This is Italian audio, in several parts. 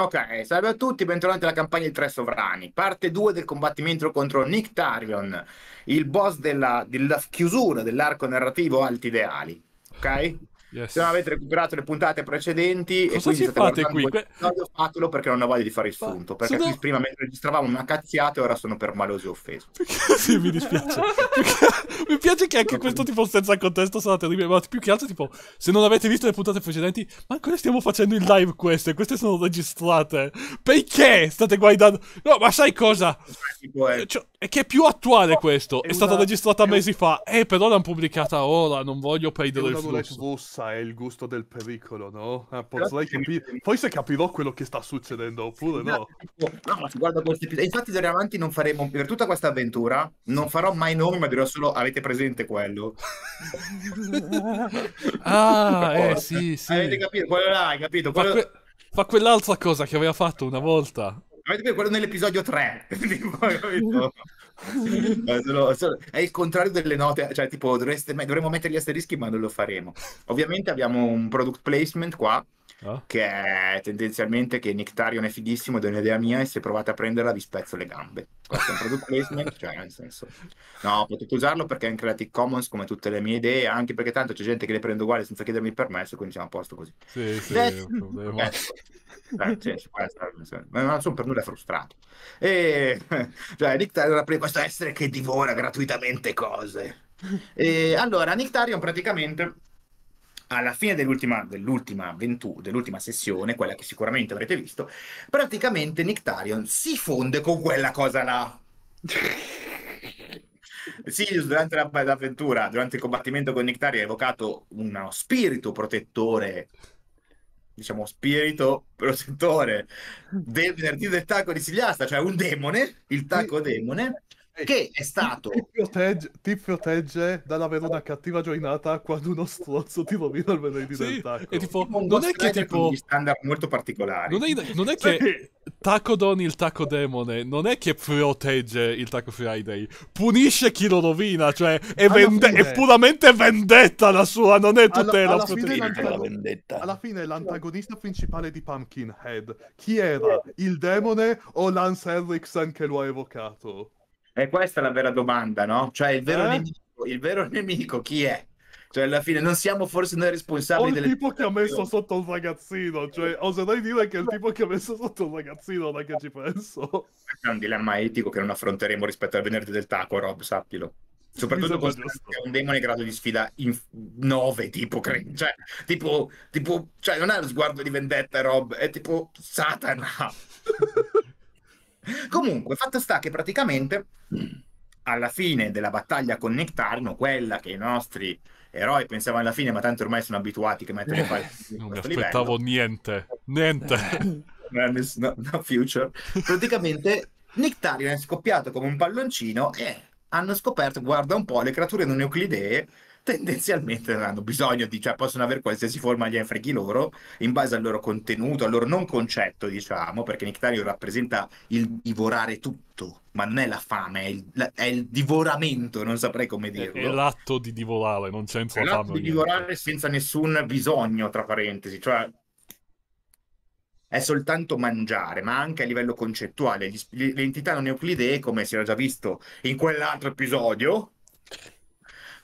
Ok, salve a tutti, bentornati alla campagna di Tre Sovrani, parte 2 del combattimento contro Nick Tarion, il boss della, della chiusura dell'arco narrativo Alti Ideali. Ok? Yes. Se non avete recuperato le puntate precedenti Cosa e ci state fate qui? Episodio, fatelo perché non ho voglia di fare il sunto. Perché sono... prima mentre registravamo una cazziata e ora sono permaloso e offeso. sì, mi dispiace. mi piace che anche questo tipo senza contesto sono terribile. Ma più che altro, tipo, se non avete visto le puntate precedenti, ma ancora stiamo facendo in live queste. Queste sono registrate. Perché state guardando? No, ma sai cosa? È... Eh, cioè, è che è più attuale questo. È, è stata una... registrata mesi fa. Eh, però l'hanno pubblicata ora. Non voglio perdere il flusso forza è il gusto del pericolo, no? Eh, potrai capire. Forse capirò quello che sta succedendo, oppure no? No, ma guarda questi episodi. Infatti, d'ora in avanti non faremo. Per tutta questa avventura non farò mai nomi, ma dirò solo avete presente quello. ah, eh sì, sì. Avete capito? Quello là, hai capito? Quello... Fa, que... Fa quell'altra cosa che aveva fatto una volta. Avete quello nell'episodio 3. Eh, è il contrario delle note, cioè tipo dovreste, dovremmo mettere gli asterischi ma non lo faremo. Ovviamente abbiamo un product placement qua Oh. Che è tendenzialmente che Nictarion è fighissimo ed è un'idea mia e se provate a prenderla vi spezzo le gambe. Questo è un product placement, cioè nel senso... No, potete usarlo perché è in Creative Commons come tutte le mie idee, anche perché tanto c'è gente che le prende uguali senza chiedermi il permesso, quindi siamo a posto così. Sì, sì, That's... eh, cioè, ma non sono per nulla frustrato. E... cioè, Nictarion ha preso questo essere che divora gratuitamente cose. E, allora, Nictarion praticamente alla fine dell'ultima, dell'ultima, avventura, dell'ultima sessione, quella che sicuramente avrete visto, praticamente Nictarion si fonde con quella cosa là. Sirius durante la, l'avventura, durante il combattimento con Nictarion ha evocato uno spirito protettore diciamo spirito protettore del venerdì del tacco di Sigliasta, cioè un demone, il tacco demone che è stato ti protegge, dall'avere una cattiva giornata quando uno strozzo ti rovina il venerdì sì, del tacco è tipo, non, è che tipo standard molto particolari non è, non è che Taco Don il tacco Demone non è che protegge il Taco Friday punisce chi lo rovina cioè è, vende- fine... è puramente vendetta la sua non è tutela alla, alla, fine, alla fine l'antagonista principale di Pumpkinhead chi era? il demone o Lance Henriksen che lo ha evocato? E questa è la vera domanda, no? Cioè il vero, eh? nemico, il vero nemico chi è? Cioè, alla fine non siamo forse noi responsabili. del. Cioè, il tipo che ha messo sotto un ragazzino. Cioè, oserei dire che è il tipo che ha messo sotto un ragazzino, da che ci penso. È un dilemma etico che non affronteremo rispetto al venerdì del taco, Rob, sappilo. Soprattutto con che un demone in grado di sfida 9, tipo, cre- cioè, tipo, tipo, cioè, non è lo sguardo di vendetta, Rob, è tipo Satana. Comunque, fatto sta che praticamente alla fine della battaglia con Nectarno, quella che i nostri eroi pensavano alla fine, ma tanto ormai sono abituati che mettere pari. Eh, non mi aspettavo livello. niente, niente. no, no future. Praticamente Nectarion è scoppiato come un palloncino e hanno scoperto, guarda un po', le creature non euclidee tendenzialmente non hanno bisogno di, cioè possono avere qualsiasi forma di freghi loro, in base al loro contenuto, al loro non concetto, diciamo, perché Nictario rappresenta il divorare tutto, ma non è la fame, è il, è il divoramento, non saprei come dirlo. È, l'atto di divorare, non senza è fame. L'atto di divorare senza nessun bisogno, tra parentesi, cioè è soltanto mangiare, ma anche a livello concettuale. le entità non euclidee, come si era già visto in quell'altro episodio,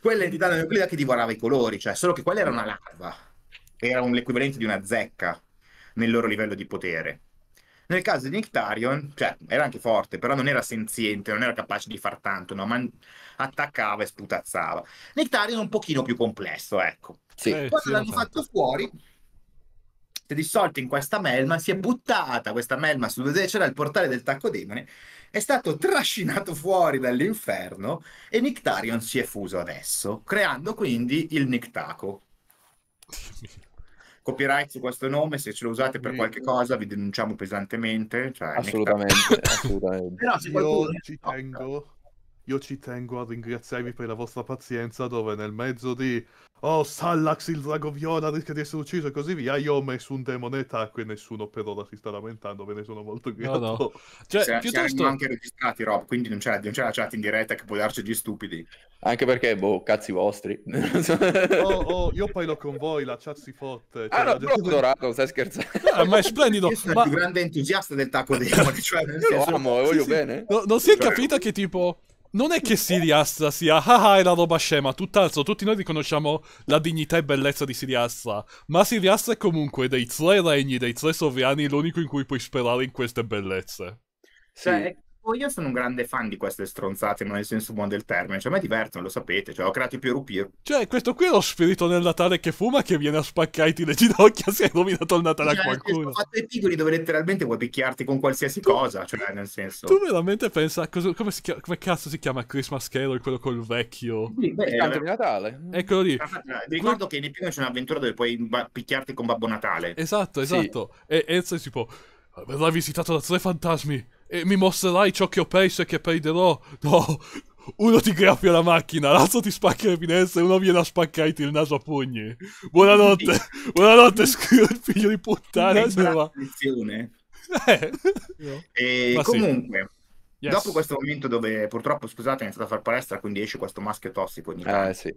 quell'entità nuclea che divorava i colori, cioè solo che quella era una mm. larva, era un, l'equivalente di una zecca nel loro livello di potere. Nel caso di Nictarion, cioè era anche forte, però non era senziente, non era capace di far tanto, no? ma attaccava e sputazzava. Nictarion è un pochino più complesso, ecco. Sì. Eh, Poi sì, l'hanno fatto fuori, si è dissolto in questa melma, si è buttata questa melma su c'era il portale del Tacco Demone è stato trascinato fuori dall'inferno e Nictarion si è fuso adesso, creando quindi il Nictaco. Copyright su questo nome, se ce lo usate per qualche cosa vi denunciamo pesantemente. Cioè assolutamente, assolutamente. Però se qualcuno... Io ci tengo io ci tengo a ringraziarvi per la vostra pazienza dove nel mezzo di Oh, Sallax il drago viola rischia di essere ucciso e così via, io ho messo un demone tacco e nessuno per ora si sta lamentando, ve ne sono molto grato. No, no. Cioè, cioè piuttosto... anche registrati Rob, quindi non c'è, non c'è, la chat in diretta che può darci gli stupidi. Anche perché, boh, cazzi vostri. oh, oh, io parlo con voi, la chat si fotte. Cioè, ah, no, gente... dorato, stai scherzando. No, ma è splendido. Io sono ma... il più grande entusiasta del tacco di cioè... Io lo amo, senso... voglio sì, bene. Sì. No, non si è cioè... capito che tipo non è che Siriassa sia ah ah è la roba scema, tutt'altro, tutti noi riconosciamo la dignità e bellezza di Siriassa, ma Siriassa è comunque dei tre regni, dei tre sovrani, l'unico in cui puoi sperare in queste bellezze. Cioè, io sono un grande fan di queste stronzate, ma nel senso buono del termine. Cioè, a me divertono, lo sapete. Cioè, ho creato i Piru Piru. Cioè, questo qui è lo spirito del Natale che fuma che viene a spaccarti le ginocchia se hai nominato il Natale cioè, a qualcuno. Ho fatto i figuri dove letteralmente vuoi picchiarti con qualsiasi tu, cosa. Cioè, nel senso. Tu veramente pensa. Cosa, come, si chiama, come, cazzo si chiama Christmas Carol, quello col vecchio? Sì, beh, il canto eh, di Natale. Eccolo lì. Ti ah, ah, ah, ricordo que... che in Epino c'è un'avventura dove puoi picchiarti con Babbo Natale. Esatto, esatto. Sì. E Ezio si può. Verrà visitato da tre fantasmi e mi mostrerai ciò che ho perso e che perderò. No, uno ti graffia la macchina, l'altro ti spacca le finestre, uno viene a spaccarti il naso a pugni. Buonanotte, buonanotte, figlio di puttana. Eh. E comunque, sì. yes. dopo questo momento dove purtroppo, scusate, è iniziato a far palestra, quindi esce questo maschio tossico. Ah, eh, sì.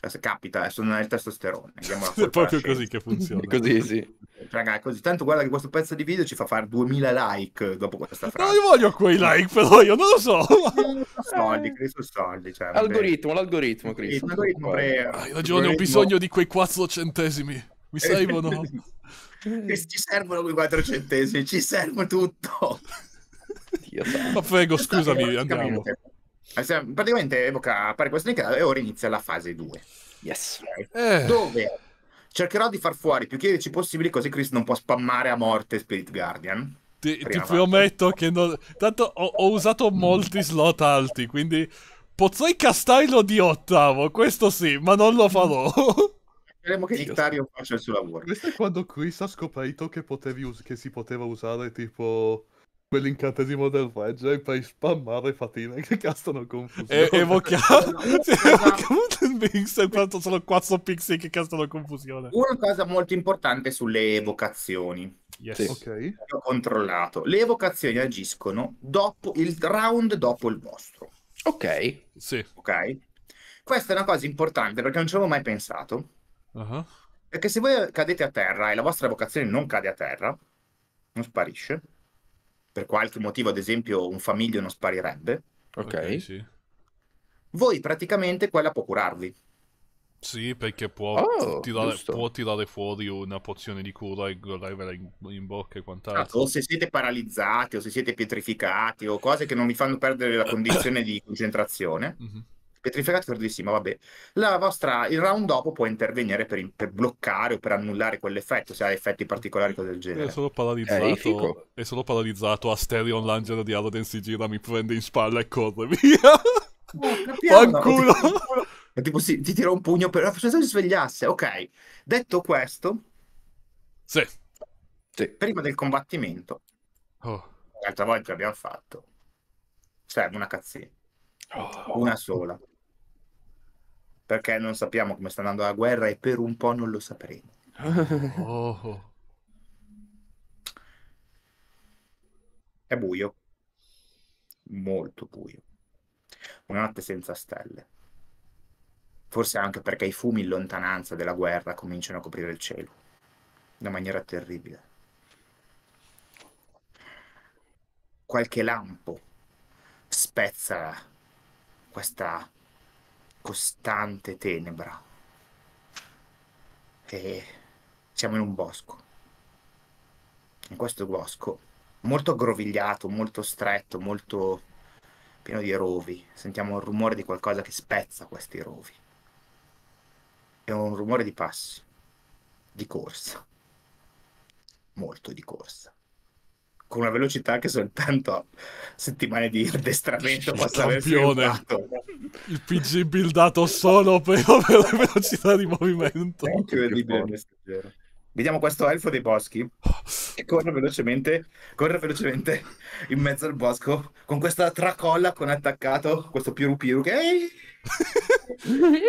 Eh, capita, adesso eh, non è il testosterone. È proprio così che funziona. così, sì. Raga, così. Tanto guarda che questo pezzo di video ci fa fare 2000 like dopo questa frase. No, io voglio quei like, però io non lo so. soldi, Cristo soldi. Cioè, l'algoritmo, l'algoritmo, Cristo. Ah, l'algoritmo, Hai ragione, ho bisogno di quei 4 centesimi. Mi servono. ci servono quei 4 centesimi, ci serve tutto. Ma prego, scusami, andiamo. Capito. Eh, praticamente evoca pari questioni chiave e ora inizia la fase 2. Yes. Eh. Dove cercherò di far fuori più chierici possibili così Chris non può spammare a morte Spirit Guardian. Ti, ti prometto che non... Tanto ho, ho usato molti slot alti, quindi... Potrei castarlo di ottavo, questo sì, ma non lo farò. Speriamo che Ictario faccia il suo lavoro. Questo è quando Chris ha scoperto che, us- che si poteva usare tipo quell'incantesimo del regge e poi spammare fatine che castano confusione. E evochiamo no, sì, esatto. Binx quanto sono quattro pixie che castano confusione. Una cosa molto importante sulle evocazioni. Yes. Sì. Ok. Ho controllato. Le evocazioni agiscono dopo il round dopo il vostro. Ok. Sì. Ok. Questa è una cosa importante perché non ci avevo mai pensato. Uh-huh. Perché se voi cadete a terra e la vostra evocazione non cade a terra, non sparisce per qualche motivo, ad esempio, un famiglio non sparirebbe. Ok. okay sì. Voi praticamente quella può curarvi. Sì, perché può, oh, tirare, può, tirare, fuori una pozione di cura e guardarvela in, in, bocca e quant'altro. Ah, o se siete paralizzati, o se siete pietrificati, o cose che non vi fanno perdere la condizione di concentrazione. Mm-hmm Petrificati credo sì, ma vabbè. Vostra, il round dopo può intervenire per, per, bloccare o per annullare quell'effetto, se ha effetti particolari o del genere. È solo paralizzato, eh, è solo paralizzato Asterion, l'angelo di Aloden si gira, mi prende in spalla e corre via. Fanculo! Oh, tipo, sì, ti tira un pugno per... la Se si svegliasse, ok. Detto questo... Sì. sì. Prima del combattimento... Oh. L'altra volta l'abbiamo fatto. Serve una cazzina. Una sola. Perché non sappiamo come sta andando la guerra e per un po' non lo sapremo. Oh. È buio. Molto buio. Una notte senza stelle. Forse anche perché i fumi in lontananza della guerra cominciano a coprire il cielo. In una maniera terribile. Qualche lampo spezza questa costante tenebra. E siamo in un bosco. In questo bosco, molto aggrovigliato, molto stretto, molto pieno di rovi. Sentiamo il rumore di qualcosa che spezza questi rovi. È un rumore di passi, di corsa, molto di corsa con una velocità che soltanto settimane di addestramento possa aver fatto. Il PG buildato solo per, la velocità di movimento. È incredibile questo Vediamo questo elfo dei boschi che corre velocemente, corre velocemente in mezzo al bosco con questa tracolla con attaccato questo piru piru che yeah.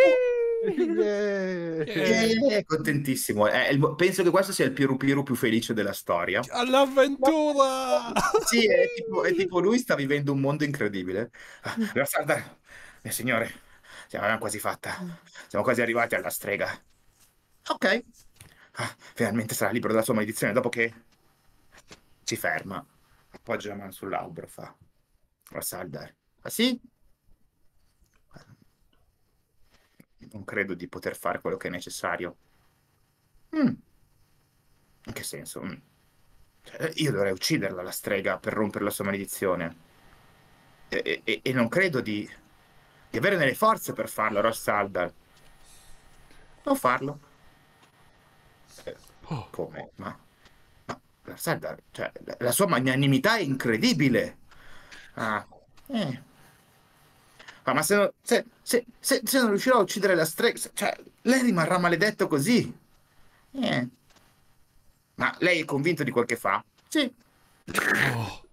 Yeah. Yeah. contentissimo. Eh, il, penso che questo sia il Piru Piru più felice della storia. All'avventura! sì, è tipo, è tipo, lui sta vivendo un mondo incredibile. Ah, mm. La salda, mio eh, signore, siamo quasi fatta. Mm. Siamo quasi arrivati alla strega. Ok. Ah, finalmente sarà libero dalla sua maledizione dopo che si ferma. Appoggia la mano sull'albero fa. Rossaldar. Ah sì? non credo di poter fare quello che è necessario. Mm. In che senso? Mm. Cioè, io dovrei ucciderla la strega per rompere la sua maledizione. E, e, e non credo di, di, avere delle forze per farlo, Rossaldar. Non farlo. Eh, oh. come? Ma, ma Rossaldar, cioè, la sua magnanimità è incredibile. Ah, eh. Ah, ma se, no, se, se, se, non riuscirò a uccidere la strega, cioè, lei rimarrà maledetto così. Eh. Ma lei è convinto di quel che fa? Sì. Oh,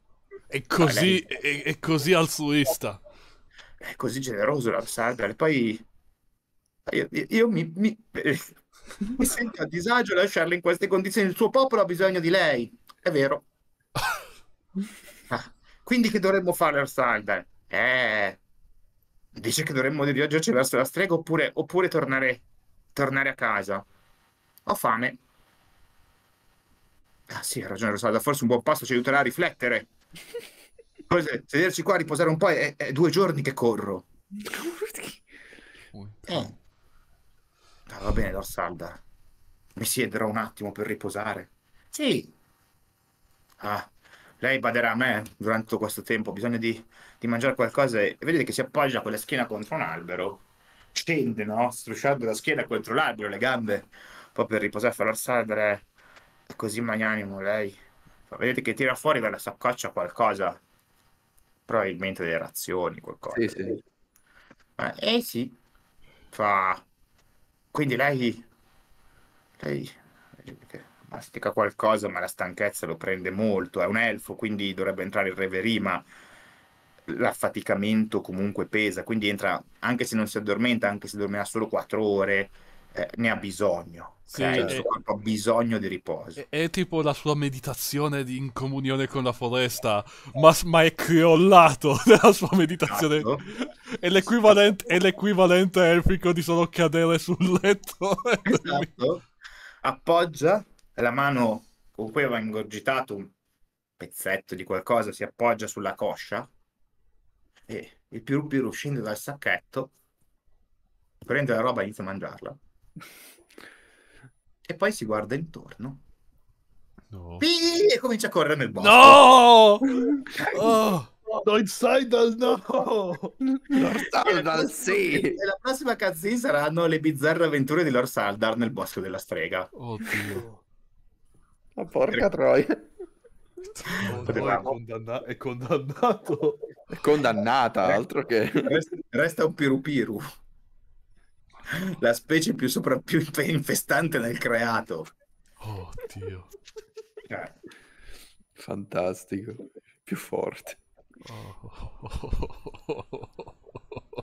è così, ah, lei... è, è, così altruista. È così generoso l'Alzheimer. Poi io, io, mi, mi, mi sento a disagio lasciarla in queste condizioni. Il suo popolo ha bisogno di lei. È vero. ah, quindi che dovremmo fare, Alzheimer? Eh, dice che dovremmo dirigere verso la strega oppure, oppure tornare, tornare, a casa. Ho fame. Ah sì, ha ragione Rosalda, forse un buon pasto ci aiuterà a riflettere. Forse sederci qua a riposare un po' è, è due giorni che corro. Eh. Ah, va bene, Rosalda, Mi siederò un attimo per riposare. Sì. Ah, lei baderà a me durante tutto questo tempo, ho bisogno di, di mangiare qualcosa e vedete che si appoggia con la schiena contro un albero, scende, no? Strusciando la schiena contro l'albero, le gambe, un per riposare, farlo salvare, è così magnanimo lei. Vedete che tira fuori dalla saccoccia qualcosa, probabilmente delle razioni, qualcosa. Sì, sì. Eh sì, fa... Quindi lei... Lei mastica qualcosa, ma la stanchezza lo prende molto. È un elfo, quindi dovrebbe entrare in reverie, ma l'affaticamento comunque pesa. Quindi entra, anche se non si addormenta, anche se dormirà solo 4 ore, eh, ne ha bisogno. Sì, cioè, il eh, suo corpo ha bisogno di riposo. È, è, tipo la sua meditazione in comunione con la foresta, ma, ma è crollato nella sua meditazione. Esatto. È, l'equivalente, è l'equivalente elfico di solo cadere sul letto. Esatto. Appoggia la mano con cui aveva ingorgitato un pezzetto di qualcosa si appoggia sulla coscia e il più più scende dal sacchetto, prende la roba e inizia a mangiarla. e poi si guarda intorno. No. Pii! E comincia a correre nel bosco. No! oh! No, no! Lord sì! E la prossima cazzina saranno le bizzarre avventure di Lord Saldar nel bosco della strega. Oddio. Oh. Ma porca troia. è, condanna- è, condannato. È condannata, altro che... Resta un pirupiru. La specie più, sopra- più infestante nel creato. Oddio. Oh, Fantastico. Più forte.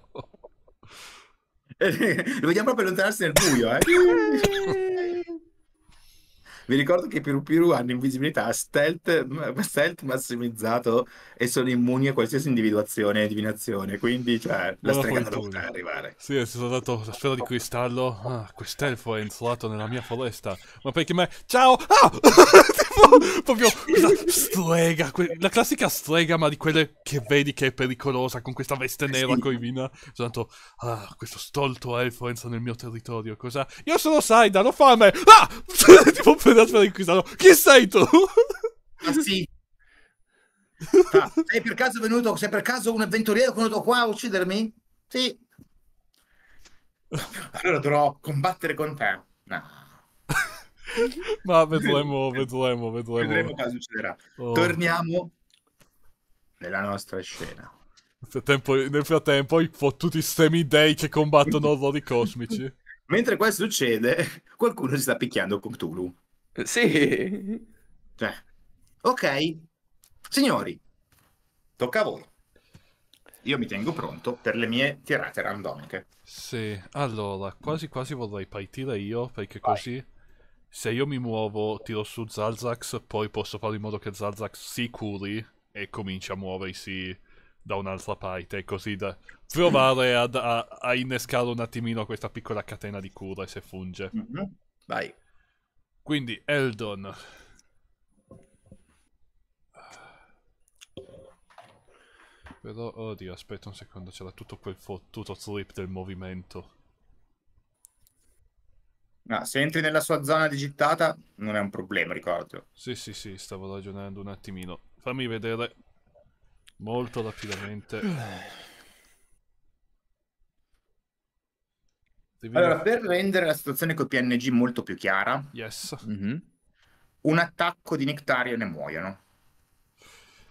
Lo vediamo proprio allontanarsi nel buio, eh. Vi ricordo che i Piru Piru hanno invisibilità stealth, stealth massimizzato e sono immuni a qualsiasi individuazione e divinazione. Quindi, cioè, la strega non potrà arrivare. Sì, si stato dato la sfera di cristallo. Ah, quest'elfo è insolato nella mia foresta. Ma perché me... Ciao! Ah! proprio la strega, que- la classica strega, ma di quelle che vedi che è pericolosa, con questa veste nera sì. coi vina. Tanto, ah, questo stolto elfo entra nel mio territorio, cosa? Io sono Saidan, ho fame! Ah! tipo per la inquisano, chi sei tu? ah sì. Ah, sei per caso venuto, sei per caso un avventuriero venuto qua a uccidermi? Sì. Allora dovrò combattere con te. No. Ma vedremo, vedremo, vedremo. Vedremo cosa succederà. Oh. Torniamo nella nostra scena. Nel frattempo, i fottuti dei che combattono orrori cosmici. Mentre questo succede, qualcuno si sta picchiando con Cthulhu. Sì. Cioè, ok, signori, tocca a voi. Io mi tengo pronto per le mie tirate randomiche. Sì, allora, quasi quasi vorrei partire io, perché Vai. così se io mi muovo, tiro su Zalzax, poi posso fare in modo che Zalzax si curi e cominci a muoversi da un'altra parte, così da provare ad, a, a, innescare un attimino questa piccola catena di cure se funge. Mm-hmm. Vai. Quindi, Eldon. Però, oddio, aspetta un secondo, c'era tutto quel fottuto trip del movimento. No, se entri nella sua zona digitata non è un problema, ricordo. Sì, sì, sì, stavo ragionando un attimino. Fammi vedere molto rapidamente. Devi allora, per rendere la situazione col PNG molto più chiara, yes. uh mhm, -huh, un attacco di Nectarion e muoiono.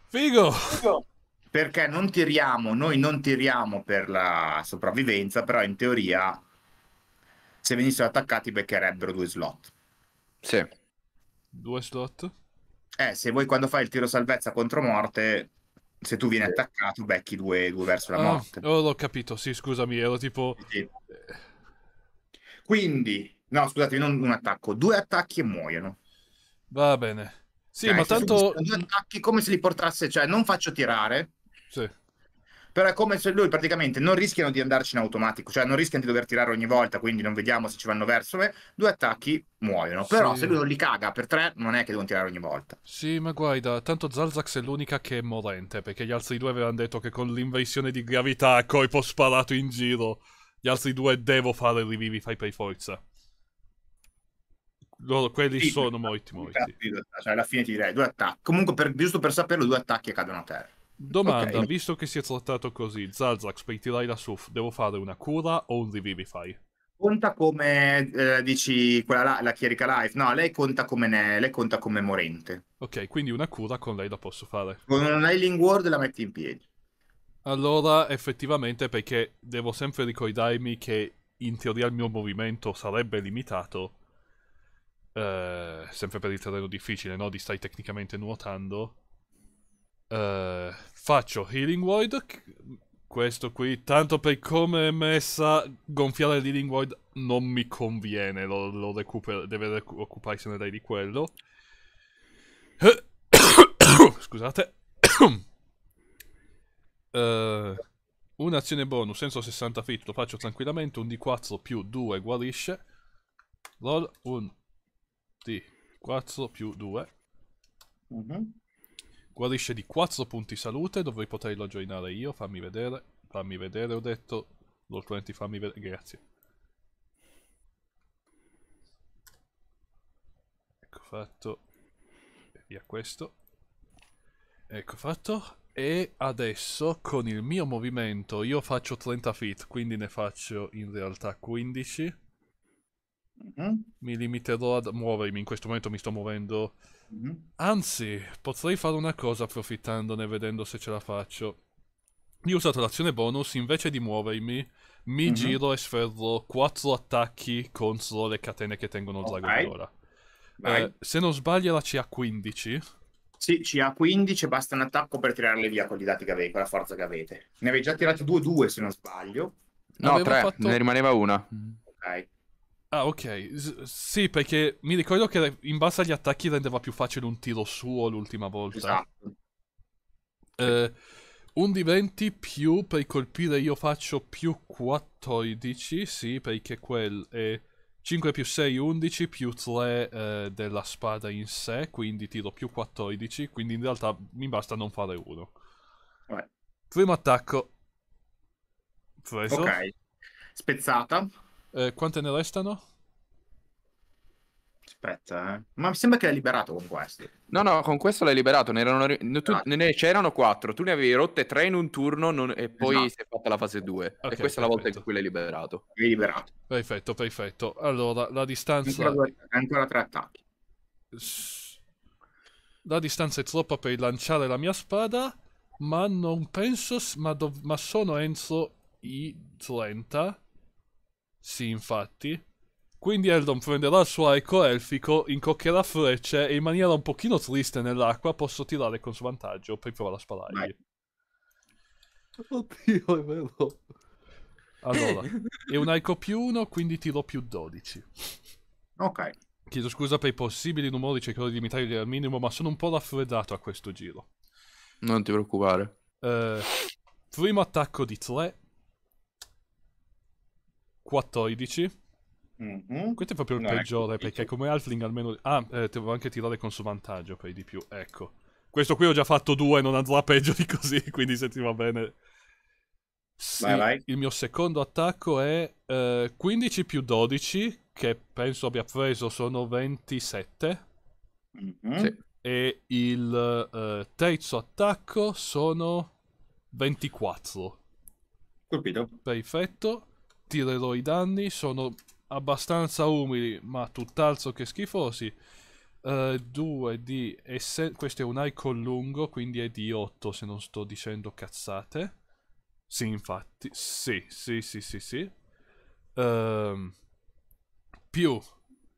Figo! Figo! Perché non tiriamo, noi non tiriamo per la sopravvivenza, però in teoria se venissero attaccati beccherebbero due slot. Sì. Due slot? Eh, se vuoi quando fai il tiro salvezza contro morte, se tu vieni attaccato becchi due, due verso la ah, morte. Oh, l'ho capito, sì, scusami, ero tipo... Sì. Quindi, no, scusate, non un attacco, due attacchi e muoiono. Va bene. Sì, Dai, cioè, ma tanto... Due attacchi come se li portasse, cioè non faccio tirare. Sì però è come se lui praticamente non rischiano di andarci in automatico, cioè non rischiano di dover tirare ogni volta, quindi non vediamo se ci vanno verso me, due attacchi muoiono, però sì. se lui non li caga per tre non è che devono tirare ogni volta. Sì, ma guarda, tanto Zalzax è l'unica che è morente, perché gli altri due avevano detto che con l'invasione di gravità a colpo sparato in giro, gli altri due devo fare rivivi, fai per forza. Loro, quelli sì, sono molti, molti. Cioè, alla fine ti direi due attacchi. Comunque, per, giusto per saperlo, due attacchi cadono a terra. Domanda, okay. visto che si è trattato così, Zazax, per tirare la SUF, devo fare una cura o un revivify? Conta come, eh, dici, quella là, la chierica life? No, lei conta, come ne... lei conta come morente. Ok, quindi una cura con lei la posso fare. Con un healing ward la metti in piedi. Allora, effettivamente, perché devo sempre ricordarmi che in teoria il mio movimento sarebbe limitato, eh, sempre per il terreno difficile, no? Di stai tecnicamente nuotando faccio Healing Void. Questo qui, tanto per come è messa, gonfiare Healing Void non mi conviene. Lo, lo recupero, deve occuparsene lei di quello. Scusate. Uh, un'azione bonus, 160 60 feet, lo faccio tranquillamente, un D4 più 2 guarisce. Roll un D4 più 2. Mm -hmm. Guarisce di 4 punti salute, dovrei poterlo aggiornare io, fammi vedere, fammi vedere ho detto, Lord fammi vedere, grazie. Ecco fatto, e via questo. Ecco fatto, e adesso con il mio movimento io faccio 30 feet, quindi ne faccio in realtà 15. Mm -hmm. Mi limiterò ad muovermi, in questo momento mi sto muovendo Mhm. Anzi, potrei fare una cosa approfittandone, vedendo se ce la faccio. Io ho usato l'azione bonus, invece di muovermi, mi mm-hmm. giro e sferro 4 attacchi contro le catene che tengono il drago okay. allora. Eh, se non sbaglio la CA15. Sì, CA15, basta un attacco per tirarle via con didattica che con la forza che avete. Ne avete già tirati 2-2 se non sbaglio. No, 3, fatto... ne rimaneva una. Ok. Ah, ok. S sì, perché mi ricordo che in base agli attacchi rendeva più facile un tiro suo l'ultima volta. Esatto. Eh, un di 20 più per colpire io faccio più 14, sì, perché quel è 5 più 6, 11, più 3 eh, della spada in sé, quindi tiro più 14, quindi in realtà mi basta non fare uno. Vabbè. Primo attacco. Preso. Ok. Spezzata. Eh, quante ne restano? Aspetta, eh. ma mi sembra che l'hai liberato con questo. No, no, con questo l'hai liberato. Ah. c'erano quattro, tu ne avevi rotte tre in un turno non... e poi no. Esatto. si è fatta la fase 2. Okay, e questa perfetto. è la volta in cui l'hai liberato. L'hai liberato. Perfetto, perfetto. Allora, la distanza... Ancora, ancora tre attacchi. La distanza è troppa per lanciare la mia spada, ma non penso... Ma, dov... ma sono entro i 30 sì, infatti. Quindi Eldon prenderà il suo arco elfico, incoccherà frecce e in maniera un pochino triste nell'acqua posso tirare con svantaggio per provare a sparargli. Vai. Oddio, è vero. Allora, è un arco più uno, quindi tiro più 12. Ok. Chiedo scusa per i possibili numeri, cercherò di limitarli al minimo, ma sono un po' raffreddato a questo giro. Non ti preoccupare. Eh, primo attacco di 3, 14. Mm-hmm. Questo è proprio il no, peggiore ecco, perché come Halfling almeno... Ah, eh, devo anche tirare con su vantaggio per di più, ecco. Questo qui ho già fatto due, non andrà peggio di così, quindi se ti va bene... Sì, vai, vai. il mio secondo attacco è eh, 15 più 12, che penso abbia preso, sono 27. Mm-hmm. Sì. E il eh, terzo attacco sono 24. Colpito. Perfetto tirerò i danni sono abbastanza umili, ma tutt'altro che schifosi. 2 uh, eh, di essere. Questo è un icon lungo, quindi è di 8 se non sto dicendo cazzate. Sì, infatti. Sì, sì, sì, sì, sì. Uh, più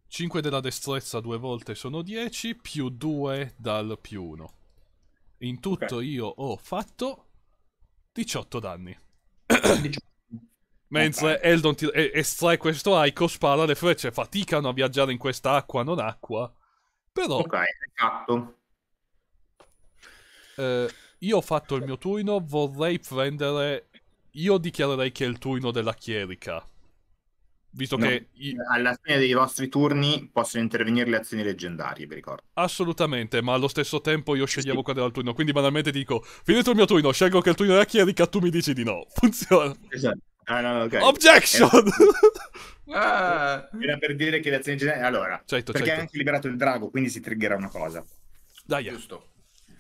5 della destrezza due volte sono 10, più 2 dal più 1. In tutto okay. io ho fatto 18 danni. 18. Mentre eh, Eldon ti, estrae questo Aiko, spara le frecce, faticano a viaggiare in questa acqua non acqua. Però... Ok, esatto. Eh, io ho fatto il mio turno, vorrei prendere... Io dichiarerei che è il turno della chierica. Visto no, che... Alla fine dei vostri turni possono intervenire le azioni leggendarie, vi ricordo. Assolutamente, ma allo stesso tempo io sceglievo sì. quando era il turno. Quindi banalmente dico, finito il mio turno, scelgo che il turno della chierica, tu mi dici di no. Funziona. Esatto. Ah, no, okay. Objection! Era... Eh, ah. Era per dire che le azioni generali... Allora, certo, perché certo. hai anche liberato il drago, quindi si triggerà una cosa. Dai, eh. giusto.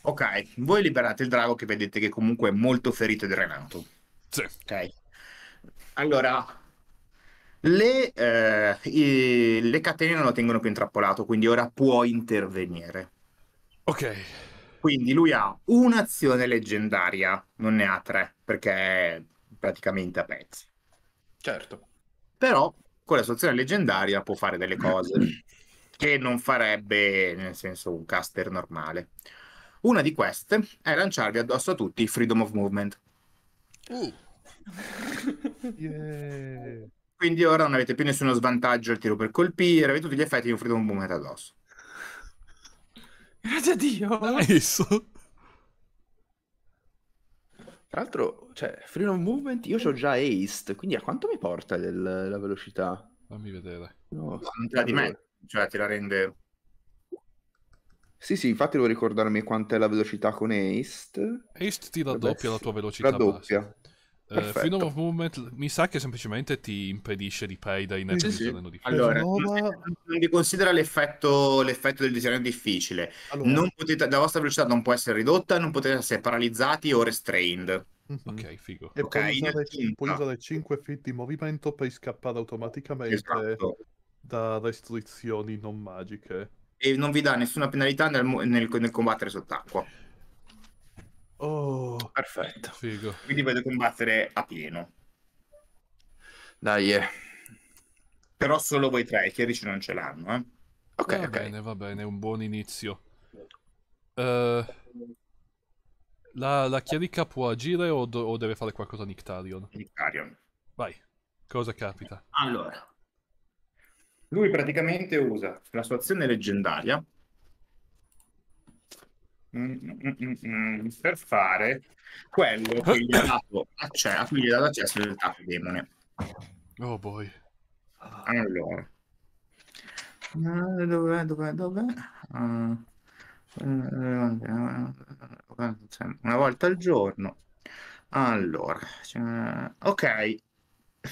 Ok, voi liberate il drago che vedete che comunque è molto ferito e drenato. Sì. Ok. Allora, le, eh, i, le catene non lo tengono più intrappolato, quindi ora può intervenire. Ok. Quindi lui ha un'azione leggendaria, non ne ha tre, perché praticamente a pezzi. Certo. Però con la soluzione leggendaria può fare delle cose che non farebbe, nel senso, un caster normale. Una di queste è lanciarvi addosso a tutti Freedom of Movement. Uh. yeah. Quindi ora non avete più nessuno svantaggio al tiro per colpire, avete tutti gli effetti di un Freedom of Movement addosso. Grazie a Dio! Nice. Tra l'altro, cioè, Freedom Movement, io ho già Haste, quindi a quanto mi porta del, la velocità? Fammi vedere. No, la di me, cioè te la rende... Sì, sì, infatti devo ricordarmi quant'è la velocità con Haste. Haste ti raddoppia Vabbè, la tua velocità. Raddoppia. Basta. Uh, eh, Freedom of Movement mi sa che semplicemente ti impedisce di payday in sì, sì. di Allora, non vi considera l'effetto, l'effetto del disegno difficile. Allora. Potete, la vostra velocità non può essere ridotta, non potete essere paralizzati o restrained. Mhm. Ok, figo. E okay, puoi, usare, puoi usare 5 feet di movimento per scappare automaticamente esatto. da restrizioni non magiche. E non vi dà nessuna penalità nel, nel, nel combattere sott'acqua. Oh, perfetto. Figo. Quindi vedo combattere a pieno. Dai, eh. Però solo voi tre, i chierici non ce l'hanno, eh. Ok, va okay. bene, va bene, un buon inizio. Uh, la, la, chierica può agire o, do, o deve fare qualcosa Nictarion? Nictarion. Vai, cosa capita? Allora, lui praticamente usa la sua azione leggendaria Mm, mm, mm, per fare quello che gli ha dato accesso, a cui gli ha dato accesso il capo demone. Oh boy. Allora. dove eh, dov'è, dove Uh, eh, una volta al giorno. Allora, eh, ok,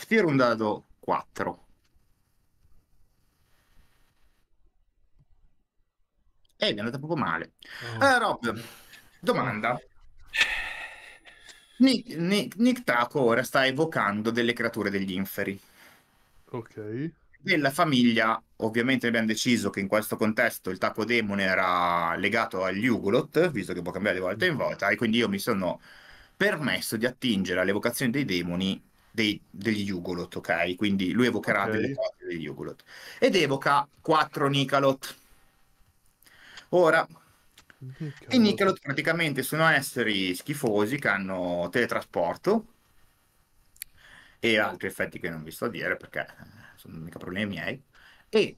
tiro un dado 4. E eh, mi è andata proprio male. Oh. Allora, Rob, domanda. Nick, Nick, Nick Taco ora sta evocando delle creature degli inferi. Ok. Nella famiglia, ovviamente abbiamo deciso che in questo contesto il Taco Demone era legato agli Ugolot, visto che può cambiare di volta in volta, e quindi io mi sono permesso di attingere all'evocazione dei demoni dei, degli Ugolot, ok? Quindi lui evocherà okay. delle cose degli Ugolot. Ed evoca quattro Nicalot Ora, i Nickelot praticamente sono esseri schifosi che hanno teletrasporto e altri effetti che non vi sto a dire perché eh, sono mica problemi miei. E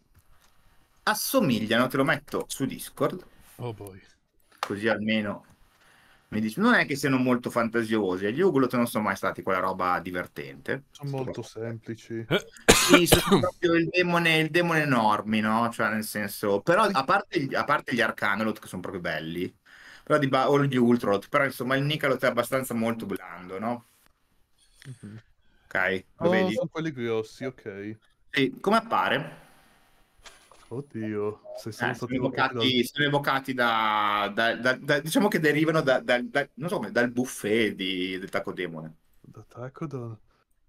assomigliano, te lo metto su Discord. Oh boy. Così almeno mi dici, non è che siano molto fantasiosi, gli Uglot non sono mai stati quella roba divertente. Sono molto proprio. semplici. Sì, sono proprio il demone, il demone enormi, no? Cioè, nel senso, però a parte, a parte gli Arcanolot che sono proprio belli, però di ba- o gli Ultralot, però insomma il Nicalot è abbastanza molto blando, no? Mm-hmm. Ok, lo oh, vedi? Sono quelli grossi, ok. Sì, come appare? Oddio, se eh, sono eh, sono evocati, da... sono evocati da, da, da, diciamo che derivano so come, dal buffet di, del Taco Demone. Da Taco Demone?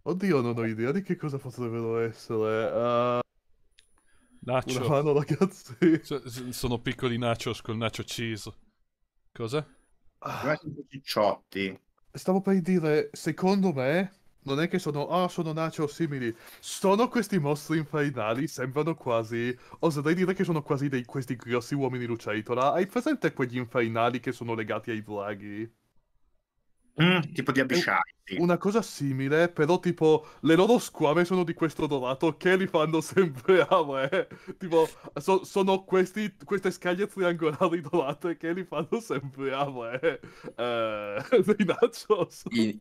Oddio, non ho idea di che cosa potrebbero essere. Uh... Eh. Nacho. Una mano, ragazzi. sono piccoli nachos col nacho cheese. Cosa? Ah. Nacho Stavo per dire, secondo me, non è che sono, ah, oh, sono Nacho simili. Sono questi mostri infernali, sembrano quasi, oserei dire che sono quasi dei, questi grossi uomini lucertola. Hai presente quegli infernali che sono legati ai draghi? Mm, tipo di abisciati. Una cosa simile, però tipo le loro squame sono di questo dorato che li fanno sempre a me. Tipo, so, sono questi, queste scaglie triangolari dorate che li fanno sempre a me. Eh, I nachos. I,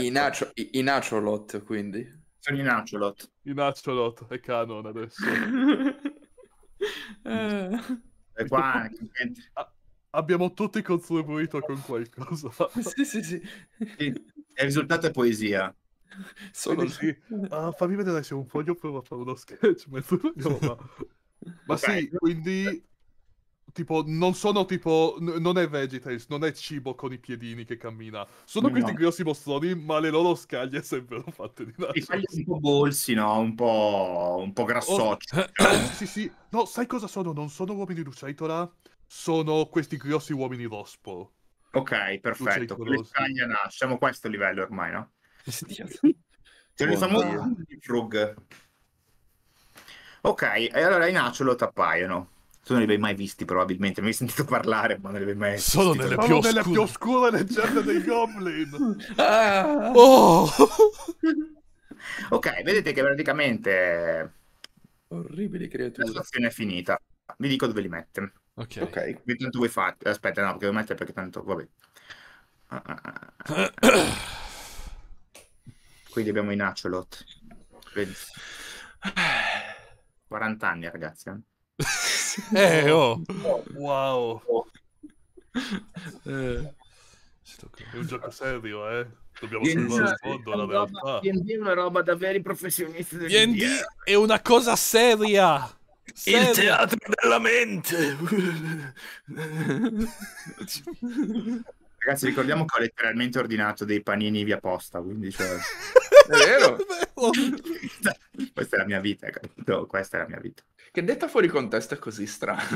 i, nacho, i, i nacholot, quindi. Sono i nacholot. I nacholot, è canon adesso. eh. E qua, anche, ah, abbiamo tutti contribuito con qualcosa. sì, sì, sì. Il risultato è poesia. Solo sì. Uh, fammi vedere se un foglio prova a fare uno sketch mentre Ma okay. sì, quindi tipo non sono tipo non è Vegetables, non è cibo con i piedini che cammina. Sono no. questi grossi mostroni, ma le loro scaglie sembrano fatte di naso. Scaglie un po' bolsi, no, un po' un po' oh, grassocci. Oh, sì, sì. No, sai cosa sono? Non sono uomini di lucertola, sono questi grossi uomini rospo. Ok, perfetto. L'Italia nasce, siamo a questo livello ormai, no? Ce C'è il di Frug. Ok, e allora i Nacho lo tappaiono. Tu non li avevi mai visti probabilmente, mi hai sentito parlare, ma non li avevi mai visti. Sono nelle più, oscure. più oscure leggende dei Goblin. ah. oh. ok, vedete che praticamente... Orribili creature. La situazione è finita. Vi dico dove li mette. Ok. Ok, quindi tu vuoi fare. Aspetta, no, perché devo mettere perché tanto. Vabbè. Ah, ah, ah, quindi abbiamo i Acelot. Vedi. 40 anni, ragazzi. Eh, eh oh. Wow. Oh. È un gioco serio, eh. Dobbiamo salvare il fondo, la realtà. D&D è una roba da veri professionisti. D&D è una cosa seria. Serio? Il teatro della mente. Ragazzi, ricordiamo che ho letteralmente ordinato dei panini via posta, quindi cioè... È vero? Questa è la mia vita, capito? Ecco. Questa è la mia vita. Che detta fuori contesto è così strana.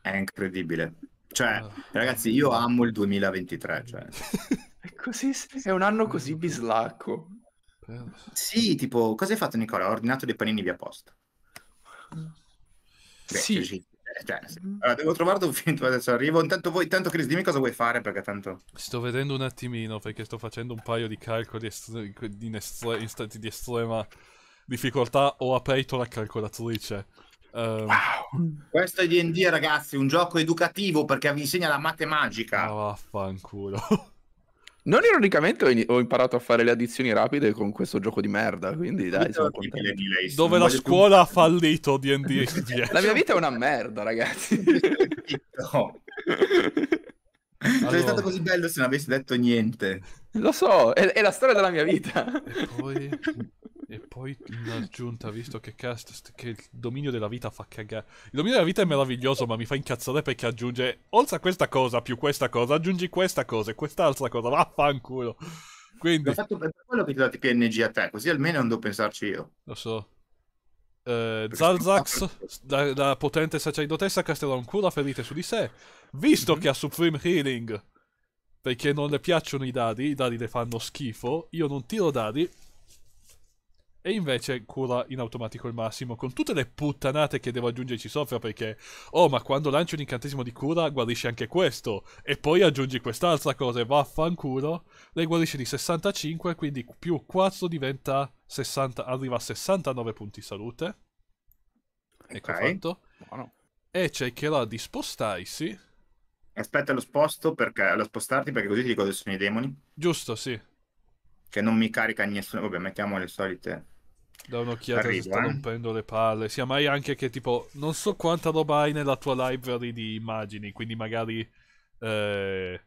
è incredibile. Cioè, oh. ragazzi, io amo il 2023, cioè... È, così, è un anno così bislacco. Sì, tipo, cosa hai fatto Nicola? Ho ordinato dei panini via posta sì. sì. Eh, cioè, mm. Allora, devo trovare un film adesso arrivo. Intanto, voi, intanto, Chris, dimmi cosa vuoi fare. Perché tanto. Sto vedendo un attimino perché sto facendo un paio di calcoli in, estre- in stati di estrema difficoltà. Ho aperto la calcolatrice. Um... Wow. Mm. Questo è DD, ragazzi. Un gioco educativo perché vi insegna la matematica. Ma vaffanculo. Non ironicamente ho, imparato a fare le addizioni rapide con questo gioco di merda, quindi dai, sono contento. Dove la scuola ha fallito D&D. la mia vita è una merda, ragazzi. no. Allora. stato così bello se non avessi detto niente. Lo so, è, è la storia della mia vita. E poi... E poi un'aggiunta, visto che, cast, che il dominio della vita fa cagare. Il dominio della vita è meraviglioso, ma mi fa incazzare perché aggiunge, oltre a questa cosa, più questa cosa, aggiungi questa cosa e quest'altra cosa, vaffanculo. Quindi... L'ho fatto per quello che ti ho dato PNG a te, così almeno non devo pensarci io. Lo so. Eh, Zalzax, la, la, potente sacerdotessa, casterà un cura ferite su di sé, visto mm-hmm. che ha Supreme Healing perché non le piacciono i dadi, i dadi le fanno schifo, io non tiro dadi, e invece cura in automatico il massimo, con tutte le puttanate che devo aggiungerci sopra perché, oh ma quando lancio un incantesimo di cura guarisce anche questo, e poi aggiungi quest'altra cosa e vaffanculo, lei guarisce di 65, quindi più 4 diventa 60, arriva a 69 punti salute. Ecco okay. fatto. Buono. E cercherò di spostarsi. Aspetta, lo sposto perché, lo spostarti perché così ti dico dove sono i demoni. Giusto, sì. Che non mi carica nessuno, vabbè, mettiamo le solite da un'occhiata Arrivo, se sta eh. rompendo le palle. Sia mai anche che tipo, non so quanta roba hai nella tua library di immagini, quindi magari... Eh,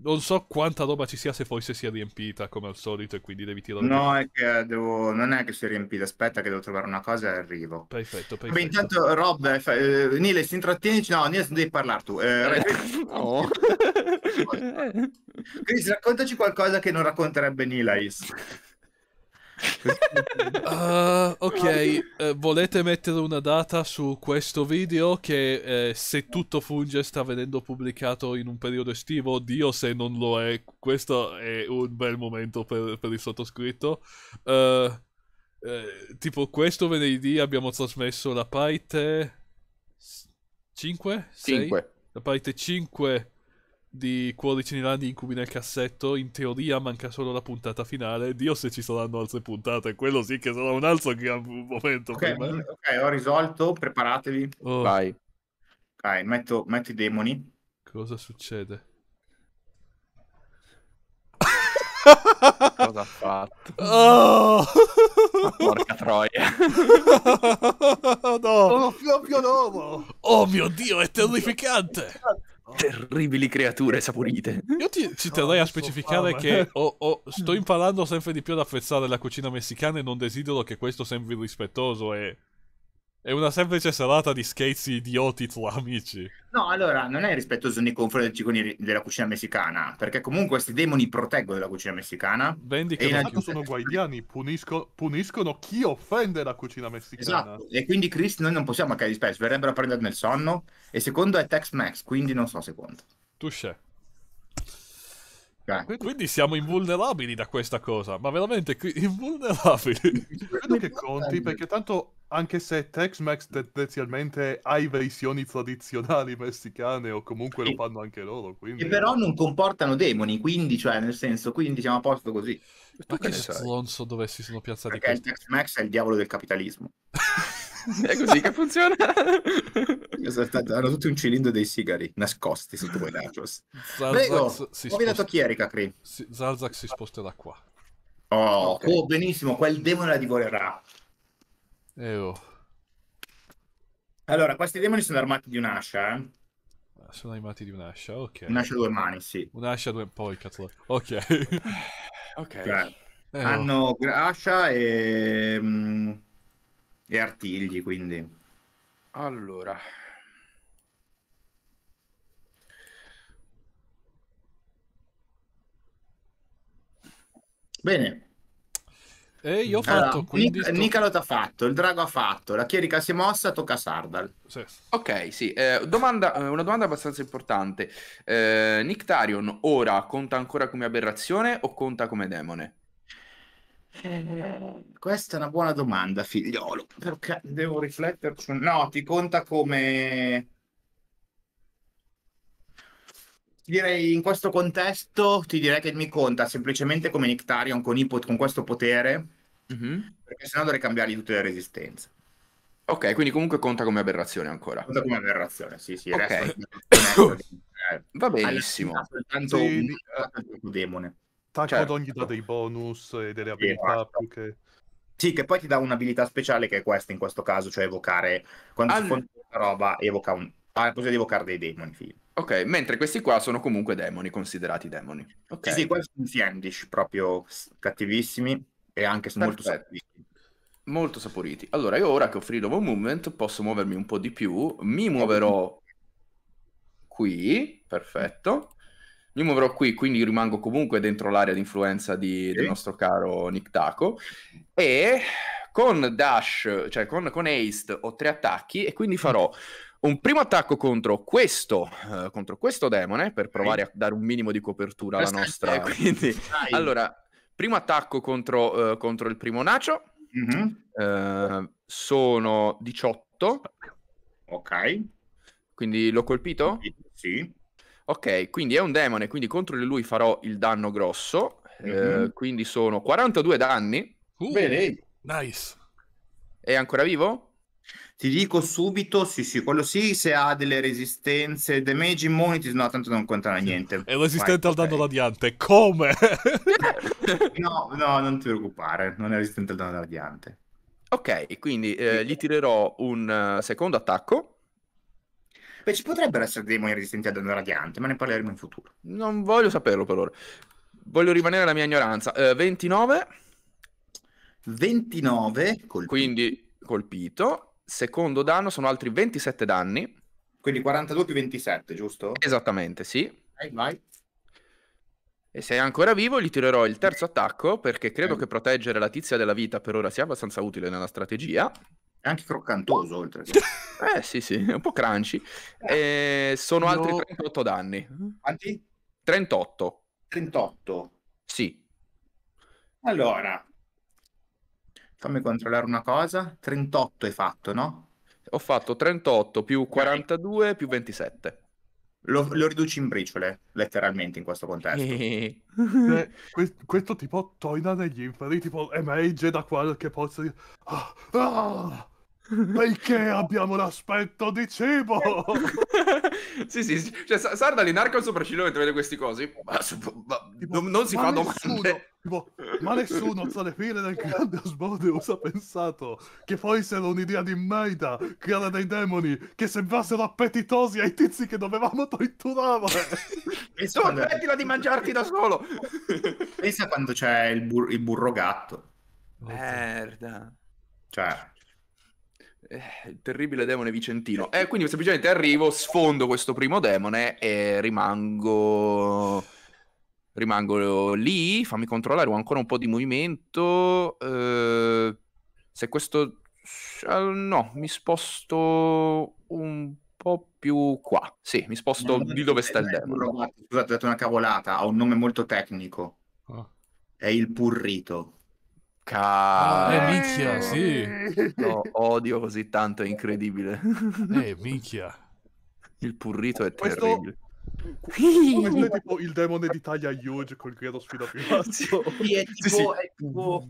non so quanta roba ci sia se poi si è riempita come al solito e quindi devi tirare. No, è devo... non è che si è riempita, aspetta che devo trovare una cosa e arrivo. Perfetto, perfetto. Beh, intanto Rob, eh, eh, Nile, si intrattieni? No, Nile, devi parlare tu. Eh, no. Chris, raccontaci qualcosa che non racconterebbe Nilais uh, ok, uh, volete mettere una data su questo video che eh, se tutto funge sta venendo pubblicato in un periodo estivo? Oddio se non lo è, questo è un bel momento per, per il sottoscritto. Uh, tipo questo venerdì abbiamo trasmesso la parte 5? 5. La parte 5 di cuoricinirà di incubi nel cassetto, in teoria manca solo la puntata finale. Dio se ci saranno altre puntate, quello sì che sarà un altro gran momento. Ok, okay ho risolto, preparatevi. Oh. Vai. Ok, metto, metto i demoni. Cosa succede? Cosa ha fatto? Oh! Porca troia. no! Oh, Fio, Fio, no. oh mio Dio, è terrificante! terribili creature saporite. Io ti, ci ah, terrei a specificare che ho, ho, sto imparando sempre di più ad apprezzare la cucina messicana e non desidero che questo sembri rispettoso e è una semplice salata di scherzi idioti tra amici. No, allora, non è rispettoso nei confronti della cucina messicana, perché comunque questi demoni proteggono la cucina messicana. Vendi che non la... sono guaidiani, punisco, puniscono chi offende la cucina messicana. Esatto, e quindi Chris noi non possiamo a Kelly Space, verrebbero a prendere nel sonno, e secondo è Tex Max, quindi non so secondo. Touché. Okay. Eh. Quindi siamo invulnerabili da questa cosa, ma veramente invulnerabili. Credo che conti, perché tanto anche se Tex-Mex tendenzialmente ha i versioni tradizionali messicane o comunque lo fanno anche loro, quindi... E però non comportano demoni, quindi, cioè, nel senso, quindi siamo a posto così. ma che eh. stronzo dove si sono piazzati Perché questi? il Tex-Mex è il diavolo del capitalismo. È così che funziona. Esattamente, hanno tutti un cilindro dei sigari nascosti sotto quei nachos. Prego, si sposta... dato chi è Ricacri? Si... Zalzac si sposterà qua. Oh, okay. oh, benissimo, quel demone la divorerà. Eh, oh. Allora, questi demoni sono armati di un'ascia, eh. eh? Sono armati di un'ascia, ok. Un'ascia due mani, sì. Un'ascia due... Poi, cazzo. Ok. Eh, ok. Cioè, eh, oh. hanno ascia e... Mh mm, e artigli, quindi. Allora. Bene. E io ho fatto quindi... Nic- Nicolo t'ha fatto, il drago ha fatto, la chierica si è mossa, tocca a Sardal. Sì. Ok, sì. Eh, domanda, eh, una domanda abbastanza importante. Eh, Nictarion ora conta ancora come aberrazione o conta come demone? Eh, questa è una buona domanda, figliolo, perché devo rifletterci. No, ti conta come... Direi in questo contesto, ti direi che mi conta semplicemente come Nictarion con, ipo- con questo potere, mm-hmm. perché sennò dovrei cambiare tutte le resistenze. Ok, quindi comunque conta come aberrazione ancora. Conta come aberrazione, sì, sì. Ok. Resto... Va benissimo. Soltanto sì. un demone. Stacco certo. ogni dà dei bonus e delle abilità sì, esatto. più che... Sì, che poi ti dà un'abilità speciale che è questa in questo caso, cioè evocare... Quando All... si fonde questa roba, evoca un... ha la possibilità di evocare dei demoni, figlio. Ok, mentre questi qua sono comunque demoni, considerati demoni. Okay. Sì, sì, questi sono Siendish, proprio cattivissimi e anche Perfetto. molto saporiti. Molto saporiti. Allora, io ora che ho Freedom of Movement posso muovermi un po' di più, mi muoverò qui, perfetto. Io mi muoverò qui, quindi rimango comunque dentro l'area di influenza okay. del nostro caro Nick Taco. E con Dash, cioè con, con Haste, ho tre attacchi e quindi mm. farò un primo attacco contro questo, uh, contro questo demone per provare a dare un minimo di copertura alla nostra. Quindi, allora, primo attacco contro, uh, contro il primo Nacio. Mm-hmm. Uh, sono 18. Ok. Quindi l'ho colpito? Sì. Ok, quindi è un demone, quindi contro di lui farò il danno grosso. Mm-hmm. Eh, mhm. quindi sono 42 danni. Uh, Bene. Nice. È ancora vivo? Ti dico subito, sì, sì, quello sì, se ha delle resistenze, damage immunity, no, tanto non contano niente. È resistente Vai, al danno okay. radiante, come? no, no, non ti preoccupare, non è resistente al danno radiante. Ok, quindi eh, gli tirerò un uh, secondo attacco. Beh, ci potrebbero essere demoni resistenti ad onda radiante, ma ne parleremo in futuro. Non voglio saperlo per ora. Voglio rimanere alla mia ignoranza. Eh, 29. 29 colpito. Quindi colpito. Secondo danno sono altri 27 danni. Quindi 42 più 27, giusto? Esattamente, sì. Vai, vai. E se è ancora vivo gli tirerò il terzo attacco perché credo eh. che proteggere la tizia della vita per ora sia abbastanza utile nella strategia anche croccantoso oltre. eh sì sì, un po' crunchy. Eh, eh sono no. altri 38 danni. Quanti? 38. 38? Sì. Allora, fammi controllare una cosa. 38 hai fatto, no? Ho fatto 38 più 42 più 27. Lo, lo riduci in briciole, letteralmente, in questo contesto. Eh. Eh, questo, questo, tipo torna negli inferi, tipo emerge da qualche pozza Ah, ah! Perché abbiamo l'aspetto di cibo? sì, sì, sì. Cioè, Sarda li narca il sopracciglio mentre vede queste cose. Ma, ma, tipo, non, non, si fa domande. tipo, ma nessuno tra le file del grande Asmodeus ha pensato che fosse un'idea di merda creata dai demoni che sembrassero appetitosi ai tizi che dovevamo torturare. e tu quando... smettila di mangiarti da solo. Pensa quando c'è il, bur- il burro gatto. Merda. Cioè... Eh, il terribile demone vicentino. E eh, eh, quindi semplicemente arrivo, sfondo questo primo demone e rimango. Rimango lì. Fammi controllare. Ho ancora un po' di movimento. Eh, se questo. No, mi sposto un po' più qua. Sì, mi sposto di dove sta il demone. Scusate, ho detto una cavolata. Ha un nome molto tecnico. Oh. È il purrito. Cazzo. Ah, eh, minchia, eh. sì. Lo odio così tanto, è incredibile. Eh, minchia. Il purrito è Questo... terribile. Questo è tipo il demone d'Italia Huge col credo sfida più basso. Sì, è tipo... Sì, sì. È tipo...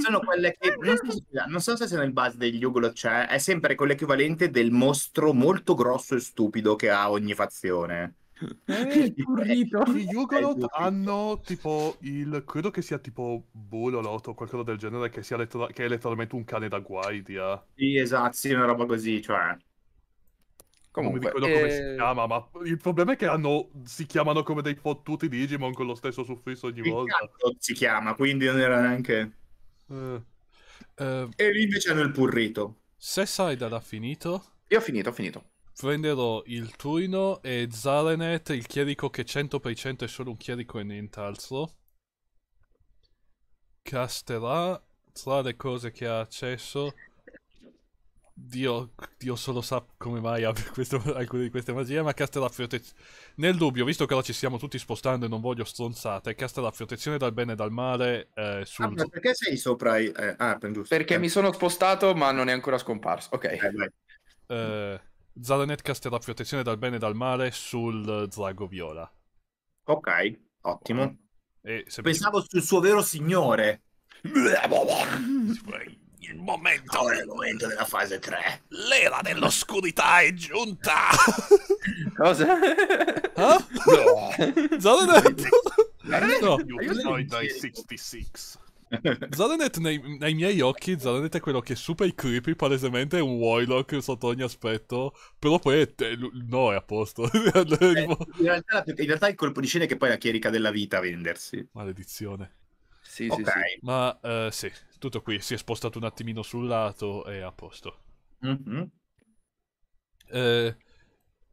sono quelle che... Non so, se, non so se nel base degli Ugolo c'è, è sempre quell'equivalente del mostro molto grosso e stupido che ha ogni fazione. Eh, il currito. I yogurt hanno tipo il... credo che sia tipo Bulolot o qualcosa del genere che, sia lettera... che è letteralmente un cane da guardia. Sì, esatto, sì, una roba così, cioè... Comunque, non mi ricordo eh... come si eh, chiama, ma il problema è che hanno... si chiamano come dei fottuti Digimon con lo stesso suffisso ogni esatto, volta. Si chiama, quindi non era neanche... Eh. Eh... E lì invece hanno il purrito. Se Saidad ha finito... Io ho finito, ho finito prenderò il Tuino e Zarenet, il chierico che 100% è solo un chierico e nient'altro. Casterà tra le cose che ha accesso. Dio, Dio solo sa come mai abbia alcune di queste magie, ma casterà protezione... Nel dubbio, visto che ora ci stiamo tutti spostando e non voglio stronzate, casterà protezione dal bene e dal male eh, sul... Ah, perché sei sopra i... Eh, ah, giusto. Perché eh. mi sono spostato ma non è ancora scomparso, ok. Eh, Zaranet casterà protezione dal bene e dal male sul drago viola. Ok, ottimo. Semplicemente... Pensavo sul suo vero signore. Il momento, è il momento della fase 3. L'era dell'oscurità è giunta. Cosa? Ah? No. Zaranet? No. You played 66. Zalanet nei, nei, miei occhi, Zalanet è quello che super creepy, palesemente è un Warlock sotto ogni aspetto, però poi è te, no, è a posto. Eh, in, realtà, in, realtà, il colpo di scena è che poi la chierica della vita a vendersi. Maledizione. Sì, okay. sì, sì. Ma uh, sì, tutto qui, si è spostato un attimino sul lato e è a posto. mm mm-hmm. eh,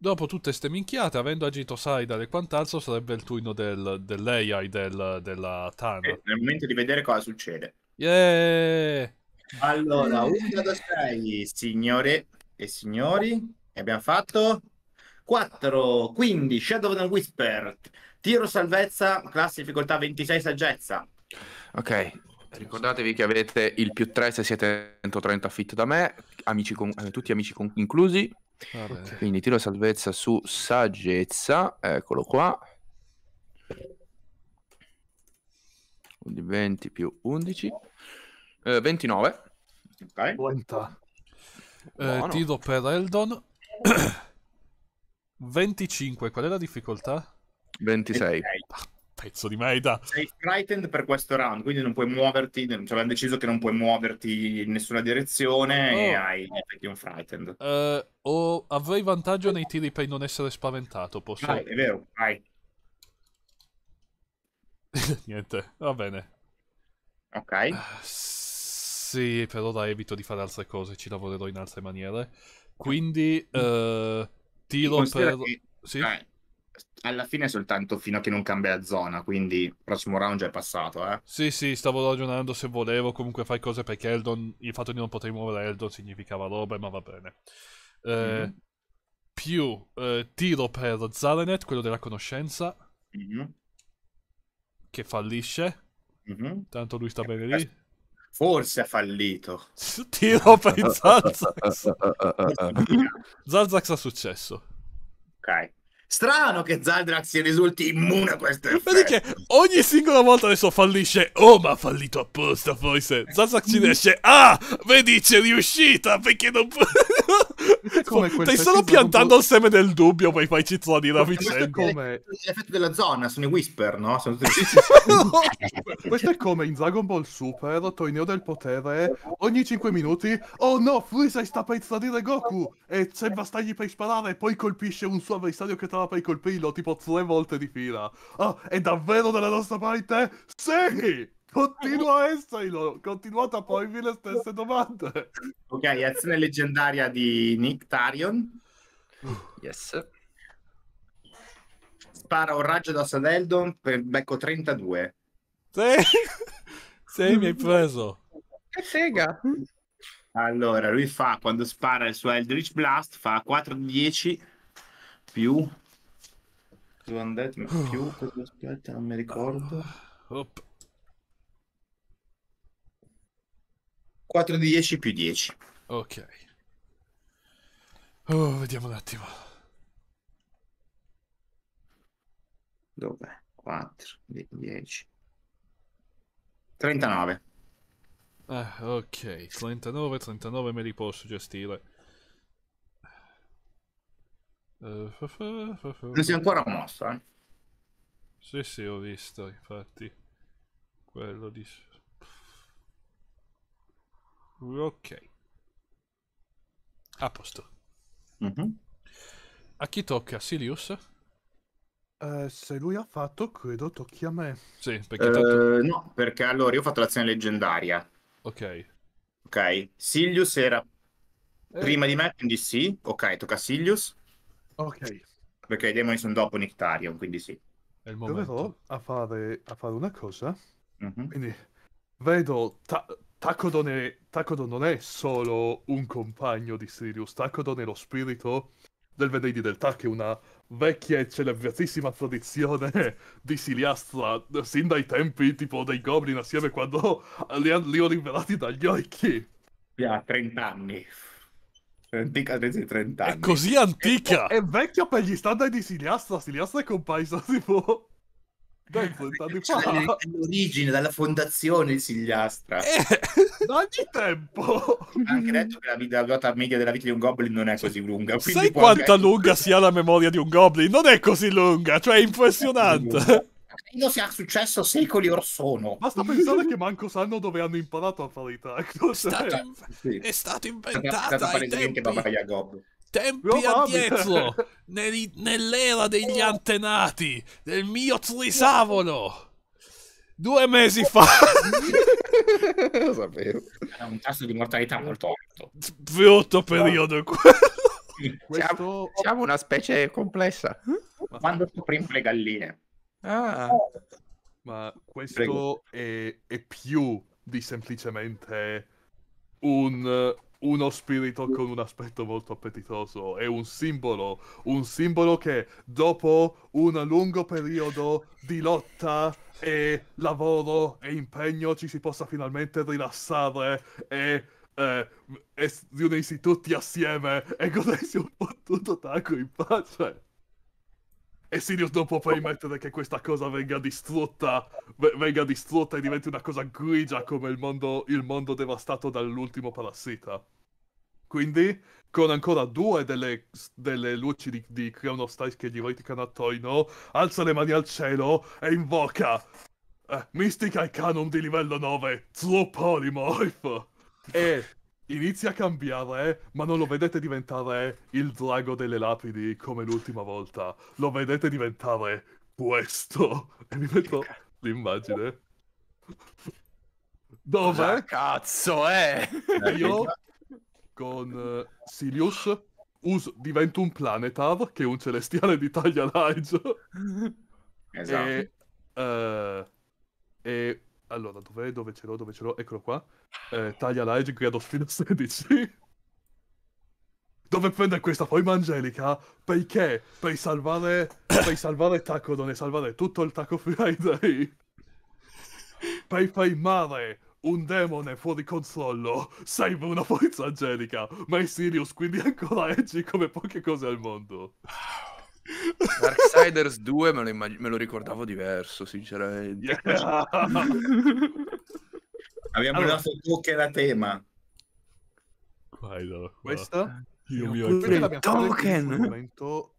Dopo tutte ste minchiate, avendo agito Saidal e quant'altro, sarebbe il turno del, dell'AI del, della Tana. Eh, è il momento di vedere cosa succede. Yeah! Allora, 1 da 6, signore e signori, abbiamo fatto 4, quindi Shadow and Whisper, tiro salvezza, classe difficoltà 26 saggezza. Ok, ricordatevi che avete il più 3 se siete 130 fit da me, amici con, eh, tutti amici con, inclusi. Vabbè. Quindi tiro salvezza su saggezza, eccolo qua. Quindi 20 più 11. Eh, 29. Okay. Eh, tiro per Eldon. 25, qual è la difficoltà? 26. 26 pezzo di merda. Sei frightened per questo round, quindi non puoi muoverti, cioè abbiamo deciso che non puoi muoverti in nessuna direzione oh. e hai effetti un frightened. Uh, o avrei vantaggio nei tiri per non essere spaventato, posso? Vai, è vero, vai. Niente, va bene. Ok. Sì, però ora evito di fare altre cose, ci lavorerò in altre maniere. Quindi, uh, tiro per... Che... Sì? Eh alla fine soltanto fino a che non cambia zona, quindi il prossimo round già è passato, eh. Sì, sì, stavo ragionando se volevo comunque fare cose perché Eldon, il fatto di non poter muovere Eldon significava roba, ma va bene. Eh, mm-hmm. Più eh, tiro per Zalenet, quello della conoscenza, mm-hmm. che fallisce. Mm-hmm. Tanto lui sta eh, bene lì. Forse ha fallito. Tiro per Zalzax. Zalzax ha successo. Ok. Strano che Zaldrax risulti immune a questo effetto. Perché ogni singola volta adesso fallisce. Oh, ma ha fallito apposta, forse. Zaldrax ci mm-hmm. riesce. Ah, vedi, c'è riuscita, perché non... Come Stai solo piantando il seme del dubbio, poi fai cizzoni la vicenda. Come... L'effetto della zona, sono i whisper, no? Sono tutti... Questo è come in Dragon Ball Super, torneo del potere, ogni 5 minuti, oh no, Freezer sta per instradire Goku, e sembra stargli per sparare, poi colpisce un suo avversario che tra scappa e colpirlo tipo tre volte di fila. Oh, è davvero della nostra parte? Sì! Continua a esserlo! Continuate a porvi le stesse domande. Ok, azione leggendaria di Nick Tarion. Yes. Spara un raggio da ad per becco 32. Sì, sì mi hai preso. Che sega! Allora, lui fa, quando spara il suo Eldritch Blast, fa 4 di 10 più Van Dead, oh. più cosa aspetta, non mi ricordo. Ah, op. 4 di 10 più 10. Ok. Oh, vediamo un attimo. Dov'è? 4 di 10. 39. Ah, ok, 39, 39 me li posso gestire. Non eh, si è ancora mossa. Eh? Sì, sì, ho visto, infatti. Quello di... Ok. A posto. Mm -hmm. A chi tocca? Sirius? Eh, se lui ha fatto, credo tocchi a me. Sì, perché eh, tanto... No, perché allora io ho fatto l'azione leggendaria. Ok. Ok, Silius era eh. prima di me, quindi sì. Ok, tocca a Silius. Ok. Perché i demoni sono dopo Nictarion, quindi sì. È il momento. Dovrò a fare, a fare una cosa. Mm-hmm. Quindi vedo ta- Takodon, non è solo un compagno di Sirius, Takodon è lo spirito del venerdì del è una vecchia e celebratissima tradizione di Siliastra, sin dai tempi tipo dei Goblin assieme quando li, li ho liberati dagli orecchi. Ha 30 anni. Antica di 30 anni. È così antica! È, è vecchia per gli standard di Siliastra. Siliastra è comparsa tipo... Dai, vent'anni cioè, fa. L'origine, dalla fondazione di Siliastra. Eh. Da ogni tempo! Anche detto che la, vita, durata media della vita di un goblin non è cioè, così lunga. Sai quanta anche... lunga sia la memoria di un goblin? Non è così lunga, cioè è impressionante credo sia successo secoli or sono. Basta pensare che manco sanno dove hanno imparato a fare i tractor. È, stata, sì. è stato inventato è stato ai tempi, tempi addietro, nel, nell'era degli oh. antenati, del mio trisavolo. Due mesi fa. Lo sapevo. Era un tasso di mortalità molto alto. Brutto periodo quello. Questo... Siamo, siamo una specie complessa. Quando scoprimo le galline. Ah, eh. ma questo Prego. è, è più di semplicemente un uno spirito con un aspetto molto appetitoso. È un simbolo, un simbolo che dopo un lungo periodo di lotta e lavoro e impegno ci si possa finalmente rilassare e, eh, riunirsi tutti assieme e godersi un po' tutto taco in pace. E Sirius non può permettere che questa cosa venga distrutta, venga distrutta e diventi una cosa grigia come il mondo, il mondo devastato dall'ultimo parassita. Quindi, con ancora due delle, delle luci di, di Crown of Stars che gli verticano attorno, alza le mani al cielo e invoca eh, e Canon di livello 9, Polymorph! E inizia a cambiare, eh? ma non lo vedete diventare eh, il drago delle lapidi come l'ultima volta. Lo vedete diventare questo. E mi metto l'immagine. Dove? Ah, cazzo, eh! Io con uh, Sirius uso, divento un planetar, che è un celestiale di taglia large. Esatto. E, uh, e allora, dov'è? Dove ce l'ho? Dove ce l'ho? Eccolo qua. Eh, taglia live credo fino a 16. Dove prendere questa poi Angelica? Perché? Per salvare... per salvare Takodon e salvare tutto il Taco Friday. Per fermare un demone fuori controllo serve una forza angelica. Ma è Sirius, quindi ancora oggi come poche cose al mondo. Darksiders 2 me lo, immag- me lo ricordavo diverso, sinceramente. Yeah. Abbiamo allora. il nostro Joker a tema. Quello, Questo? Io mi ho il token! Sul momento,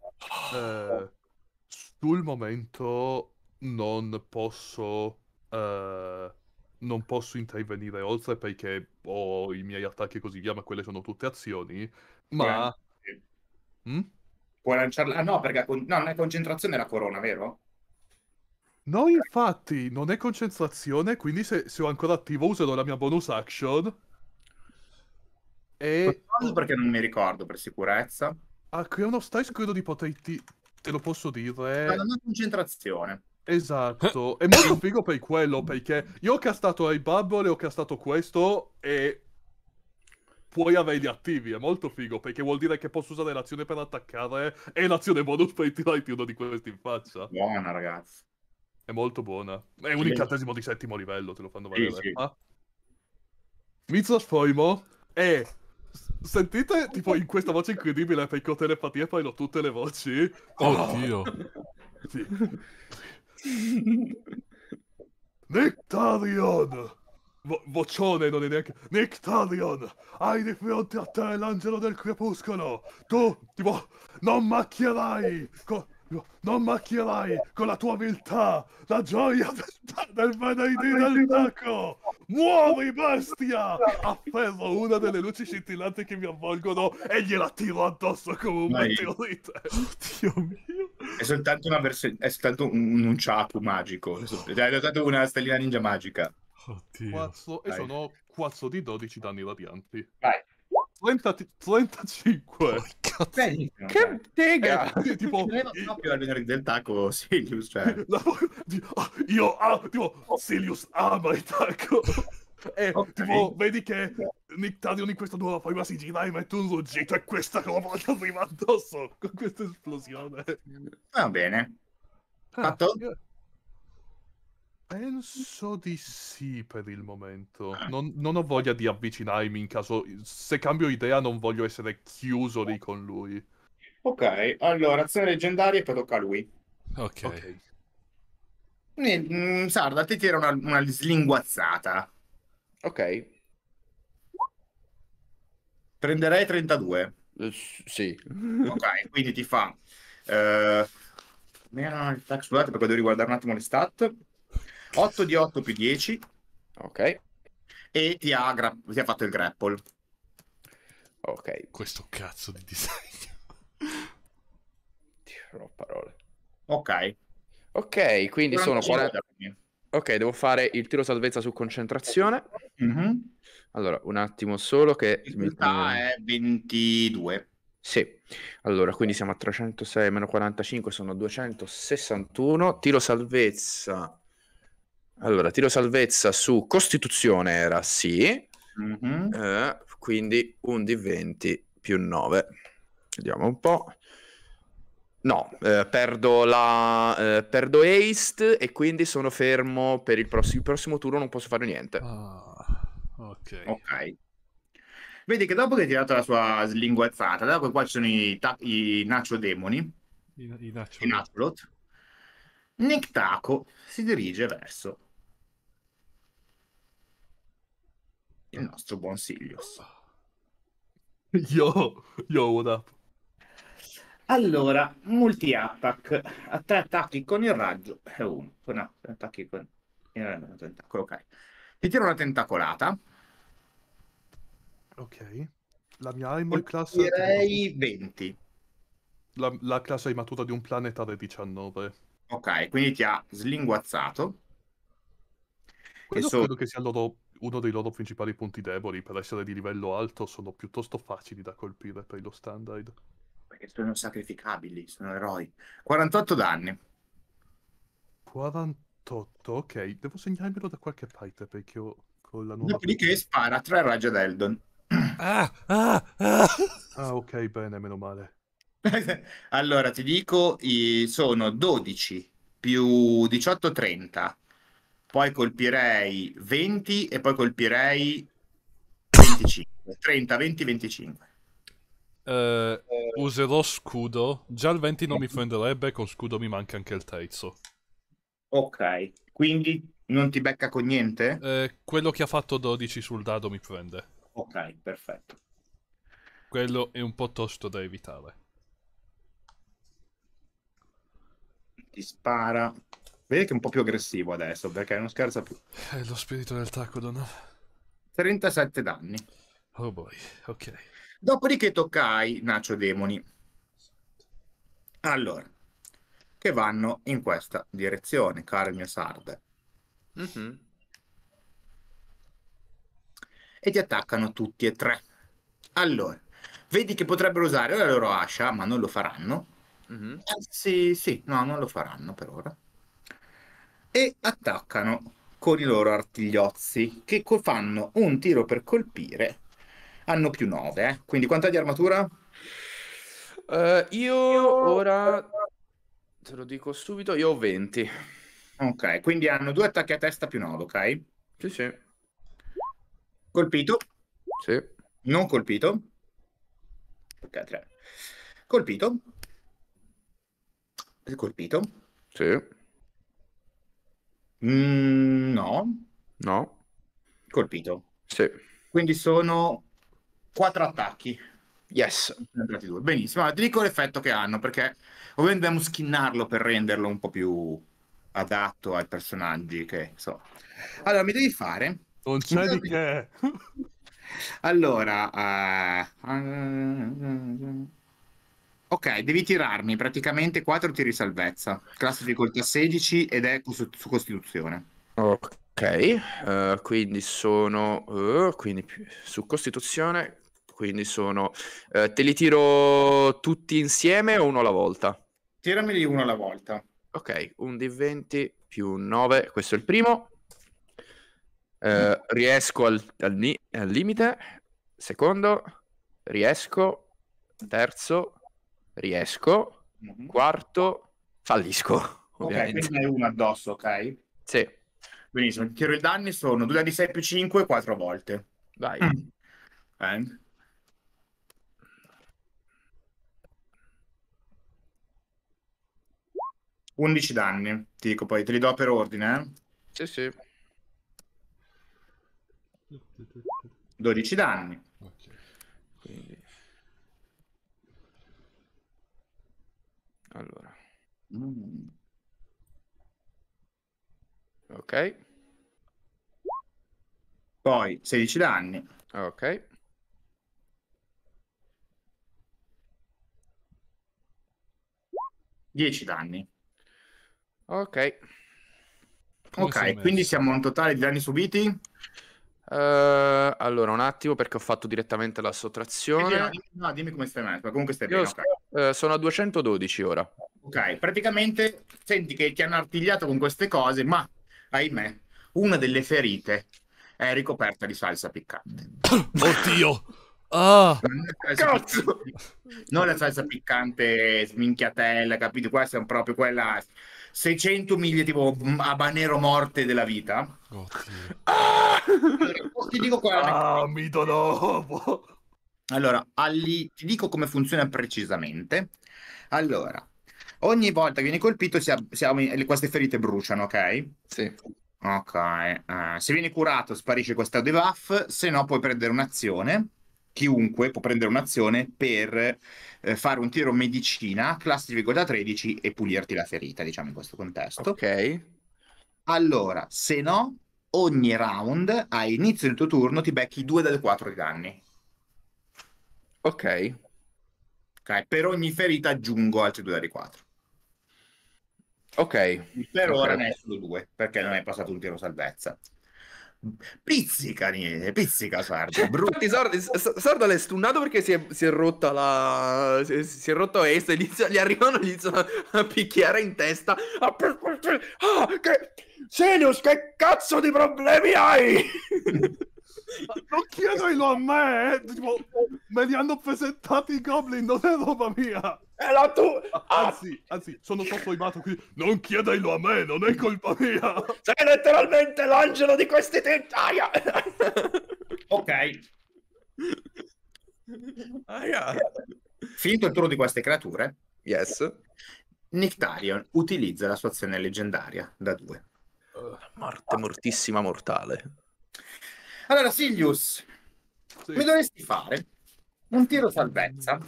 eh, sul momento non posso... Eh, non posso intervenire oltre perché ho i miei attacchi e così via, ma quelle sono tutte azioni. Ma... Yeah. Mm? puoi lanciarla? Ah no, perché con... no, non è concentrazione la corona, vero? No, infatti, non è concentrazione, quindi se, se ho ancora attivo userò la mia bonus action. E... Perché non mi ricordo, per sicurezza. Ah, crea uno stress, credo di poterti... Te lo posso dire. Ma non è concentrazione. Esatto, è molto figo per quello, perché io ho castato i bubble, ho castato questo e puoi averli attivi. È molto figo perché vuol dire che posso usare l'azione per attaccare e l'azione bonus per tirarti uno di questi in faccia. Buona, ragazzi. È molto buona. È un incantesimo di settimo livello, te lo fanno vedere. Sì, sì. Ah. Mizos Foimo è Sentite, tipo, in questa voce incredibile, perché ho telepatia e poi fanno tutte le voci. Oddio. Oh, sì. Nectarion! vocione non è neanche... Nictarion, hai di fronte a te l'angelo del crepuscolo. Tu, tipo, non macchierai... Co- non macchierai con la tua viltà la gioia del, del venerdì del tacco! Muovi, bestia! Afferro una delle luci scintillanti che mi avvolgono e gliela tiro addosso come un meteorite. Oddio mio! È soltanto, una verse- è soltanto un, un, un magico. È soltanto una stellina ninja magica. Oddio. Quattro, e sono 4 di 12 danni radianti. Vai. 30, 35. cazzo. che tega! Eh, tipo... Non so più allenare del taco Silius, cioè... No, ah, io, ah, tipo, Silius ama il taco. E eh, okay. tipo, vedi che Nictarion in questa nuova forma si gira e mette un ruggito e questa roba che arriva addosso con questa esplosione. Va bene. Ah, Fatto? Ah, io... Penso di sì per il momento. Non, non, ho voglia di avvicinarmi in caso... Se cambio idea non voglio essere chiuso lì con lui. Ok, allora, azione leggendaria e poi tocca a lui. Ok. okay. Mm, Sarda, ti tira una, una slinguazzata. Ok. Prenderei 32. Uh, eh, sì. ok, quindi ti fa... Uh... Scusate perché devo riguardare un attimo le stat. 8 di 8 più 10. Ok. E ti ha, gra- ti ha fatto il grapple. Ok. Questo cazzo di design. disegno. Tiro parole. Ok. Ok, quindi sono 40... Ok, devo fare il tiro salvezza su concentrazione. Mm-hmm. Allora, un attimo solo che... Difficoltà è 22. Sì, allora quindi siamo a 306 meno 45, sono 261. Tiro salvezza allora, tiro salvezza su Costituzione era sì, mm-hmm. eh, quindi un di 20 più 9. Vediamo un po'. No, eh, perdo, la, eh, perdo haste e quindi sono fermo per il, pross- il prossimo turno, non posso fare niente. Ah, ok. Ok. Vedi che dopo che hai tirato la sua slinguazzata, dopo qua ci sono i, ta- i nacho demoni, i, i nacho, i nacho Nick Taco si dirige verso il nostro buon Silius. Yo, yo, what up? Allora, multi-attack, a tre attacchi con il raggio È uno, no, tre attacchi con il tentacolo, ok. Ti tiro una tentacolata. Ok. La mia armor class... Direi 20. La, la classe armatura di un planeta del 19. Ok, quindi ti ha slinguazzato. Questo e so... credo che sia il loro uno dei loro principali punti deboli per essere di livello alto sono piuttosto facili da colpire per lo standard. Perché sono sacrificabili, sono eroi. 48 danni. 48, ok. Devo segnarmelo da qualche parte perché ho con la nuova... Dopodiché spara tra il raggio d'Eldon. Ah, ah, ah. ah, ok, bene, meno male. allora, ti dico, sono 12 più 18, 30 poi colpirei 20 e poi colpirei 25. 30, 20, 25. Eh, userò scudo. Già il 20 non mi prenderebbe, con scudo mi manca anche il terzo. Ok, quindi non ti becca con niente? Eh, quello che ha fatto 12 sul dado mi prende. Ok, perfetto. Quello è un po' tosto da evitare. Ti spara Vedi che è un po' più aggressivo adesso perché non scherza più. È eh, lo spirito del tacco, Tacodon. 37 danni. Oh boy, ok. Dopodiché toccai Nacio Demoni. Allora, che vanno in questa direzione, caro mio sarde. Mm-hmm. E ti attaccano tutti e tre. Allora, vedi che potrebbero usare la loro ascia, ma non lo faranno. Mm-hmm. Anzi, sì, no, non lo faranno per ora e attaccano con i loro artigliozzi che co- fanno un tiro per colpire. Hanno più 9, eh. quindi quant'è di armatura? Uh, io ora te lo dico subito, io ho 20. Ok, quindi hanno due attacchi a testa più 9, ok? Sì, sì. Colpito? Sì. Non colpito? Ok, 3. Colpito? Colpito? Sì. Mm, no. No. Colpito. Sì. Quindi sono quattro attacchi. Yes. Benissimo. Allora, ti dico l'effetto che hanno, perché ovviamente dobbiamo skinnarlo per renderlo un po' più adatto ai personaggi che so. Allora, mi devi fare... Non c'è di che... Allora... Uh... Ok, devi tirarmi praticamente 4 tiri salvezza. Classe di difficoltà 16 ed è su, su Costituzione. Ok, uh, quindi sono... Uh, quindi su Costituzione, quindi sono... Uh, te li tiro tutti insieme o uno alla volta? Tirameli uno alla volta. Ok, un di 20 più 9, questo è il primo. Mm. riesco al, al, al limite. Secondo, riesco. Terzo, riesco, mm-hmm. quarto, fallisco. Ovviamente. Ok, quindi hai uno addosso, ok? Sì. Benissimo, tiro i danni, sono 2 di 6 più 5, 4 volte. Vai. Mm. And... Eh? Undici danni, ti dico poi, te li do per ordine, eh? Sì, sì. 12 danni. Allora. Mm. Ok. Poi 16 danni. Ok. Dieci danni. Ok. Come ok, quindi siamo a un totale di danni subiti? Uh, allora, un attimo perché ho fatto direttamente la sottrazione. No, no, dimmi come stai messo, comunque stai Io bene. Okay. Eh, sono a 212 ora. Ok, praticamente senti che ti hanno artigliato con queste cose, ma ahimè, una delle ferite è ricoperta di salsa piccante. Oddio! Ah, ah. cazzo! Non la salsa piccante sminchiatella, capito? Qua siamo proprio quella 600 miglia tipo mm, abanero morte della vita. Oh, Ah! Allora, ti dico qua. Ah, mito dopo. Allora, alli- ti dico come funziona precisamente. Allora, ogni volta che vieni colpito, si ab- si ab- queste ferite bruciano, ok? Sì. Ok, eh, se vieni curato sparisce questa debuff, se no puoi prendere un'azione, chiunque può prendere un'azione per eh, fare un tiro medicina, classifico da 13 e pulirti la ferita, diciamo in questo contesto. Ok. Allora, se no, ogni round a inizio del tuo turno ti becchi 2 dalle 4 di danni. Ok. Ok, per ogni ferita aggiungo altri 2 dadi 4. Ok. Per ora okay. ne è solo due, perché non è passato un tiro salvezza. Pizzica, niente, pizzica Sardo. Brutti, Sardo, Sardo l'è stunnato perché si è, si è, rotta la. Si, si è rotto Est. Inizia, gli arrivano gli iniziano a picchiare in testa. Ah, ah, che... Senius, che cazzo di problemi hai? non chiedono a me, eh. tipo, me li hanno presentati i goblin, non è roba mia. Era tu! Ah. Anzi, anzi, sono sottoimato qui. Non chiedilo a me, non è colpa mia. Sei letteralmente l'angelo di queste tentaia. ok. Ah, yeah. Finito il turno di queste creature. Yes. Nictarion utilizza la sua azione leggendaria da due. Morte mortissima mortale. Allora, Silius, sì. mi dovresti fare un tiro salvezza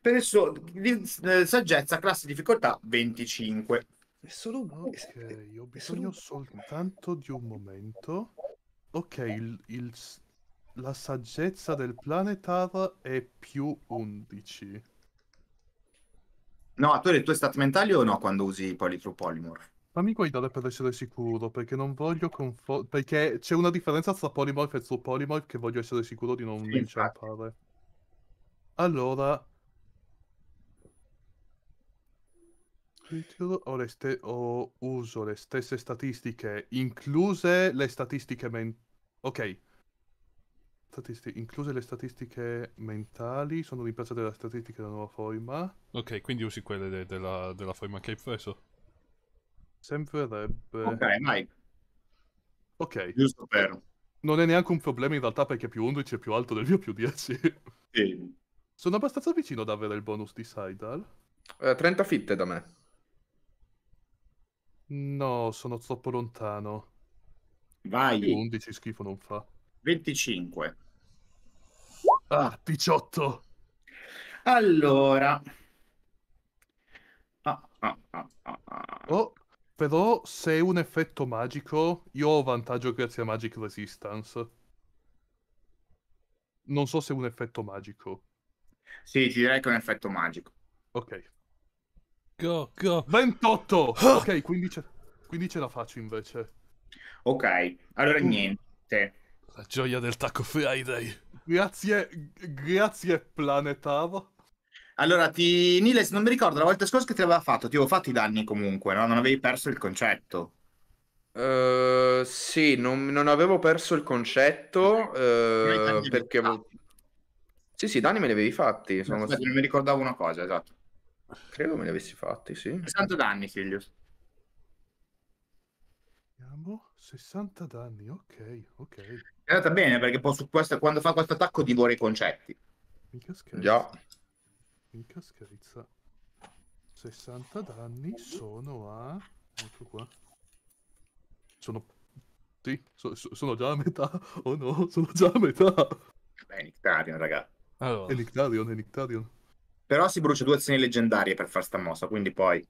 per il suo eh, saggezza classe difficoltà 25. È solo un... Okay, ho bisogno soltanto di un momento. Ok, il, il, la saggezza del planetara è più 11. No, tu hai le tue stat mentali o no quando usi Polytrupolimor? Fammi guidare per essere sicuro, perché non voglio confondere. Perché c'è una differenza tra polymorph e true polymorph che voglio essere sicuro di non sì, inciampare. Allora... Ho, le ste... ho uso le stesse statistiche, incluse le statistiche mentali. Ok. Statisti... incluse le statistiche mentali, sono rimpiazzate della statistica della nuova forma. Ok, quindi usi quelle de della, della forma che hai preso. Sembrerebbe... Ok, mai. Ok. Giusto per... Non è neanche un problema in realtà perché più 11 è più alto del mio più 10. Sì. Sono abbastanza vicino ad avere il bonus di Sidal. Eh, 30 fitte da me. No, sono troppo lontano. Vai. Più 11 schifo non fa. 25. Ah, 18. Allora. Ah, ah, ah, ah, ah. oh, però se è un effetto magico, io ho vantaggio grazie a Magic Resistance. Non so se è un effetto magico. Sì, ti direi che è un effetto magico. Ok. Go, go. 28! ok, quindi, ce... quindi ce la faccio invece. Ok, allora niente. La gioia del Taco Friday. Grazie, grazie Planetav. Allora, ti... Niles, non mi ricordo la volta scorsa che ti aveva fatto, ti avevo fatto i danni comunque, no? Non avevi perso il concetto. Uh, sì, non, non, avevo perso il concetto uh, perché... Avevo... Sì, sì, danni me li avevi fatti. Sono... Aspetta, non mi ricordavo una cosa, esatto. Credo me li avessi fatti, sì. 60 danni, Silius. Vediamo. 60 danni, ok, ok. È andata bene perché posso, questo, quando fa questo attacco divora i concetti. Mica scherzo. Già in cascarizza 60 danni sono a ecco qua sono sì, so, so, sono già a metà oh no sono già a metà è Nictarion raga allora. è Nictarion è Nictarion però si brucia due azioni leggendarie per far sta mossa quindi poi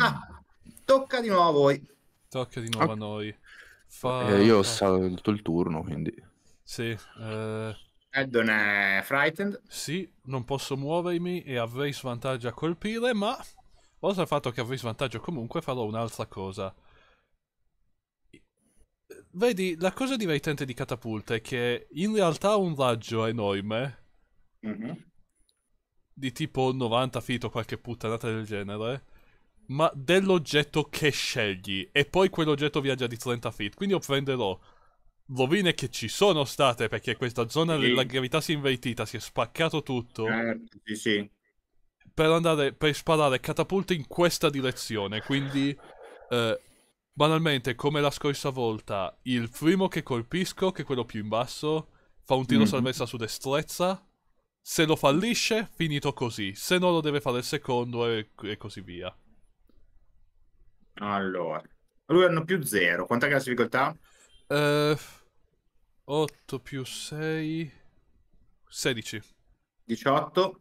ah, tocca di nuovo a voi tocca di nuovo ah. a noi eh, Fa... eh, io ho salto il turno quindi sì eh... Eddon è frightened. Sì, non posso muovermi e avrei svantaggio a colpire, ma oltre al fatto che avrei svantaggio comunque farò un'altra cosa. Vedi, la cosa divertente di catapulta è che in realtà un raggio enorme, mm -hmm. di tipo 90 feet o qualche puttanata del genere, ma dell'oggetto che scegli, e poi quell'oggetto viaggia di 30 feet, quindi io prenderò rovine che ci sono state perché questa zona sì. della gravità si è invertita, si è spaccato tutto. Certo, sì, sì. Per andare per sparare catapulte in questa direzione, quindi eh, banalmente come la scorsa volta, il primo che colpisco, che è quello più in basso, fa un tiro mm-hmm. salvezza su destrezza. Se lo fallisce, finito così. Se no lo deve fare il secondo e, e così via. Allora, lui hanno più zero. Quanta è la difficoltà? Eh. Uh... 8 più 6, 16. 18,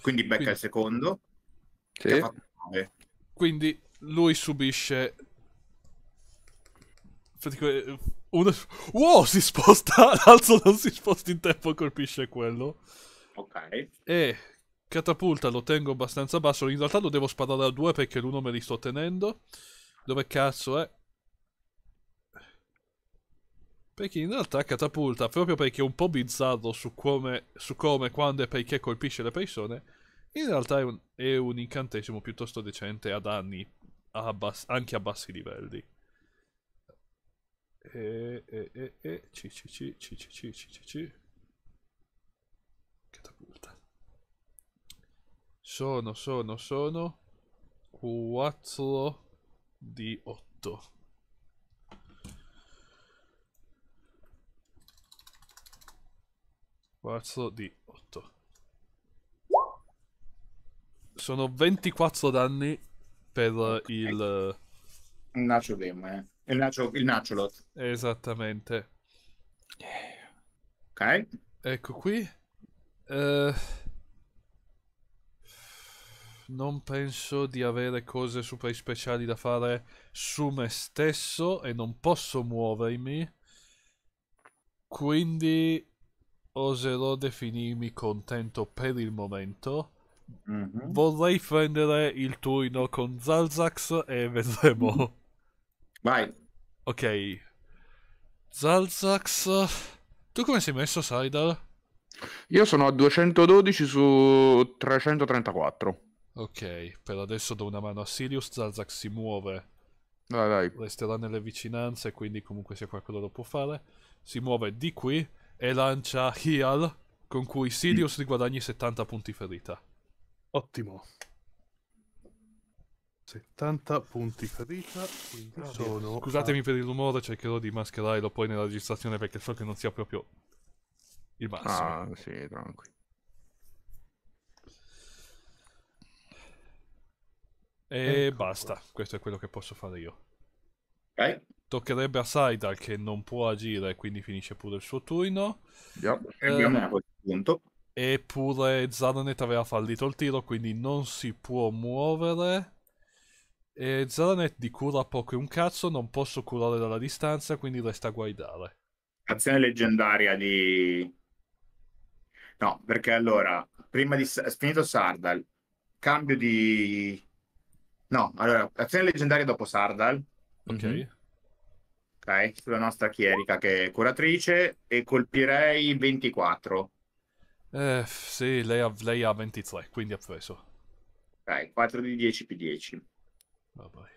quindi becca quindi. il secondo. Sì. Quindi lui subisce... Eh, una... Wow, si sposta, l'alzo non si sposta in tempo e colpisce quello. Ok. E catapulta lo tengo abbastanza basso, in realtà lo devo sparare a due perché l'uno me li sto tenendo. Dove cazzo è? Perché in realtà catapulta, proprio perché è un po' bizzarro su come, su come quando e perché colpisce le persone, in realtà è un, è un incantesimo piuttosto decente a danni a bas, anche a bassi livelli. E, e, e, e, c, c, c, c, c, c, c, c. Catapulta. Sono, sono, sono 4 di 8. quarzo di 8. Sono 24 danni per okay. il... Il nacho game, eh. Il, nacho, il nacholot. Esattamente. Ok. Ecco qui. Uh, non penso di avere cose super speciali da fare su me stesso e non posso muovermi. Quindi oserò definirmi contento per il momento. Mm-hmm. Vorrei prendere il turno con Zalzax e vedremo. Vai. Ok. Zalzax. Tu come sei messo, Sidar? Io sono a 212 su 334. Ok, per adesso do una mano a Sirius. Zalzax si muove. Dai, dai. Resterà nelle vicinanze, quindi comunque se qualcuno lo può fare. Si muove di qui e lancia Heal, con cui Sidious riguadagni 70 punti ferita. Ottimo. 70 punti ferita, sono... Scusatemi a... per il rumore, cercherò di mascherarlo poi nella registrazione perché so che non sia proprio il massimo. Ah, sì, tranquillo. E ecco basta, qua. questo è quello che posso fare io. Ok. Toccherebbe a Saidal che non può agire, quindi finisce pure il suo turno. Yeah, eh, eppure Zaranet aveva fallito il tiro, quindi non si può muovere. E Zaranet di cura poco e un cazzo, non posso curare dalla distanza, quindi resta a guardare. Azione leggendaria di... No, perché allora, prima di... finito Sardal, cambio di... No, allora, azione leggendaria dopo Sardal. Ok. Mm-hmm ok? Sulla nostra chierica che è curatrice e colpirei 24. Eh, sì, lei ha, lei ha 23, quindi ha preso. Ok, 4 di 10 più 10. Vabbè.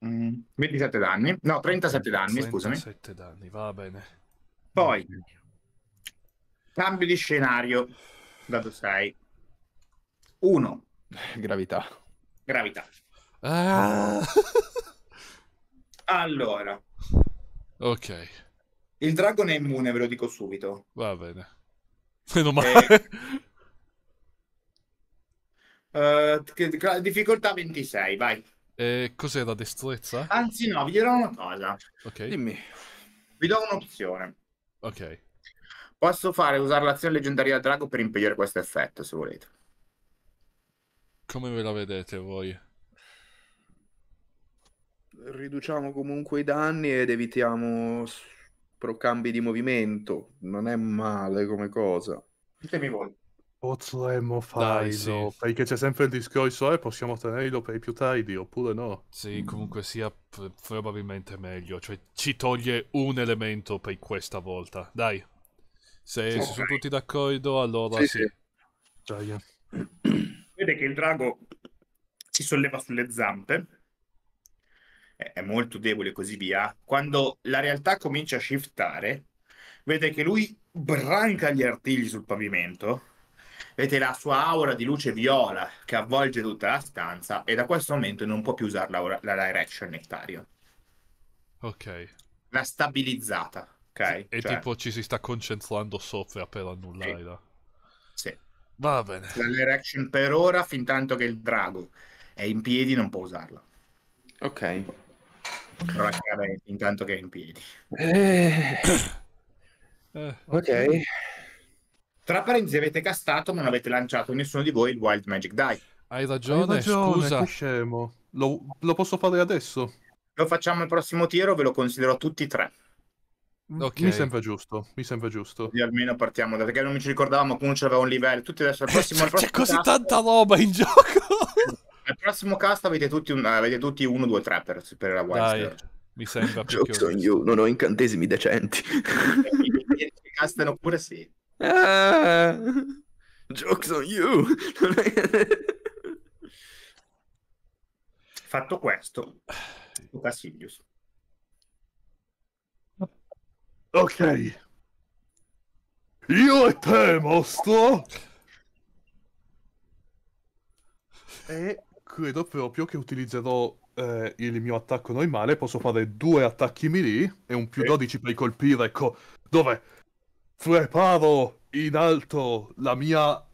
27 danni, no, 37 danni, 37 scusami. 37 danni, va bene. Poi, cambio di scenario, dato 6. 1. Gravità. Gravità. Ah. allora. Ok. Il dragon è immune, ve lo dico subito. Va bene. Meno eh. male. Eh, e... Uh, difficoltà 26, vai. E eh, cos'è la destrezza? Anzi, no, vi dirò una cosa. Ok. Dimmi. Vi do un'opzione. Ok. Posso fare usare l'azione leggendaria del drago per impedire questo effetto, se volete. Come ve la vedete voi? riduciamo comunque i danni ed evitiamo procambi di movimento. Non è male come cosa. Ditemi voi. Potremmo farlo, sì. perché c'è sempre il discorso, eh, possiamo tenerlo per i più tardi, oppure no? Sì, comunque sia pr- probabilmente meglio, cioè ci toglie un elemento per questa volta, dai. Se, okay. se sono tutti d'accordo, allora sì. sì. sì. Vede che il drago si solleva sulle zampe, è molto debole e così via, quando la realtà comincia a shiftare, vede che lui branca gli artigli sul pavimento, vede la sua aura di luce viola che avvolge tutta la stanza e da questo momento non può più usare la, la direction nectario. Ok. La stabilizzata, ok? E cioè... tipo ci si sta concentrando sopra per annullarla. Sì. sì. Va bene. La direction per ora, fin tanto che il drago è in piedi, non può usarla. Ok. Prova a intanto che è in piedi. Eh. Eh. eh... ok. Tra parentesi avete castato ma non avete lanciato nessuno di voi il Wild Magic Die. Hai ragione, Hai ragione scusa. scemo. Lo, lo posso fare adesso? Lo facciamo al prossimo tiro, ve lo considero tutti e tre. Okay. Mi sembra giusto, mi sembra giusto. Quindi almeno partiamo perché non ci ricordavamo comunque c'aveva un livello. Tutti adesso al prossimo, al prossimo C'è così tasto. tanta roba in gioco. Al prossimo cast avete tutti, un, avete tutti uno, due, tre per superare la Wild Dai, Mi sembra Jokes on you, non ho incantesimi decenti. Mi castano pure sì. Ah, jokes on you. Fatto questo, Luca Silius. Ok. Io e te, mostro. E credo proprio che utilizzerò eh, il mio attacco normale. Posso fare due attacchi melee e un più okay. 12 per colpire. Ecco, dove preparo in alto la mia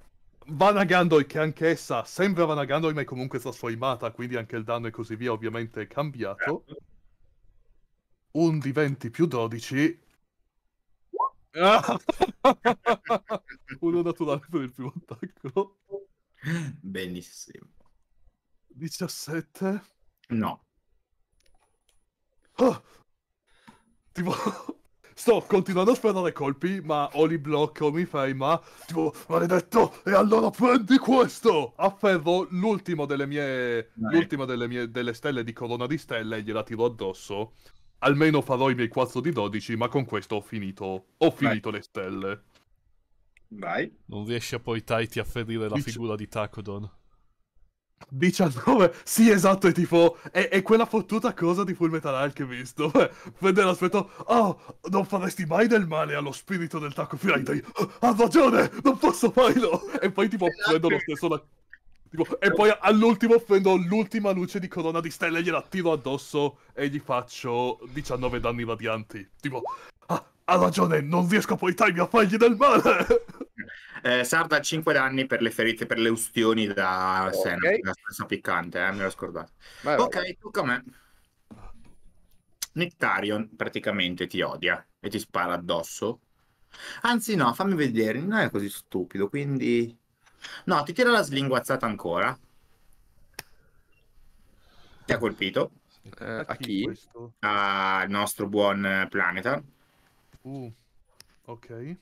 Vanagandoi, che anche essa sembra Vanagandoi, ma è comunque trasformata, quindi anche il danno e così via ovviamente è cambiato. Certo. Un di 20 più 12. Uno naturale per il primo attacco. Benissimo. 17? No. Oh! Tipo, sto continuando a sparare colpi, ma o li blocco, oh, mi ferma, tipo, maledetto, e allora prendi questo! Afferro l'ultimo delle mie, Dai. l'ultimo delle mie, delle stelle di corona di stelle e gliela tiro addosso. Almeno farò i miei 4 di 12, ma con questo ho finito, ho finito Dai. le stelle. Vai. Non riesci a poi Taiti a ferire la figura di Takodon. 19, sì esatto, è tipo, è, è, quella fottuta cosa di Full Metal Alchemist, dove vede l'aspetto, oh, non faresti mai del male allo spirito del Taco Friday, oh, ha ragione, non posso farlo, e poi tipo prendo esatto. lo stesso da... Tipo, e poi all'ultimo prendo l'ultima luce di corona di stelle, gliela tiro addosso e gli faccio 19 danni radianti. Tipo, ah, ha ragione, non riesco a poi time a fargli del male! Eh, Sarda ha 5 danni per le ferite, per le ustioni da oh, Senna, okay. la stessa piccante, eh, me l'ho scordato. Vai, ok, vai. tocca a me. Nectarion praticamente ti odia e ti spara addosso. Anzi no, fammi vedere, non è così stupido, quindi... No, ti tira la slinguazzata ancora. Ti ha colpito. Eh, a chi? Al nostro buon Planeta. Uh, ok.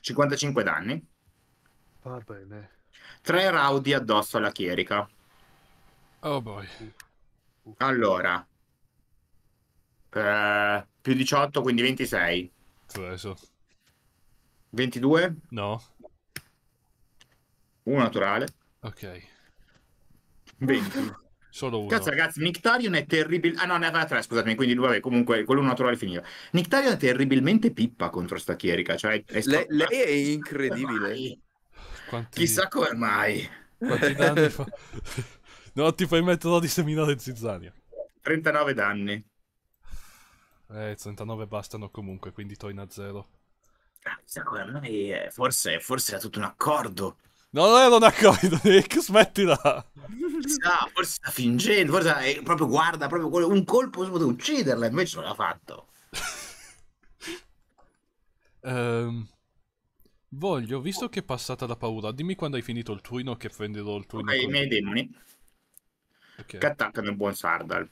55 danni. Va bene. 3 raudi addosso alla chierica. Oh boy. Allora. Eh, più 18, quindi 26. Preso. 22? No. 1 naturale. Ok. 20. Solo uno. Cazzo, ragazzi, Nictarion è terribile. Ah, no, ne aveva tre, scusatemi. Quindi, vabbè, comunque, quello naturale finiva. Nictarion è terribilmente pippa contro sta chierica. Cioè, è Le, lei è incredibile. Quanti... Chissà come mai. Quanti danni fa. no, ti fai metodo di seminare zizzania. 39 danni. Eh, 39 bastano comunque, quindi torna a zero. Chissà come mai. Forse, forse era tutto un accordo. Non è una COVID, Nick, smettila. Sa, forse sta fingendo, forse è, proprio guarda, proprio un colpo si poteva ucciderla, invece non l'ha fatto. um, voglio, visto che è passata la paura, dimmi quando hai finito il turno che prenderò il turno. Okay, I miei demoni okay. che attaccano il buon Sardal.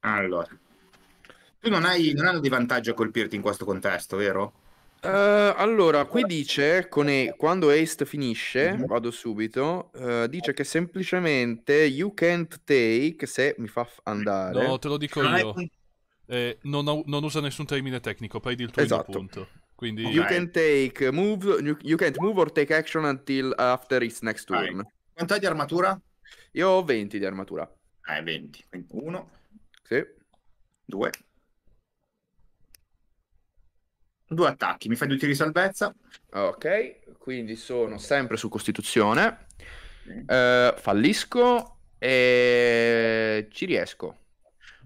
Allora, tu non, hai, non hanno di vantaggio a colpirti in questo contesto, vero? Uh, allora, qui dice, e, quando Ace finisce, mhm. vado subito, uh, dice che semplicemente you can't take, se mi fa andare... No, te lo dico ah, io. Ecco. Eh, non, ho, non, usa nessun termine tecnico, prendi il tuo esatto. punto. Quindi... You, can take move, you, you can't move or take action until after its next turn. Vai. Quanto hai di armatura? Io ho 20 di armatura. Ah, eh, 20, quindi 1. Sì. 2. due attacchi. Mi fai due tiri di salvezza. Ok, quindi sono sempre su Costituzione. Mm. Eh, fallisco e ci riesco.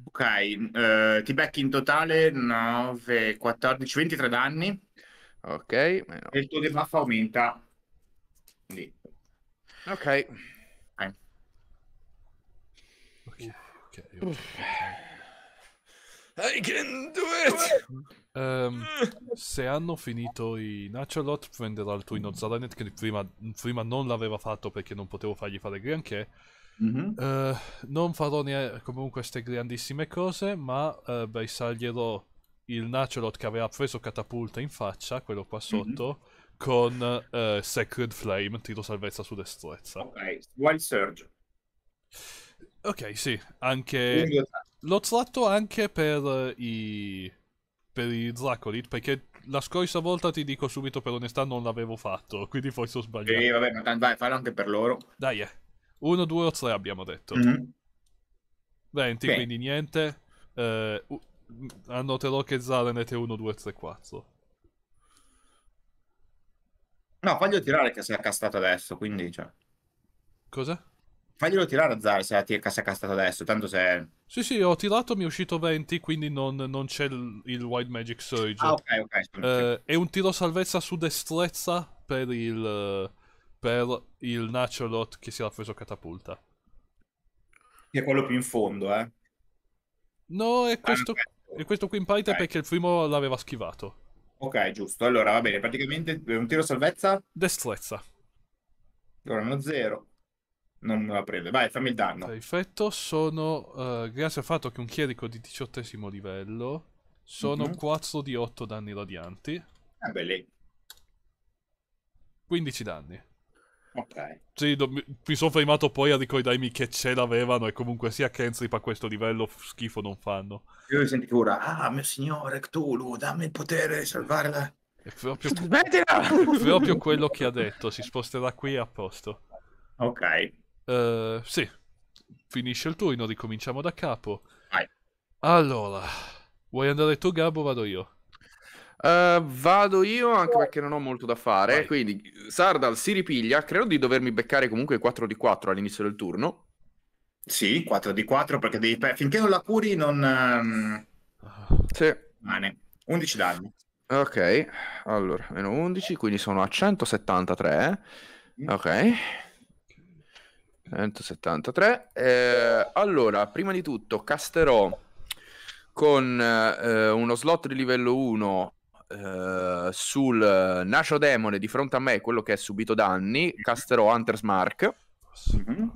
Ok, eh, ti becchi in totale 9, 14, 23 danni. Ok. Meno. E il tuo debuff aumenta. Lì. Ok. okay. okay, okay. I can do it! Um, se hanno finito i Nacholot, prenderò il turno Zalanet che prima, prima, non l'aveva fatto perché non potevo fargli fare granché. Mm-hmm. Uh, non farò ne- comunque queste grandissime cose, ma uh, bersaglierò il Nacholot che aveva preso catapulta in faccia, quello qua mm-hmm. sotto, mm-hmm. con uh, Sacred Flame, tiro salvezza su destrezza. Ok, Wild Surge. Ok, sì, anche... L'ho tratto anche per i per i Zacorit perché la scorsa volta ti dico subito per onestà non l'avevo fatto, quindi forse ho sbagliato. Sì, vabbè, ma tanto vai, fallo anche per loro. Dai, eh. 1, 2 o 3 abbiamo detto. Mm-hmm. 20, okay. quindi niente. Eh, annoterò che Zaranet è 1, 2, 3, 4. No, voglio tirare che si è castato adesso, quindi... Cioè... Cosa? Faglielo tirare a Zar se la TK si è castata adesso, tanto se... Sì, sì, ho tirato, mi è uscito 20, quindi non, non c'è il, il, Wild Magic Surge. Ah, ok, ok. Eh, è un tiro salvezza su destrezza per il, per il Nacherlot che si era preso catapulta. Che è quello più in fondo, eh? No, è ah, questo, è questo qui in parte okay. perché il primo l'aveva schivato. Ok, giusto. Allora, va bene, praticamente un tiro salvezza? Destrezza. Allora, uno zero non me la prende. Vai, fammi il danno. Perfetto, sono... Uh, grazie al fatto che un chierico di diciottesimo livello sono mm -hmm. 4 di 8 danni radianti. Ah, beh, lì. 15 danni. Ok. Sì, mi, mi sono fermato poi a ricordarmi che ce l'avevano e comunque sia Kenstrip a questo livello schifo non fanno. Io mi sento ora, ah mio signore Cthulhu, dammi il potere di salvarla. È proprio, è proprio quello che ha detto, si sposterà qui a posto. Ok. Eh, sì, finisce il tuo, noi ricominciamo da capo. Vai. Allora, vuoi andare tu Gabo vado io? Uh, vado io anche perché non ho molto da fare. Vai. Quindi Sardal si ripiglia. Credo di dovermi beccare comunque 4 di 4 all'inizio del turno. Sì, 4 di 4 perché devi... finché non la curi non... Ehm, sì. Mane. 11 danni. Ok, allora, meno 11, quindi sono a 173. Mm. Ok. 173. Eh, allora, prima di tutto casterò con eh, uno slot di livello 1 eh, sul Nascio Demone di fronte a me, quello che ha subito danni, casterò Hunter's Mark. Mm-hmm.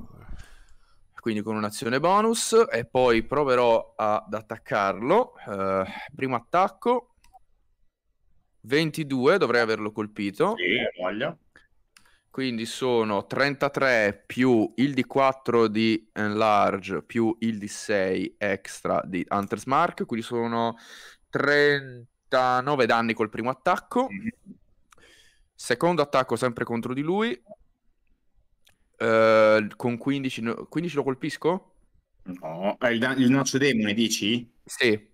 Quindi con un'azione bonus e poi proverò ad attaccarlo. Eh, primo attacco 22, dovrei averlo colpito. Sì, voglia. Quindi sono 33 più il D4 di Enlarge più il D6 extra di Hunter's Mark, quindi sono 39 danni col primo attacco. Mhm. Secondo attacco sempre contro di lui. Eh, con 15, 15 lo colpisco? No, il, da- il noccio demone dici? Sì.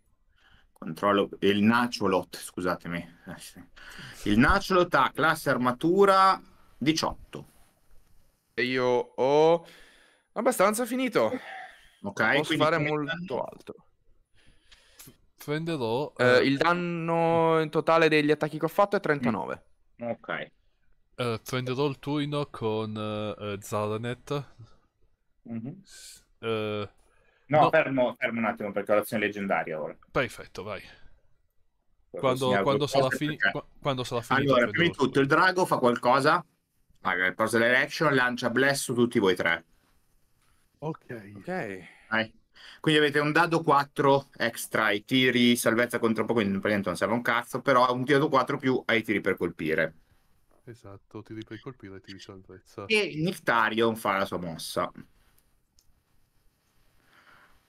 Controllo il Naciolot, scusatemi. Il Naciolot ha classe armatura 18. E io ho abbastanza finito. Ok, posso fare molto altro. Prenderò eh, eh, il danno in totale degli attacchi che ho fatto è 39. Mm. Ok. Eh, prenderò il turno con uh, Zaranet. Mm-hmm. Eh, no, no. Fermo, fermo, un attimo perché ho l'azione leggendaria ora. Perfetto, vai. Quando, quando, sarà, fini- quando sarà finito. Allora, prima di tutto, il drago fa qualcosa? Paga il pause action, lancia bless su tutti voi tre. Ok. Ok. Vai. Quindi avete un dado 4 extra ai tiri, salvezza contro poco, quindi praticamente non serve un cazzo, però un dado 4 più ai tiri per colpire. Esatto, tiri per colpire e tiri salvezza. E Nictarion fa la sua mossa.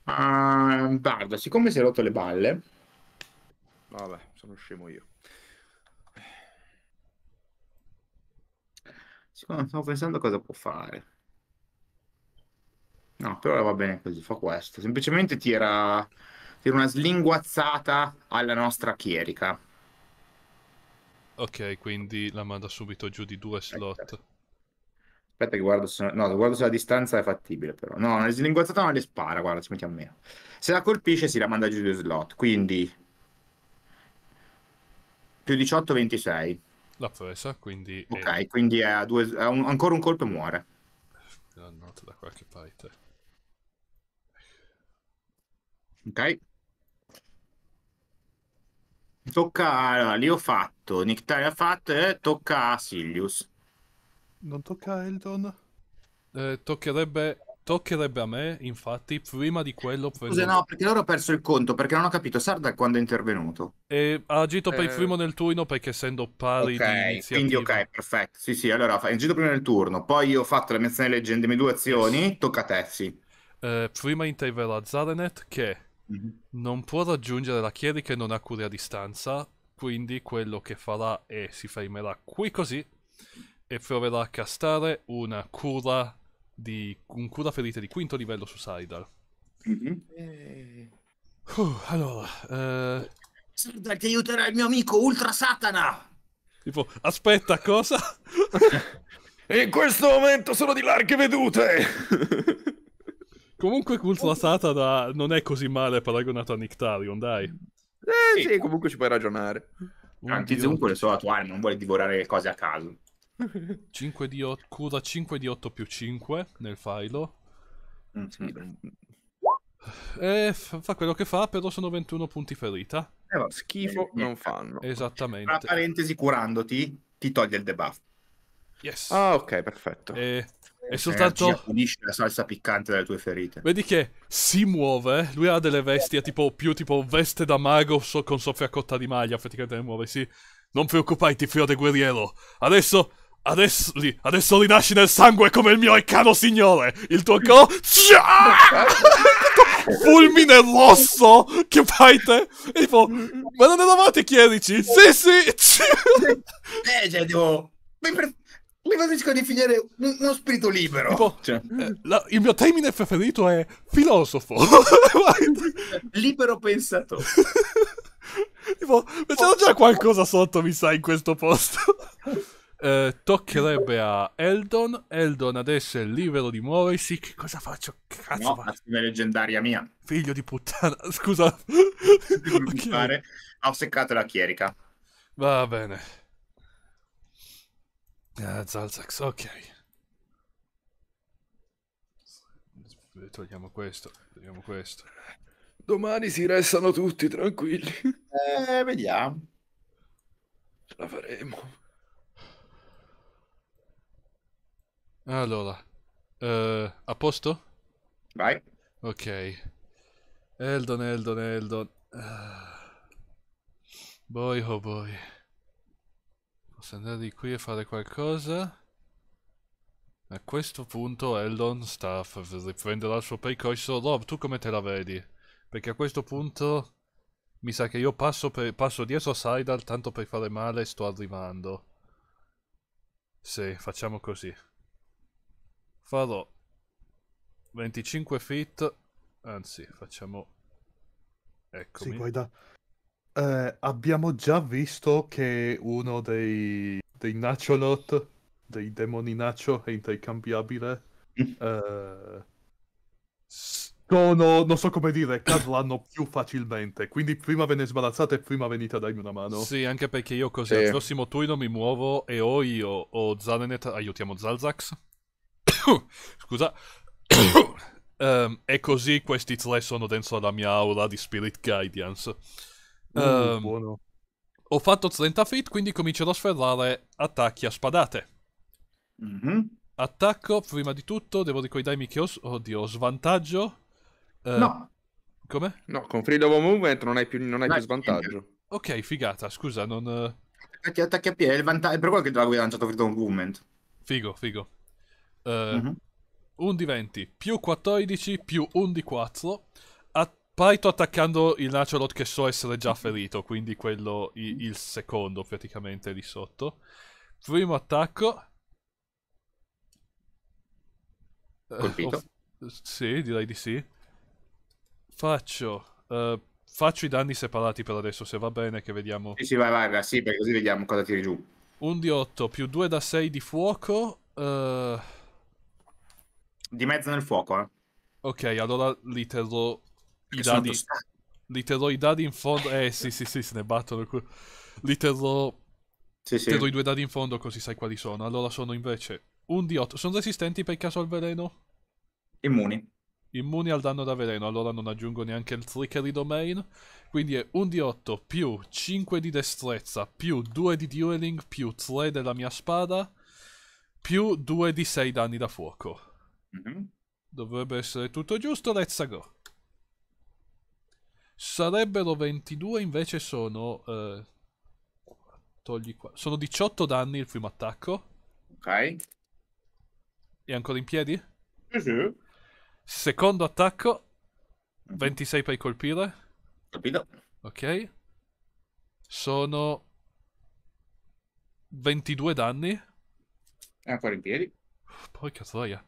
Uh, ah, Bardo, siccome si è rotto le balle... Vabbè, sono scemo io. Secondo stavo pensando cosa può fare. No, per ora va bene così, fa questo. Semplicemente tira, tira una slinguazzata alla nostra chierica. Ok, quindi la manda subito giù di due slot. Aspetta, che guardo se... No, guardo se la distanza è fattibile però. No, la slinguazzata non le spara, guarda, ci a meno. Se la colpisce si la manda giù di due slot, quindi... Più 18, 26 la presa, quindi... Ok, è... quindi ha, due... ha un... ancora un colpo e muore. La nota da qualche parte. Ok. Tocca... Allora, lì ho fatto, Nictari ha fatto e eh, tocca a Silius. Non tocca a Eldon? Eh, toccherebbe Toccherebbe a me, infatti, prima di quello... Prendo... Scusa, no, perché loro ho perso il conto, perché non ho capito Sarda quando è intervenuto. E ha agito per il eh. primo nel turno perché essendo pari okay, di iniziativa... quindi ok, perfetto. Sì, sì, allora ha agito prima nel turno, poi io ho fatto la menzione leggende, le due azioni, yes. tocca a te, sì. Eh, prima interverrà Zarenet che mm-hmm. non può raggiungere la Chieri che non ha cure a distanza, quindi quello che farà è si fermerà qui così e proverà a castare una cura di un cura ferite di quinto livello su Sidar. Mm-hmm. Uh, allora... Eh... Saidal ti aiuterà il mio amico Ultra Satana! Tipo, aspetta, cosa? in questo momento sono di larghe vedute! comunque Ultra oh. Satana non è così male paragonato a Nictarion, dai. Eh sì, comunque ci puoi ragionare. Anche Zoom, quello solo attuale, non vuole divorare le cose a caso. 5 di 8, cura 5 di 8 più 5 nel filo. Mm, sì, e fa quello che fa, però sono 21 punti ferita. Eh, va, schifo eh, non eh, fanno. Esattamente. Tra parentesi, curandoti, ti toglie il debuff. Yes. Ah, ok, perfetto. Eh, e... È eh, soltanto. Pulisce la salsa piccante dalle tue ferite. Vedi che si muove. Lui ha delle vesti tipo più tipo veste da mago so, con cotta di maglia. Praticamente muove. Sì. Non preoccuparti, Fio de Guerriero. Adesso Adesso li, adesso li nasci nel sangue come il mio arcano signore! Il tuo co... fulmine rosso che fai te e tipo ma non eravate chierici sì sì eh cioè tipo mi, preferisco definire un- uno spirito libero tipo, cioè. eh, la, il mio termine preferito è filosofo libero pensatore tipo c'era già qualcosa sotto mi sa in questo posto eh, toccherebbe a Eldon. Eldon adesso è libero di muoversi. Che cosa faccio? cazzo no, faccio? leggendaria mia. Figlio di puttana. Scusa. okay. Ho seccato la chierica. Va bene. Ah, Zalzax, ok. Togliamo questo, togliamo questo. Domani si restano tutti tranquilli. Eh, vediamo. Ce la faremo. Allora, eh, a posto? Vai. Ok. Eldon, Eldon, Eldon. Ah. Boy oh boy. Posso andare di qui e fare qualcosa? A questo punto Eldon sta per riprendere il suo percorso. Rob, tu come te la vedi? Perché a questo punto mi sa che io passo, per, passo dietro a Sidal tanto per fare male e sto arrivando. Sì, facciamo così farò 25 feet anzi facciamo eccomi sì, guarda eh, abbiamo già visto che uno dei, dei Nacholot, dei demoni Nacho, è intercambiabile. eh, sono, non so come dire, cadranno più facilmente. Quindi prima ve ne sbarazzate, prima venite a darmi una mano. Sì, anche perché io così sì. al prossimo turno mi muovo e o io o Zalenet aiutiamo Zalzax. Scusa. um, ehm, e così questi tre sono dentro la mia aula di Spirit Guidance. Um, mm, ho fatto 30 feet, quindi comincerò a sferrare attacchi a spadate. Mm-hmm. Attacco, prima di tutto, devo ricordarmi che ho... Oddio, ho svantaggio. Uh, no. Come? No, con Freedom of Movement non hai più, non hai no, più svantaggio. Ok, figata, scusa, non... Eh. Attacchi, attacchi a piedi, è, vanta- è per quello che te l'avevo lanciato Freedom of Movement. Figo, figo. Uh, mm Un di 20 più 14 più un di 4. A- Paito attaccando il Naciolot che so essere già ferito, quindi quello il secondo praticamente lì sotto. Primo attacco. Eh, Colpito? Uh, sì, direi di sì. Faccio. Uh, faccio i danni separati per adesso, se va bene, che vediamo. Sì, sì, vai, vai, vai sì, perché così vediamo cosa tiri giù. Un di 8 più 2 da 6 di fuoco. Uh di mezzo nel fuoco, eh. Ok, allora li terrò i dadi. Li terrò i dadi in fondo. Eh sì, sì, sì, se ne battono. Li terrò. Sì, sì. Terrò i due dadi in fondo così sai quali sono. Allora sono invece un di 8. Sono resistenti per caso al veleno? Immuni. Immuni al danno da veleno, allora non aggiungo neanche il trickery domain. Quindi è un di 8 più 5 di destrezza più 2 di dueling più 3 della mia spada più 2 di 6 danni da fuoco. Mm-hmm. Dovrebbe essere tutto giusto, let's go. Sarebbero 22, invece sono... Eh, togli qua. Sono 18 danni il primo attacco. Ok. È ancora in piedi? Sì, sì. Secondo attacco. 26 mhm. per colpire. Capito. Ok. Sono 22 danni. E ancora in piedi. Porca troia.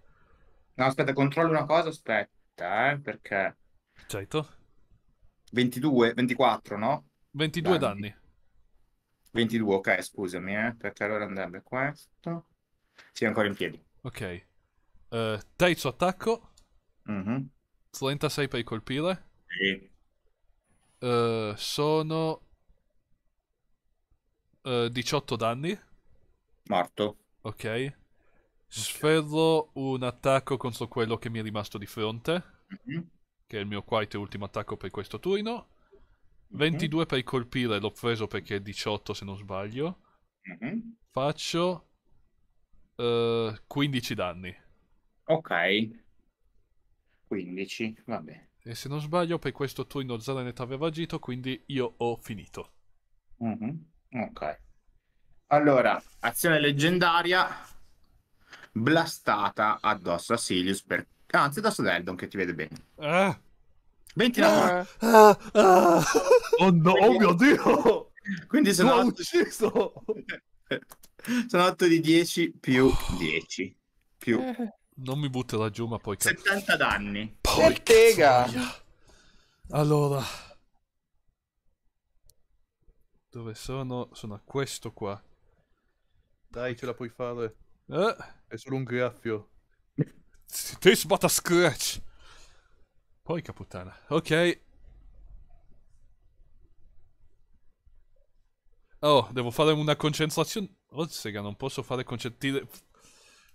No, aspetta, controllo una cosa, aspetta, eh, perché... Certo. 22, 24, no? 22 danni. danni. 22, ok, scusami, eh, perché allora andrebbe questo. Sì, ancora in piedi. Ok. Uh, terzo attacco. Mm-hmm. 36 per colpire. Sì. Uh, sono uh, eh, 18 danni. Morto. Ok. Sferro un attacco contro quello che mi è rimasto di fronte, mm -hmm. che è il mio quarto e ultimo attacco per questo turno. 22 mm -hmm. per colpire, l'ho preso perché è 18 se non sbaglio. Mm -hmm. Faccio uh, eh, 15 danni. Ok. 15, vabbè. E se non sbaglio per questo turno Zaranet aveva agito, quindi io ho finito. Mm-hmm. Ok. Allora, azione leggendaria, blastata addosso a Silius, per... anzi addosso ad Eldon che ti vede bene. 29 20 ah, ah, ah. Oh, no, oh mio dio! Quindi sono 8... ucciso! sono 8 di 10 più 10 più... Non mi butterà giù, ma poi... 70 danni. Portega! Allora... Dove sono? Sono a questo qua. Dai, ce la puoi fare. Eh? È solo un graffio. Te sbatta scratch. Poi puttana. Ok. Oh, devo fare una concentrazione. Ozzega, non posso fare concentrazione.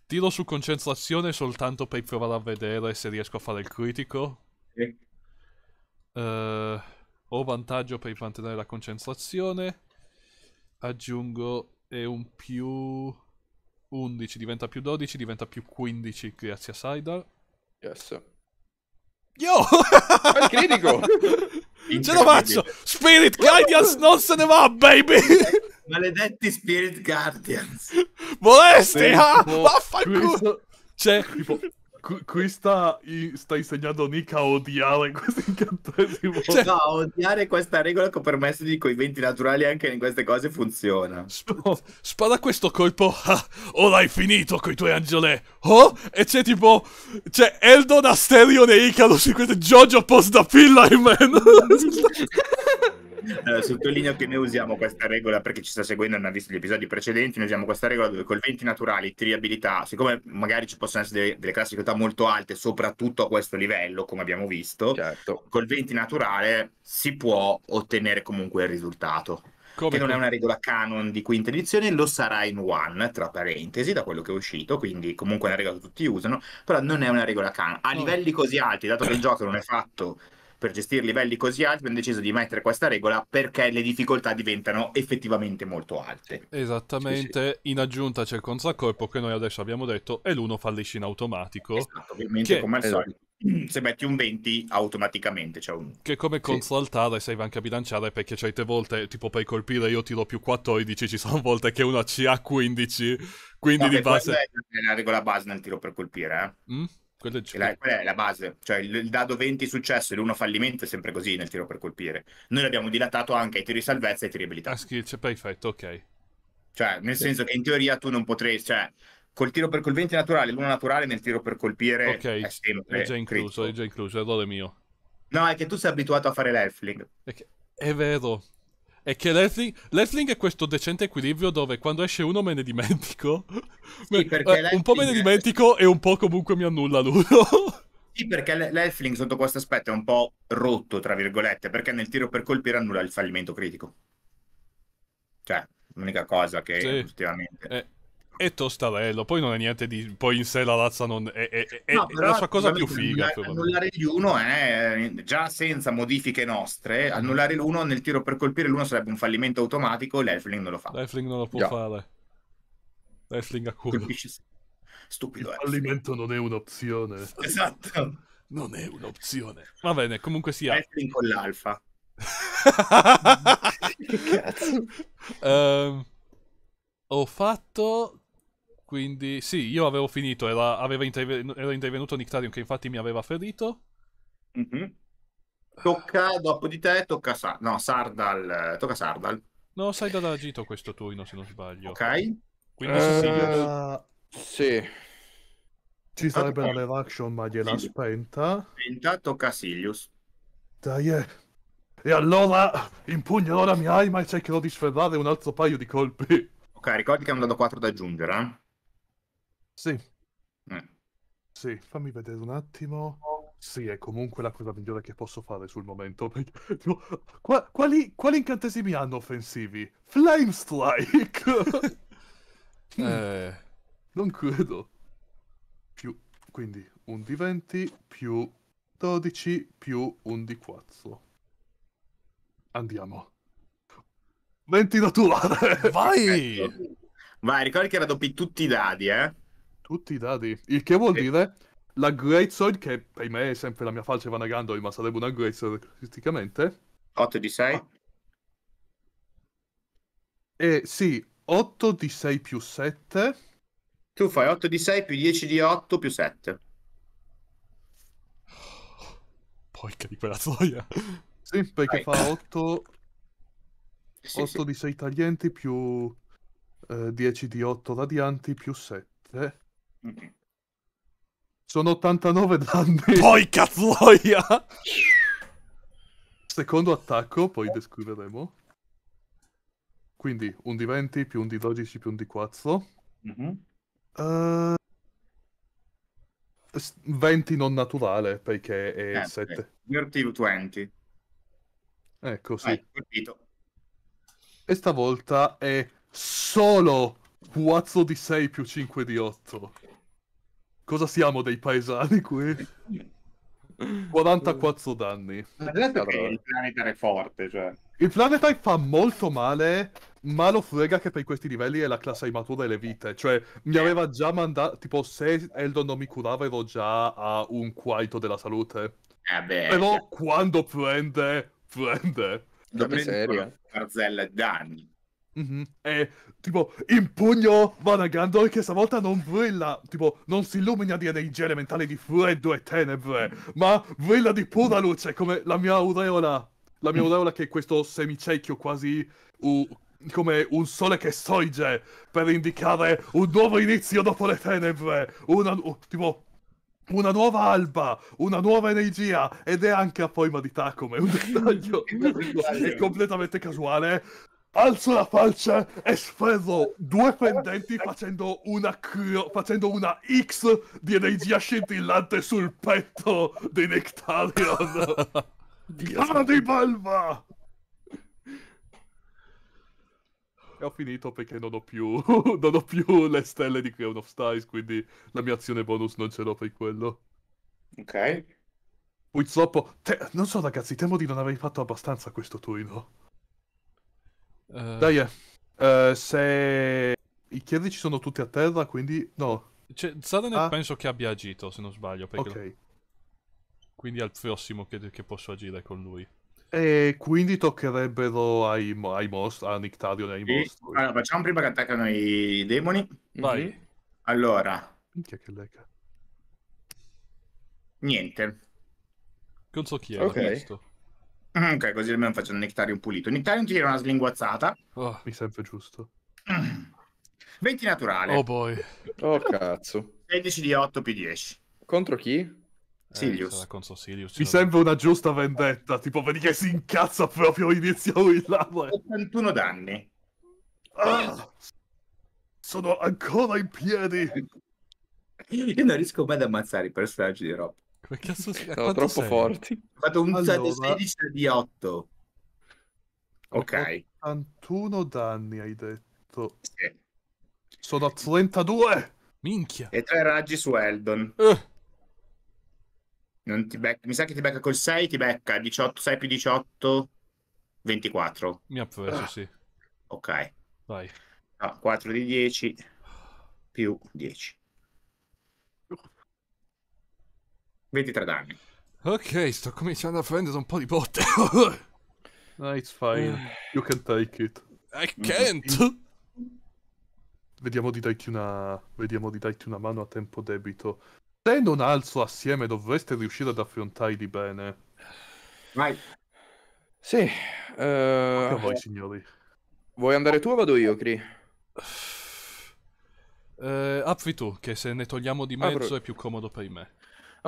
Tiro su concentrazione soltanto per provare a vedere se riesco a fare il critico. Sì. Uh, ho vantaggio per mantenere la concentrazione. Aggiungo e un più... 11 diventa più 12, diventa più 15 grazie a Saidar. Yes. Yo! Ma è critico! Ce la faccio! Spirit Guardians non se ne va, baby! Maledetti Spirit Guardians! Molesti, ah! Vaffanculo! Cioè, tipo, qui sta, sta, insegnando Nick a odiare questo incantesimo. Cioè, no, a odiare questa regola che ho permesso di coi venti naturali anche in queste cose funziona. Sp- spada questo colpo. Ah, ora oh, hai finito con i tuoi angiolè. Oh? E c'è tipo. C'è Eldon, Asterion e Icarus in questo Jojo post da pilla man. Eh, sottolineo che noi usiamo questa regola perché ci sta seguendo e non ha visto gli episodi precedenti. Noi usiamo questa regola dove col 20 naturali, triabilità, siccome magari ci possono essere delle, delle qualità molto alte, soprattutto a questo livello, come abbiamo visto, certo. col 20 naturale si può ottenere comunque il risultato. Come che non è una regola canon di quinta edizione, lo sarà in one, tra parentesi, da quello che è uscito, quindi comunque è una regola che tutti usano, però non è una regola canon. A oh. livelli così alti, dato che il gioco non è fatto per gestire livelli così alti abbiamo deciso di mettere questa regola perché le difficoltà diventano effettivamente molto alte. Esattamente, sì, sì. in aggiunta c'è il contraccolpo che noi adesso abbiamo detto e l'uno fallisce in automatico. Esatto, ovviamente che... come al eh, solito se metti un 20 automaticamente c'è cioè un... Che come consultare sì. serve anche a bilanciare perché certe volte, tipo per colpire io tiro più 14, ci sono volte che una CA 15, quindi no, di base... È la regola base nel tiro per colpire, eh? Mm? Quello è la, quella è la base, cioè il, il dado 20 successo e l'uno fallimento è sempre così nel tiro per colpire. Noi l'abbiamo dilatato anche ai tiri salvezza e ai tiri abilità. Ah, skills, perfetto, ok. Cioè, nel sì. senso che in teoria tu non potresti, cioè, col tiro per colpire 20 naturale, l'1 naturale nel tiro per colpire okay. è sempre è già incluso, critico. è già incluso, è errore mio. No, è che tu sei abituato a fare l'elfling. È, che... è vero, è che l'Earthling, l'Earthling è questo decente equilibrio dove quando esce uno me ne dimentico. Sì, me, eh, un po' me ne dimentico e un po' comunque mi annulla l'uno. Sì, perché l'Elfling sotto questo aspetto è un po' rotto, tra virgolette, perché nel tiro per colpire annulla il fallimento critico. Cioè, l'unica cosa che sì. effettivamente... Eh, è tostarello, poi non è niente di... poi in sé la razza non è, è, è, no, è la sua cosa più figa. Annullare l'uno è eh, già senza modifiche nostre, mm. annullare l'uno nel tiro per colpire l'uno sarebbe un fallimento automatico, e l'Elfling non lo fa. L'Elfling non lo può già. fare. L'Elfling a culo. Colpisce... Stupido. Il eh. fallimento non è un'opzione. Esatto. Non è un'opzione. Va bene, comunque sia. L'Elfling con l'alfa. che cazzo. Um, ho fatto quindi sì, io avevo finito, era, interven era intervenuto Nictarion che infatti mi aveva ferito. Mm -hmm. Tocca dopo di te, tocca, Sa no, Sardal, tocca Sardal. No, Sardal ha agito questo turno se non sbaglio. Ok. Quindi uh, sì. sì. Eh, Ci sarebbe la live action ma gliela Silius. spenta. Spenta, tocca Silius. Dai, eh. E allora impugnerò la mia anima e cercherò di sferrare un altro paio di colpi. Ok, ricordi che hanno dato 4 da aggiungere. Eh? Sì. Eh. Sì, fammi vedere un attimo. Sì, è comunque la cosa migliore che posso fare sul momento. qua, quali, quali, incantesimi hanno offensivi? Flame Strike! eh. Non credo. Più, quindi, un di 20 più 12 più un di 4. Andiamo. 20 naturale! Vai! Vai, ricordi che raddoppi tutti i dadi, eh? tutti i dadi. Il che vuol e... dire la Great Sword, che per me è sempre la mia faceva negando, ma sarebbe una Great Sword statisticamente. 8 di 6? Ah. Eh sì, 8 di 6 più 7. Tu fai 8 di 6 più 10 di 8 più 7. Porca di quella soia. Sì, perché Dai. fa 8... Sì, sì. di 6 taglienti più eh, 10 di 8 radianti più 7. Sono 89 danni. Poi cazzoia! Secondo attacco, poi descriveremo. Quindi un di 20 più un di 12 più un di 4. Mm-hmm. Uh... 20 non naturale perché è eh, 7. Okay. Dirty 20. Ecco, sì. Vai, e stavolta è solo 4 di 6 più 5 di 8. Cosa siamo dei paesani qui? 44 danni. Adesso che il planeta è forte, cioè. Il planeta fa molto male, ma lo frega che per questi livelli è la classe immatura delle vite. Cioè, mi aveva già mandato... Tipo, se Eldon non mi curava ero già a un quarto della salute. Vabbè, eh, Però cioè. quando prende, prende. Lo prende serio? Una danni. Mm-hmm. E tipo impugno Gandor che stavolta non brilla, tipo non si illumina di energie elementali di freddo e tenebre, ma brilla di pura luce come la mia aureola. La mia aureola che è questo semicecchio quasi uh, come un sole che sorge per indicare un nuovo inizio dopo le tenebre, una, uh, tipo una nuova alba, una nuova energia ed è anche a forma di ta come un dettaglio è completamente casuale alzo la falce e sferro due pendenti facendo una, cro- facendo una X di energia scintillante sul petto di Nectarion. Cara di Balva! Ah, e ho finito perché non ho più, non ho più le stelle di Crown of Stars, quindi la mia azione bonus non ce l'ho per quello. Ok. Purtroppo, te- non so ragazzi, temo di non aver fatto abbastanza questo turno. Uh... Dai, eh. uh, se i chierici sono tutti a terra, quindi no. Cioè, Zaranet ah. penso che abbia agito, se non sbaglio. Perché... ok. Quindi al prossimo che, che, posso agire con lui. E quindi toccherebbero ai, ai mostri, a Nictarion e ai sì. mostri. Allora, facciamo prima che attaccano i demoni. Vai. Mm-hmm. Allora. Minchia che lecca. Niente. Non so chi è okay. questo. Mm, ok, così almeno faccio un Nectarium pulito. Nectarium ti tira una slinguazzata. Oh, mi serve giusto. 20 mm. naturale. Oh boy. Oh cazzo. 16 di 8 più 10. Contro chi? Eh, Sirius. Eh, contro Sirius. Mi sembra una giusta vendetta, tipo vedi che si incazza proprio inizio il lavoro. Eh. 81 danni. Ah, sono ancora in piedi. Io non riesco mai ad ammazzare i personaggi di Rob. Come cazzo si... Sono troppo sei? forti. Ho fatto un allora... 16 di 8. Ok. 81 danni hai detto. Sì. Sono a 32. Minchia. E tre raggi su Eldon. Uh. Becca... Mi sa che ti becca col 6, ti becca 18, 6 più 18, 24. Mi ha preso, ah. sì. Ok. Vai. No, 4 di 10 più 10. 23 danni. Ok, sto cominciando a prendere un po' di botte. no, ah, it's fine. Eh. You can take it. I can't! Mm-hmm. Vediamo di, una... Vediamo di darti una mano a tempo debito. Se non alzo assieme dovreste riuscire ad affrontarli bene. Vai. Sì. Uh... voi, signori. Vuoi andare tu o vado io, Cri? Uh, apri tu, che se ne togliamo di mezzo Apro... è più comodo per me.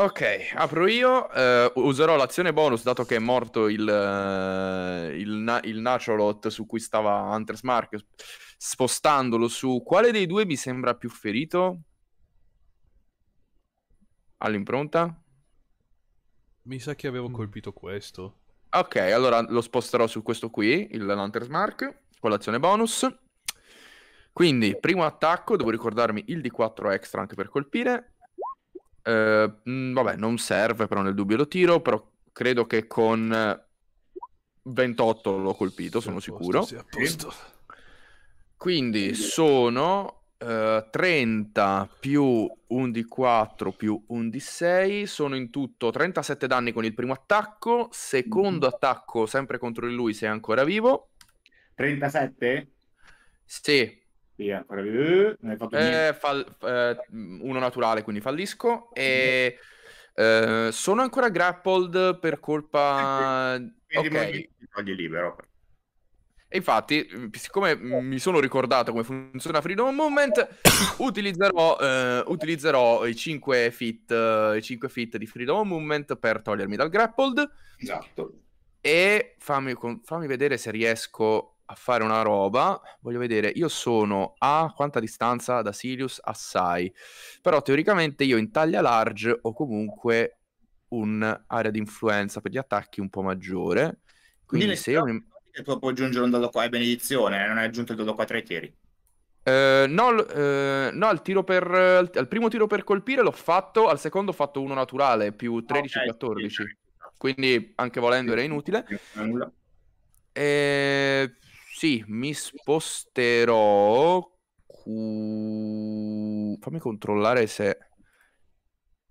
Ok, apro io. Eh, userò l'azione bonus dato che è morto il, uh, il, na- il Nacholot su cui stava Hunter's Mark. Spostandolo su quale dei due mi sembra più ferito? All'impronta? Mi sa che avevo mm. colpito questo. Ok, allora lo sposterò su questo qui, il Hunter's Mark, con l'azione bonus. Quindi, primo attacco, devo ricordarmi il D4 extra anche per colpire. Eh, vabbè, non serve, però nel dubbio lo tiro, però credo che con 28 eh, l'ho colpito, sono posto, sicuro. Sì. Quindi sono uh, eh, 30 più 1 di 4 più 1 di 6, sono in tutto 37 danni con il primo attacco, secondo mm attacco sempre contro di lui se è ancora vivo. 37? Sì. Sì, ancora più. Non eh, hai fatto Eh, fal- eh, uno naturale, quindi fallisco. E eh, sono ancora grappled per colpa. Quindi okay. togli libero. E infatti, mm, siccome mm, eh. mi sono ricordato come funziona Freedom Movement, utilizzerò, eh, utilizzerò i, 5 feet, eh, i 5 fit di Freedom Movement per togliermi dal grappled. Esatto. E fammi, fammi vedere se riesco a fare una roba. Voglio vedere, io sono a quanta distanza da Sirius? Assai. Però teoricamente io in taglia large ho comunque un'area di influenza per gli attacchi un po' maggiore. Quindi, Quindi se io... Mi... Tu puoi aggiungere un dado qua e benedizione, eh, non hai aggiunto il dado qua tra i tiri. Eh, no, eh, no al, tiro per, al, al, primo tiro per colpire l'ho fatto, al secondo ho fatto uno naturale, più 13-14. Okay. Quindi anche volendo era inutile. Eh, sì, mi sposterò. Cu... Fammi controllare se.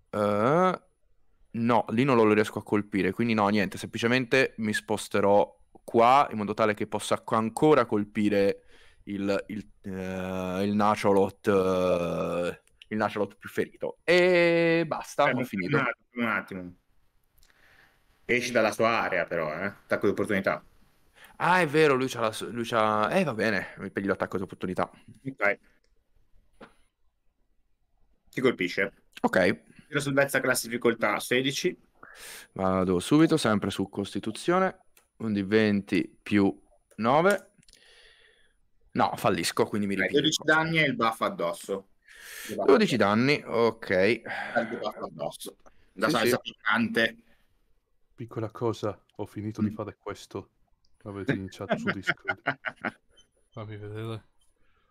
Uh, no, lì non lo riesco a colpire. Quindi, no, niente. Semplicemente mi sposterò qua in modo tale che possa ancora colpire il, il, uh, il Nacholot. Uh, il Nacholot più ferito. E basta. Cioè, ho finito. Un attimo, un attimo. Esci dalla sua area, però, eh? Attacco di opportunità. Ah, è vero, lui c'ha la... Lui c'ha... Eh, va bene, mi pigli l'attacco di opportunità. Ok. Ti colpisce. Ok. Tiro salvezza classe difficoltà 16. Vado subito, sempre su Costituzione. Un di 20 più 9. No, fallisco, quindi mi ripiglio. 12 danni e il buff addosso. 12 danni, ok. Il buff addosso. La sì, salsa sì. piccante. Piccola cosa, ho finito mm. di fare questo Avete chat su Discord. Fammi vedere.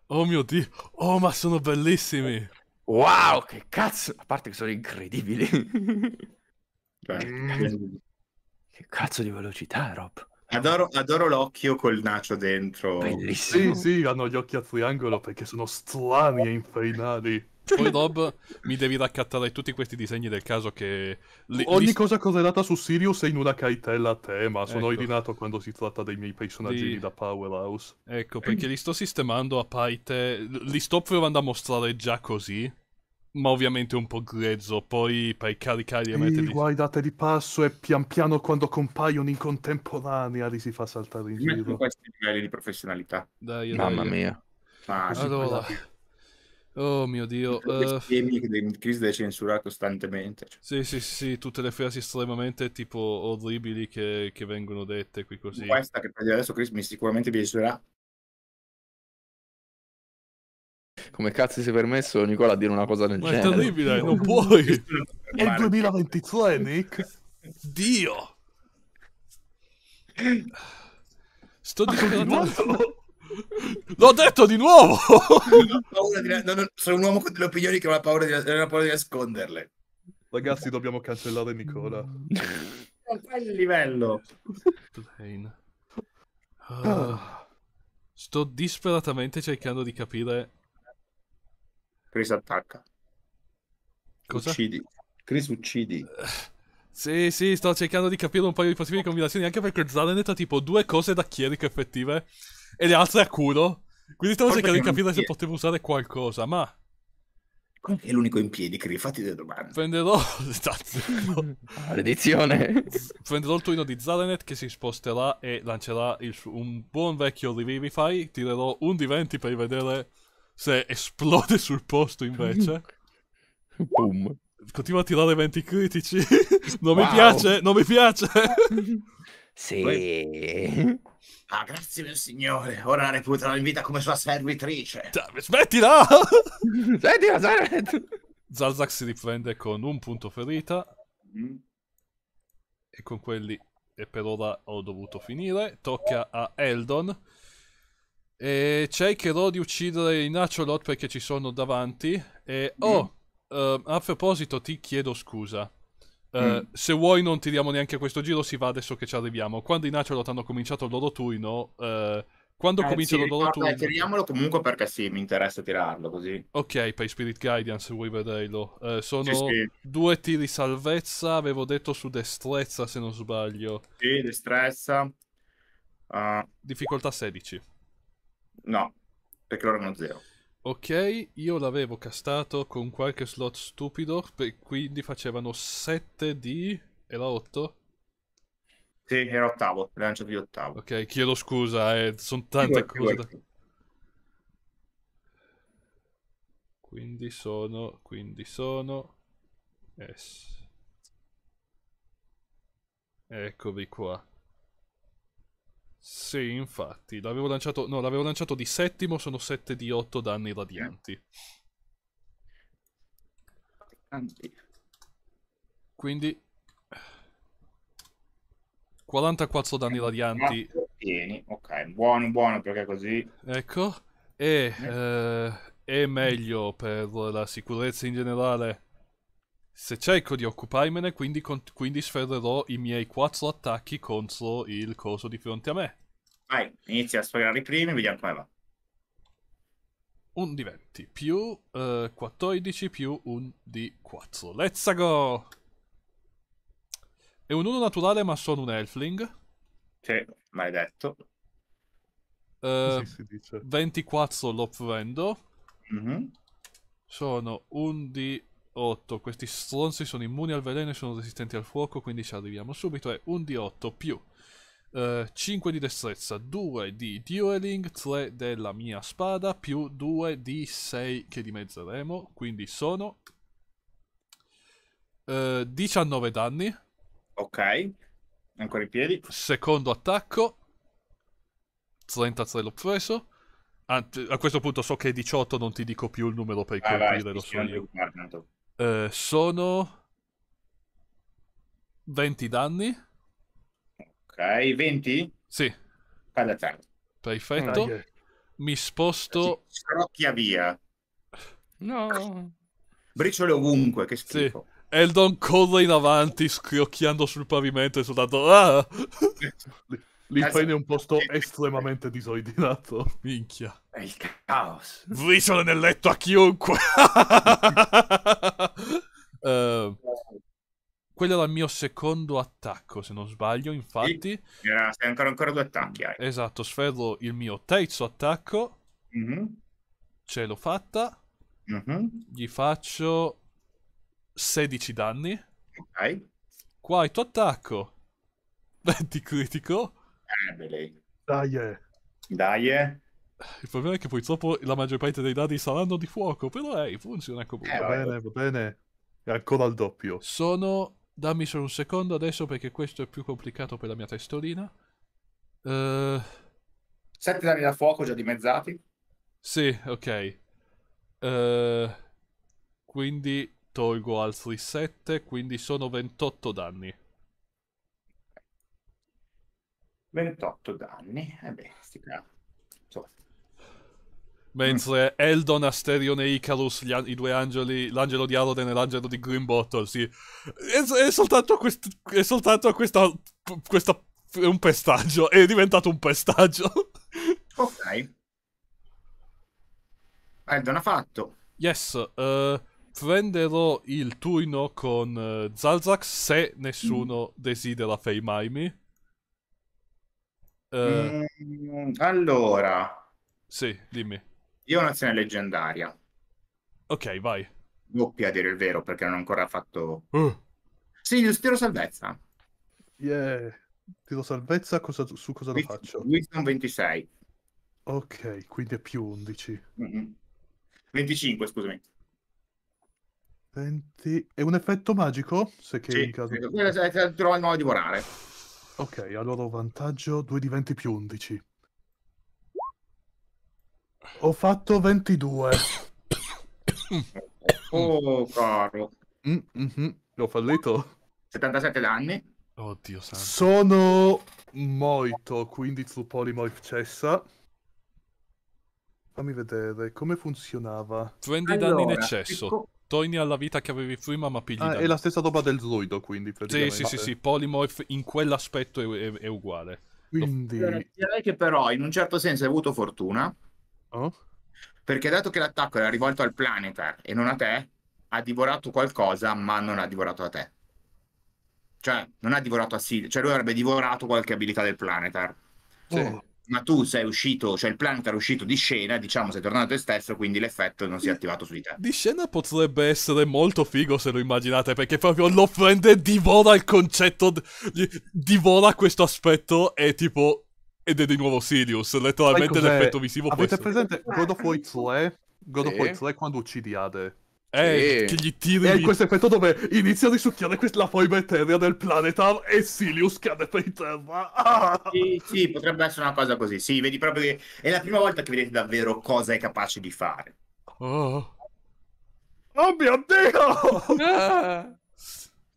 Oh mio dio. Oh, ma sono bellissimi. Wow, che cazzo. A parte che sono incredibili. Beh. Mm. Che cazzo di velocità, Rob. Adoro, adoro l'occhio col nacio dentro. Bellissimo. Sì, sì, hanno gli occhi a triangolo perché sono strani e infernali. Poi Rob mi devi raccattare tutti questi disegni del caso che... Li, Ogni li... cosa correlata su Sirius è in una caitella a tema, sono ecco. ordinato quando si tratta dei miei personaggi li... da Powerhouse. Ecco, perché li sto sistemando a parte, li sto provando a mostrare già così, ma ovviamente un po' grezzo, poi per caricarli e metterli... guardate di passo e pian piano quando compaiono in contemporanea li si fa saltare in giro. Metto questi livelli di professionalità. Dai, Mamma dai. mia. Ma ah, allora... Così. Esatto. Oh mio dio. Uh... Chris deve censurare costantemente. Cioè. Sì, sì, sì, tutte le frasi estremamente tipo orribili che, che vengono dette qui così. Questa che prendi adesso Chris mi sicuramente vi censurerà. Come cazzo si è permesso Nicola a dire una cosa del Ma genere? Ma è terribile, non puoi! è il 2023, Nick! Dio! Sto dicendo... L'ho detto di nuovo! di... No, no, sono un uomo con delle opinioni che non ha paura di, paura di nasconderle. Ragazzi, dobbiamo cancellare Nicola. A quel livello. Uh, sto disperatamente cercando di capire. Chris attacca. Cosa? Uccidi. Chris uccidi. sì, sì, sto cercando di capire un paio di possibili combinazioni anche perché Zaren ha tipo due cose da Chierico effettive e le altre a culo. Quindi stavo cercando di capire se potevo usare qualcosa, ma... Qual è l'unico in piedi, Cri? Fatti delle domande. Prenderò... Maledizione. Prenderò il turno di Zalenet che si sposterà e lancerà il... un buon vecchio Revivify. Tirerò un di 20 per vedere se esplode sul posto invece. Boom. Continua a tirare 20 critici. non wow. mi piace, non mi piace. Sì. Poi... Ah, grazie mio signore. Ora la reputano in vita come sua servitrice. Smettila! Smettila, Zaret! Zarzak si riprende con un punto ferita. Mm. E con quelli... E per ora ho dovuto finire. Tocca a Eldon. E cercherò di uccidere i Nacholot perché ci sono davanti. E... Oh! Mm. Uh, a proposito, ti chiedo scusa. Uh, mm. Se vuoi non tiriamo neanche questo giro, si va adesso che ci arriviamo. Quando i Nacerot hanno cominciato il loro turno, uh, eh, quando eh, comincia sì, il loro turno... Tiriamolo comunque perché sì, mi interessa tirarlo così. Ok, per Spirit Guidance vuoi vederlo. Uh, sono sì, sì. due tiri salvezza, avevo detto su destrezza se non sbaglio. Sì, destrezza. Ah. Difficoltà 16. No, perché loro hanno 0. Ok, io l'avevo castato con qualche slot stupido, quindi facevano 7 di... era 8? Sì, era ottavo, lancio di ottavo. Ok, chiedo scusa, eh, sono tante sì, cose da... Quindi sono, quindi sono... S. Eccovi qua. Sì, infatti, l'avevo lanciato, no, l'avevo lanciato di settimo, sono 7 di 8 danni radianti. Quindi 44 danni eh, radianti. Tieni, ok, buono, buono perché così. Ecco, e eh, eh è meglio per la sicurezza in generale se cerco di occuparmene, quindi, quindi sferrerò i miei quattro attacchi contro il coso di fronte a me. Vai, inizia a sferrare i primi, vediamo come va. Un di 20 più uh, eh, 14 più un di 4. Let's go! È un 1 naturale, ma sono un elfling. Sì, maledetto. Uh, sì, 24 lo prendo. Mm -hmm. Sono un di 8. Questi stronzi sono immuni al veleno e sono resistenti al fuoco, quindi ci arriviamo subito. È un di 8 più uh, eh, 5 di destrezza, 2 di dueling, 3 della mia spada, più 2 di 6 che dimezzeremo. Quindi sono uh, eh, 19 danni. Ok, ancora in piedi. Secondo attacco, 33 l'ho preso. A questo punto so che 18 non ti dico più il numero per ah, colpire, lo so io. Guardato. Eh, sono 20 danni. Ok, 20? Sì. Perfetto. Mi sposto. Si scrocchia via. No. Briciole ovunque, che schifo. Sì. Eldon corre in avanti, scrocchiando sul pavimento e soltanto. Ah! L'Ucraina è un posto estremamente disordinato. Minchia. È il caos. Briciola nel letto a chiunque. uh, quello era il mio secondo attacco, se non sbaglio, infatti. Sì, grazie, ancora, ancora due attacchi. Hai. Esatto, sferro il mio terzo attacco. Mm-hmm. Ce l'ho fatta. Mm-hmm. Gli faccio 16 danni. Ok. Quarto attacco. 20 critico. Eh, Dai, eh. Dai, eh. Il problema è che purtroppo la maggior parte dei dadi saranno di fuoco, però ehi, funziona comunque. Eh, va bene, va bene. E ancora al doppio. Sono... Dammi solo un secondo adesso perché questo è più complicato per la mia testolina. Uh... Eh, sette dadi da fuoco già dimezzati. Sì, ok. Uh... Quindi tolgo altri 7, quindi sono 28 danni. 28 danni. E eh beh, sti Mentre Eldon, Asterion e Icarus, gli, i due angeli, l'angelo di Aroden e l'angelo di Greenbottle, sì. È, è soltanto, quest, è soltanto questa, questa... è un pestaggio, è diventato un pestaggio. ok. Eldon ha fatto. Yes, uh, prenderò il turno con uh, Zalzax se nessuno mm. desidera feimarmi. Eh... Mm, allora. Sì, dimmi. Io ho un'azione leggendaria. Ok, vai. Doppia a dire il vero, perché non ho ancora fatto... Uh. Sì, io tiro salvezza. Yeah. Tiro salvezza, cosa, su cosa lo faccio? Wisdom 26. Ok, quindi è più 11. Mm-hmm. 25, scusami. 20... È un effetto magico? Se che sì, in caso... Trova il modo di volare. Ok, allora ho vantaggio 2 di 20 più 11. Ho fatto 22. oh, caro. Mm -hmm. L'ho fallito. 77 danni. Oddio santo. Sono molto, quindi Polymorph cessa. Fammi vedere come funzionava. 20 allora, danni in eccesso torni alla vita che avevi prima, ma pigli. Ah, da... è la stessa roba del druido, quindi praticamente. Sì, sì, sì, sì, Polymorph in quell'aspetto è, è, è uguale. Quindi... direi che però in un certo senso hai avuto fortuna. Oh? Perché dato che l'attacco era rivolto al Planetar e non a te, ha divorato qualcosa, ma non ha divorato a te. Cioè, non ha divorato a Sid. cioè lui avrebbe divorato qualche abilità del planetar. Oh. Sì. Oh ma tu sei uscito, cioè il planeta era uscito di scena, diciamo sei tornato te stesso, quindi l'effetto non si è attivato su di te. Di scena potrebbe essere molto figo se lo immaginate, perché proprio lo prende, divora il concetto, divora questo aspetto e tipo... Ed è di nuovo Sirius, letteralmente l'effetto visivo. Avete questo. presente God of War 2? God of War 2 quando uccidi Ade? Eh, che gli tiri... E questo effetto dove inizia a risucchiare la foiba eterna del planetar e Silius cade per terra. Ah! Sì, sì, potrebbe essere una cosa così. Sì, vedi proprio che è la prima volta che vedete davvero cosa è capace di fare. Oh, oh mio Dio! Ah!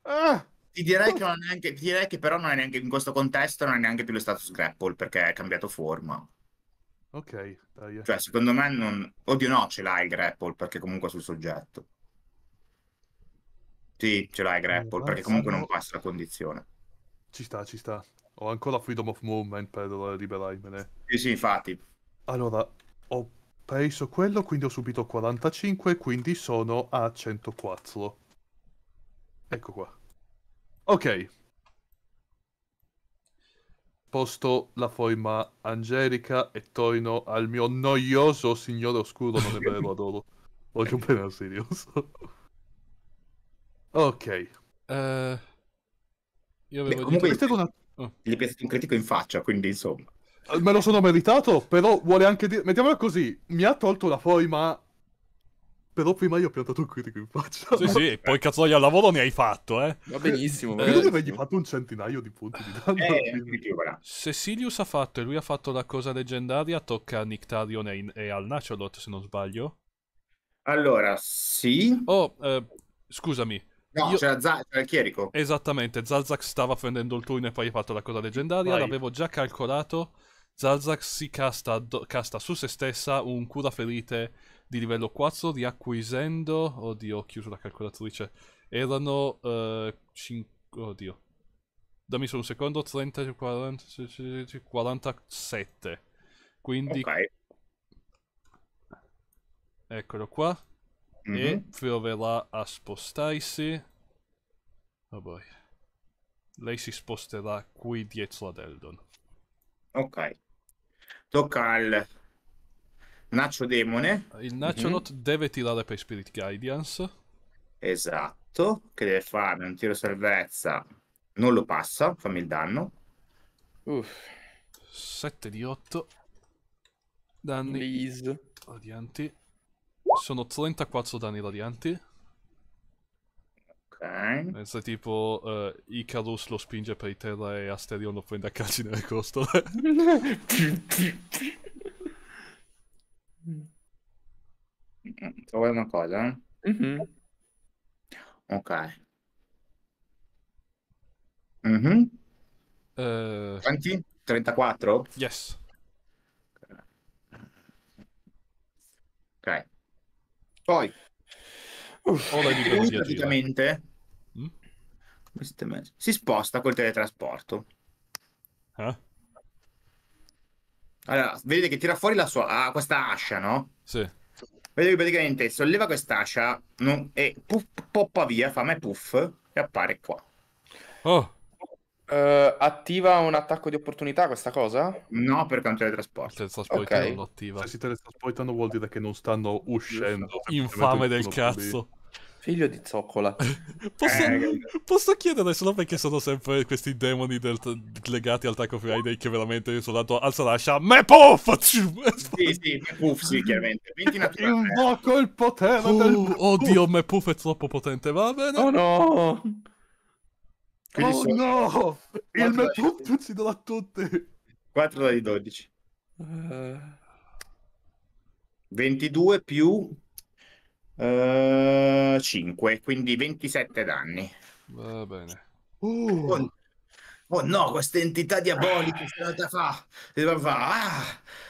ah! Ti direi, che neanche, ti direi che però non è neanche in questo contesto non è neanche più lo status grapple perché è cambiato forma. Ok, dai. Cioè, secondo me non... Oddio no, ce l'hai il grapple, perché comunque è sul soggetto. Sì, ce l'hai grapple, eh, perché comunque non passa la condizione. Ci sta, ci sta. Ho ancora freedom of movement per liberarmene. Sì, sì, infatti. Allora, ho preso quello, quindi ho subito 45, quindi sono a 104. Ecco qua. Ok posto la forma angelica e torno al mio noioso signore oscuro, non è vero, adoro. Voglio bene al serioso. ok. Uh, io avevo Beh, comunque detto... Una... Oh. Gli è piaciuto un critico in faccia, quindi insomma. Eh, me lo sono meritato, però vuole anche dire... Mettiamola così, mi ha tolto la forma però prima gli ho piantato un critico in faccia. Sì, sì, e poi cazzo al lavoro ne hai fatto, eh. Va benissimo. Credo che avrei fatto un centinaio di punti di danno. Eh, se Silius ha fatto e lui ha fatto la cosa leggendaria, tocca a Nictarion e, e al Nacholot, se non sbaglio. Allora, sì. Oh, eh, scusami. No, Io... c'era, Z- c'era il chierico. Esattamente, Zalzax stava prendendo il turno e poi ha fatto la cosa leggendaria, Vai. l'avevo già calcolato. Zalzax si casta, do- casta, su se stessa un cura ferite di livello 4 riacquisendo... Oddio, ho chiuso la calcolatrice. Erano... Uh, eh, 5... Oddio. Dammi solo un secondo, 30, 40, 47. Quindi... Okay. Eccolo qua. Mm-hmm. E proverà mhm. a spostarsi. Oh boy. Lei si sposterà qui dietro ad Eldon. Ok. Tocca al Naccio Demone. Il Naccio mhm. Not mm-hmm. deve tirare per Spirit Guidance. Esatto, che deve fare un tiro salvezza. Non lo passa, fammi il danno. Uff. 7 di 8. Danni Please. radianti. Sono 34 danni radianti. Ok. Mentre eh, tipo uh, Icarus lo spinge per i terra e Asterion lo prende a calci nelle costole. Mh. Mm. mh una cosa, mm-hmm. Mm-hmm. eh. Mh-mh. Okay. Mh-mh. Quanti? 34? Yes. Ok. Poi Ho la lui diplomatia. praticamente Mh? Mm? si sposta col teletrasporto. Eh? Allora, vedete che tira fuori la sua, ah, questa ascia, no? Sì. Vedete che praticamente solleva quest'ascia no, e puff, poppa via, fa me puff e appare qua. Oh. Uh, attiva un attacco di opportunità questa cosa? No, per quanto perché non teletrasporto. Teletrasporto okay. non lo attiva. Se si teletrasportano vuol dire che non stanno uscendo. Infame del cazzo. Figlio di zoccola. posso, eh, posso, chiedere solo perché sono sempre questi demoni del, legati al Taco Friday che veramente io sono andato alza l'ascia. Me puff! Sì, sì, puff, sì, chiaramente. Invoco il potere uh, del... Oh, oddio, me puff è troppo potente, va bene. Oh no! Quindi oh sono... no! Il me puff puzzi da tutti! 4 dai 12. Uh... 22 più Uh, eh, 5, quindi 27 danni. Va bene. Uh. Oh, oh, no, questa entità diabolica ah. fa. Ah,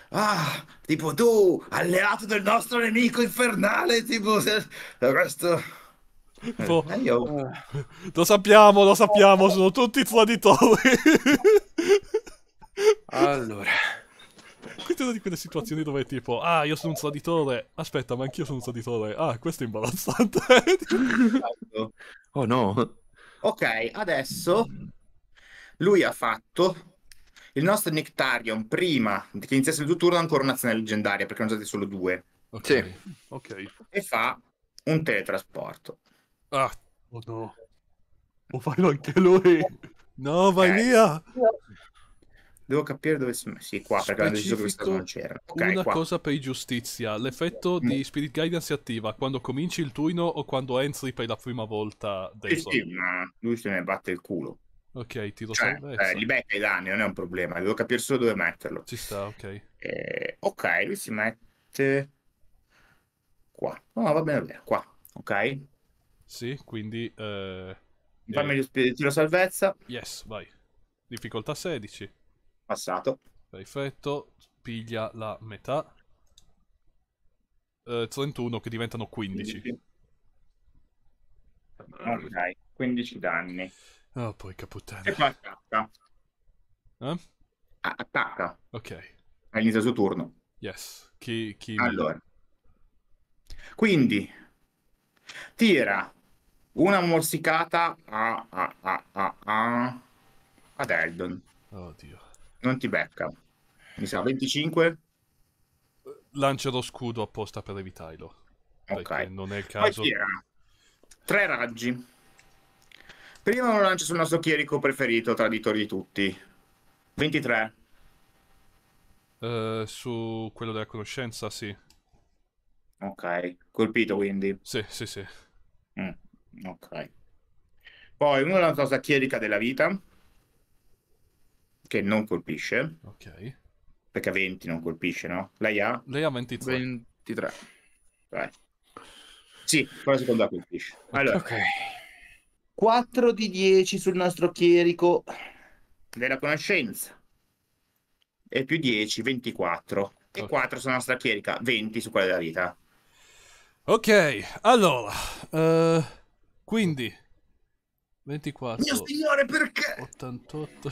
ah, tipo tu, alleato del nostro nemico infernale, tipo se... questo... Boh. Eh, io... Eh, lo sappiamo, lo sappiamo, sono tutti traditori. allora. Questa è una di quelle situazioni dove è tipo, ah, io sono un traditore, aspetta, ma anch'io sono un traditore, ah, questo è imbarazzante. oh no. Ok, adesso lui ha fatto il nostro Nectarion prima che iniziasse il tuo turno ancora un'azione leggendaria perché ne ho usate solo due. Ok. Sì. okay. E fa un teletrasporto. Ah, oh no. O oh, anche lui. No, vai eh. via. Devo capire dove sono sì qua perché hanno deciso che questa non c'era. Okay, una qua. cosa per i giustizia: l'effetto mm. di Spirit Guidance si attiva quando cominci il turno o quando entri per la prima volta. Sì, sì, ma lui se ne batte il culo. Ok, tiro cioè, salvezza. Eh, eh li becca i danni, non è un problema. Devo capire solo dove metterlo. Ci sta, ok. Eh, ok, lui si mette qua. No, no va bene, va bene, qua. Ok? Sì, quindi... Eh... Fammi eh... tiro salvezza. Yes, vai. Difficoltà 16. Passato. Perfetto, piglia la metà. Eh, 31 che diventano 15. 15. Ok, 15 danni. Oh, poi puttana. E poi attacca. Eh? Ah, attacca. Ok. All'inizio del suo turno. Yes. Chi, chi... Allora. Quindi, tira una morsicata a, a, a, a, a... ad Eldon. Oddio. Non ti becca. Mi sa 25? Lancio lo scudo apposta per evitarlo. Ok. Non è il caso. Tre raggi. Prima lo lancio sul nostro chierico preferito, traditore di tutti. 23. Uh, eh, su quello della conoscenza, sì. Ok, colpito quindi. Sì, sì, sì. Mm, ok. Poi uno lancia la chierica della vita che non colpisce. Ok. Perché 20 non colpisce, no? Lei ha? Lei ha 23. 23. Vai. Sì, poi la seconda colpisce. Allora. Ok. 4 di 10 sul nostro chierico della conoscenza e più 10, 24 e okay. 4 sulla nostra chierica, 20 su quella della vita. Ok, allora, uh, quindi 24. Mio signore, perché? 88.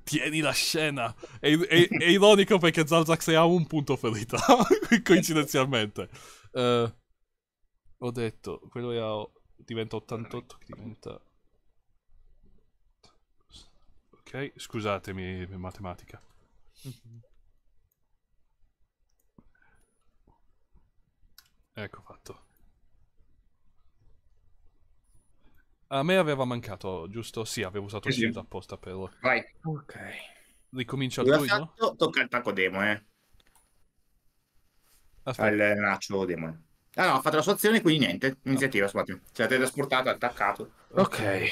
Tieni la scena. È, è, è ironico perché Zalzax a un punto ferita. coincidenzialmente. Uh, ho detto, quello era, diventa 88, diventa... Ok, scusatemi, matematica. Mhm. Ecco fatto. A me aveva mancato, giusto? Sì, avevo usato il apposta per... Vai. Ok. Ricomincia lui, no? Tocca il tacco demo, eh. Aspetta. Al eh, nacio demone. Ah no, ha fatto la sua azione, quindi niente. Iniziativa, scusate. Ce cioè, l'avete trasportata, attaccato. Ok.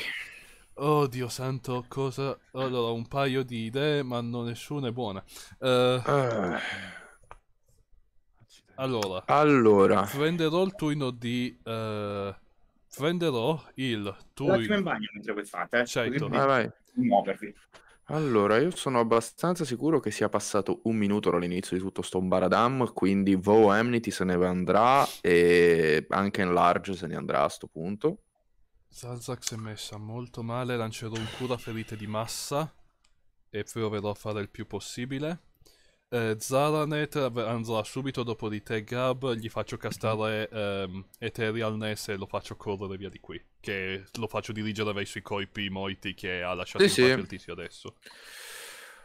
Oddio santo, cosa... Allora, un paio di idee, ma non nessuna è buona. Uh... Ah. Allora. Allora. Prenderò il tuino di... Uh prenderò il tu. in bagno mentre voi fate. Eh. Certo. Vai, vai. Allora, io sono abbastanza sicuro che sia passato un minuto dall'inizio di tutto sto baradam, quindi Vo Amnity se ne andrà e anche in large se ne andrà a sto punto. Zalzak si è messa molto male, lancerò un cura ferite di massa e proverò a fare il più possibile eh, Zaranet andrà subito dopo di te Gab, gli faccio castare ehm, Etherealness e lo faccio correre via di qui. Che lo faccio dirigere verso i colpi moiti che ha lasciato sì, in sì. il adesso.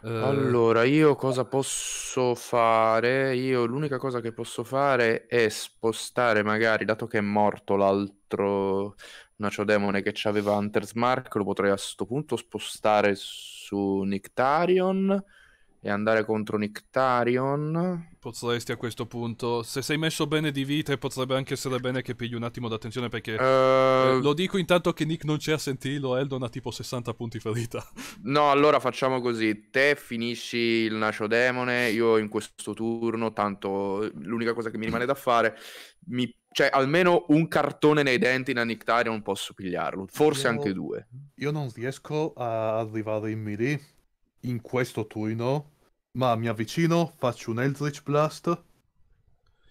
Allora, eh, io ah. cosa posso fare? Io l'unica cosa che posso fare è spostare magari, dato che è morto l'altro naciodemone che c'aveva Hunter's Mark, lo potrei a questo punto spostare su Nictarion e andare contro Nictarion. Potresti a questo punto, se sei messo bene di vite, potrebbe anche essere bene che pigli un attimo d'attenzione perché... Uh... Eh, lo dico intanto che Nick non c'è a sentirlo, Eldon ha tipo 60 punti ferita. No, allora facciamo così, te finisci il Nascio Demone, io in questo turno, tanto l'unica cosa che mi rimane da fare, mi... cioè almeno un cartone nei denti da Nictarion posso pigliarlo, forse io... anche due. Io non riesco a arrivare in melee in questo turno ma mi avvicino, faccio un Eldritch Blast.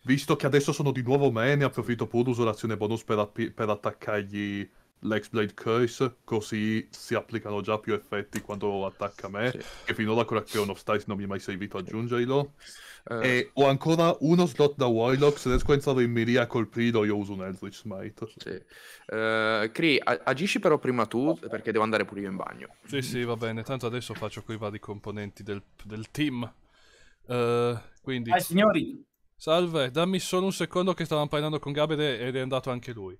Visto che adesso sono di nuovo me, ne approfitto pure, uso l'azione bonus per, per attaccargli l'Exblade Curse, così si applicano già più effetti quando attacca me, sì. che finora con la Creon of Styles non mi è mai servito aggiungerlo. Uh. E ho ancora uno slot da Warlock. Se riesco a entrare in melee col prido, io uso un Eldritch Smite. Sì. Uh, eh, Cree, agisci però prima tu, perché devo andare pure io in bagno. Sì, sì, va bene. Tanto adesso faccio coi vari componenti del, del team. Uh, quindi... Dai, signori! Salve, dammi solo un secondo che stavamo parlando con Gabede ed è andato anche lui.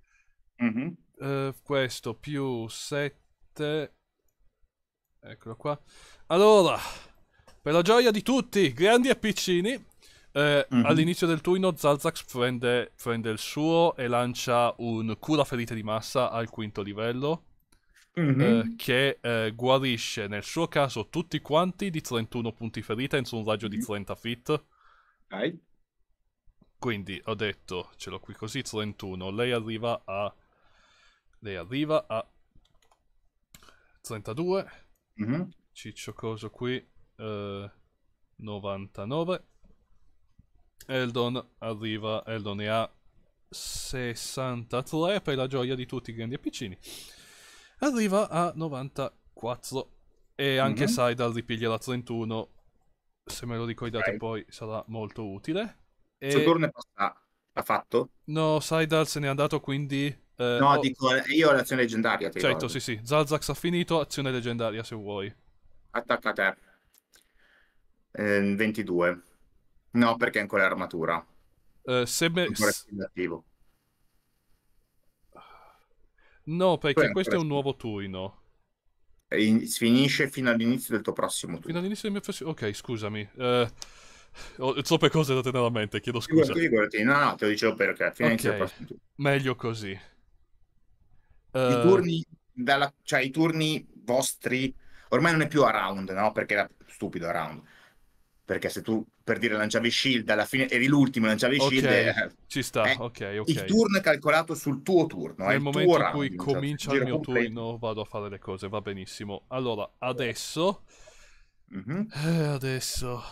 Mm-hmm. Uh, questo più 7... Eccolo qua. Allora... Per la gioia di tutti, grandi e piccini, eh, mm-hmm. all'inizio del turno Zalzax prende, prende, il suo e lancia un cura ferite di massa al quinto livello. Mm-hmm. Eh, che eh, guarisce nel suo caso tutti quanti di 31 punti ferita entro un raggio mm-hmm. di 30 mhm. feet. Okay. Quindi ho detto, ce l'ho qui così, 31. Lei arriva a... Lei arriva a... 32. Mhm. Ciccio coso qui. 99. Eh, Eldon arriva, Eldon ne ha 63 per la gioia di tutti grandi e piccini. Arriva a 94 e anche mm -hmm. Sidal ripiglia la 31. Se me lo ricordate okay. poi sarà molto utile. E... Sojourn ah, ha fatto? No, Sidal se n'è andato quindi... Eh, no, oh. eh, ho... dico, io l'azione leggendaria. Certo, ricordo. sì, sì. Zalzax ha finito, azione leggendaria se vuoi. Attacca a terra 22. Ehm, no, perché è ancora armatura. Eh, se me... Ancora attivo. No, perché Quello questo è un nuovo turno. In... Finisce fino all'inizio del tuo prossimo turno. all'inizio del mio prossimo... Ok, scusami. Eh, ho Troppe cose da tenere a mente, chiedo scusa. Figurati, figurati. No, no, te lo dicevo perché. Fino okay. prossimo Meglio così. Uh... I eh, turni... Dalla... Cioè, i turni vostri... Ormai non è più a round, no? Perché era stupido a round perché se tu per dire lanciavi shield alla fine eri l'ultimo lanciavi okay, shield eh, ci sta eh, ok ok il turno è calcolato sul tuo turno eh, nel momento in cui round, certo comincia cioè, il mio completo. turno vado a fare le cose va benissimo allora adesso mm-hmm. eh, adesso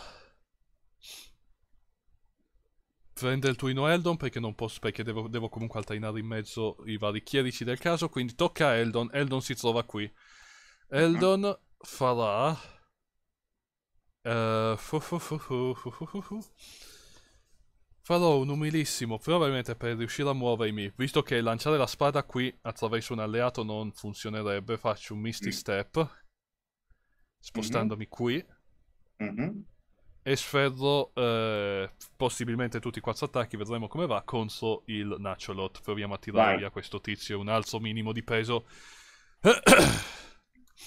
prende il turno Eldon perché non posso perché devo, devo comunque alternare in mezzo i vari chierici del caso quindi tocca a Eldon Eldon si trova qui mm-hmm. Eldon mm-hmm. farà Uh, fu, fu, fu, Farò un umilissimo, probabilmente per riuscire a muovermi, visto che lanciare la spada qui attraverso un alleato non funzionerebbe, faccio un misty mm. step, spostandomi mm -hmm. qui, mm -hmm. e sferro eh, possibilmente tutti i quattro attacchi, vedremo come va, contro il Nacholot. Proviamo a tirare via questo tizio, un alzo minimo di peso.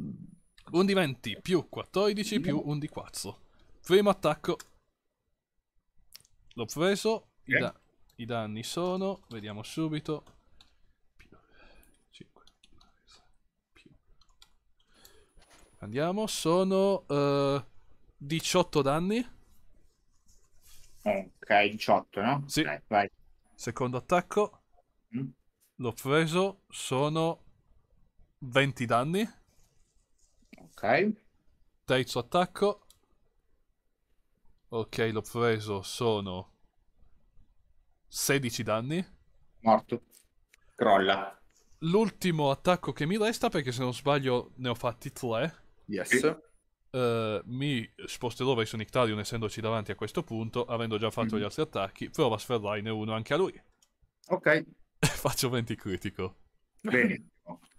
Mm. 1 di 20 più 14 più 1 di 4. Primo attacco. L'ho preso. I, da I, danni sono, vediamo subito. Più 5. Più. Andiamo, sono uh, eh, 18 danni. Ok, 18, no? Sì. Okay, vai. Secondo attacco. Mm. L'ho preso, sono 20 danni. Ok. Terzo attacco. Ok, l'ho preso, sono 16 danni. Morto. Crolla. L'ultimo attacco che mi resta, perché se non sbaglio ne ho fatti tre. Yes. Uh, mi sposterò verso Nictarion essendoci davanti a questo punto, avendo già fatto mm. gli mhm. altri attacchi, prova a sferrarne uno anche a lui. Ok. Faccio 20 critico. Bene.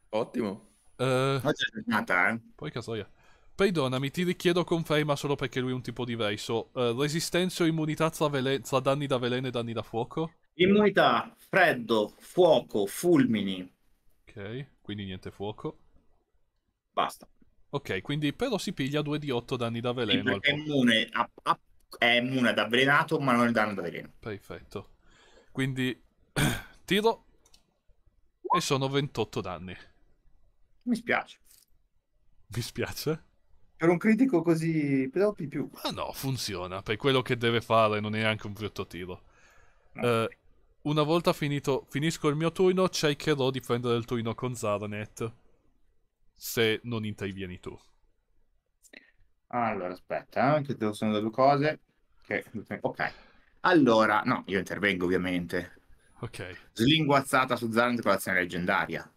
Ottimo. Uh, eh, Oggi è giornata, eh. Poi cazzo Perdonami, ti richiedo conferma solo perché lui è un tipo diverso. Uh, resistenza o immunità tra, velen- tra danni da veleno e danni da fuoco? Immunità, freddo, fuoco, fulmini. Ok, quindi niente fuoco. Basta. Ok, quindi però si piglia 2 di 8 danni da veleno. Sì, è, immune, a, a, è immune ad avvelenato, ma non è danno da veleno. Perfetto. Quindi tiro e sono 28 danni. Mi spiace. Mi spiace? Per un critico così, però di più. Ma no, funziona, per quello che deve fare, non è neanche un brutto tiro. No. Eh, una volta finito, finisco il mio turno, cercherò di prendere il turno con Zaranet. Se non intervieni tu. Allora, aspetta, eh, sono due cose. Ok. Allora, no, io intervengo ovviamente. Ok. Slinguazzata su Zaranet con l'azione leggendaria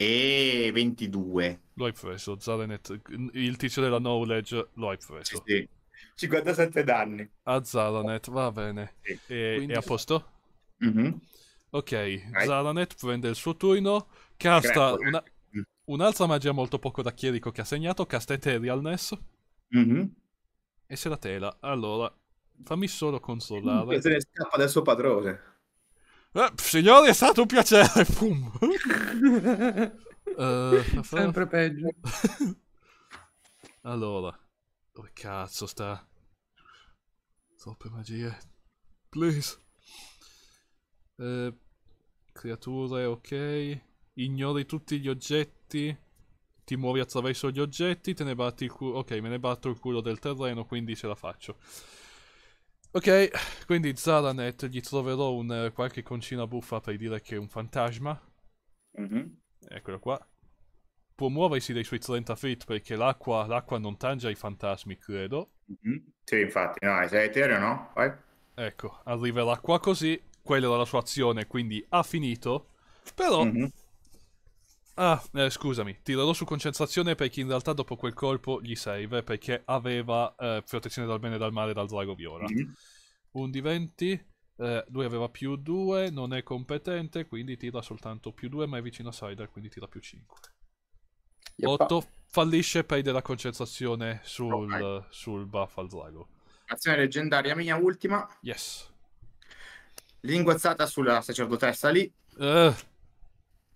e 22. Lo hai preso, Zarenet, il tizio della knowledge lo hai preso. Sì, sì. 57 danni. A Zaranet, va bene. Sì. E, Quindi... È a posto? Mm-hmm. Ok, Vai. Zaranet prende il suo turno, casta Greco. una... un'altra magia molto poco da chierico che ha segnato, casta Etherealness. Mm-hmm. E se la tela. Allora, fammi solo consolare. Se ne scappa dal suo padrone. Eh, signori, è stato un piacere. Pum. uh, Sempre peggio. allora, dove cazzo sta? Troppe magie. Please. Uh, creature, ok. Ignori tutti gli oggetti. Ti muovi attraverso gli oggetti, te ne batti il culo. Ok, me ne batto il culo del terreno, quindi ce la faccio. Ok, quindi Zaranet gli troverò un, eh, qualche concina buffa per dire che è un fantasma. Mm -hmm. Eccolo qua. Può muoversi dai suoi 30 feet perché l'acqua, non tangia i fantasmi, credo. Mm -hmm. Sì, infatti, no, sei etereo, no? Vai. Ecco, arriverà qua così. Quella era la sua azione, quindi ha finito. Però mm -hmm. Ah, eh, scusami, tirerò su concentrazione perché in realtà dopo quel colpo gli serve perché aveva eh, protezione dal bene e dal male dal drago viola. Mm-hmm. Un di 20, eh, lui aveva più 2, non è competente, quindi tira soltanto più 2, ma è vicino a Sider, quindi tira più 5. 8 fallisce e perde la concentrazione sul, okay. sul buff al drago. Azione leggendaria mia, ultima. Yes. Linguazzata sulla sacerdotessa lì. Uh.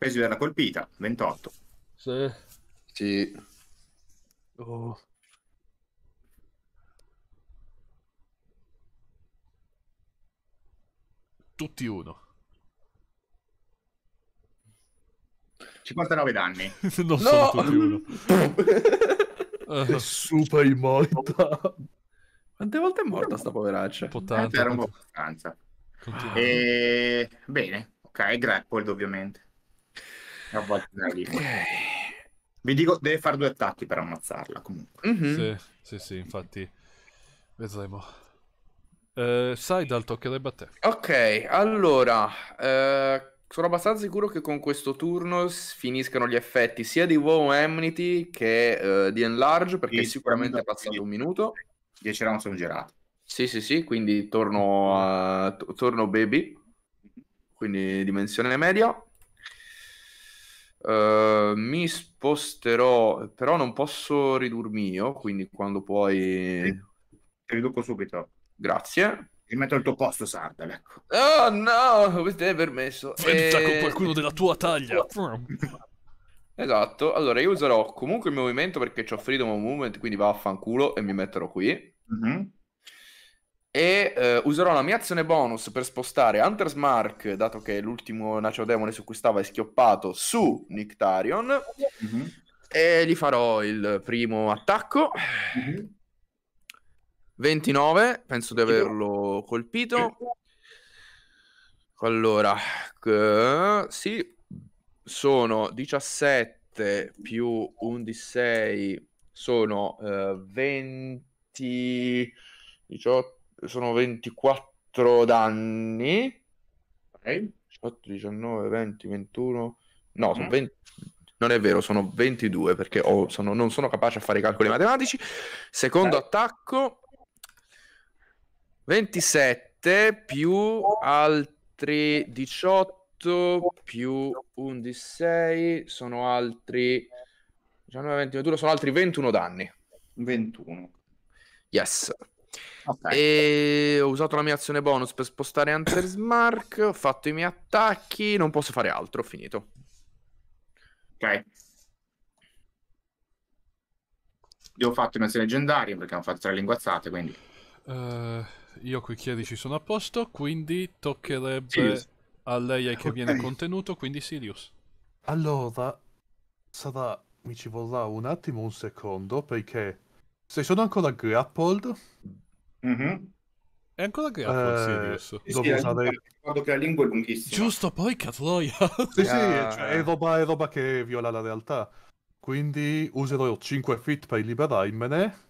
Pesi della colpita, 28. Sì. Sì. Oh. Tutti uno. 59 danni. non no! sono tutti uno. Eh. Super immorta. Quante volte è morta sta poveraccia? Potante, era un po' abbastanza. E... Eh, bene, ok, grappled ovviamente. No, okay. Vi dico, deve fare due attacchi per ammazzarla comunque. Mm-hmm. Sì, sì, sì, infatti. Vedremo. Eh, Sidal, toccherebbe a te. Ok, allora... Eh, sono abbastanza sicuro che con questo turno finiscano gli effetti sia di Wow Amity che eh, di Enlarge, perché sì, sicuramente è passato un minuto. 10 round sono girati. Sì, sì, sì, quindi torno, a... torno baby, quindi dimensione media. Uh, mi sposterò, però non posso ridurmio, quindi quando puoi... ti riduco subito. Grazie. Ti metto al tuo posto, Sardal, ecco. Oh no, questo è permesso. Fenta e... con eh, qualcuno della tua taglia. esatto, allora io userò comunque il movimento perché ho freedom of movement, quindi vaffanculo e mi metterò qui. Mm-hmm. E eh, userò la mia azione bonus per spostare Hunter's Mark, dato che l'ultimo Nacho Demone su cui stava è schioppato, su Nictarion. Mm-hmm. E gli farò il primo attacco. Mm-hmm. 29, penso di averlo colpito. Allora, c- sì, sono 17 più 1 sono uh, 20, 18, sono 24 danni. Ok. 18, 19, 20, 21. No, mm. sono 20. Non è vero, sono 22 perché ho, sono, non sono capace a fare i calcoli matematici. Secondo okay. attacco, 27 più altri 18 più 11, 6 sono altri 19, 20, 21, sono altri 21 danni. 21. Yes, Okay. E ho usato la mia azione bonus per spostare Hunter's Mark. Ho fatto i miei attacchi. Non posso fare altro. Ho finito. Ok. Io ho fatto un'azione leggendaria perché hanno fatto tre linguazzate. Quindi. Uh, io qui chiedi ci sono a posto. Quindi toccherebbe Sirius. a lei che okay. viene contenuto. Quindi Sirius. Allora. Sarà. Mi ci vorrà un attimo, un secondo. Perché. Se sono ancora grappled Mm-hmm. È ancora grafo eh, sì, adesso. Sì, sì, che la lingua è lunghissima. Giusto, poi cazzoia. sì, sì, ah. cioè, è, roba, è roba che viola la realtà. Quindi userò 5 fit per liberarmene.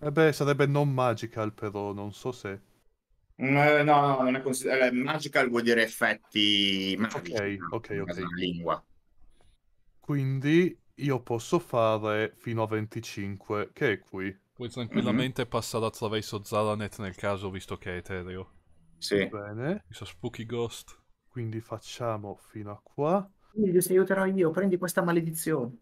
E eh beh, sarebbe non magical, però non so se. Mm, eh, no, no, non è considerato. Eh, magical vuol dire effetti magici. Ok, ok, ok. Lingua. Quindi io posso fare fino a 25, che è qui. Puoi mhm. tranquillamente mm-hmm. passare attraverso Zalanet nel caso, visto che è etereo. Sì. Bene. Questa spooky ghost. Quindi facciamo fino a qua. Quindi ti aiuterò io, prendi questa maledizione.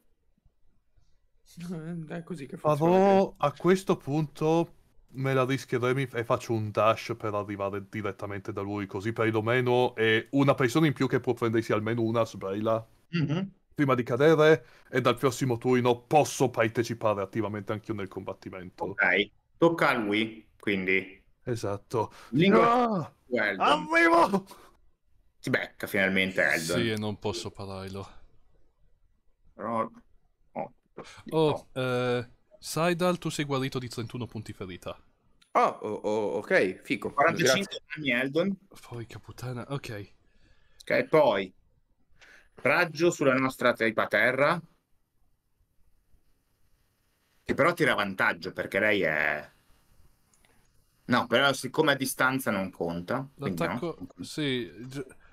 Eh, è così che funziona. Farò a questo punto me la rischierei e faccio un dash per arrivare direttamente da lui, così perlomeno è una persona in più che può prendersi almeno una sbrella. Mm-hmm prima di cadere e dal prossimo turno posso partecipare attivamente anch'io nel combattimento. Ok, tocca a lui, quindi. Esatto. Lingua... Ah! No! Arrivo! Ti becca finalmente Eldon. Sì, e non posso pararlo. Però... Oh, oh eh, Saidal, tu sei guarito di 31 punti ferita. Oh, oh, oh ok, fico. 45 anni Eldon. Porca caputana, ok. Ok, poi raggio sulla nostra tipa terra che però tira vantaggio perché lei è no però siccome a distanza non conta l'attacco no. sì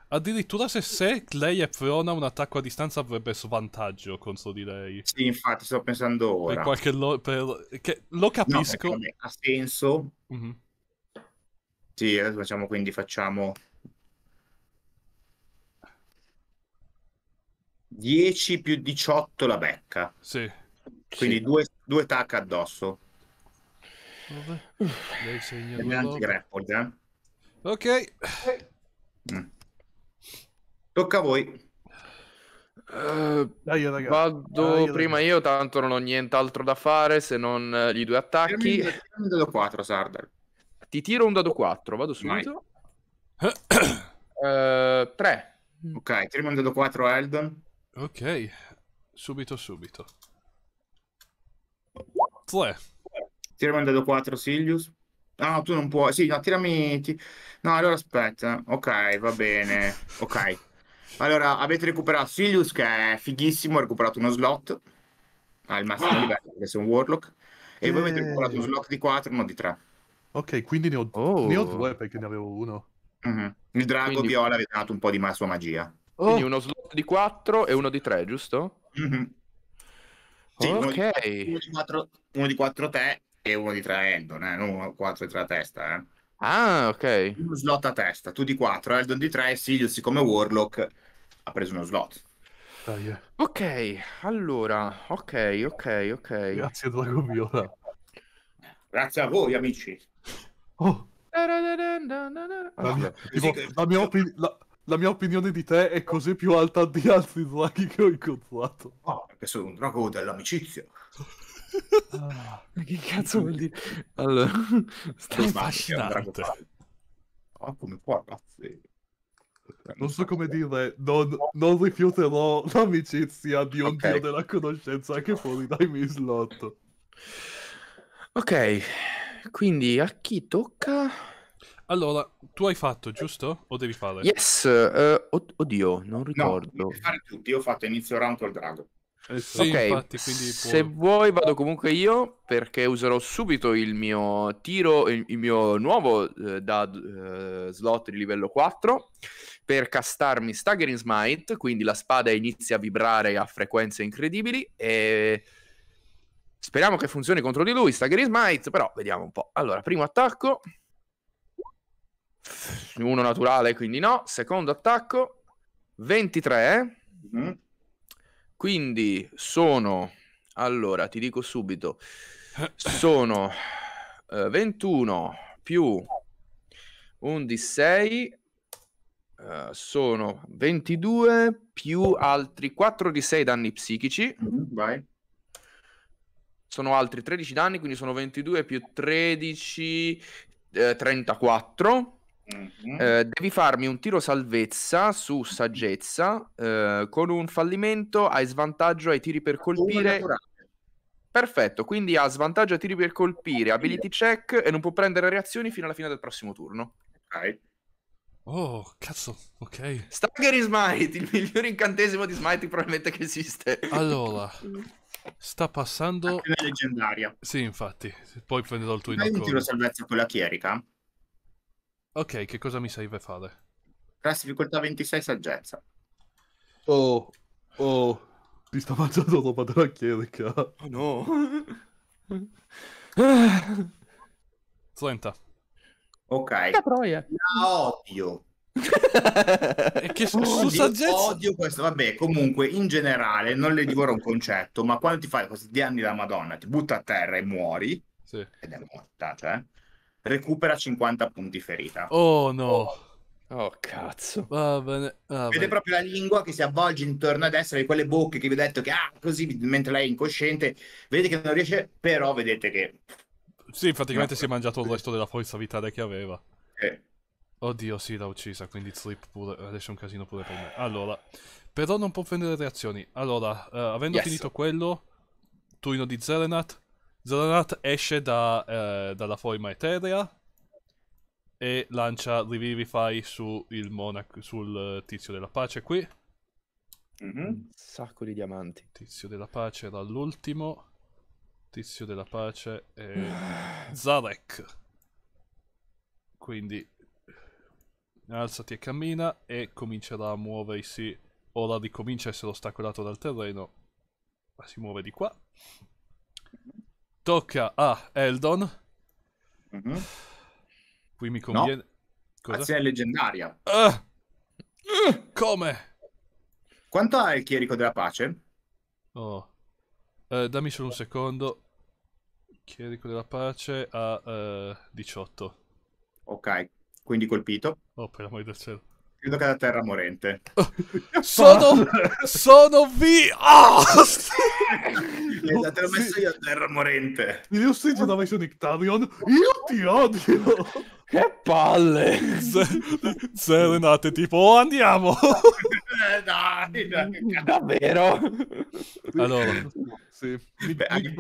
addirittura se, se lei è prona un attacco a distanza avrebbe svantaggio contro di lei sì infatti sto pensando ora per qualche lo, per... Che... lo capisco no, ha senso mm-hmm. sì facciamo quindi facciamo 10 più 18 la becca. Sì. Quindi sì. Due, due tac addosso. Vabbè. Lei segna due anti eh? Ok. Mm. Tocca a voi. Uh, dai, ragazzi. Vado dai, prima ragazzi. io, tanto non ho nient'altro da fare se non eh, gli due attacchi. Fermi, un dado 4, Sardar. Ti tiro un dado 4, vado subito. 3. uh, eh, ok, tiro un dado 4 Eldon. Ok, subito subito. 3. Ti un mandato 4, Silius. Ah, no, tu non puoi. Sì, no, tirami... Ti... No, allora aspetta. Ok, va bene. Ok. Allora, avete recuperato Silius, che è fighissimo, ha recuperato uno slot. Al massimo ah. livello, perché sei un Warlock. E, e voi avete eh. recuperato uno slot di 4, uno di 3. Ok, quindi ne ho, oh. ne ho oh. due perché ne avevo uno. Mm -hmm. Il drago quindi... viola avete dato un po' di sua magia. Oh. Quindi uno slot di 4 e uno di 3, giusto? Mm-hmm. Sì, ok. Uno di 4 te e uno di 3 Eldon, eh? non uno 4 e 3 a testa. Eh. Ah, ok. Uno slot a testa, tu di 4, Eldon di 3 e Silius, siccome Warlock, ha preso uno slot. Oh, eh. yeah. Ok, allora, ok, ok, ok. Grazie Drago Viola. Grazie a voi, amici. Oh. Da, da, da, ah, tipo, la mia opinione... La la mia opinione di te è così più alta di altri draghi che ho incontrato. No, perché sono un drago dell'amicizia. ah, che cazzo vuol dire? Allora, stai affascinante. Ma oh, ah, come può, ragazzi? Non so come dire, non, non rifiuterò l'amicizia di un okay. dio della conoscenza anche fuori dai miei slot. Ok, quindi a chi tocca? Allora, tu hai fatto, giusto? O devi fare? Yes, uh, oddio, non ricordo. No, devi fare tutti, io ho fatto inizio round col drago. Eh sì, ok, infatti, se vuoi vado comunque io perché userò subito il mio tiro, il, il mio nuovo eh, da eh, slot di livello 4 per castarmi Staggering Smite, quindi la spada inizia a vibrare a frequenze incredibili e speriamo che funzioni contro di lui Staggering Smite, però vediamo un po'. Allora, primo attacco. 1 naturale, quindi no. Secondo attacco, 23. mm mm-hmm. Quindi sono, allora ti dico subito, sono eh, 21 più un di 6 eh, sono 22 più altri 4 di 6 danni psichici. Mm-hmm. Vai. Sono altri 13 danni, quindi sono 22 più 13, eh, 34 mm devi farmi un tiro salvezza su mhm. saggezza. Eh, con un fallimento hai svantaggio ai tiri per colpire. Perfetto, quindi ha svantaggio ai tiri per colpire, ability check e non può prendere reazioni fino alla fine del prossimo turno. Ok. Oh, cazzo, ok. Staggering Smite, il migliore incantesimo di Smite probabilmente che esiste. Allora, sta passando... Anche leggendaria. Sì, infatti, poi prenderò il tuo inocolo. Hai un tiro salvezza con la chierica? Ok, che cosa mi serve fare? Classe difficoltà 26 saggezza. Oh, oh, mi sto mangiando roba della chierica. Oh no. 30. Ok. Che troia. La odio. e che su, odio, saggezza... odio questo. Vabbè, comunque, in generale, non le divora un concetto, ma quando ti fai così di anni la Madonna, ti butta a terra e muori. Sì. Ed è morta, cioè recupera 50 punti ferita. Oh no. Oh. Oh cazzo. Va bene, va bene. Vede proprio la lingua che si avvolge intorno a destra di quelle bocche che vi ho detto che ah così mentre lei è incosciente, vedete che non riesce, però vedete che Sì, praticamente no. si è mangiato il resto della forza vitale che aveva. Eh. Oddio, sì, l'ha uccisa, quindi Slip pure adesso è un casino pure per me. Allora, però non può prendere reazioni. Allora, uh, avendo yes. finito quello, turno di Zelenat, Zoranat esce da, eh, dalla forma eterea e lancia Revivify su monaco, sul tizio della pace qui. Mm -hmm. Un sacco di diamanti. Tizio della pace era l'ultimo. Tizio della pace è Zarek. Quindi alzati e cammina e comincerà a muoversi. Ora ricomincia a essere ostacolato dal terreno, ma si muove di qua. Tocca a Eldon. Mm-hmm. Qui mi conviene... No. Cosa? Azione leggendaria. Uh. Uh. Come? Quanto ha il Chierico della Pace? Oh. Uh, dammi solo un secondo. Chierico della Pace a 18. Eh, ok, quindi colpito. Oh, per l'amore del cielo. Credo che la terra morente. Sono, sono vi... Oh! Ah! L'ho messo io a terra morente. Il ossigeno dava su Nictarion. Io ti odio. Che palle. Serenate tipo, oh, andiamo. dai, dai, davvero. Allora, sì. Beh, anche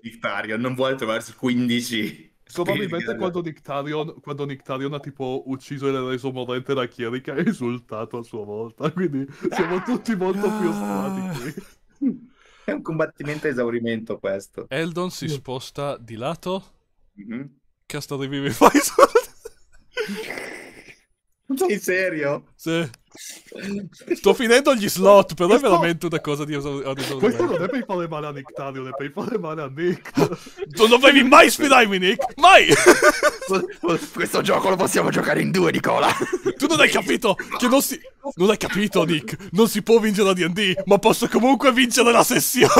Nictarion non vuole trovarsi 15 Probabilmente quando Nictarion, quando Nictarion ha tipo ucciso e reso morente la chierica ha esultato a sua volta, quindi siamo ah! tutti molto più ah! strati qui. È un combattimento a esaurimento questo. Eldon si sposta di lato. Mm-hmm. Casta Revive Faisal. Sei serio? Sì. Sto finendo gli slot, però questo... è veramente una cosa di esaurire. Questo non è per fare male a Nick Tario, è per fare male a Nick. Tu non dovevi mai sfidarmi, Nick! Mai! questo gioco lo possiamo giocare in due, Nicola. Tu non hai capito che non si... Non hai capito, Nick. Non si può vincere la D&D, ma posso comunque vincere la sessione.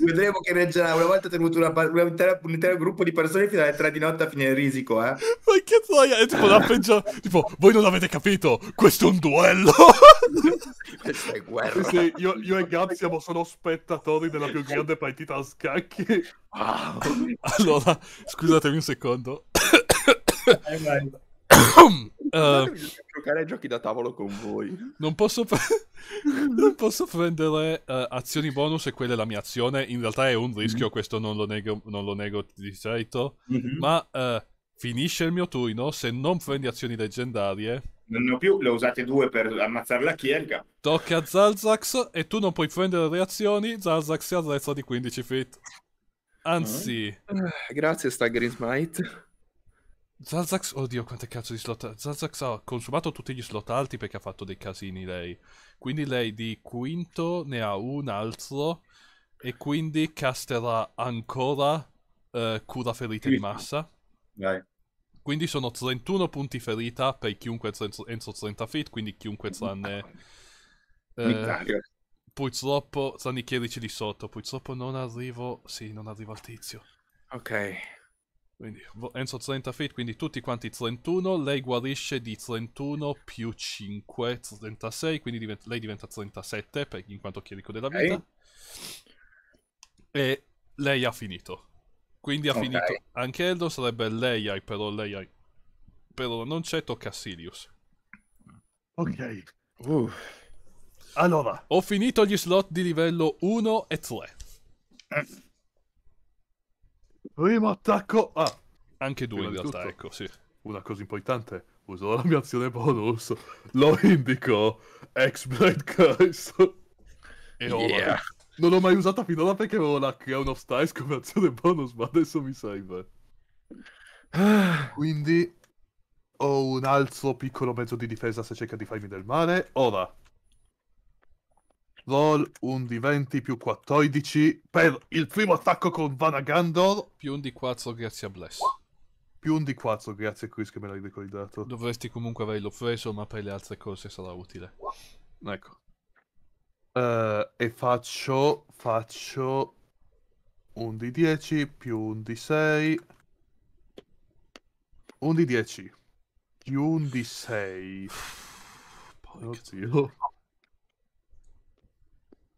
Vedremo che reggerà. Una volta tenuto una, una intera, un intero gruppo di persone fino alle 3 di notte a fine il risico, eh. Ma che zoia! È tipo la peggiore. tipo, voi non avete capito, questo è un duello. Questa è guerra. Sì, io, io, e Gab siamo solo spettatori della più grande partita a scacchi. allora, scusatemi un secondo. Vai, vai. Uh, giocare ai giochi da tavolo con voi. Non posso, pre- non posso prendere uh, azioni bonus e quella è la mia azione. In realtà è un mhm. rischio, mm-hmm. questo non lo nego, non lo nego di certo. Mm-hmm. Ma uh, finisce il mio turno se non prendi azioni leggendarie. Non ne ho più, le ho usate due per ammazzare la chierga. Tocca a Zalzax e tu non puoi prendere reazioni. Zalzax si alza di 15 feet. Anzi, mm. grazie, sta Green Smite. Zalzax, oddio quante cazzo di slot, Zalzax ha consumato tutti gli slot alti perché ha fatto dei casini lei, quindi lei di quinto ne ha un altro e quindi casterà ancora uh, cura ferite di massa. Dai. Quindi sono 31 punti ferita per chiunque entro 30 feet, quindi chiunque tranne... Eh, purtroppo, tranne i chierici di sotto, purtroppo non arrivo... Sì, non arrivo al tizio. Ok. Quindi Enzo 30 Zlentafit, quindi tutti quanti 31, lei guarisce di 31 più 5, 36, quindi diventa, lei diventa 37 per, in quanto chierico della vita. Okay. E lei ha finito. Quindi ha okay. finito anche Eldon, sarebbe lei, però lei hai, però non c'è, tocca a Sirius. Ok. Uh. Allora. Ho finito gli slot di livello 1 e 3 primo attacco Ah, anche due in realtà, tutto, ecco, sì. Una cosa importante, userò la mia azione bonus, lo indico, ex blade Christ. E yeah. Non l'ho mai usata finora perché avevo la Crown of Stars come azione bonus, ma adesso mi serve. Quindi ho un altro piccolo mezzo di difesa se cerca di farmi del male. Ora, Roll un di 20 più 14 per il primo attacco con Vana Gandor. Più un di 4 grazie a Bless. Più un di 4 grazie a Chris che me l'hai ricordato. Dovresti comunque averlo preso, ma per le altre cose sarà utile. Ecco. Uh, e faccio... faccio... un di 10 più un di 6... Un di 10 più un di 6. Oh, Oddio.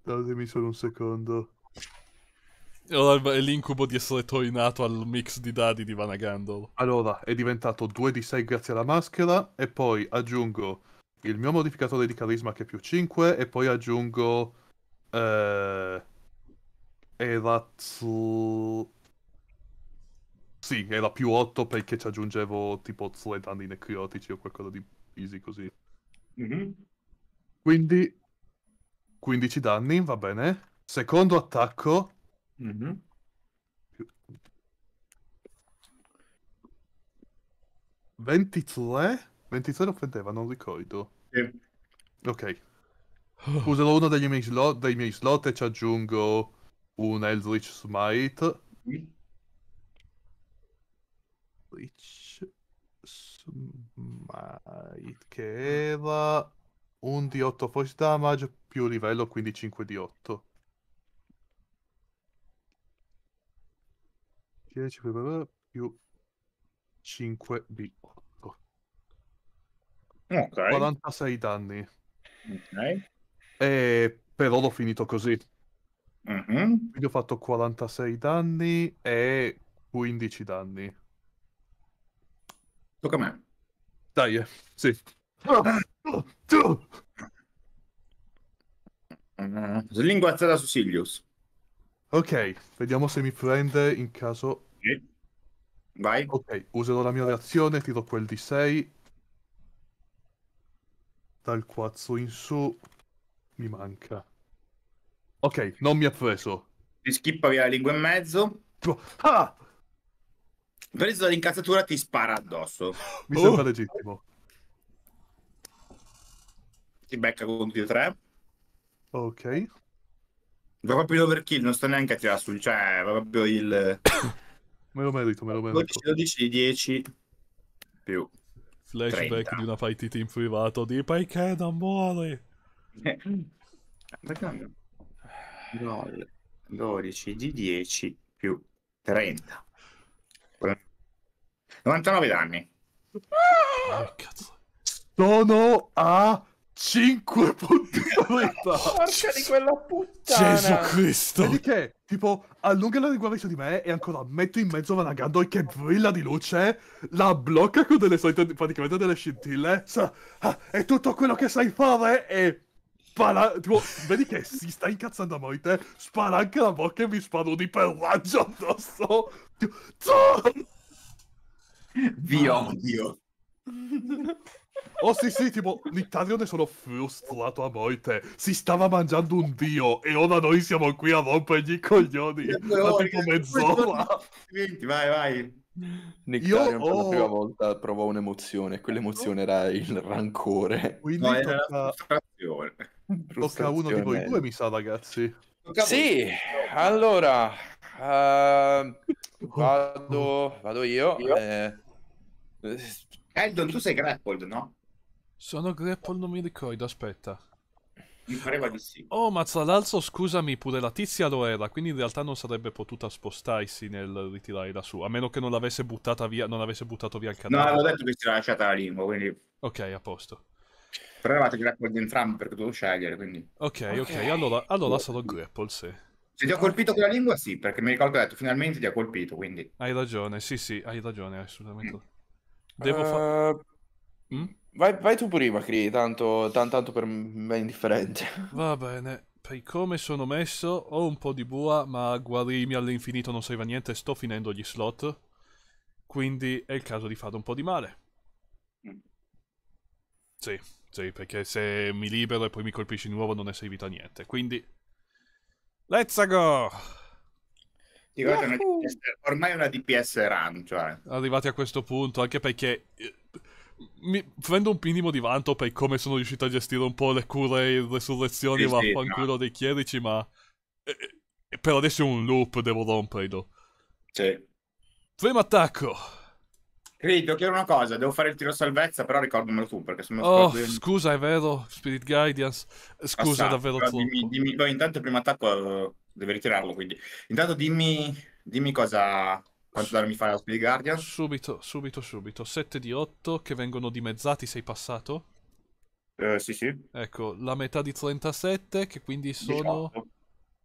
Datemi solo un secondo. Allora, è l'incubo di essere tornato al mix di dadi di Vanagando. Allora, è diventato 2 di 6 grazie alla maschera e poi aggiungo il mio modificatore di carisma che è più 5 e poi aggiungo... Eh... Eratsu... Sì, era più 8 perché ci aggiungevo tipo 3 danni necrotici o qualcosa di easy così. Mm-hmm. Quindi 15 danni, va bene. Secondo attacco. Mm-hmm. Più... 23? 23 lo prendeva, non ricordo. Sì. Ok. Userò uno dei miei, slot, dei miei slot e ci aggiungo un Eldritch Smite. Sì. Eldritch Smite che era... 1 di 8 force damage più livello, quindi 5 di 8. 10 più 5 di 8. Ok. 46 danni. Ok. E però l'ho finito così. Mm-hmm. Quindi ho fatto 46 danni e 15 danni. Tocca a me. Dai, eh. sì. Ah, ah, ah slinguazzata su Silius. Ok, vediamo se mi prende in caso... Vai. Ok, userò la mia reazione, tiro quel di 6. Dal 4 in su mi manca. Ok, non mi ha preso. Ti schippa via la lingua in mezzo. Ah! Preso dall'incazzatura ti spara addosso. Mi sembra oh. legittimo. Ti becca con tutti e tre. Ok. Va proprio l'overkill, non sto neanche a tirare sul, cioè, va proprio il... me lo merito, me lo merito. 12, 12, 10 più Flashback 30. di una fight team privato di perché non muore? Eh. Perché no? 12 di 10 più 30. 99 danni. Ah, cazzo. Sono a 5 punti vita. Porca di quella puttana. Gesù Cristo. Vedi che, tipo, allunga la lingua verso di me e ancora metto in mezzo Vanagandoi che brilla di luce, la blocca con delle solite, praticamente delle scintille. Sa, ah, è tutto quello che sai fare e... Spara... Tipo, vedi che si sta incazzando a morte, spara anche la bocca e mi sparo di perlaggio addosso. Tipo, Vi odio. Oh Oh sì sì, tipo, l'Italia ne sono frustrato a morte, si stava mangiando un dio e ora noi siamo qui a rompergli i coglioni, ma tipo mezz'ora. Vai, vai. Nick Io Darian per la prima volta provò un'emozione, quell'emozione era il rancore. Quindi no, era tocca... frustrazione. Tocca uno di voi due, mi sa, ragazzi. sì, allora... Uh, vado, vado io. io? Eh, Eldon, tu sei grappled, no? Sono grappled, non mi ricordo, aspetta. Mi pareva di sì. Oh, ma tra l'altro, scusami, pure la tizia lo era, quindi in realtà non sarebbe potuta spostarsi nel ritirare la sua, a meno che non l'avesse buttata via, non avesse buttato via il canale. No, avevo detto che si era lasciata la lingua, quindi... Ok, a posto. Però eravate grappled entrambi perché dovevo scegliere, quindi... Ok, ok, okay. allora, allora sarò grappled, sì. Se ti ho colpito con la lingua, sì, perché mi ricordo che ho detto finalmente ti ha colpito, quindi... Hai ragione, sì, sì, hai ragione, assolutamente. Mm. Devo fare... Eh, mm? vai, vai, tu prima, Cri, tanto, tan, tanto per me è indifferente. Va bene, per come sono messo ho un po' di bua, ma guarirmi all'infinito non serve a niente, sto finendo gli slot, quindi è il caso di fare un po' di male. Mm. Sì, sì, perché se mi libero e poi mi colpisci di nuovo non è servito a niente, quindi... Let's go! Diventa una DPS, ormai una DPS run. Cioè. Arrivati a questo punto, anche perché eh, mi prendo un minimo di vanto per come sono riuscito a gestire un po' le cure e resurrezioni sì, vaffanculo sì, no. dei chierici, ma eh, eh, per adesso è un loop, devo romperlo. Sì. Primo attacco. Credo devo chiedere una cosa, devo fare il tiro salvezza, però ricordamelo tu, perché sono Oh, scordo... scusa, è vero, Spirit Guidance. Scusa, Passato, davvero troppo. Dimmi, dimmi... intanto il primo attacco eh, deve ritirarlo, quindi. Intanto dimmi, dimmi cosa... Quanto danno mi fa la Speed Guardian? Subito, subito, subito. 7 di 8 che vengono dimezzati, sei passato? Eh, sì, sì. Ecco, la metà di 37 che quindi sono... 18.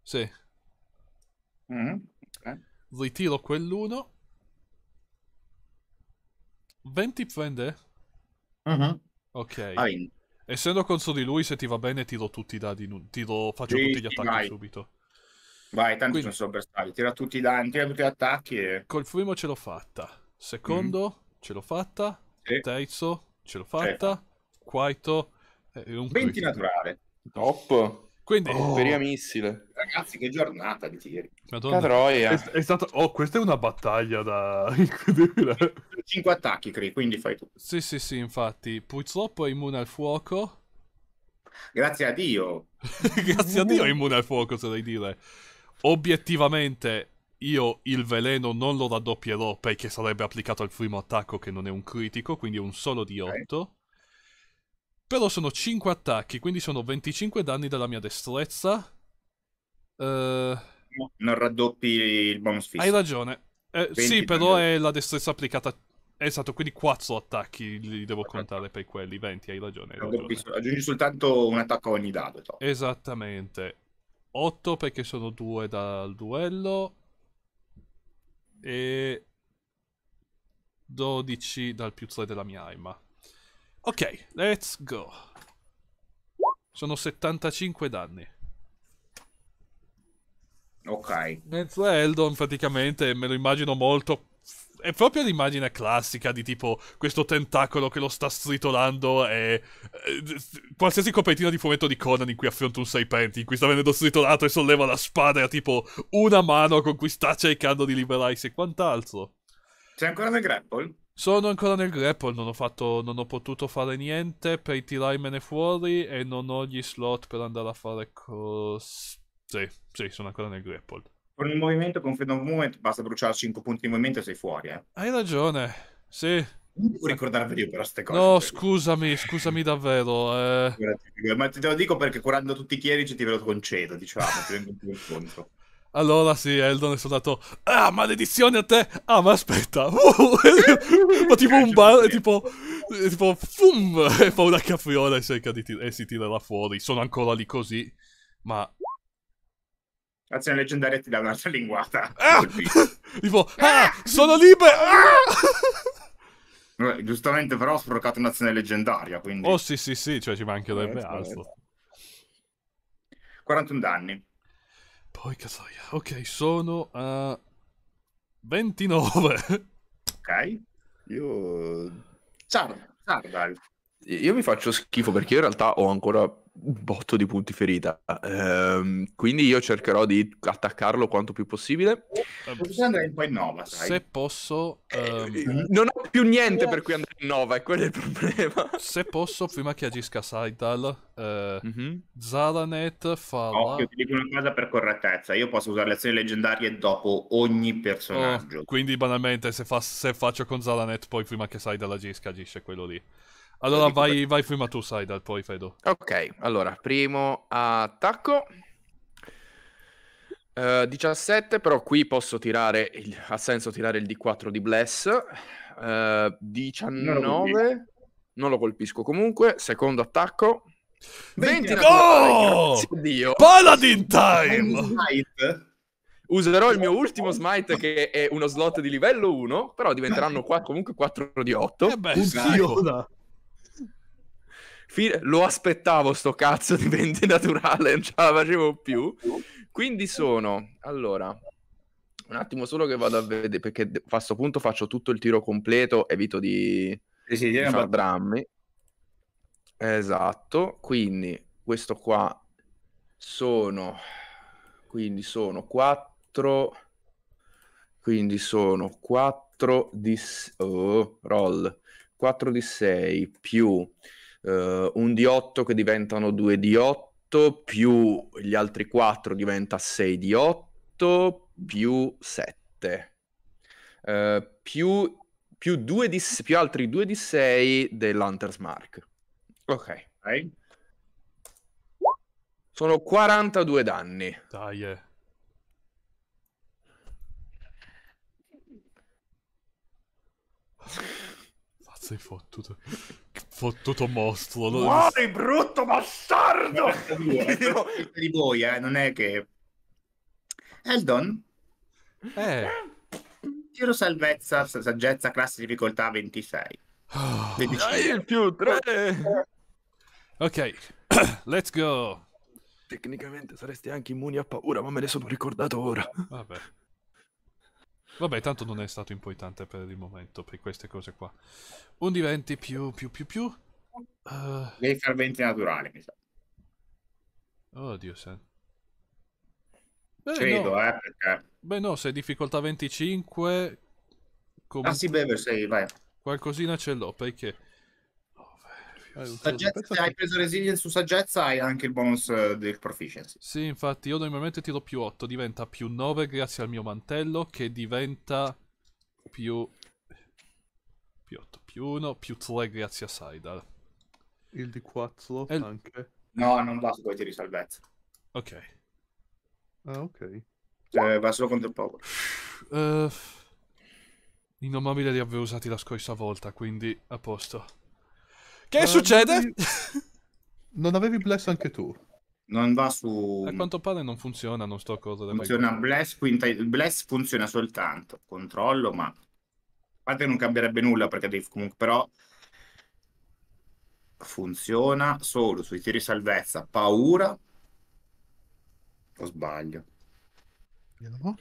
Sì. Mm-hmm. Okay. Ritiro quell'uno. 20 prende? Mm-hmm. Ok. Ah, Essendo contro di lui, se ti va bene, tiro tutti i dadi. Tiro, faccio sì, tutti gli attacchi vai. subito. Vai, tanti Quindi, sono avversari, tira tutti i danni, tira tutti gli attacchi e... Col primo ce l'ho fatta, secondo mm. ce l'ho fatta, sì. terzo ce l'ho fatta, sì. quarto... Eh, un 20 qui. naturale. Top. Quindi, oh, Feria missile. Ragazzi, che giornata di tiri. Madonna. È, è stato... Oh, questa è una battaglia da... incredibile. 5 attacchi, Cri, quindi fai tu. Sì, sì, sì, infatti. Purtroppo è immune al fuoco. Grazie a Dio. Grazie a Dio è uh. immune al fuoco, se devi dire obiettivamente io il veleno non lo raddoppierò perché sarebbe applicato al primo attacco che non è un critico, quindi è un solo di 8. Okay. Però sono 5 attacchi, quindi sono 25 danni della mia destrezza. Uh... non raddoppi il bonus fisso. Hai ragione. Eh, sì, però è la destrezza applicata... Esatto, quindi 4 attacchi li devo contare per quelli, 20, hai ragione. Hai ragione. Aggiungi soltanto un attacco a ogni dado. Top. Esattamente. 8 perché sono 2 dal duello e 12 dal più 3 della mia aima. Ok, let's go. Sono 75 danni. Ok. Mentre Eldon praticamente me lo immagino molto è proprio l'immagine classica di tipo questo tentacolo che lo sta stritolando e qualsiasi copertina di fumetto di Conan in cui affronta un serpente, in cui sta venendo stritolato e solleva la spada e ha tipo una mano con cui sta cercando di liberarsi e quant'altro. C'è ancora nel grapple? Sono ancora nel grapple, non ho, fatto, non ho potuto fare niente per tirarmene fuori e non ho gli slot per andare a fare cose. Sì, sì, sono ancora nel grapple. Con il movimento, con Freedom Movement, basta bruciare 5 punti di movimento e sei fuori. Eh. Hai ragione, sì. Non devo ricordarvi io però queste cose. No, scusami, scusami davvero. Eh... Ma te lo dico perché curando tutti i chierici ti ve lo concedo, diciamo, ti vengo più incontro. Allora sì, Eldon è soltanto Ah, maledizione a te! Ah, ma aspetta! Uh, ma tipo un bar, tipo... Tipo... Fum! E fa una caffiola e si tirerà fuori. Sono ancora lì così. Ma L'azione leggendaria ti dà un'altra linguata. Ah! tipo, ah, sono libero! Ah! Giustamente però ho sprocato un'azione leggendaria, quindi... Oh sì sì sì, cioè ci mancherebbe eh, altro. 41 danni. Poi casaia. Ok, sono a... Eh, 29. Ok. Io... Ciao. Ciao, Io mi faccio schifo perché in realtà ho ancora botto di punti ferita. Ehm, quindi io cercherò di attaccarlo quanto più possibile. un po' in Nova, se posso, ehm... Eh, eh, non ho più niente per cui andare in Nova, è quello il problema. Se posso, prima che agisca Saidal, eh, mm-hmm. Zalanet fa. Occhio, ti dico una cosa per correttezza: io posso usare le azioni leggendarie dopo ogni personaggio. Oh, quindi, banalmente, se, fa... se, faccio con Zalanet, poi prima che Saidal agisca, agisce quello lì. Allora vai, vai prima tu, Sidal, poi Fedo. Ok, allora, primo attacco. Uh, eh, 17, però qui posso tirare, il, ha senso tirare il D4 di Bless. Uh, eh, 19, non lo, colpisco comunque. Secondo attacco. 20 go! Dio. Paladin time! Userò il mio ultimo smite che è uno slot di livello 1, però diventeranno eh. qua comunque 4 di 8. Che beh, Oddio. Ecco. Fi- lo aspettavo sto cazzo di venti naturale, non ce la facevo più. Quindi sono, allora, un attimo solo che vado a vedere, perché a questo punto faccio tutto il tiro completo, evito di, sì, sì, di far drammi. Esatto, quindi questo qua sono, quindi sono 4, quindi sono 4 di, oh, roll, 4 di 6 più uh, un di 8 che diventano 2 di 8 più gli altri 4 diventa 6 di 8 più 7, uh, eh, più, più, due di, più altri 2 D6 dell'Hunter's Mark. Ok. okay. Sono 42 danni. Dai, yeah. Mazza fottuto. Fottuto mostro. Lo... Muori, brutto bastardo! di voi, eh, non è che... Eldon? Eh. Tiro salvezza, saggezza, classe difficoltà 26. Oh, dai, il più 3! Ok, let's go! Tecnicamente saresti anche immuni a paura, ma me ne sono ricordato ora. Vabbè. Vabbè, tanto non è stato importante per il momento, per queste cose qua. Un di 20 più, più, più, più. Uh... Eh, Devi far 20 naturale, mi sa. Oddio, oh, Dio santo. Credo, no. eh, perché... Beh, no, se difficoltà 25... Comunque... Ah sì, beh, sei, vai. Qualcosina ce l'ho, perché... Eh, saggezza, se hai preso resilience su saggezza hai anche il bonus eh, del proficiency. Sì, infatti io normalmente tiro più 8, diventa più 9 grazie al mio mantello che diventa più... più 8, più 1, più 3 grazie a Saidar. Il D4 e... anche? No, non va su quei tiri salvezza. Ok. Ah, ok. Cioè, va solo contro il power Uh, innommabile li avevo usati la scorsa volta, quindi a posto. Che uh, succede? Non avevi... non Bless anche tu? Non va su... A quanto pare non funziona, non sto a cosa. Funziona Bless, quinta... Bless funziona soltanto. Controllo, ma... A parte non cambierebbe nulla, perché devi comunque... Però funziona solo sui tiri salvezza paura o sbaglio no?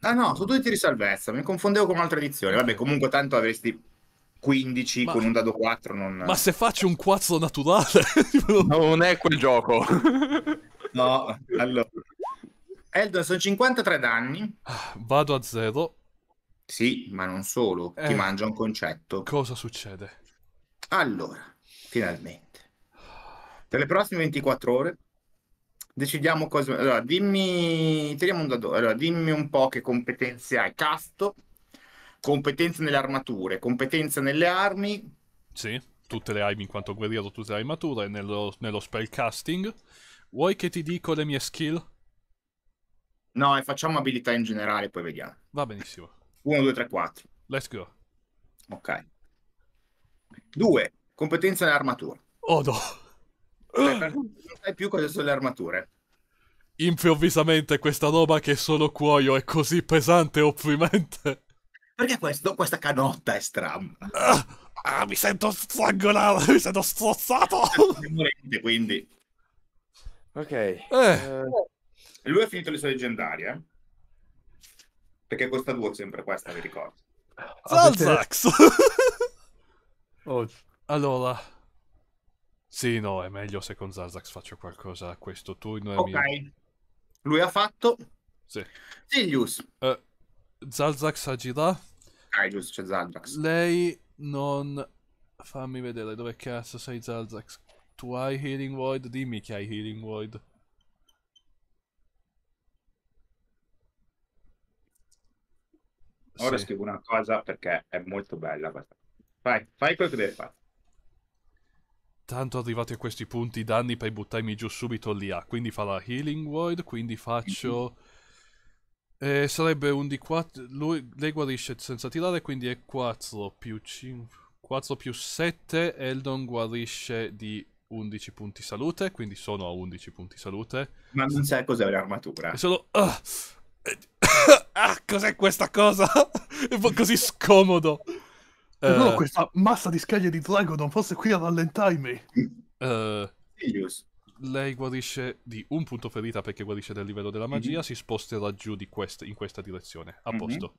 ah no su due tiri salvezza mi confondevo con un'altra edizione vabbè comunque tanto avresti 15 ma, con un dado 4 non... Ma se faccio un quazzo naturale... non è quel gioco. no, allora... Eldon sono 53 danni. Vado a zero. Sì, ma non solo. Eh, Ti mangia un concetto. Cosa succede? Allora, finalmente. Per le prossime 24 ore decidiamo cosa... Allora, dimmi... Teniamo un dado... Allora, dimmi un po' che competenze hai. Casto competenze nelle armature, competenze nelle armi. Sì, tutte le armi in quanto guerriero, tutte le armature, nello, nello spellcasting. Vuoi che ti dico le mie skill? No, e facciamo abilità in generale, poi vediamo. Va benissimo. 1, 2, 3, 4. Let's go. Ok. 2. Competenza nelle armature. Oh no. Cioè, non sai più cosa sono le armature. Improvvisamente questa roba che è solo cuoio è così pesante e opprimente. Perché questo, questa canotta è stramba? Ah, ah, mi sento strangolato, mi sento strozzato! Morente, quindi. Ok. Eh. eh. Lui ha finito le sue leggendarie. Eh? Perché costa due sempre questa, vi ricordo. Zalzax! oh, allora... Sì, no, è meglio se con Zalzax faccio qualcosa a questo turno. Ok. Mio... Lui ha fatto... Sì. Silius. Uh, eh, Zalzax agirà? Ah, giusto? C'è Zalzax. Lei non... Fammi vedere, dove cazzo sei Zalzax? Tu hai Healing Void? Dimmi che hai Healing Void. Ora sì. scrivo una cosa perché è molto bella questa. Vai, fai quello che devi fare. Tanto arrivati a questi punti danni per buttarmi giù subito lì. Ah, quindi fa Healing Void, quindi faccio... Mm -hmm. Eh, sarebbe un di 4 Lui, lei guarisce senza tirare, quindi è 4 più 5. 4 più 7. Eldon guarisce di 11 punti salute, quindi sono a 11 punti salute. Ma non sai cos'è l'armatura. È solo. Uh, ah, cos'è questa cosa? è così scomodo. uh, questa massa di scaglie di Dragon, forse qui a rallentarmi. Uh, eh. Silius, lei guarisce di un punto ferita perché guarisce del livello della magia, mm-hmm. si sposterà giù quest- in questa direzione. A mhm. posto.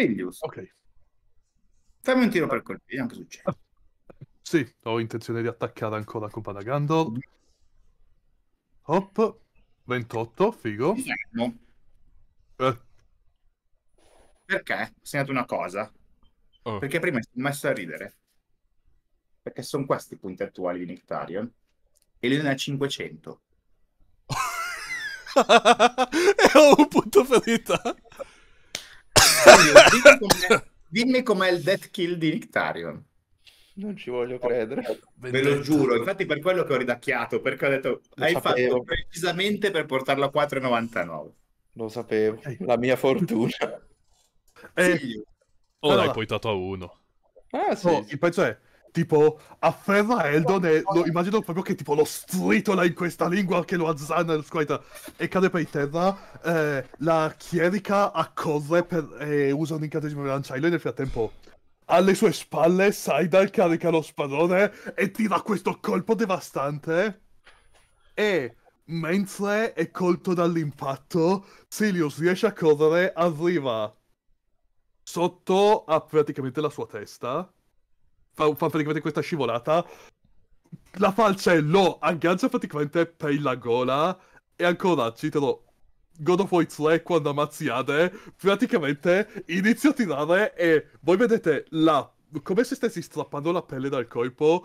Mm-hmm. Sì, giusto. Ok. Fammi un tiro per colpire, anche succede. Sì, ho intenzione di attaccare ancora con Paragandor. Mm-hmm. Hop, 28, figo. No. Eh. Perché? Ho segnato una cosa. Oh. Perché prima mi sono messo a ridere. Perché sono questi i punti attuali di Nictarion e lui ne ha 500. e ho un punto ferita. dimmi com'è, com il death kill di Nictarion. Non ci voglio credere. Ve lo giuro, infatti per quello che ho ridacchiato, perché ho detto, l'hai fatto precisamente per portarlo a 4,99. Lo sapevo, la mia fortuna. eh, sì. Ora allora. hai a uno. Ah, sì. Oh, sì. Poi cioè, tipo afferra Eldon e lo immagino proprio che tipo lo stritola in questa lingua che lo azzanna e lo squaita e cade per terra eh, la chierica accorre e eh, usa un incantesimo per lanciarlo e nel frattempo alle sue spalle Saidal carica lo spadone e tira questo colpo devastante e mentre è colto dall'impatto Silius riesce a correre arriva sotto a praticamente la sua testa fa, fa praticamente questa scivolata, la falce lo cielo, aggancia praticamente per la gola e ancora, citano God of War 3 quando ammazziate. praticamente inizia a tirare e voi vedete la... come se stessi strappando la pelle dal corpo,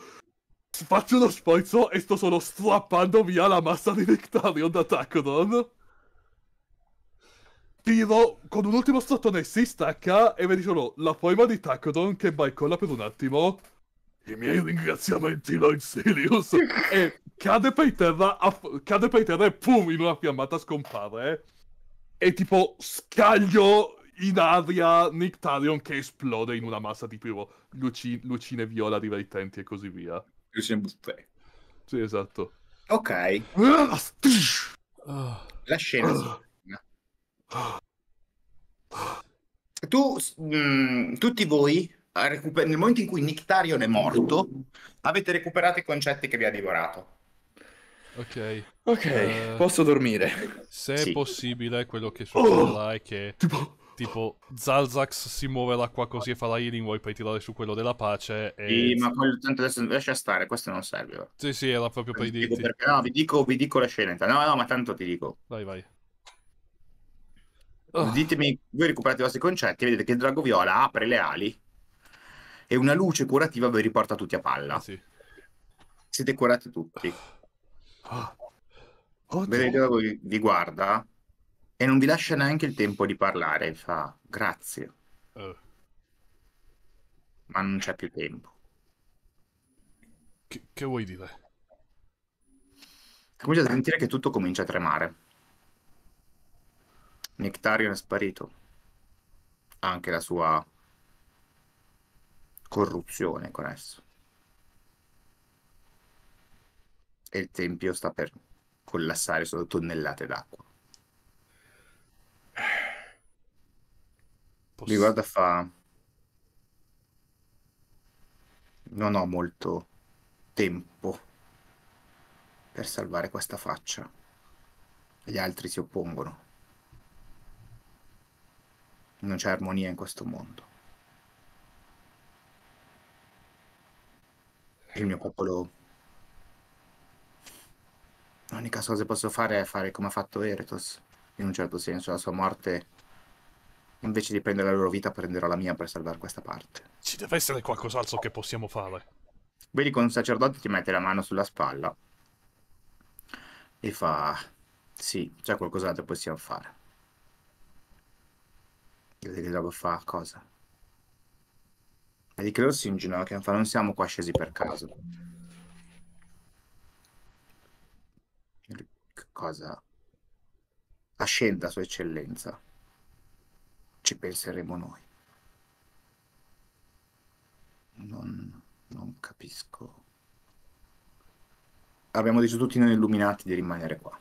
faccio uno sforzo e sto solo strappando via la massa di Nectarion da Tacodon tiro con un ultimo strattone, si stacca e vedi solo la forma di Tacodon che baicolla per un attimo. I miei ringraziamenti, Lord Sirius! e cade per terra, aff- cade per terra e pum, in una fiammata scompare. E tipo scaglio in aria Nictarion che esplode in una massa di tipo luci- lucine viola divertenti e così via. Lucine buffè. Sì, esatto. Ok. Ah, la scena. Ah. Tu, mh, mm, tutti voi, eh, recuper- nel momento in cui Nictarion è morto, avete recuperato i concetti che vi ha divorato. Ok. Ok, uh, posso dormire. Se sì. è possibile, quello che succede oh! là è che tipo... tipo Zalzax si muove l'acqua così e fa la healing wave per tirare su quello della pace. E... Sì, ma poi tanto adesso lascia stare, questo non serve. Sì, sì, era proprio per dirti. Perché, no, vi dico, vi dico la scena. No, no, ma tanto ti dico. Vai, vai. Oh. Ditemi, voi recuperate i vostri concetti e vedete che il drago viola apre le ali e una luce curativa vi riporta tutti a palla. Sì. Siete curati tutti. Oh. Oh, vedete no. voi vi guarda e non vi lascia neanche il tempo di parlare, fa grazie. Uh. Ma non c'è più tempo. Che, che vuoi dire? Comincia a sentire che tutto comincia a tremare. Nectarion è sparito. Anche la sua corruzione con esso. E il tempio sta per collassare sotto tonnellate d'acqua. Poss- Mi guarda fa... Non ho molto tempo per salvare questa faccia. Gli altri si oppongono non c'è armonia in questo mondo. Il mio popolo... L'unica cosa che posso fare è fare come ha fatto Eretos, in un certo senso, la sua morte. Invece di prendere la loro vita, prenderò la mia per salvare questa parte. Ci deve essere qualcos'altro che possiamo fare. Vedi con un sacerdote ti mette la mano sulla spalla e fa... Sì, c'è qualcos'altro che possiamo fare. Vedete che roba fa cosa? Vedi che loro si inginocchiano, non siamo qua scesi per caso. Che cosa? Ascenda, Sua Eccellenza. Ci penseremo noi. Non, non capisco. Abbiamo deciso tutti noi illuminati di rimanere qua.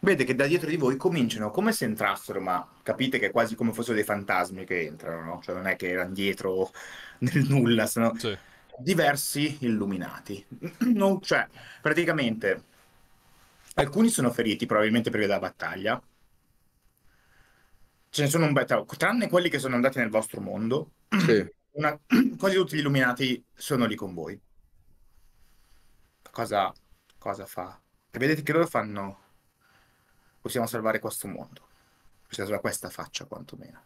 Vede che da dietro di voi cominciano come se entrassero, ma capite che è quasi come fossero dei fantasmi che entrano, no? Cioè non è che erano dietro nel nulla, sono sì. diversi illuminati. Non, cioè, praticamente alcuni sono feriti probabilmente perché della battaglia. Ce ne sono un bel tranne quelli che sono andati nel vostro mondo. Sì. Una, quasi tutti gli illuminati sono lì con voi. Cosa, cosa fa? E vedete che loro fanno possiamo salvare questo mondo. Possiamo cioè, salvare questa faccia, quantomeno.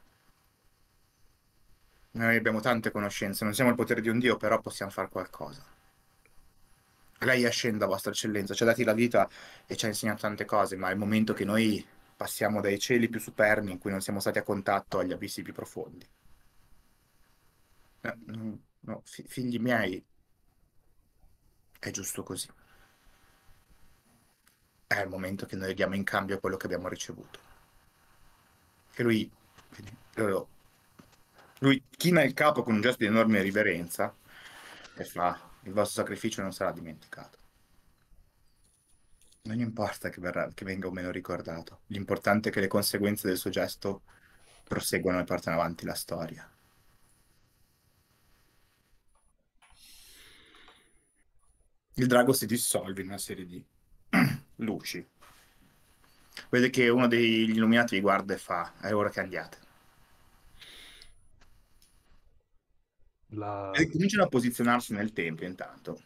Noi abbiamo tante conoscenze, non siamo il potere di un Dio, però possiamo fare qualcosa. Lei ascenda, Vostra Eccellenza, ci ha dati la vita e ci ha insegnato tante cose, ma è il momento che noi passiamo dai cieli più superni, in cui non siamo stati a contatto, agli abissi più profondi. Eh, no, no, figli miei, è giusto così è il momento che noi diamo in cambio quello che abbiamo ricevuto. E lui, lui china il capo con un gesto di enorme riverenza e fa, il vostro sacrificio non sarà dimenticato. Non importa che, verrà, che venga o meno ricordato, l'importante è che le conseguenze del suo gesto proseguano e portano avanti la storia. Il drago si dissolve in una serie di luci. Vede che uno degli illuminati vi guarda e fa, è ora che andiate. La... E cominciano a posizionarsi nel tempio intanto.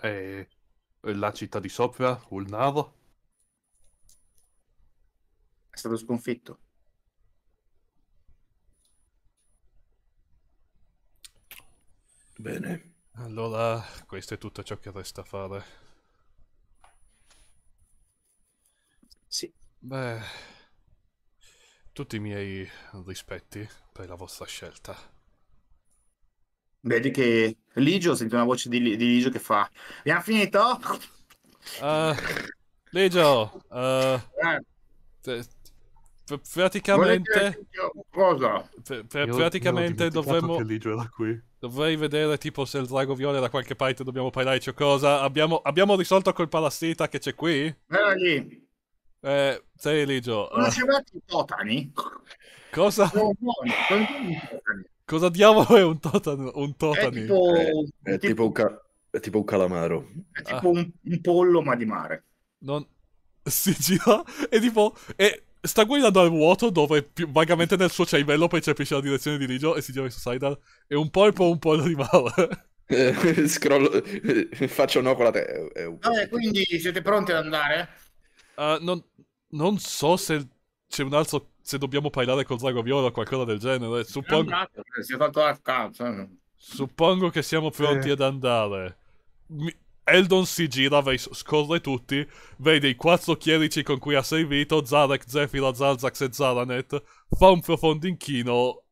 E la città di sopra, Ulnavo? È stato sconfitto. Bene. Allora, questo è tutto ciò che resta fare. Sì. Beh, tutti i miei rispetti per la vostra scelta. Vedi che Ligio, sento una voce di, di Ligio che fa Abbiamo finito? Uh, Ligio, uh, eh. eh. praticamente... Cosa? praticamente dovremmo... Che Ligio era qui. Dovrei vedere tipo se il drago viola da qualche parte dobbiamo parlarci cioè, o cosa. Abbiamo, abbiamo risolto col parassita che c'è qui? Eh, lì. Eh, sei Eligio. Conoscevate eh. i totani? Cosa? No, no, no, cosa diavolo è un totani? Un totani? È tipo, eh, è, è tipo, un, ca è tipo un, calamaro. È tipo ah. un, un, pollo ma di mare. Non... Si gira e tipo... È sta guidando al vuoto dove più, vagamente nel suo cervello percepisce la direzione di Rigio e si gira su Sidar e un po' il po' un po' lo rimane. Eh, scrollo, eh, faccio no con la te. Eh, eh, Vabbè, quindi siete pronti ad andare? Uh, non, non, so se c'è un altro. Se dobbiamo parlare con Zago Viola o qualcosa del genere. Suppongo, si è fatto la cazzo. Suppongo che siamo pronti eh. ad andare. Mi, Eldon si gira, ve- scorre tutti, vede i quattro chierici con cui ha servito, Zarek, Zefira, Zarzax e Zaranet, fa un profondo inchino.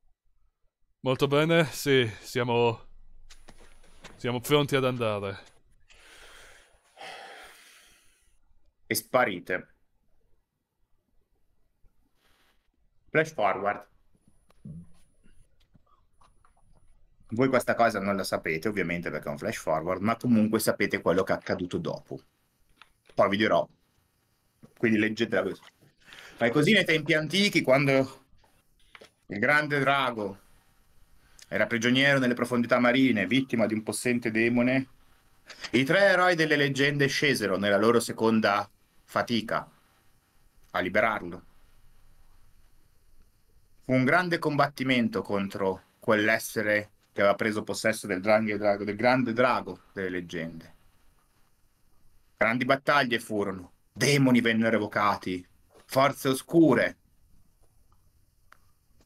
Molto bene, sì, siamo... siamo pronti ad andare. E sparite. Flash forward. Voi questa cosa non la sapete ovviamente perché è un flash forward, ma comunque sapete quello che è accaduto dopo. Poi vi dirò. Quindi leggete la cosa. Fai così nei tempi antichi quando il grande drago era prigioniero nelle profondità marine, vittima di un possente demone. I tre eroi delle leggende scesero nella loro seconda fatica a liberarlo. Fu un grande combattimento contro quell'essere che aveva preso possesso del, drago, del grande drago delle leggende. Grandi battaglie furono, demoni vennero evocati, forze oscure.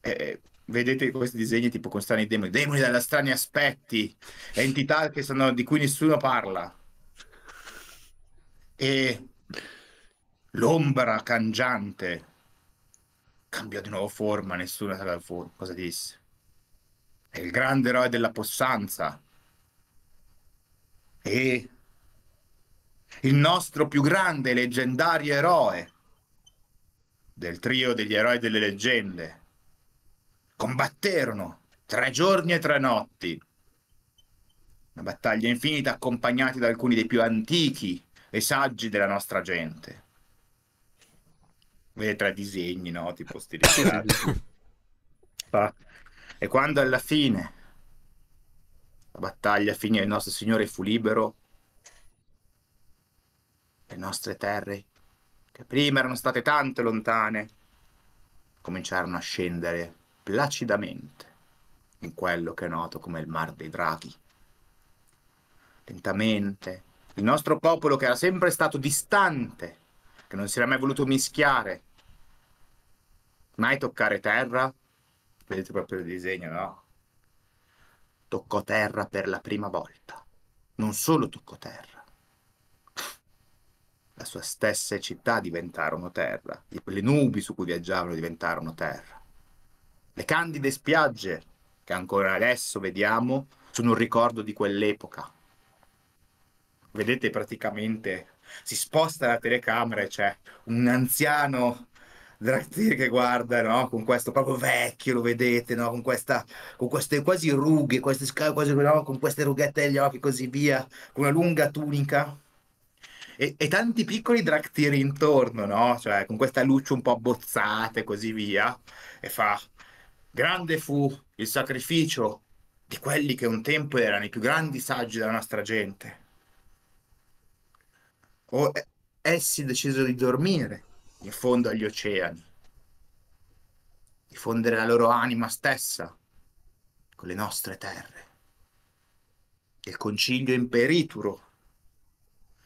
E, vedete questi disegni tipo con strani demoni, demoni dalla strani aspetti, entità sono, di cui nessuno parla. E l'ombra cangiante cambiò di nuovo forma, nessuno sa cosa disse è il grande eroe della possanza e il nostro più grande leggendario eroe del trio degli eroi delle leggende. Combatterono tre giorni e tre notti. Una battaglia infinita accompagnati da alcuni dei più antichi e saggi della nostra gente. vedete tra disegni, no? Tipo stilizzati. E quando alla fine la battaglia finì e il nostro Signore fu libero, le nostre terre, che prima erano state tante lontane, cominciarono a scendere placidamente in quello che è noto come il Mar dei Draghi. Lentamente, il nostro popolo che era sempre stato distante, che non si era mai voluto mischiare, mai toccare terra, vedete proprio il disegno, no? Toccò terra per la prima volta. Non solo toccò terra. La sua stessa città diventarono terra, le nubi su cui viaggiavano diventarono terra. Le candide spiagge, che ancora adesso vediamo, sono un ricordo di quell'epoca. Vedete praticamente si sposta la telecamera e c'è un anziano Draghtir che guarda, no? Con questo proprio vecchio, lo vedete, no? Con, questa, con queste quasi rughe, queste quasi, no? con queste rughette agli occhi e così via, con una lunga tunica. E, e tanti piccoli Draghtir intorno, no? Cioè, con questa luce un po' abbozzata e così via. E fa, grande fu il sacrificio di quelli che un tempo erano i più grandi saggi della nostra gente. O eh, essi decisero di dormire in fondo agli oceani, diffondere la loro anima stessa con le nostre terre. Il concilio imperituro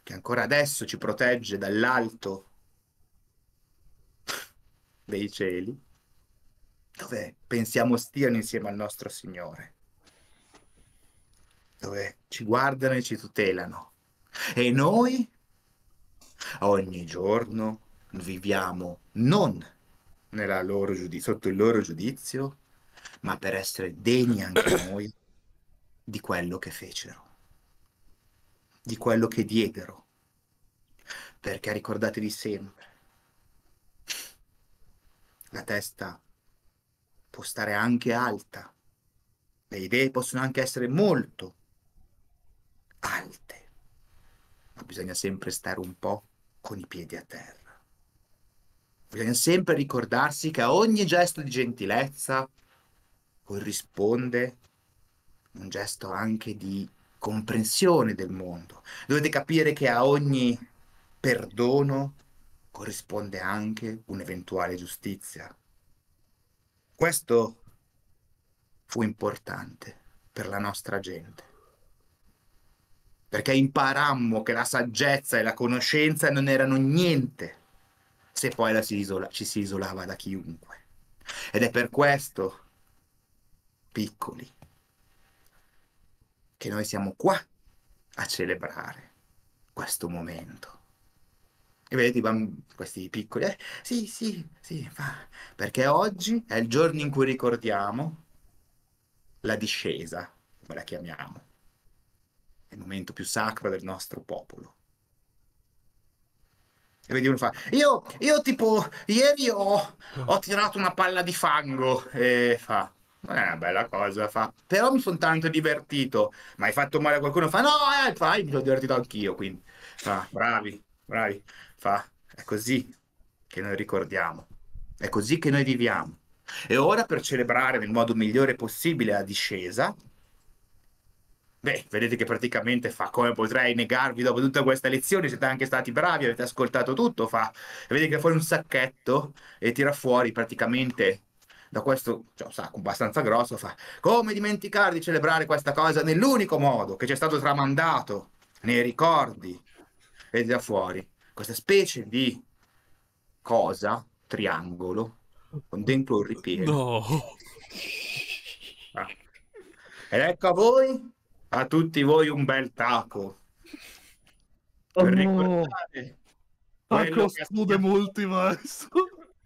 che ancora adesso ci protegge dall'alto dei cieli, dove pensiamo stiano insieme al nostro Signore, dove ci guardano e ci tutelano. E noi ogni giorno viviamo non giudizio, sotto il loro giudizio, ma per essere degni anche noi di quello che fecero, di quello che diedero. Perché ricordatevi sempre, la testa può stare anche alta, le idee possono anche essere molto alte, ma bisogna sempre stare un po' con i piedi a terra. Bisogna sempre ricordarsi che a ogni gesto di gentilezza corrisponde un gesto anche di comprensione del mondo. Dovete capire che a ogni perdono corrisponde anche un'eventuale giustizia. Questo fu importante per la nostra gente, perché imparammo che la saggezza e la conoscenza non erano niente se poi la si isola, ci si isolava da chiunque. Ed è per questo, piccoli, che noi siamo qua a celebrare questo momento. E vedi questi piccoli, eh, sì, sì, sì, fa. perché oggi è il giorno in cui ricordiamo la discesa, come la chiamiamo, è il momento più sacro del nostro popolo. E vedi uno fa, io, io tipo, ieri ho, ho, tirato una palla di fango e fa, eh, è una bella cosa, fa, però mi sono tanto divertito, ma hai fatto male a qualcuno? Fa, no, eh, fa, mi sono divertito anch'io, quindi, fa, bravi, bravi, fa, è così che noi ricordiamo, è così che noi viviamo. E ora per celebrare nel modo migliore possibile la discesa, Beh, vedete che praticamente fa come potrei negarvi dopo tutta questa lezione, siete anche stati bravi, avete ascoltato tutto, fa. E vedete che fuori un sacchetto e tira fuori praticamente da questo cioè, un sacco abbastanza grosso, fa. Come dimenticare di celebrare questa cosa nell'unico modo che ci è stato tramandato nei ricordi e da fuori questa specie di cosa, triangolo, con dentro un ripiego. No. Ah. Ed ecco a voi a tutti voi un bel taco. Per oh no. ricordare... Taco stude multiverso.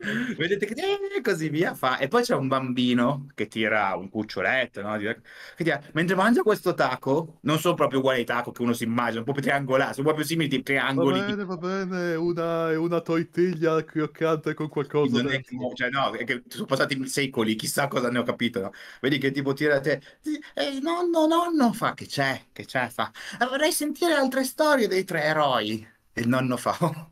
Vedete che e eh, così via fa. E poi c'è un bambino che tira un cuccioletto, no? Che tira... Mentre mangia questo taco, non sono proprio uguali ai taco che uno si immagina, un po' più triangolati, sono proprio simili ai triangoli. Va bene, va bene, una, una tortiglia croccante con qualcosa. Non è, cioè, no, è che sono passati secoli, chissà cosa ne ho capito, no? Vedi che tipo tira a te, ehi nonno, nonno, fa, che c'è, che c'è, fa. Ah, vorrei sentire altre storie dei tre eroi. E il nonno fa... Oh,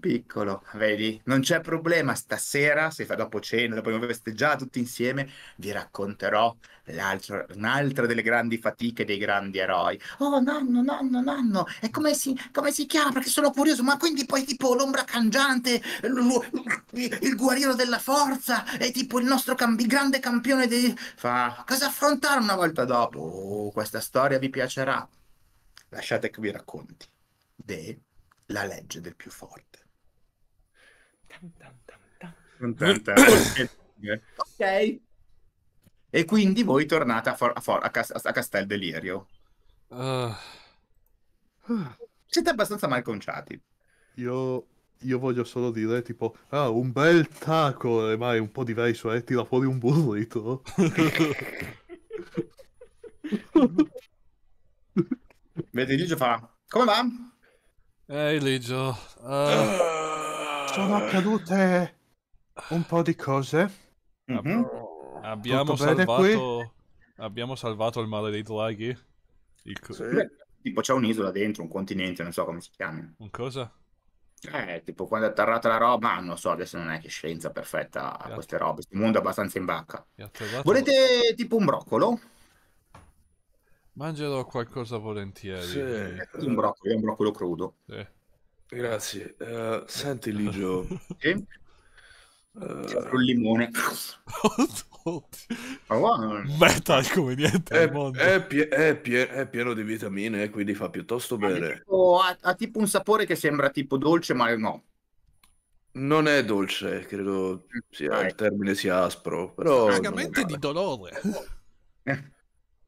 Piccolo, vedi, non c'è problema. Stasera, se fa dopo cena, dopo aver festeggiato tutti insieme, vi racconterò l'altro- un'altra delle grandi fatiche dei grandi eroi. Oh, nonno, nonno, nonno, e come si, come si chiama? Perché sono curioso, ma quindi poi tipo l'ombra cangiante, il guerriero della forza, è tipo il nostro cambi- grande campione dei... Fa, cosa affrontare una volta dopo? Oh, questa storia vi piacerà. Lasciate che vi racconti. De la legge del più forte. ok. E quindi voi tornate a, for- a, for- a, Cas- a Castel Delirio. Uh. Siete abbastanza malconciati. Io, io, voglio solo dire tipo, ah, un bel taco, e eh, mai un po' diverso, eh, tira fuori un burrito. Vedi, Gigio fa, come va? Ehi Ligio. Uh... Ah. Sono accadute un po' di cose. Mm-hmm. Abbiamo, salvato... Abbiamo salvato... il mare dei draghi. Il... Sì. Tipo c'è un'isola dentro, un continente, non so come si chiama. Un cosa? Eh, tipo quando è atterrata la roba, non so, adesso non è che scienza perfetta a queste robe, il mondo è abbastanza in vacca. Volete tipo un broccolo? Mangerò qualcosa volentieri. Sì. Un broccolo, un broccolo crudo. Sì. Grazie. Uh, senti Ligio. sì? Uh... Un limone. oh, oh, Metal come niente è, è, pie- è, pie- è, pieno di vitamine, quindi fa piuttosto bene. Tipo, ha, ha, tipo un sapore che sembra tipo dolce, ma no. Non è dolce, credo sia, ah, il ecco. termine sia aspro. Però Vagamente ah, ecco. di dolore.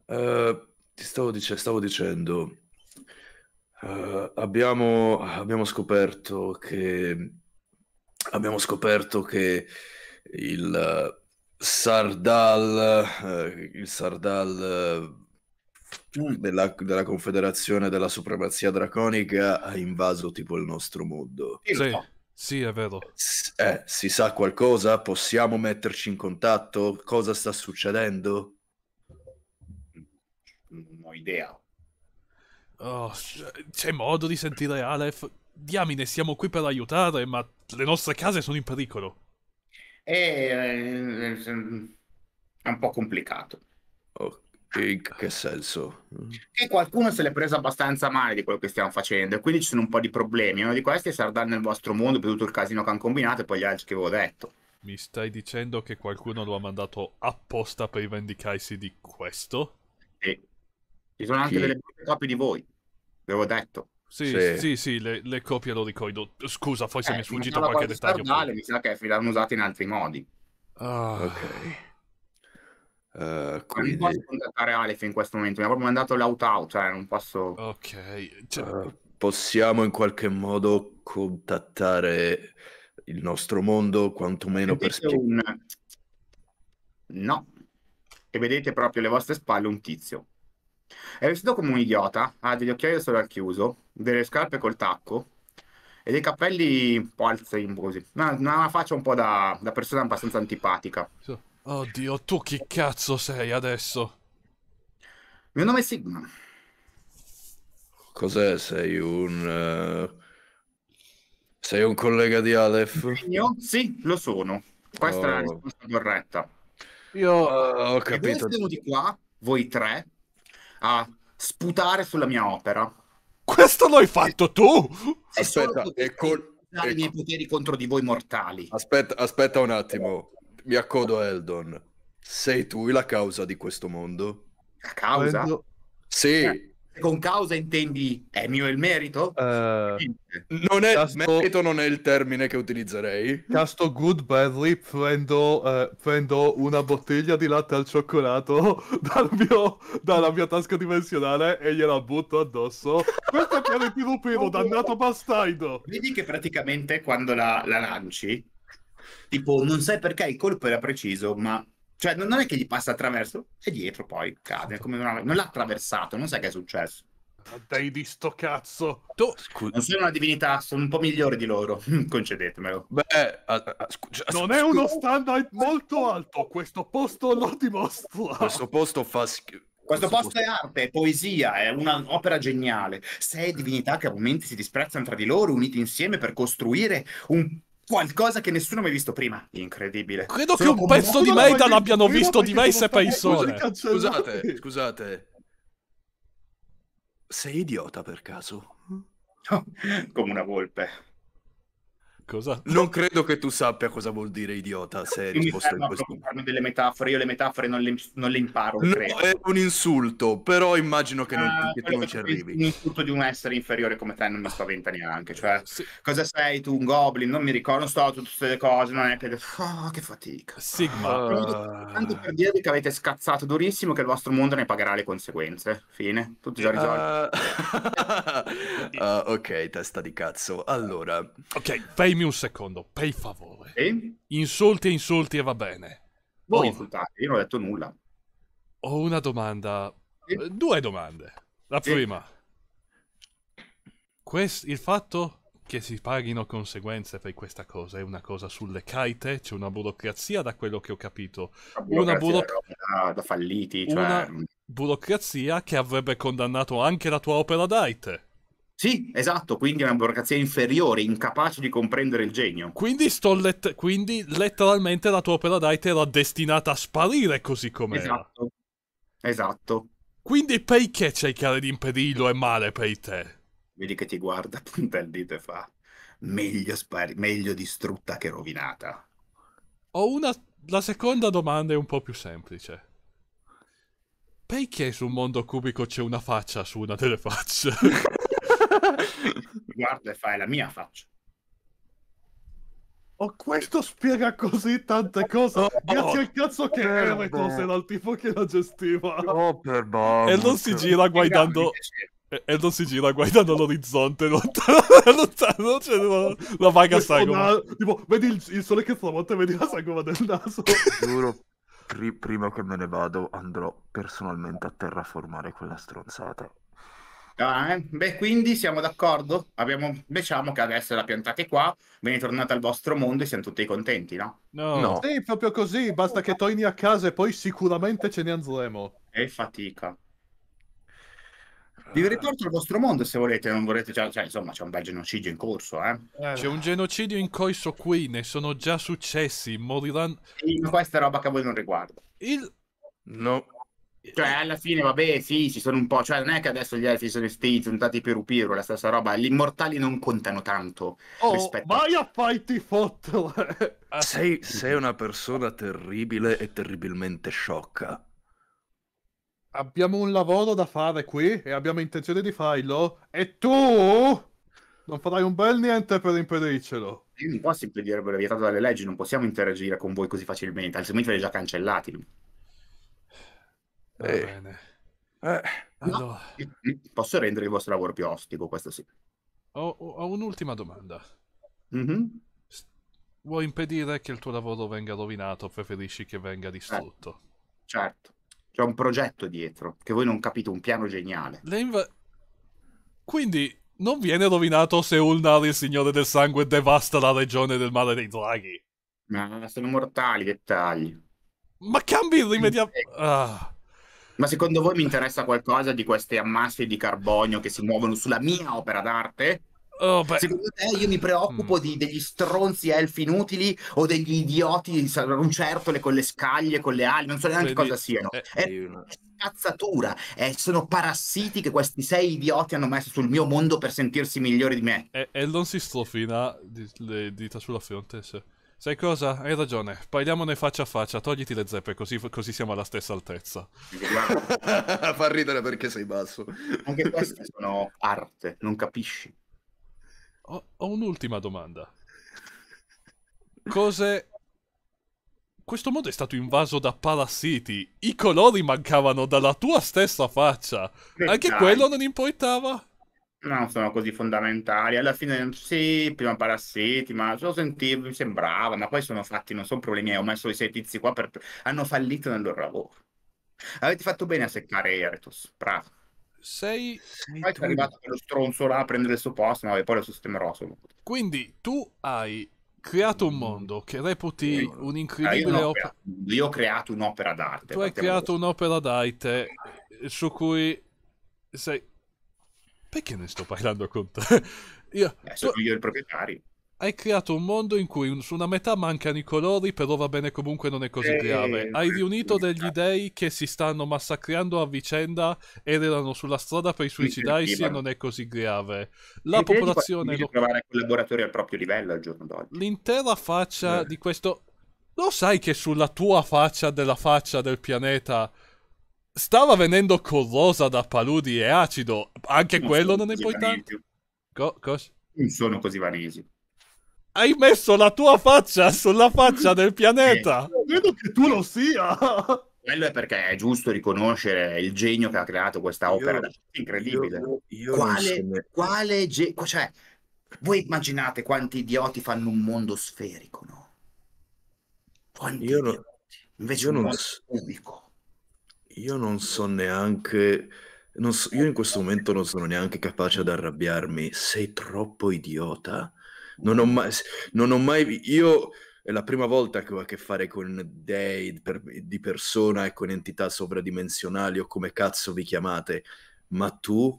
uh, ti stavo, dice, stavo dicendo, uh, abbiamo, abbiamo, scoperto che, abbiamo scoperto che il uh, Sardal, uh, il Sardal eh, della, della, Confederazione della Supremazia Draconica ha invaso tipo il nostro mondo. Sì, sì è vero. Eh, si sa qualcosa? Possiamo metterci in contatto? Cosa sta succedendo? ho idea. Oh, c'è modo di sentire Aleph? Diamine, siamo qui per aiutare, ma le nostre case sono in pericolo. È, eh, eh, eh, è un po' complicato. Oh, in che senso? E qualcuno se l'è preso abbastanza male di quello che stiamo facendo e quindi ci sono un po' di problemi. Uno di questi sarà dar nel vostro mondo per tutto il casino che hanno combinato e poi gli altri che avevo detto. Mi stai dicendo che qualcuno lo ha mandato apposta per vendicarsi di questo? Ci sono anche sì. delle copie di voi, ve l'ho detto. Sì, sì, sì, sì le, le, copie lo ricordo. Scusa, forse eh, mi è sfuggito qualche dettaglio. Stardale, mi sa che l'hanno usata in altri modi. Ah. Ok. Uh, quindi... Non posso contattare Aleph in questo momento, mi ha proprio mandato l'out-out, cioè non posso... Ok, cioè... uh, possiamo in qualche modo contattare il nostro mondo, quantomeno vedete per Un... No, e vedete proprio alle vostre spalle un tizio è vestito come un idiota, ha degli occhiali da sole al chiuso, delle scarpe col tacco e dei capelli un po' al sembo così. Una, una faccia un po' da, da persona abbastanza antipatica. Oddio, tu chi cazzo sei adesso? Mio nome è Sigma. Cos'è? Sei un... Uh... Sei un collega di Aleph? Io? Sì, lo sono. Questa oh. è la oh. risposta corretta. Io uh, ho capito. Siete di qua, voi tre, a sputare sulla mia opera. Questo l'hai fatto tu? Aspetta, e col... usare i miei poteri contro di voi mortali. Aspetta, aspetta un attimo, mi accodo Eldon. Sei tu la causa di questo mondo? La causa? Sì, eh con causa intendi è mio il merito? Uh, non è casto... merito, non è il termine che utilizzerei. Casto Good Berry, prendo, eh, prendo, una bottiglia di latte al cioccolato dal mio, dalla mia tasca dimensionale e gliela butto addosso. Questo è piano pirupiro, dannato bastardo! Vedi che praticamente quando la, la lanci, tipo, non sai perché il colpo era preciso, ma cioè, non è che gli passa attraverso, e dietro poi cade. Una... Non l'ha attraversato, non sai che è successo. Dai di sto cazzo. Tu, scu- non sono una divinità, sono un po' migliore di loro. Concedetemelo. Beh, a, a, scu- cioè, non è uno standard molto alto. Questo posto lo dimostra. Questo posto fa schifo. Questo, posto, è arte, è poesia, è un'opera geniale. Sei divinità che a momenti si disprezzano tra di loro, uniti insieme per costruire un qualcosa che nessuno mi ha visto prima. Incredibile. Credo Sono che un pezzo di Maidan me l'abbiano visto di me seppe il sole. Scusate, scusate. Sei idiota per caso? come una volpe. Cosa? Non credo che tu sappia cosa vuol dire idiota se hai risposto in questo modo. delle metafore, io le metafore non le, non le imparo, no, credo. è un insulto, però immagino che, non, ah, che tu non ci arrivi. Un insulto di un essere inferiore come te non mi spaventa neanche, cioè, sì. cosa sei tu, un goblin? Non mi ricordo, non sto tutte le cose, non è che... Oh, che fatica. Sigma. Uh... Tanto per dirvi che avete scazzato durissimo che il vostro mondo ne pagherà le conseguenze. Fine, tutto già risolto. Uh... Ah, uh, ah, ok, testa di cazzo. Allora... Ok, fai Dimmi un secondo, per favore. E? Insulti e insulti e va bene. Voi oh. insultate, io non ho detto nulla. Ho una domanda. E? Eh, due domande. La prima. Quest il fatto che si paghino conseguenze per questa cosa è una cosa sulle caite, c'è una burocrazia da quello che ho capito. Burocrazia una burocrazia da falliti, cioè... Una mm. burocrazia che avrebbe condannato anche la tua opera d'arte. Sì, esatto, quindi è una burocrazia inferiore, incapace di comprendere il genio. Quindi, let quindi letteralmente la tua opera d'arte era destinata a sparire così com'è. Esatto. esatto. Quindi perché cercare di impedirlo è male per te? Vedi che ti guarda, punta il dito e fa meglio, meglio distrutta che rovinata. Ho una... La seconda domanda è un po' più semplice. Perché su un mondo cubico c'è una faccia su una delle facce? guarda e fai la mia faccia. Oh, questo spiega così tante cose. Oh, Grazie al cazzo che Eratos era il tipo che la gestiva. Oh, per e non si gira guardando. E, non si gira guardando l'orizzonte lontano, lontano c'è la, la vaga sagoma. tipo, vedi il, il sole che tramonta e vedi la sagoma del naso. Giuro, prima che me ne vado andrò personalmente a terraformare quella stronzata. Ah, eh? Beh, quindi siamo d'accordo? Abbiamo, diciamo che adesso la piantate qua, viene tornata al vostro mondo e siamo tutti contenti, no? No. no. Sì, proprio così, basta che torni a casa e poi sicuramente ce ne andremo. E fatica. Ah. Vi riporto al vostro mondo se volete, non volete già, cioè, cioè, insomma c'è un bel genocidio in corso, eh. eh. C'è un genocidio in corso qui, ne sono già successi, moriranno... Sì, questa roba che a voi non riguarda. Il... No. Cioè, alla fine, vabbè, sì, ci sono un po'. Cioè, non è che adesso gli elfi sono estinti, sono stati per Upiro, la stessa roba. Gli immortali non contano tanto. Oh, rispetto... vai a farti fotto! Ah, sei, sei una persona terribile e terribilmente sciocca. Abbiamo un lavoro da fare qui e abbiamo intenzione di farlo. E tu non farai un bel niente per impedircelo. Io non posso impedirvelo, vietato dalle leggi, non possiamo interagire con voi così facilmente, altrimenti ve li già cancellati. Eh. Bene. Eh. Allora. Posso rendere il vostro lavoro più ostico, questo sì. Ho, ho un'ultima domanda. Mm-hmm. Vuoi impedire che il tuo lavoro venga rovinato? Preferisci che venga eh, distrutto? Eh. Certo. C'è un progetto dietro, che voi non capite, un piano geniale. Inv- Quindi non viene rovinato se Ulnar, il Signore del Sangue, devasta la regione del male dei draghi. Ma sono mortali dettagli. Ma cambi irrimediabilmente... Ah. Ma secondo voi mi interessa qualcosa di queste ammasse di carbonio che si muovono sulla mia opera d'arte? Oh, Secondo te io mi preoccupo mm. di, degli stronzi elfi inutili o degli idioti di lucertole con le scaglie, con le ali, non so neanche Vedi... cosa siano. Eh, è una cazzatura, eh, sono parassiti che questi sei idioti hanno messo sul mio mondo per sentirsi migliori di me. E, non si strofina le dita sulla fronte se... Sai cosa? Hai ragione. Parliamone faccia a faccia. Togliti le zeppe, così, così siamo alla stessa altezza. Fa ridere perché sei basso. Anche queste sono arte, non capisci. Ho, ho un'ultima domanda. Cose. Questo mondo è stato invaso da parassiti. I colori mancavano dalla tua stessa faccia. Anche quello non importava. Non sono così fondamentali. Alla fine sì, prima parassiti, ma lo sentivo, mi sembrava, ma poi sono fatti, non sono problemi miei. Ho messo i sei tizi qua per... hanno fallito nel loro lavoro. Avete fatto bene a seccare Eretus, bravo. Sei... Poi tu... è arrivato quello stronzo là a prendere il suo posto, ma poi lo sistemerò solo. Quindi tu hai creato un mondo che reputi io, un'incredibile opera. Io ho creato un'opera d'arte. Tu hai creato un'opera d'arte eh, su cui sei perché ne sto parlando con te? Io, eh, sono tu... io il proprietario. Hai creato un mondo in cui su una metà mancano i colori, però va bene comunque non è così eh, grave. Eh, Hai eh, riunito eh, degli dei che si stanno massacrando a vicenda ed erano sulla strada per suicidarsi e non è così grave. La e popolazione... Lo... trovare collaboratori al proprio livello al giorno d'oggi. L'intera faccia eh. di questo... Lo sai che sulla tua faccia della faccia del pianeta stava venendo corrosa da paludi e acido, anche non quello non è importante. Co- cos- non sono così vanesi. Hai messo la tua faccia sulla faccia del pianeta. Eh. Credo che tu lo sia. Quello è perché è giusto riconoscere il genio che ha creato questa opera io, incredibile. Io, io quale, quale genio? cioè, voi immaginate quanti idioti fanno un mondo sferico, no? Quanti io non, idioti? Invece io un non mondo so. cubico. Io non so neanche, non so, io in questo momento non sono neanche capace ad arrabbiarmi. Sei troppo idiota. Non ho mai, non ho mai, io è la prima volta che ho a che fare con dei per, di persona e con entità sovradimensionali o come cazzo vi chiamate, ma tu,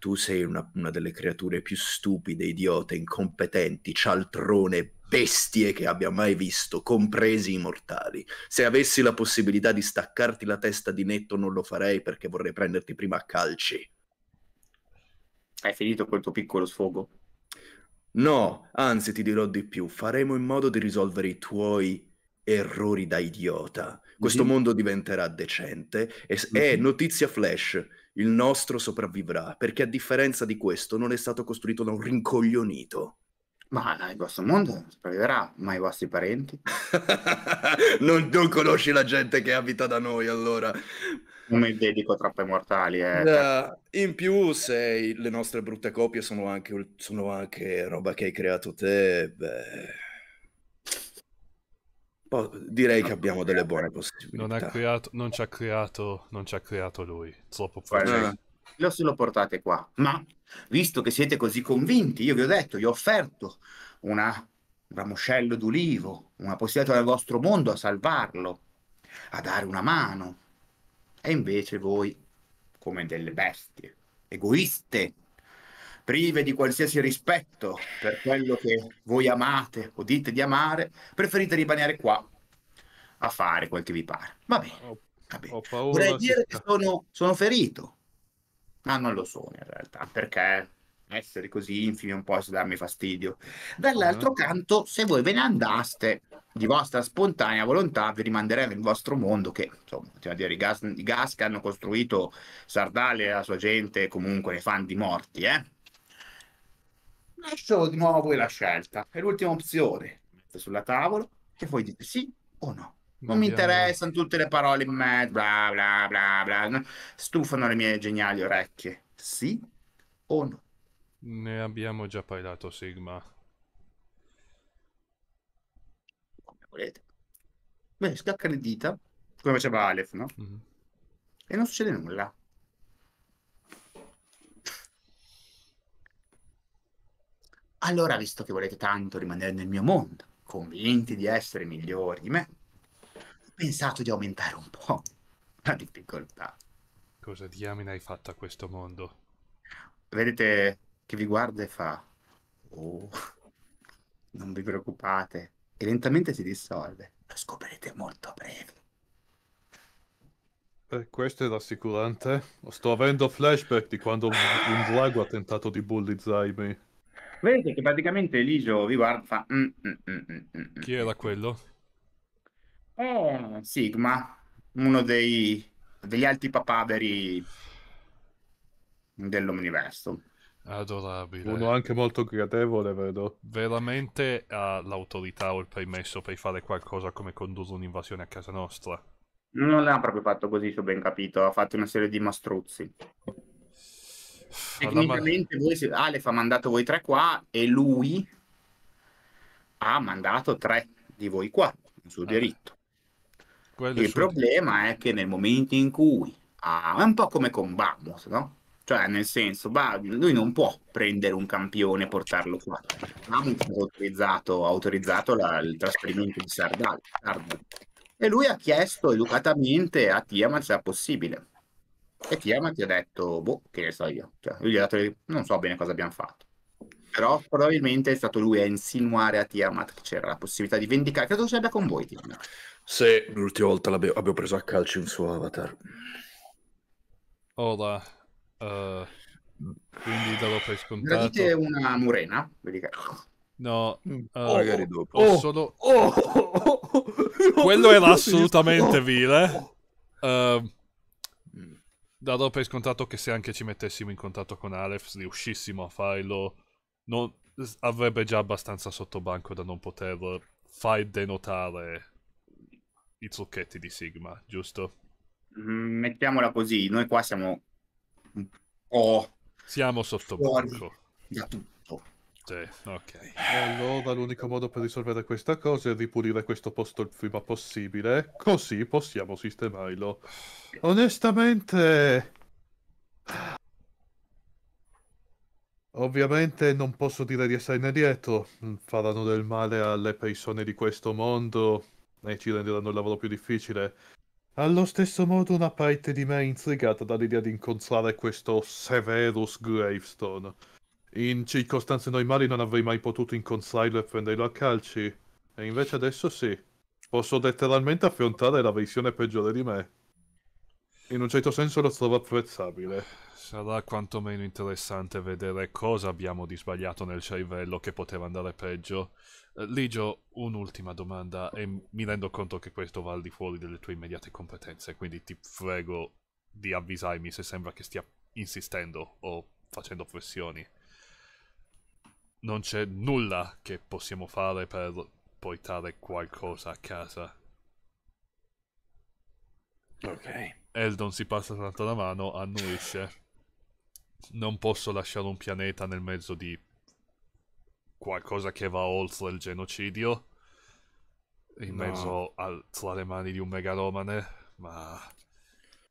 tu sei una, una delle creature più stupide, idiote, incompetenti, cialtrone, bestie che abbia mai visto, compresi i mortali. Se avessi la possibilità di staccarti la testa di netto non lo farei perché vorrei prenderti prima a calci. Hai finito col tuo piccolo sfogo? No, anzi ti dirò di più, faremo in modo di risolvere i tuoi errori da idiota. Questo mm-hmm. mondo diventerà decente e, mm-hmm. e notizia flash, il nostro sopravvivrà perché a differenza di questo non è stato costruito da un rincoglionito. Ma il vostro mondo sopravviverà, ma i vostri parenti? non, non, conosci la gente che abita da noi, allora. Non mi dedico troppo ai mortali. Eh. No, cioè. in più, se le nostre brutte copie sono anche, sono anche roba che hai creato te, beh... direi che abbiamo delle buone eh. possibilità. Non, creato, non, ci ha creato, non ci ha creato lui. Troppo forte. Lo se lo portate qua, ma Visto che siete così convinti, io vi ho detto, gli ho offerto una, un ramoscello d'ulivo, una possibilità del vostro mondo a salvarlo, a dare una mano. E invece voi, come delle bestie, egoiste, prive di qualsiasi rispetto per quello che voi amate o dite di amare, preferite rimanere qua a fare quel che vi pare. Va bene. Va bene. Vorrei dire che sono, sono ferito, ma ah, non lo sono in realtà, perché essere così infimi un po' se darmi fastidio. Dall'altro ah. canto, se voi ve ne andaste di vostra spontanea volontà, vi rimanderei nel vostro mondo che, insomma, dire, i, gas, i gas che hanno costruito Sardale e la sua gente comunque ne fanno di morti, eh? Lascio di nuovo a voi la scelta, è l'ultima opzione. Mette sulla tavola che voi dite sì o no. Non mi interessano tutte le parole in mezzo, bla bla bla bla. Stufano le mie geniali orecchie. Sì o no? Ne abbiamo già parlato, Sigma. Come volete. Beh, scacca le dita, come faceva Aleph, no? Mm -hmm. E non succede nulla. Allora, visto che volete tanto rimanere nel mio mondo, convinti di essere migliori di me, pensato di aumentare un po' la difficoltà. Cosa diamine hai fatto a questo mondo? Vedete che vi guarda e fa, oh, non vi preoccupate. E lentamente si dissolve. Lo scoprirete molto a breve. Eh, questo è rassicurante. Sto avendo flashback di quando un, drago ha tentato di bullizzarmi. Vedete che praticamente Eligio vi guarda e fa... Mm, mm, mm, Chi era quello? Eh, Sigma, uno dei, degli alti papaveri dell'universo. Adorabile. Uno anche molto gradevole, vedo. Veramente ha l'autorità o il permesso per fare qualcosa come condurre un'invasione a casa nostra. Non l'ha proprio fatto così, se ho ben capito. Ha fatto una serie di mastruzzi. Tecnicamente man... voi, Aleph ha mandato voi tre qua e lui ha mandato tre di voi qua, il suo ah. diritto. Quello il problema è che nel momento in cui ah, è un po' come con Bamos, no? Cioè, nel senso, lui non può prendere un campione e portarlo qua. Bamos ha autorizzato, autorizzato la, il trasferimento di Sardal, Sardal. E lui ha chiesto educatamente a Tiamat se è possibile. E Tiamat ti ha detto, boh, che ne so io. Cioè, lui gli ha dato, non so bene cosa abbiamo fatto. Però probabilmente è stato lui a insinuare a Tiamat che c'era la possibilità di vendicare. Credo ce l'abbia con voi, Tiamat. Se l'ultima volta l'abbiamo preso a calcio un suo avatar. Hola. Uh, eh, quindi dopo per scontato... Gradite una murena? No, uh, oh, magari dopo. Oh, solo... oh, oh, Quello era assolutamente vile. Uh, dato per scontato che se anche ci mettessimo in contatto con Aleph riuscissimo a farlo non, avrebbe già abbastanza sottobanco da non poter far denotare i trucchetti di Sigma, giusto? Mm, mettiamola così, noi qua siamo un po'... Siamo sottobanco. Da tutto. Sì, ok. Allora l'unico modo per risolvere questa cosa è ripulire questo posto il prima possibile, così possiamo sistemarlo. Onestamente... Ovviamente non posso dire di esserne dietro, mm, faranno del male alle persone di questo mondo e ci renderanno il lavoro più difficile. Allo stesso modo una parte di me è intrigata dall'idea di incontrare questo Severus Gravestone. In circostanze normali non avrei mai potuto incontrarlo e prenderlo a calci, e invece adesso sì. Posso letteralmente affrontare la versione peggiore di me in un certo senso lo trovo apprezzabile. Sarà quantomeno interessante vedere cosa abbiamo di sbagliato nel cervello che poteva andare peggio. Eh, Ligio, un'ultima domanda e mi rendo conto che questo va al di fuori delle tue immediate competenze, quindi ti prego di avvisarmi se sembra che stia insistendo o facendo pressioni. Non c'è nulla che possiamo fare per portare qualcosa a casa. Ok. Eldon si passa tanto la mano annuisce. Non posso lasciare un pianeta nel mezzo di qualcosa che va oltre il genocidio. In no. mezzo al, tra le mani di un megalomane, ma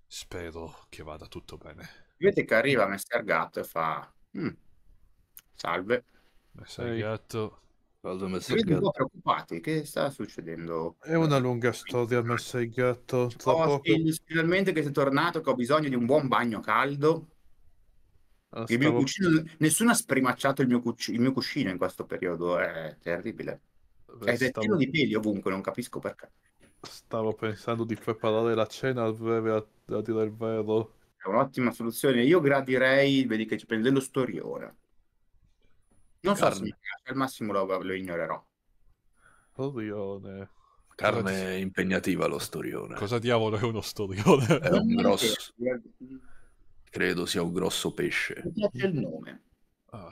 spero che vada tutto bene. Vedete che arriva Messer Gatto e fa... Mm. Salve. Messer Gatto ci vedo un po' preoccupati, che sta succedendo? È una eh. lunga storia messa in gatto. finalmente oh, che sei tornato, che ho bisogno di un buon bagno caldo. Ah, il mio cucino... Nessuno ha sprimacciato il mio, cuc... il mio, cuscino in questo periodo, è terribile. Beh, è stavo... pieno di peli ovunque, non capisco perché. Stavo pensando di preparare la cena al breve, a, a dire il vero. È un'ottima soluzione. Io gradirei, vedi che ci prende lo storione. Non so se mi piace, al massimo lo, lo ignorerò. Storione. Carne ti... impegnativa lo storione. Cosa diavolo è uno storione? È un grosso... Credo sia un grosso pesce. Mi piace il nome. Ah.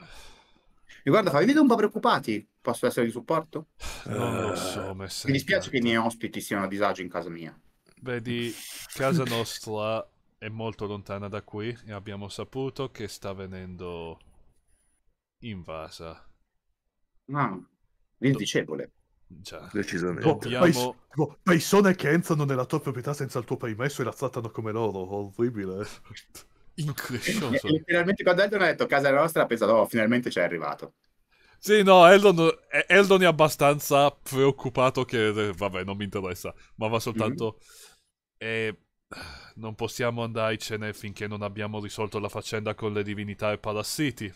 Mi guarda, fa, vi vedo un po' preoccupati. Posso essere di supporto? Non lo eh. so, Mi dispiace tanto. che i miei ospiti siano a disagio in casa mia. Vedi, casa nostra è molto lontana da qui e abbiamo saputo che sta venendo invasa. Ma Ah, indicevole. Già. Decisamente. Dobbiamo... Pais- Paisone che entrano nella tua proprietà senza il tuo permesso e la trattano come loro, orribile. Increscioso. E, e, finalmente quando Eldon ha detto casa nostra, ha pensato, oh, finalmente ci arrivato. Sì, no, Eldon, Eldon, eh, è abbastanza preoccupato che, eh, vabbè, non mi interessa, ma va soltanto... Mm-hmm. Eh, non possiamo andarcene finché non abbiamo risolto la faccenda con le divinità e parassiti.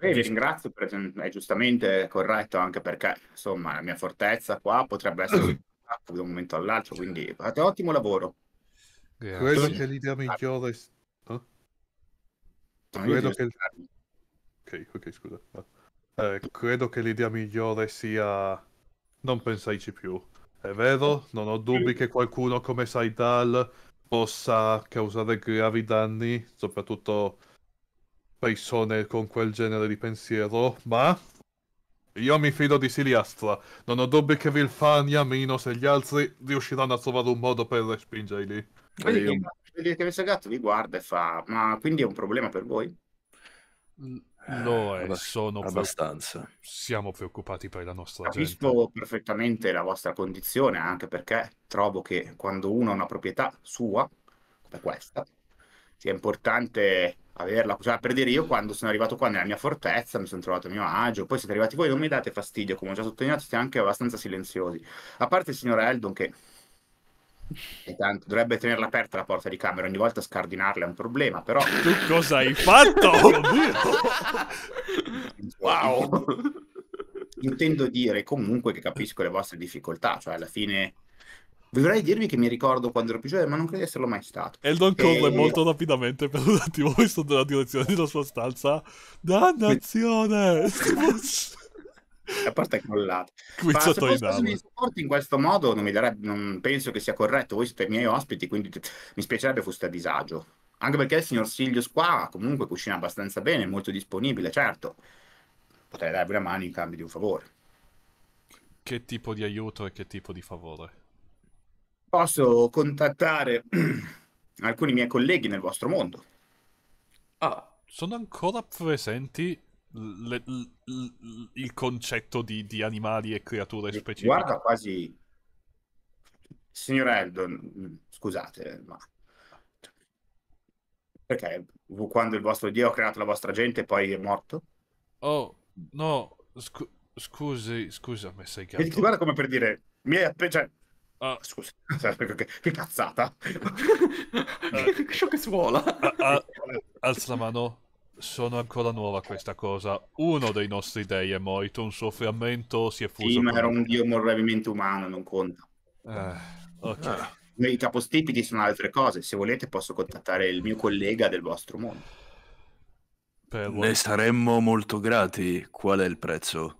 Beh, vi ringrazio, per, è giustamente corretto anche perché insomma la mia fortezza qua potrebbe essere da un momento all'altro, quindi fate ottimo lavoro. Grazie. Quello che l'idea ah. migliore... Eh? Credo che... Ok, ok, scusa. Eh, credo che l'idea migliore sia... Non pensarci più. È vero, non ho dubbi che qualcuno come Saidal possa causare gravi danni, soprattutto persone con quel genere di pensiero, ma io mi fido di Siliastra. Non ho dubbi che Vilfania, Minos e gli altri riusciranno a trovare un modo per respingerli. Vedi che, vedi che questo gatto vi guarda e fa: Ma quindi è un problema per voi? Lo è, eh, eh sono abbastanza. Pre... Siamo preoccupati per la nostra Capisco gente. perfettamente la vostra condizione, anche perché trovo che quando uno ha una proprietà sua, come questa, sia importante averla. Cioè, per dire, io quando sono arrivato qua nella mia fortezza mi sono trovato a mio agio, poi siete arrivati voi, non mi date fastidio, come ho già sottolineato, siete anche abbastanza silenziosi. A parte il signor Eldon che tanto, dovrebbe tenerla aperta la porta di camera, ogni volta scardinarla è un problema, però... Tu cosa hai fatto? wow! Intendo dire comunque che capisco le vostre difficoltà, cioè alla fine Vorrei dirvi che mi ricordo quando ero più giovane, ma non credo di esserlo mai stato. Eldon e... corre molto rapidamente per un attimo visto nella direzione della sua stanza. Dannazione! La porta è crollata. Qui ma se fosse mi supporti in questo modo non, darebbe, non penso che sia corretto. Voi siete i miei ospiti, quindi mi spiacerebbe foste a disagio. Anche perché il signor Silius qua comunque cucina abbastanza bene, è molto disponibile, certo. Potrei darvi una mano in cambio di un favore. Che tipo di aiuto e che tipo di favore? Posso contattare alcuni miei colleghi nel vostro mondo. Ah, sono ancora presenti le, le, le, il concetto di, di, animali e creature specifiche? Guarda quasi... Signor Eldon, scusate, ma... Perché quando il vostro dio ha creato la vostra gente e poi è morto? Oh, no, scu- scusi, scusa, mi sei gatto. Guarda come per dire, mi è, cioè, Uh, Scusa, cioè, che cazzata. Uh, Ciò che suola. Uh, alza la mano. Sono ancora nuova questa cosa. Uno dei nostri dei è morto, un suo frammento si è fuso. Sì, ma era un dio morbidamente umano, non conta. Eh, ok. I capostipiti sono altre cose. Se volete posso contattare il mio collega del vostro mondo. Per... Ne saremmo molto grati. Qual è il prezzo?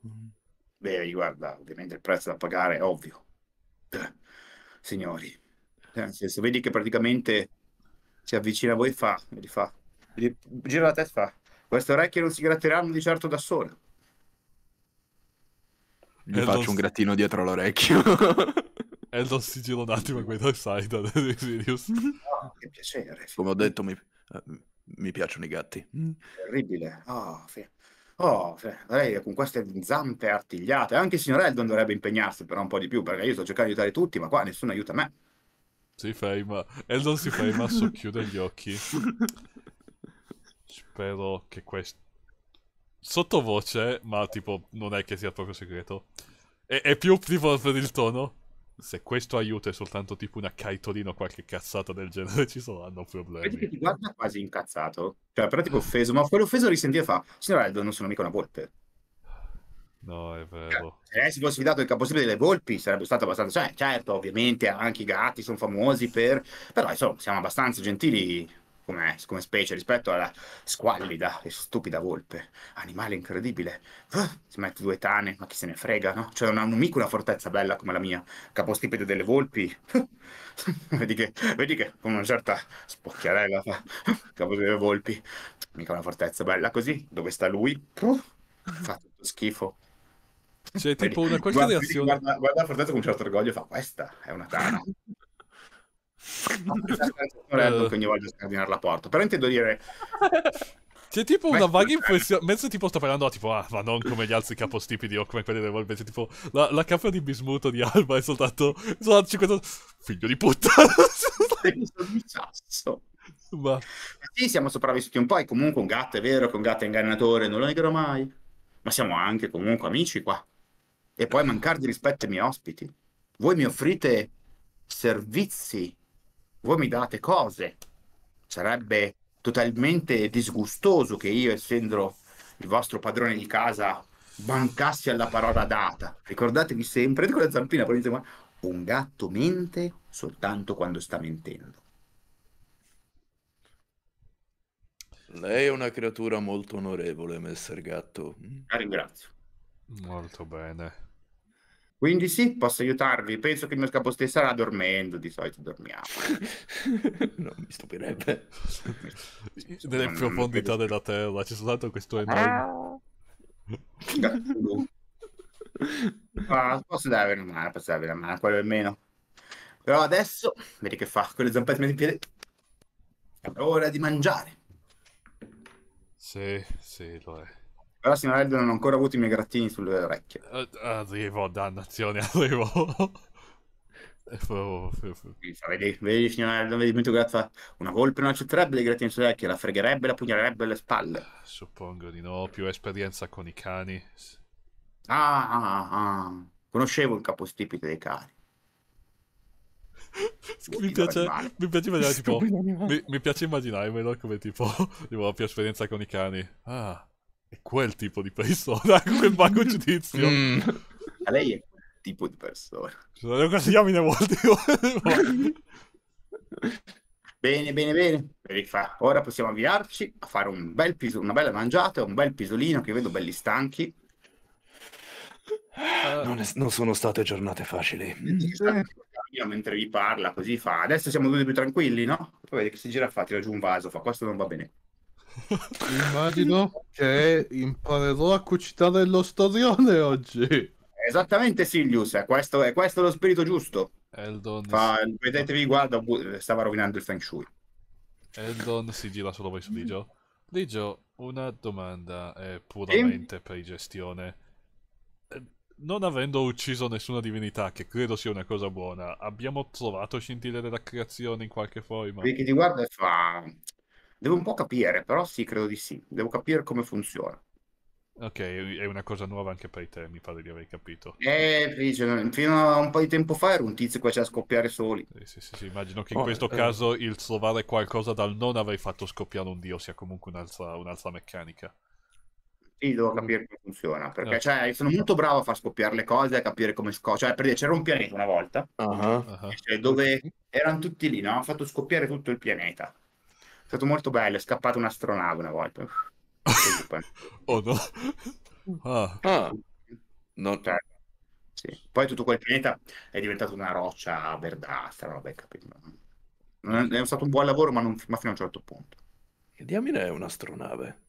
Beh, guarda, ovviamente il prezzo da pagare è ovvio. Eh signori. Cioè, nel senso, vedi che praticamente si avvicina a voi fa, vedi, fa, vedi, gira la testa fa, queste orecchie non si gratteranno di certo da sole. Mi Eldos... faccio un grattino dietro l'orecchio. Eldos si gira un attimo con i dark side. oh, che piacere. Come ho detto, mi, eh, mi piacciono i gatti. Mm. Terribile. Oh, ah, fi... Oh, cioè, lei con queste zampe artigliate, anche il signor Eldon dovrebbe impegnarsi però un po' di più, perché io sto cercando di aiutare tutti, ma qua nessuno aiuta me. Si ferma, Eldon si ferma, socchiude gli occhi. Spero che questo... Sottovoce, ma tipo non è che sia proprio segreto. È, è più tipo per il tono se questo aiuto è soltanto tipo una caitolina o qualche cazzata del genere, ci saranno problemi. Vedi che ti guarda quasi incazzato, cioè, però tipo offeso, ma quello offeso risentì e fa, Signora Aldo, non sono mica una volpe. No, è vero. Cioè, se lei si fosse fidato del capostipendio delle volpi, sarebbe stato abbastanza. Cioè, certo, ovviamente anche i gatti sono famosi per. però insomma, siamo abbastanza gentili come, come specie rispetto alla squallida e stupida volpe. Animale incredibile. Si mette due tane, ma chi se ne frega, no? Cioè, non ha mica una fortezza bella come la mia. capostipite delle volpi. vedi, che, vedi che con una certa spocchiarella fa capostipede delle volpi. Mica una fortezza bella così. Dove sta lui? Fa tutto schifo. C'è cioè, tipo una qualche guarda, reazione. Guarda, guarda la fortezza con un certo orgoglio fa questa è una tana. Sorello che ogni volta scardinare la porta. Però intendo dire. C'è tipo una vaga impressione. Mezzo tipo sto parlando, tipo, ah, ma non come gli altri capostipiti o come quelli del Volvese. Tipo, la, la capra di bismuto di Alba è soltanto. Sono 50... Figlio di puttana! ma... Sì, siamo sopravvissuti un po'. E comunque un gatto è vero che un gatto è ingannatore, non lo negherò mai. Ma siamo anche comunque amici qua. E poi mancare di rispetto ai miei ospiti. Voi mi offrite servizi voi mi date cose. Sarebbe totalmente disgustoso che io, essendo il vostro padrone di casa, mancassi alla parola data. Ricordatevi sempre, di quella zampina, un gatto mente soltanto quando sta mentendo. Lei è una creatura molto onorevole, messer gatto. La ringrazio. Molto bene. Quindi sì, posso aiutarvi. Penso che il mio capo sarà dormendo, di solito dormiamo. non mi stupirebbe. Nelle profondità della terra c'è soltanto questo ah. enorme... Ah, posso dare una mano, posso dare una mano, quello è meno. Però adesso, vedi che fa, con le zampette in piedi. È ora di mangiare. Sì, sì, lo è. Però signor Simonelli non ho ancora avuto i miei grattini sulle orecchie. Arrivo, dannazione, arrivo. vedi, vedi Simonelli, vedi mi tu grazie. Una volpe non accetterebbe le grattini sulle orecchie, la fregherebbe e la pugnerebbe alle spalle. Ah, suppongo di no, più esperienza con i cani. Ah, ah, ah. Conoscevo il capostipite dei cani. Mi, piace, mi, piace immaginare, tipo, mi, mi piace immaginarmelo come tipo, tipo la più esperienza con i cani. Ah, è quel tipo di persona, quel vago giudizio. Mm. A lei è quel tipo di persona. Ci sono questi uomini a volte. Bene, bene, bene. Ora possiamo avviarci a fare un bel piso, una bella mangiata, un bel pisolino che vedo belli stanchi. Eh. non, è, non, sono state giornate facili. Io mentre vi parla, così fa. Adesso siamo tutti più tranquilli, no? Poi vedi che si gira fa, tira giù un vaso, fa questo non va bene. Immagino che imparerò a cucitare lo storione oggi. Esattamente Silius, è questo, è questo lo spirito giusto. Eldon Fa, si... Vedetevi, guarda, stava rovinando il feng shui. Eldon si gira solo verso Ligio. Ligio, una domanda è eh, puramente e... per gestione. Ehm, non avendo ucciso nessuna divinità, che credo sia una cosa buona, abbiamo trovato scintille della creazione in qualche forma? Perché ti guarda e fa... Devo un po' capire, però sì, credo di sì. Devo capire come funziona. Ok, è una cosa nuova anche per te, mi pare di aver capito. Eh, fino a un po' di tempo fa ero un tizio che faceva scoppiare soli. Eh, sì, sì, sì, immagino che in oh, questo eh. caso il trovare qualcosa dal non aver fatto scoppiare un dio sia comunque un'altra, un'altra meccanica. Sì, devo capire come funziona, perché okay. cioè, sono molto bravo a far scoppiare le cose, a capire come scoppiare. Cioè, per dire, c'era un pianeta una volta, uh-huh. cioè, dove erano tutti lì, no? Hanno fatto scoppiare tutto il pianeta stato molto bello, è scappata un'astronave una volta. oh no. Ah. ah. Non... Cioè, sì. Poi tutto quel pianeta è diventato una roccia verdastra, vabbè, capito. Non è, è stato un buon lavoro, ma, non, ma fino a un certo punto. Che diamine è un'astronave?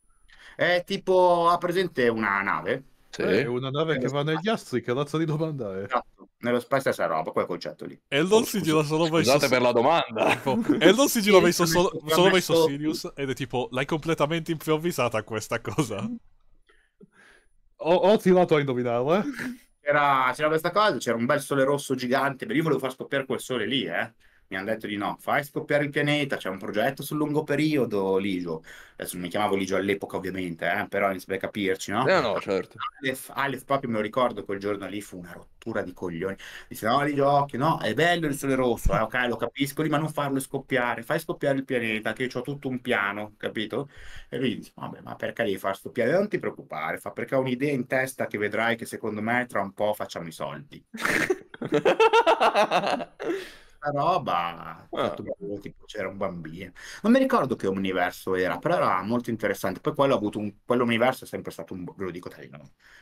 È tipo, ha presente una nave sì. È eh, una nave che va negli astri, che razza di domanda è? Esatto. Nello spazio sta roba, quel concetto lì. E non oh, si gira solo messo Scusate per la domanda. Tipo, e non si gira vai so, solo, solo vai Sirius ed è tipo, l'hai completamente improvvisata questa cosa. Ho, tirato a indovinarla. Eh. C'era, c'era questa cosa, c'era un bel sole rosso gigante, ma io volevo far scoppiare quel sole lì, eh mi hanno detto di no, fai scoppiare il pianeta, c'è un progetto sul lungo periodo, Ligio. Adesso non mi chiamavo Ligio all'epoca ovviamente, eh, però per capirci, no? No, eh, no, certo. Aleph, Aleph, proprio me lo ricordo quel giorno lì, fu una rottura di coglioni. Dice, no Ligio, occhio, no, è bello il sole rosso, eh, ok, lo capisco, lì, ma non farlo scoppiare, fai scoppiare il pianeta, che ho tutto un piano, capito? E lui dice, vabbè, ma perché devi far scoppiare? Non ti preoccupare, fa perché ho un'idea in testa che vedrai che secondo me tra un po' facciamo i soldi. questa roba, ah. tipo, c'era un bambino. Non mi ricordo che universo era, però era molto interessante. Poi quello ha avuto un... quell'universo è sempre stato un, ve lo dico te,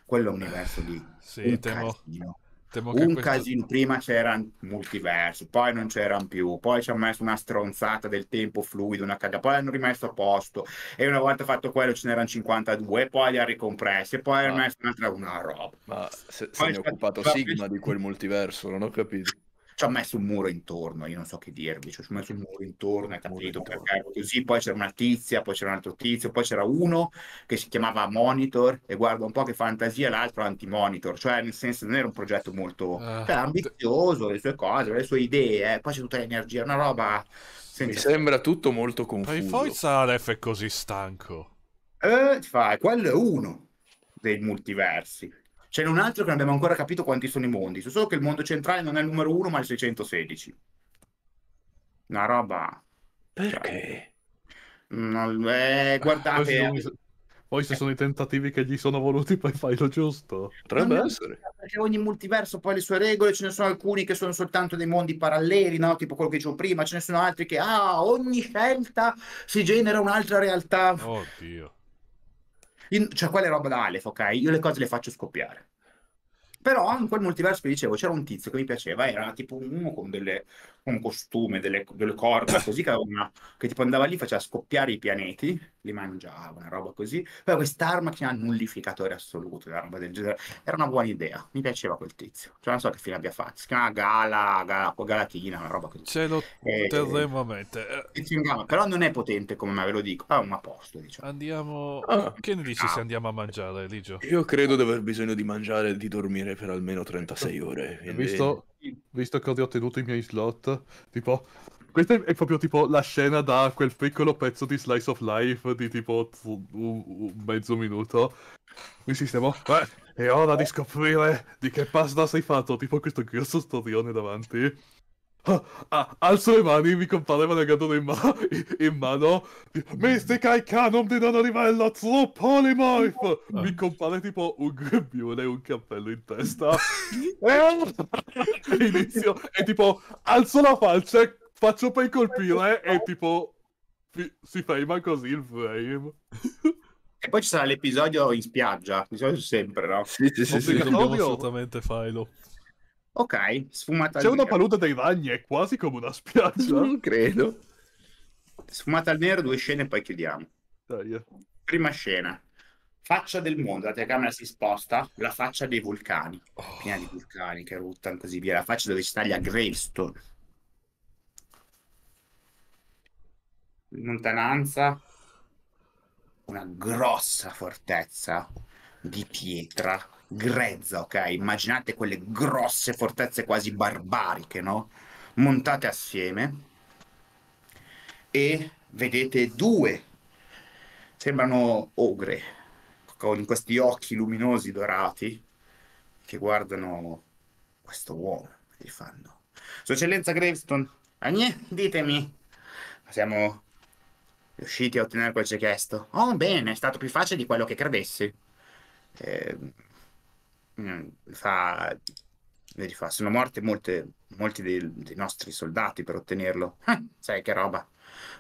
quello universo di sì, un temo, casino. Temo un questo... casino, prima c'erano multiversi, poi non c'erano più, poi ci hanno messo una stronzata del tempo fluido, una cagata, poi hanno rimesso a posto e una volta fatto quello ce n'erano 52, poi li ha ricompressi e poi hanno ah. messo un'altra una roba. Ma se, se ne è occupato Sigma di quel multiverso, non ho capito ci ho messo un muro intorno, io non so che dirvi, cioè, ci ho messo un muro intorno, hai capito, perché così, poi c'era una tizia, poi c'era un altro tizio, poi c'era uno che si chiamava Monitor, e guarda un po' che fantasia, l'altro anti-monitor, cioè nel senso non era un progetto molto uh, cioè, ambizioso, le sue cose, le sue idee, eh, poi c'è tutta l'energia, una roba... Senza... Mi sembra tutto molto confuso. Poi Foiz adesso è così stanco. Eh, fa, quello è uno dei multiversi. C'è un altro che non abbiamo ancora capito quanti sono i mondi, solo che il mondo centrale non è il numero 1 ma il 616. Una roba... Cioè, perché? Cioè... Non... Eh, guardate... poi eh. se sono i tentativi che gli sono voluti, poi fai lo giusto. Potrebbe essere. Perché ogni multiverso poi le sue regole, ce ne sono alcuni che sono soltanto dei mondi paralleli, no? Tipo quello che dicevo prima, ce ne sono altri che, ah, ogni scelta si genera un'altra realtà. Oddio. In, cioè, quella è roba da Aleph, ok? Io le cose le faccio scoppiare. Però in quel multiverso che dicevo c'era un tizio che mi piaceva, era tipo uno con, delle, un costume, delle, delle corde così, che, una, che tipo andava lì, faceva scoppiare i pianeti li mangiava, ah, una roba così. Poi quest'arma che ha nullificatore assoluto, una roba del genere, era una buona idea, mi piaceva quel tizio. Cioè non so che fine abbia fatto, si chiama Gala, Gala Galatina, una roba così. Ce lo eh, terremo a mente. Eh. Però non è potente come me ve lo dico, è un apposto diciamo. Andiamo... Ah. Che ne dici ah. se andiamo a mangiare, Ligio? Io credo di aver bisogno di mangiare e di dormire per almeno 36 ore. Quindi... Visto, visto che ho ottenuto i miei slot, tipo... Questa è proprio tipo la scena da quel piccolo pezzo di slice of life di tipo un, mezzo minuto. Mi sistemo. Eh, è ora di scoprire di che pasta sei fatto. Tipo questo grosso storione davanti. Ah, ah alzo le mani, mi compare il gatto in, ma- in mano. Mystica e canon di non arrivare alla true polymorph. Ah. Mi compare tipo un grembiule e un cappello in testa. e inizio, e tipo, alzo la falce, faccio poi colpire eh, e tipo si ferma così il frame. E poi ci sarà l'episodio in spiaggia, di solito sempre, no? Sì, sì, sì, sì, dobbiamo assolutamente farlo. Ok, sfumata C'è una nero. palude dei ragni, è quasi come una spiaggia. Non credo. Sfumata al nero, due scene e poi chiudiamo. Dai. Eh. Prima scena. Faccia del mondo, la telecamera si sposta, la faccia dei vulcani, oh. piena di vulcani che ruttano così via, la faccia dove si taglia Gravestone in lontananza una grossa fortezza di pietra grezza, ok? Immaginate quelle grosse fortezze quasi barbariche, no? Montate assieme e vedete due, sembrano ogre, con questi occhi luminosi dorati che guardano questo uomo e gli fanno. Sua eccellenza Graveston, Agnè, ditemi, siamo riusciti a ottenere quel che ci hai chiesto. Oh, bene, è stato più facile di quello che credessi. Eh, fa, vedi, fa, sono morti molte, molti dei, dei, nostri soldati per ottenerlo. Eh, sai che roba.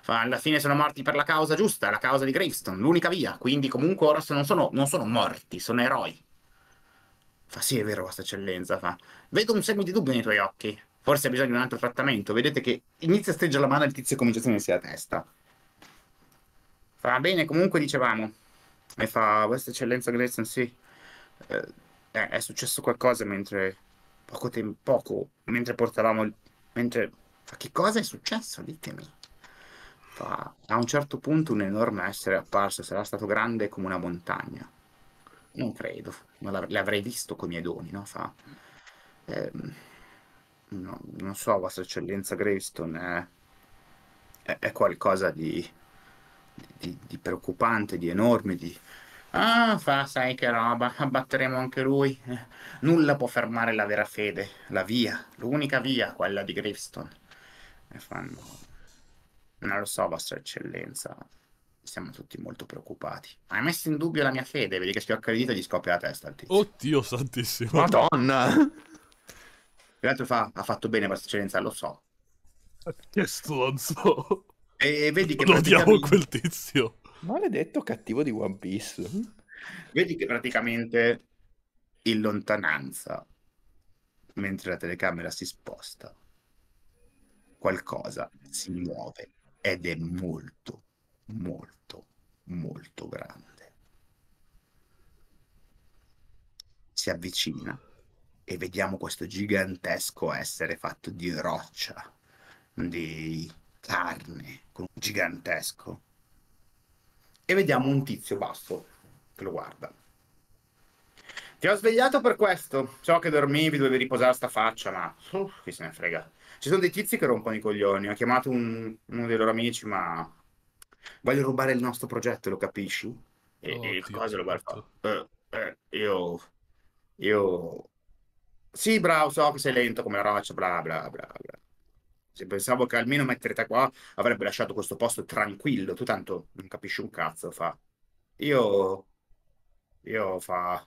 Fa, alla fine sono morti per la causa giusta, la causa di Graveston, l'unica via. Quindi comunque ora non sono, non sono morti, sono eroi. Fa sì, è vero, Vostra Eccellenza. Fa. Vedo un segno di dubbio nei tuoi occhi. Forse hai bisogno di un altro trattamento. Vedete che inizia a stringere la mano e il tizio comincia a tenersi la testa. Va bene, comunque dicevamo, e fa Vostra Eccellenza Grayson, sì, eh, eh, è successo qualcosa mentre poco tempo, poco, mentre portavamo, mentre, fa, che cosa è successo? Ditemi. Fa, a un certo punto un enorme essere è apparso, sarà stato grande come una montagna. Non credo, ma l'avrei visto con i miei doni, no? Fa, eh, no, non so, Vostra Eccellenza Greystone, eh, è, è, è qualcosa di di, di preoccupante, di enorme, di... Ah, fa, sai che roba, abbatteremo anche lui. Eh, nulla può fermare la vera fede, la via, l'unica via, quella di Graveston. E fanno... Non lo so, Vostra Eccellenza, siamo tutti molto preoccupati. Hai messo in dubbio la mia fede, vedi che spiocca le dita gli scoppia la testa al tizio. Oddio santissimo. Madonna! L'altro fa, ha fatto bene, Vostra Eccellenza, lo so. Che stronzo. E vedi che Odiamo praticamente... quel tizio. Maledetto cattivo di One Piece. Vedi che praticamente in lontananza, mentre la telecamera si sposta, qualcosa si muove ed è molto, molto, molto grande. Si avvicina e vediamo questo gigantesco essere fatto di roccia, di carne, con un gigantesco. E vediamo un tizio basso che lo guarda. Ti ho svegliato per questo. So che dormivi, dovevi riposare sta faccia, ma uh, chi se ne frega. Ci sono dei tizi che rompono i coglioni. Ho chiamato un, uno dei loro amici, ma voglio rubare il nostro progetto, lo capisci? E, oh, e cosa lo guarda certo. Eh, eh, io. Io. Sì, bravo, so che sei lento come la roccia, bla bla bla bla. Se pensavo che almeno Metterita qua avrebbe lasciato questo posto tranquillo, tu tanto non capisci un cazzo, fa. Io... Io fa...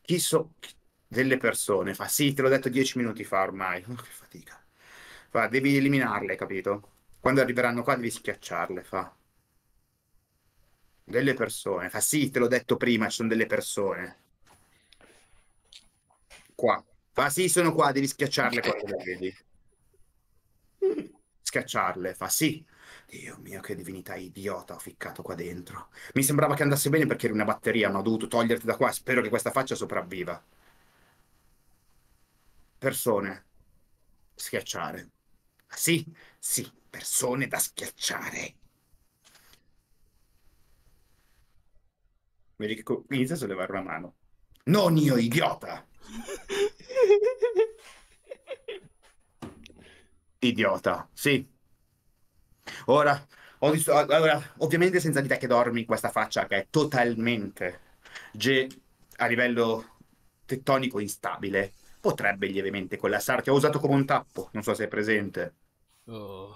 Chi so... Delle persone, fa. Sì, te l'ho detto dieci minuti fa ormai. Oh, che fatica. Fa, devi eliminarle, capito? Quando arriveranno qua devi schiacciarle, fa. Delle persone, fa. Sì, te l'ho detto prima, ci sono delle persone. Qua. Fa, sì, sono qua, devi schiacciarle quando vedi schiacciarle, fa sì. Dio mio, che divinità idiota ho ficcato qua dentro. Mi sembrava che andasse bene perché eri una batteria, ma ho dovuto toglierti da qua. Spero che questa faccia sopravviva. Persone. Schiacciare. Sì, sì, persone da schiacciare. Vedi che inizia a sollevare una mano. Non io, idiota! Idiota, sì. Ora, ho visto, allora, ovviamente senza di te che dormi questa faccia che è totalmente G a livello tettonico instabile potrebbe lievemente collassarti. Ho usato come un tappo, non so se è presente. Oh.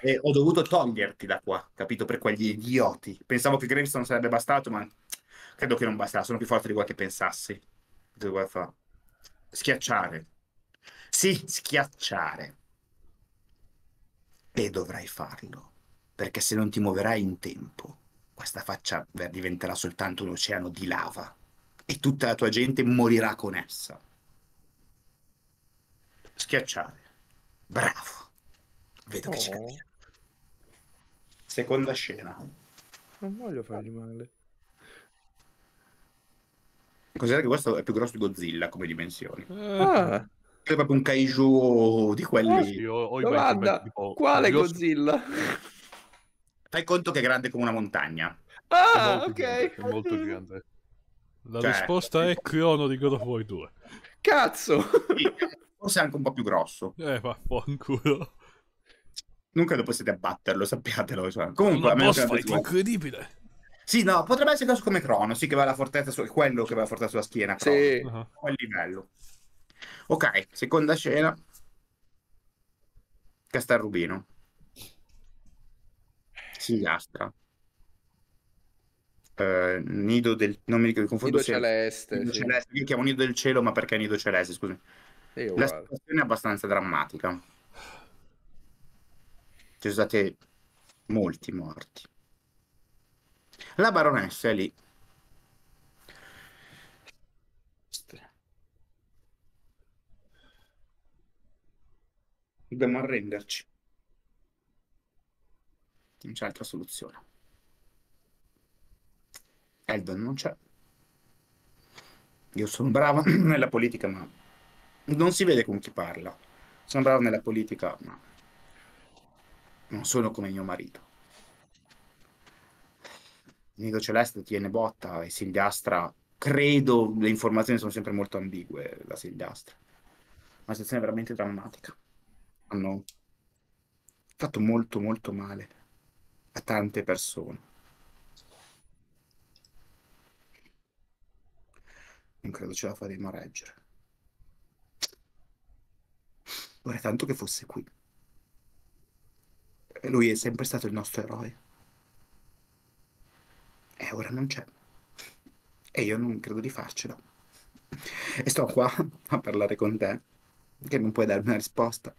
E ho dovuto toglierti da qua, capito? Per quegli idioti. Pensavo che Gravestone sarebbe bastato, ma credo che non bastasse. Sono più forte di quello che pensassi. Schiacciare sì, schiacciare. E dovrai farlo, perché se non ti muoverai in tempo, questa faccia diventerà soltanto un oceano di lava e tutta la tua gente morirà con essa. Schiacciare. Bravo. Vedo oh. che ci oh. capisci. Seconda scena. Non voglio fargli male. Considera che questo è più grosso di Godzilla come dimensioni. Ah proprio un kaiju di quelli. Oh, oh, Domanda, oh, quale Godzilla? Fai conto che è grande come una montagna. Ah, ok. Grande, molto grande. La cioè, risposta è Crono di God of War 2. Cazzo! Sì, forse anche un po' più grosso. Eh, vaffanculo fanculo. Non credo possiate abbatterlo, sappiatelo. Cioè. Comunque, una boss fight incredibile. Sì, no, potrebbe essere caso come Crono, sì, che va la fortezza, su... quello che va la fortezza sulla schiena. Crono. Sì. Uh-huh. Quel livello. Ok, seconda scena. Castelrubino. Sigliastra. Eh, nido del... Non mi ricordo, confondo Nido sempre. celeste. Nido sì. celeste. Io chiamo nido del cielo, ma perché nido celeste, scusi. La situazione è abbastanza drammatica. Ci sono stati molti morti. La baronessa è lì Dobbiamo arrenderci. Non c'è altra soluzione. Eldon non c'è. Io sono bravo nella politica, ma non si vede con chi parla. Sono bravo nella politica, ma non sono come mio marito. Nido Celeste tiene botta e Silviastra, credo, le informazioni sono sempre molto ambigue da Silviastra. Una situazione veramente drammatica hanno fatto molto molto male a tante persone. Non credo ce la faremo a reggere. Vorrei tanto che fosse qui. E lui è sempre stato il nostro eroe. E ora non c'è. E io non credo di farcela. E sto qua a parlare con te, che non puoi darmi una risposta.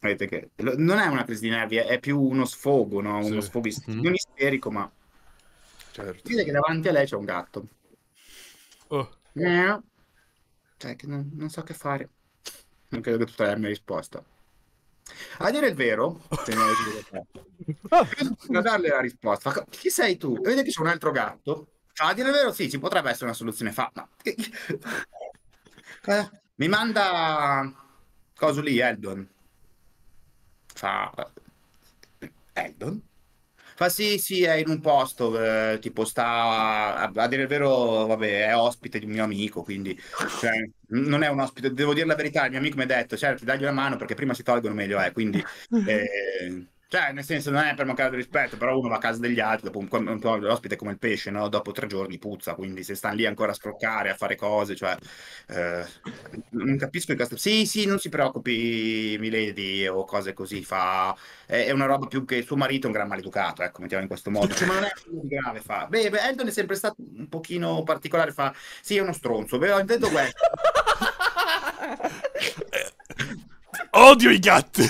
Che... Non è una crisi di nervi, è più uno sfogo, no? uno sì. sfogo mm-hmm. non isterico, ma certo. Dite che davanti a lei c'è un gatto. Oh. Eh, cioè, che non, non, so che fare. Non credo che tutta la mia risposta. A dire il vero, se non avete darle la risposta. Chi sei tu? Vedete che c'è un altro gatto. Cioè, a dire il vero, sì, ci potrebbe essere una soluzione. Fa, ma... Mi manda... Coso lì, Eldon fa eh, Eldon fa sì sì è in un posto eh, tipo sta a, a, dire il vero vabbè è ospite di un mio amico quindi cioè, non è un ospite devo dire la verità il mio amico mi ha detto certo dagli una mano perché prima si tolgono meglio è eh, quindi eh, cioè, nel senso, non è per mancare di rispetto, però uno va a casa degli altri, dopo un, po' l'ospite è come il pesce, no? Dopo tre giorni puzza, quindi se stanno lì ancora a scroccare, a fare cose, cioè... Eh, non capisco il cast... Sì, sì, non si preoccupi, Milady, o cose così, fa... È, è, una roba più che suo marito è un gran maleducato, ecco, mettiamo in questo modo. Cioè, ma non è di grave, fa... Beh, beh, Eldon è sempre stato un pochino particolare, fa... Sì, è uno stronzo, beh, ho intendo questo. Odio i gatti!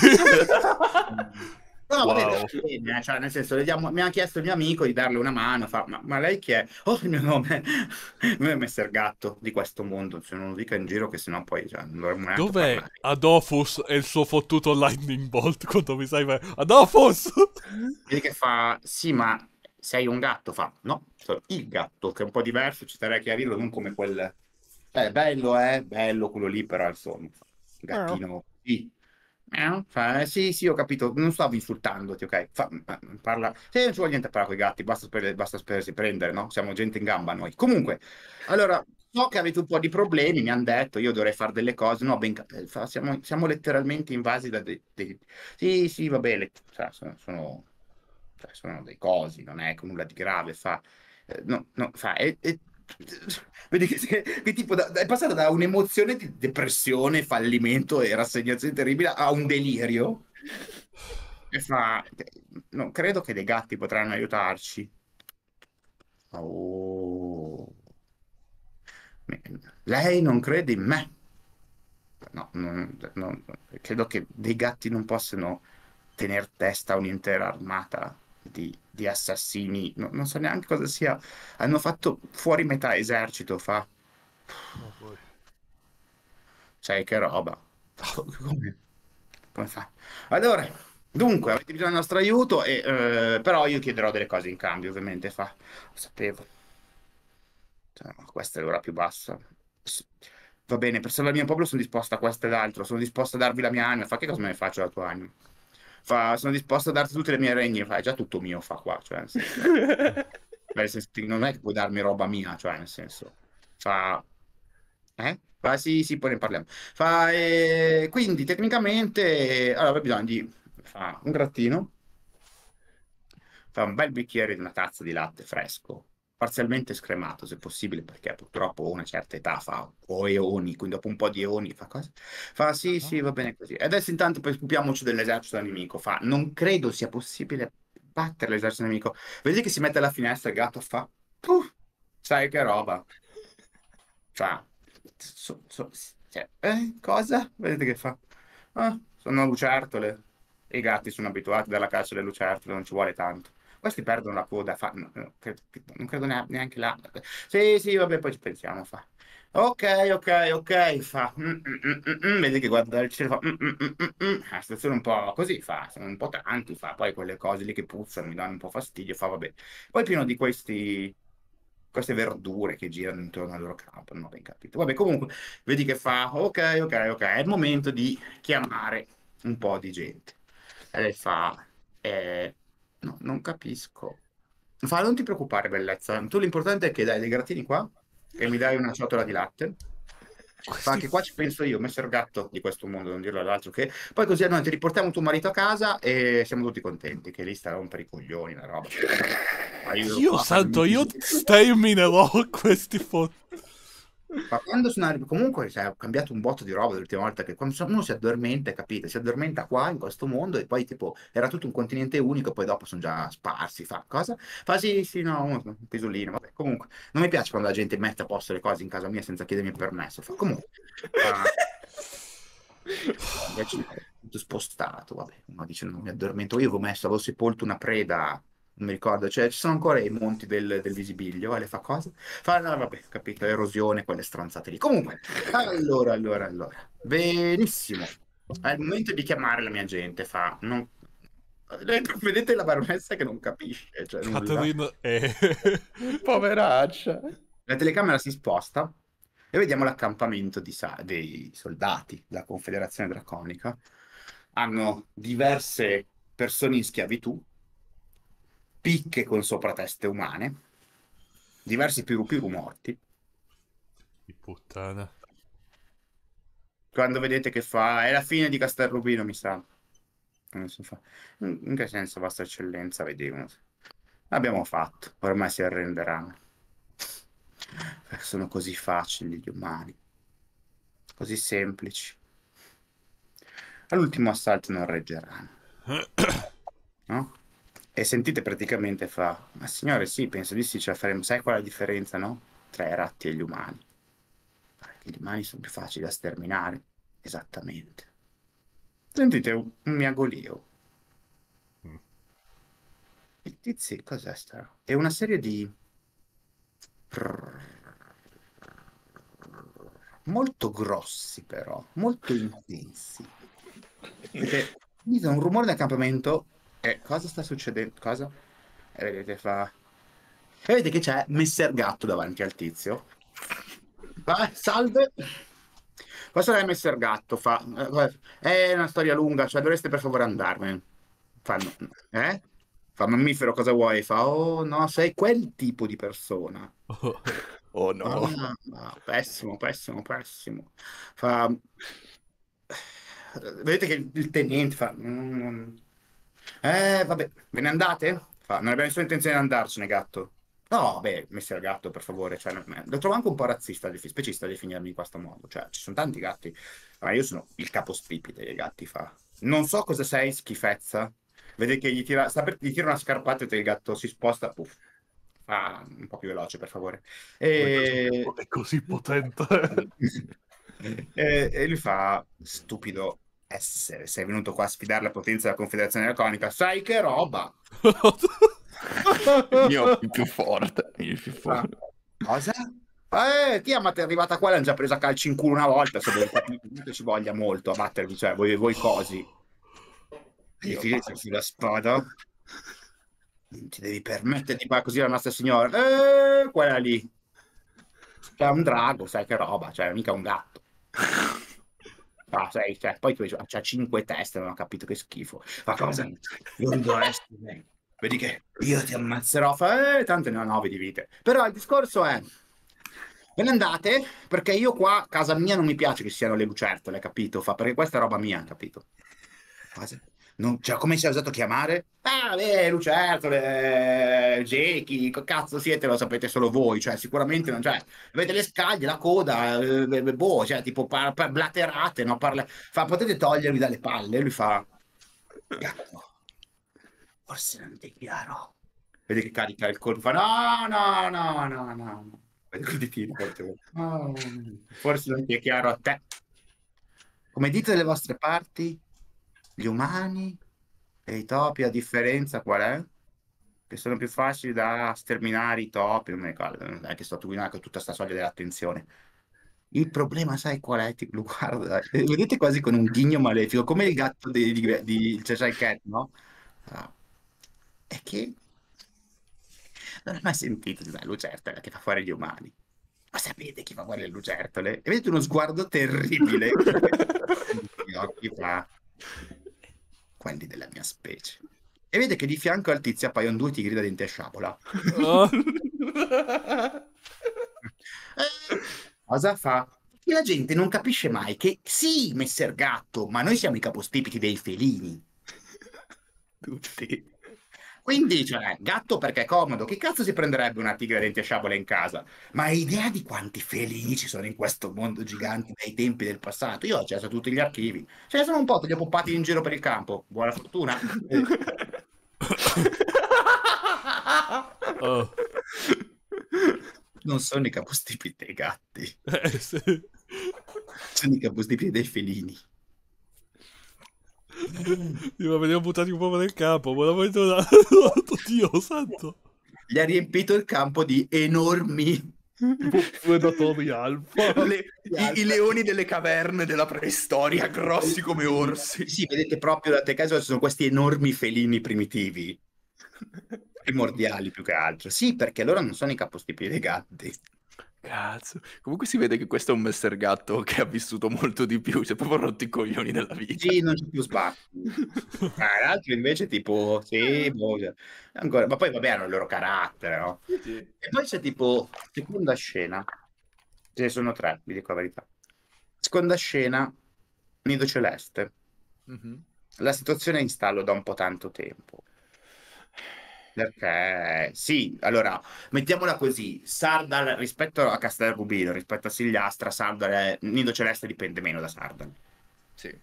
No, wow. vabbè, bene, eh, cioè, nel senso, diamo, mi ha chiesto il mio amico di darle una mano, fa, ma, ma, lei chi è? Oh, il mio nome, è Messer Gatto di questo mondo, se non lo dica in giro che sennò poi cioè, non dovremmo neanche Dov'è parlare. Adofus e il suo fottuto Lightning Bolt quando mi sai, Adofus! Vedi che fa, sì ma sei un gatto, fa, no, il gatto, che è un po' diverso, ci starei a chiarirlo, non come quel... Eh, bello, eh, bello quello lì, però insomma, gattino... Oh. Sì eh, fa, eh, sì, sì, ho capito, non stavo insultandoti, ok? Fa, parla, se non ci vuole niente a parlare con i gatti, basta, per, basta sapersi prendere, no? Siamo gente in gamba noi. Comunque, allora, so che avete un po' di problemi, mi hanno detto, io dovrei fare delle cose, no, ben, eh, fa, siamo, siamo, letteralmente invasi da dei... De, sì, sì, va bene, cioè, sono, sono, cioè, sono, dei cosi, non è nulla di grave, fa... No, no, fa, e, e Vedi che, che tipo da, è passata da un'emozione di depressione, fallimento e rassegnazione terribile a un delirio. E fa... No, credo che dei gatti potranno aiutarci. Oh. Lei non crede in me. No, non, non, credo che dei gatti non possano tenere testa un'intera armata di, di assassini, no, non so neanche cosa sia, hanno fatto fuori metà esercito fa. Oh, Sai che roba. come, come fa? Allora, dunque, avete bisogno del nostro aiuto, e, eh, però io chiederò delle cose in cambio, ovviamente fa. Lo sapevo. Cioè, questa è l'ora più bassa. Va bene, per salvare il mio popolo sono disposto a questo e l'altro, sono disposto a darvi la mia anima. Fa che cosa me ne faccio la tua anima? fa, sono disposto a darti tutte le mie regne, fa, è già tutto mio, fa qua, cioè, senso, beh, senso, non è che puoi darmi roba mia, cioè, nel senso, fa, eh? Fa, sì, sì, poi ne parliamo. Fa, eh, quindi, tecnicamente, allora, aveva bisogno di, fa, un grattino, fa un bel bicchiere di una tazza di latte fresco, parzialmente scremato, se possibile, perché purtroppo una certa età fa o eoni, quindi dopo un po' di eoni fa cosa? Fa sì, sì, va bene così. E adesso intanto poi dell'esercito del nemico. Fa, non credo sia possibile battere l'esercito del nemico. Vedi che si mette alla finestra e il gatto fa, puh, sai che roba. Fa, so, so, cioè eh, cosa? Vedete che fa? Ah, sono lucertole. I gatti sono abituati alla caccia delle lucertole, non ci vuole tanto. Questi perdono la coda, fa... non credo, non credo neanche la Sì, sì, vabbè, poi ci pensiamo, fa. Ok, ok, ok, fa. Mm, mm, mm, mm, mm Vedi che guarda il cielo, fa. La mm, ah, situazione un po' così fa, sono un po' tanti, fa. Poi quelle cose lì che puzzano mi danno un po' fastidio, fa, vabbè. Poi pieno di questi queste verdure che girano intorno al loro campo, non ho ben capito. Vabbè, comunque, vedi che fa, ok, ok, ok, è il momento di chiamare un po' di gente. E lei fa, eh, No, non capisco. Fa, non ti preoccupare, bellezza. Tu l'importante è che dai dei gratini qua e mi dai una ciotola di latte. Questi... Ma anche qua ci penso io, messer gatto di questo mondo, non dirlo all'altro che poi così noi ti riportiamo tuo marito a casa e siamo tutti contenti che lì sta rompere i coglioni la roba. io, io santo, io sterminerò questi fotti. Ma quando sono comunque cioè, ho cambiato un botto di roba l'ultima volta che quando uno si addormenta, capito? Si addormenta qua in questo mondo e poi tipo era tutto un continente unico, poi dopo sono già sparsi, fa cosa? Fa sì, sì, no, un pisolino, vabbè. Comunque, non mi piace quando la gente mette a posto le cose in casa mia senza chiedermi permesso. Fa comunque. Uh, invece tutto spostato, vabbè, uno dice non mi addormento, io avevo messo, avevo sepolto una preda non mi ricordo, cioè ci sono ancora i monti del, del visibilio e le fa cosa? Fa, no, vabbè, capito, erosione, quelle stronzate lì. Comunque, allora, allora, allora, benissimo. È il momento di chiamare la mia gente, fa, non... Vedete la baronessa che non capisce. Cioè, Caterina eh. è... Poveraccia. La telecamera si sposta e vediamo l'accampamento dei soldati della Confederazione Draconica. Hanno diverse persone in schiavitù picche con sopra teste umane, diversi più più morti. Di puttana. Quando vedete che fa, è la fine di Castelrubino, mi sa. In che senso, Vostra Eccellenza, vediamo. L'abbiamo fatto, ormai si arrenderanno. Sono così facili gli umani, così semplici. All'ultimo assalto non reggeranno. No? e sentite praticamente fa, ma signore sì, penso di sì, ce la faremo, sai qual è la differenza, no? Tra i ratti e gli umani. Perché gli umani sono più facili da sterminare, esattamente. Sentite un, un miagolio. Mm. Il tizio, cos'è sta? È una serie di... Molto grossi però, molto intensi. Perché mi un rumore di accampamento eh, cosa sta succedendo? Cosa? E eh, vedete, fa... E vedete che c'è Messer Gatto davanti al tizio. Fa, salve! Questo è Messer Gatto, fa... Eh, è una storia lunga, cioè dovreste per favore andarmene. Fa... Eh? Fa, mammifero, cosa vuoi? Fa, oh no, sei quel tipo di persona. Oh, oh no. Oh, Pessimo, pessimo, pessimo. Fa... Vedete che il tenente fa... Mm, mm eh, vabbè, ve ne andate? non abbiamo nessuna intenzione di andarcene, gatto. No, beh, al gatto, per favore. Cioè, eh, lo trovo anche un po' razzista, specista definirmi in questo modo. Cioè, ci sono tanti gatti. Ma io sono il capostipite dei gatti, fa. Non so cosa sei, schifezza. Vede che gli tira, sta per... gli tira una scarpata e il gatto si sposta. Puff. Fa un po' più veloce, per favore. E... È così potente. e, e lui fa, stupido, essere, eh, sei venuto qua a sfidare la potenza della Confederazione Arconica, sai che roba! Io il più forte, il più forte. Ah, cosa? Eh, ti è arrivata qua, l'hanno già presa a calci in culo una volta, se vuoi capite ci voglia molto a battervi, cioè voi, voi cosi. Io faccio sulla spada. Non ti devi permettere di fare così la nostra signora. Eh, quella lì. È un drago, sai che roba, cioè mica un gatto. No, sei, cioè, poi tu dici, cioè, c'ha cinque teste, non ho capito che schifo. Ma cosa? Vedi che io ti ammazzerò, fa, eh, tanto ne ho nove di vite. Però il discorso è, ve ne andate, perché io qua, a casa mia, non mi piace che siano le lucertole, capito? Fa, perché questa è roba mia, capito? Cosa? Non, cioè, come si è usato a chiamare? Ah, beh, lucertole, gechi, eh, cazzo siete, lo sapete solo voi, cioè sicuramente non, cioè, avete le scaglie, la coda, eh, eh, boh, cioè, tipo par, par, blaterate, no? Parla, fa, potete togliervi dalle palle, lui fa, cazzo, forse non è chiaro. Vede che carica il colpo, fa, no, no, no, no, no. forse, oh, forse non è chiaro a te. Come dite le vostre parti, gli umani e i topi, a differenza qual è? Che sono più facili da sterminare i topi, non mi ricordo, non è che sto con tutta questa soglia dell'attenzione. Il problema, sai qual è? Lo guarda, eh, vedete quasi con un ghigno malefico, come il gatto di, di, di Cheshire Cat, no? Ah, è che non hai mai sentito la lucertola che fa fuori gli umani. Ma sapete chi fa fuori le lucertole? E vedete uno sguardo terribile. Gli occhi fa quelli della mia specie. E vede che di fianco al tizio appaiono due tigri da dente a sciabola. Oh. Eh, cosa fa? Che la gente non capisce mai che sì, messer gatto, ma noi siamo i capostipiti dei felini. Tutti. Quindi, cioè, gatto perché è comodo, chi cazzo si prenderebbe una tigre denti a sciabole in casa? Ma hai idea di quanti felini ci sono in questo mondo gigante dai tempi del passato? Io ho accesso a tutti gli archivi, ce ne sono un po', te li ho poppati in giro per il campo, buona fortuna. oh. Non sono i capustipi dei gatti, eh, sono i capustipi dei felini. Dico, ho buttati un po' nel campo, buona fortuna. Dio santo. Gli ha riempito il campo di enormi predatori alfa. Le, i, i, leoni delle caverne della preistoria, grossi come orsi. Sì, vedete proprio da te caso ci sono questi enormi felini primitivi. Primordiali più che altro. Sì, perché loro non sono i capostipi dei gatti. Cazzo. Comunque si vede che questo è un messer gatto che ha vissuto molto di più, si è proprio rotto i coglioni della vita. Sì, non c'è più spazio. ah, l'altro invece tipo, sì, boh, cioè, ancora, ma poi vabbè hanno il loro carattere, no? sì. E poi c'è tipo, seconda scena, ce ne sono tre, vi dico la verità. Seconda scena, Nido Celeste. Mm-hmm. La situazione è in stallo da un po' tanto tempo. Perché sì, allora mettiamola così: Sardal rispetto a Castel Rubino, rispetto a Sigliastra, Sardal è... Nido Celeste dipende meno da Sardal. Sì.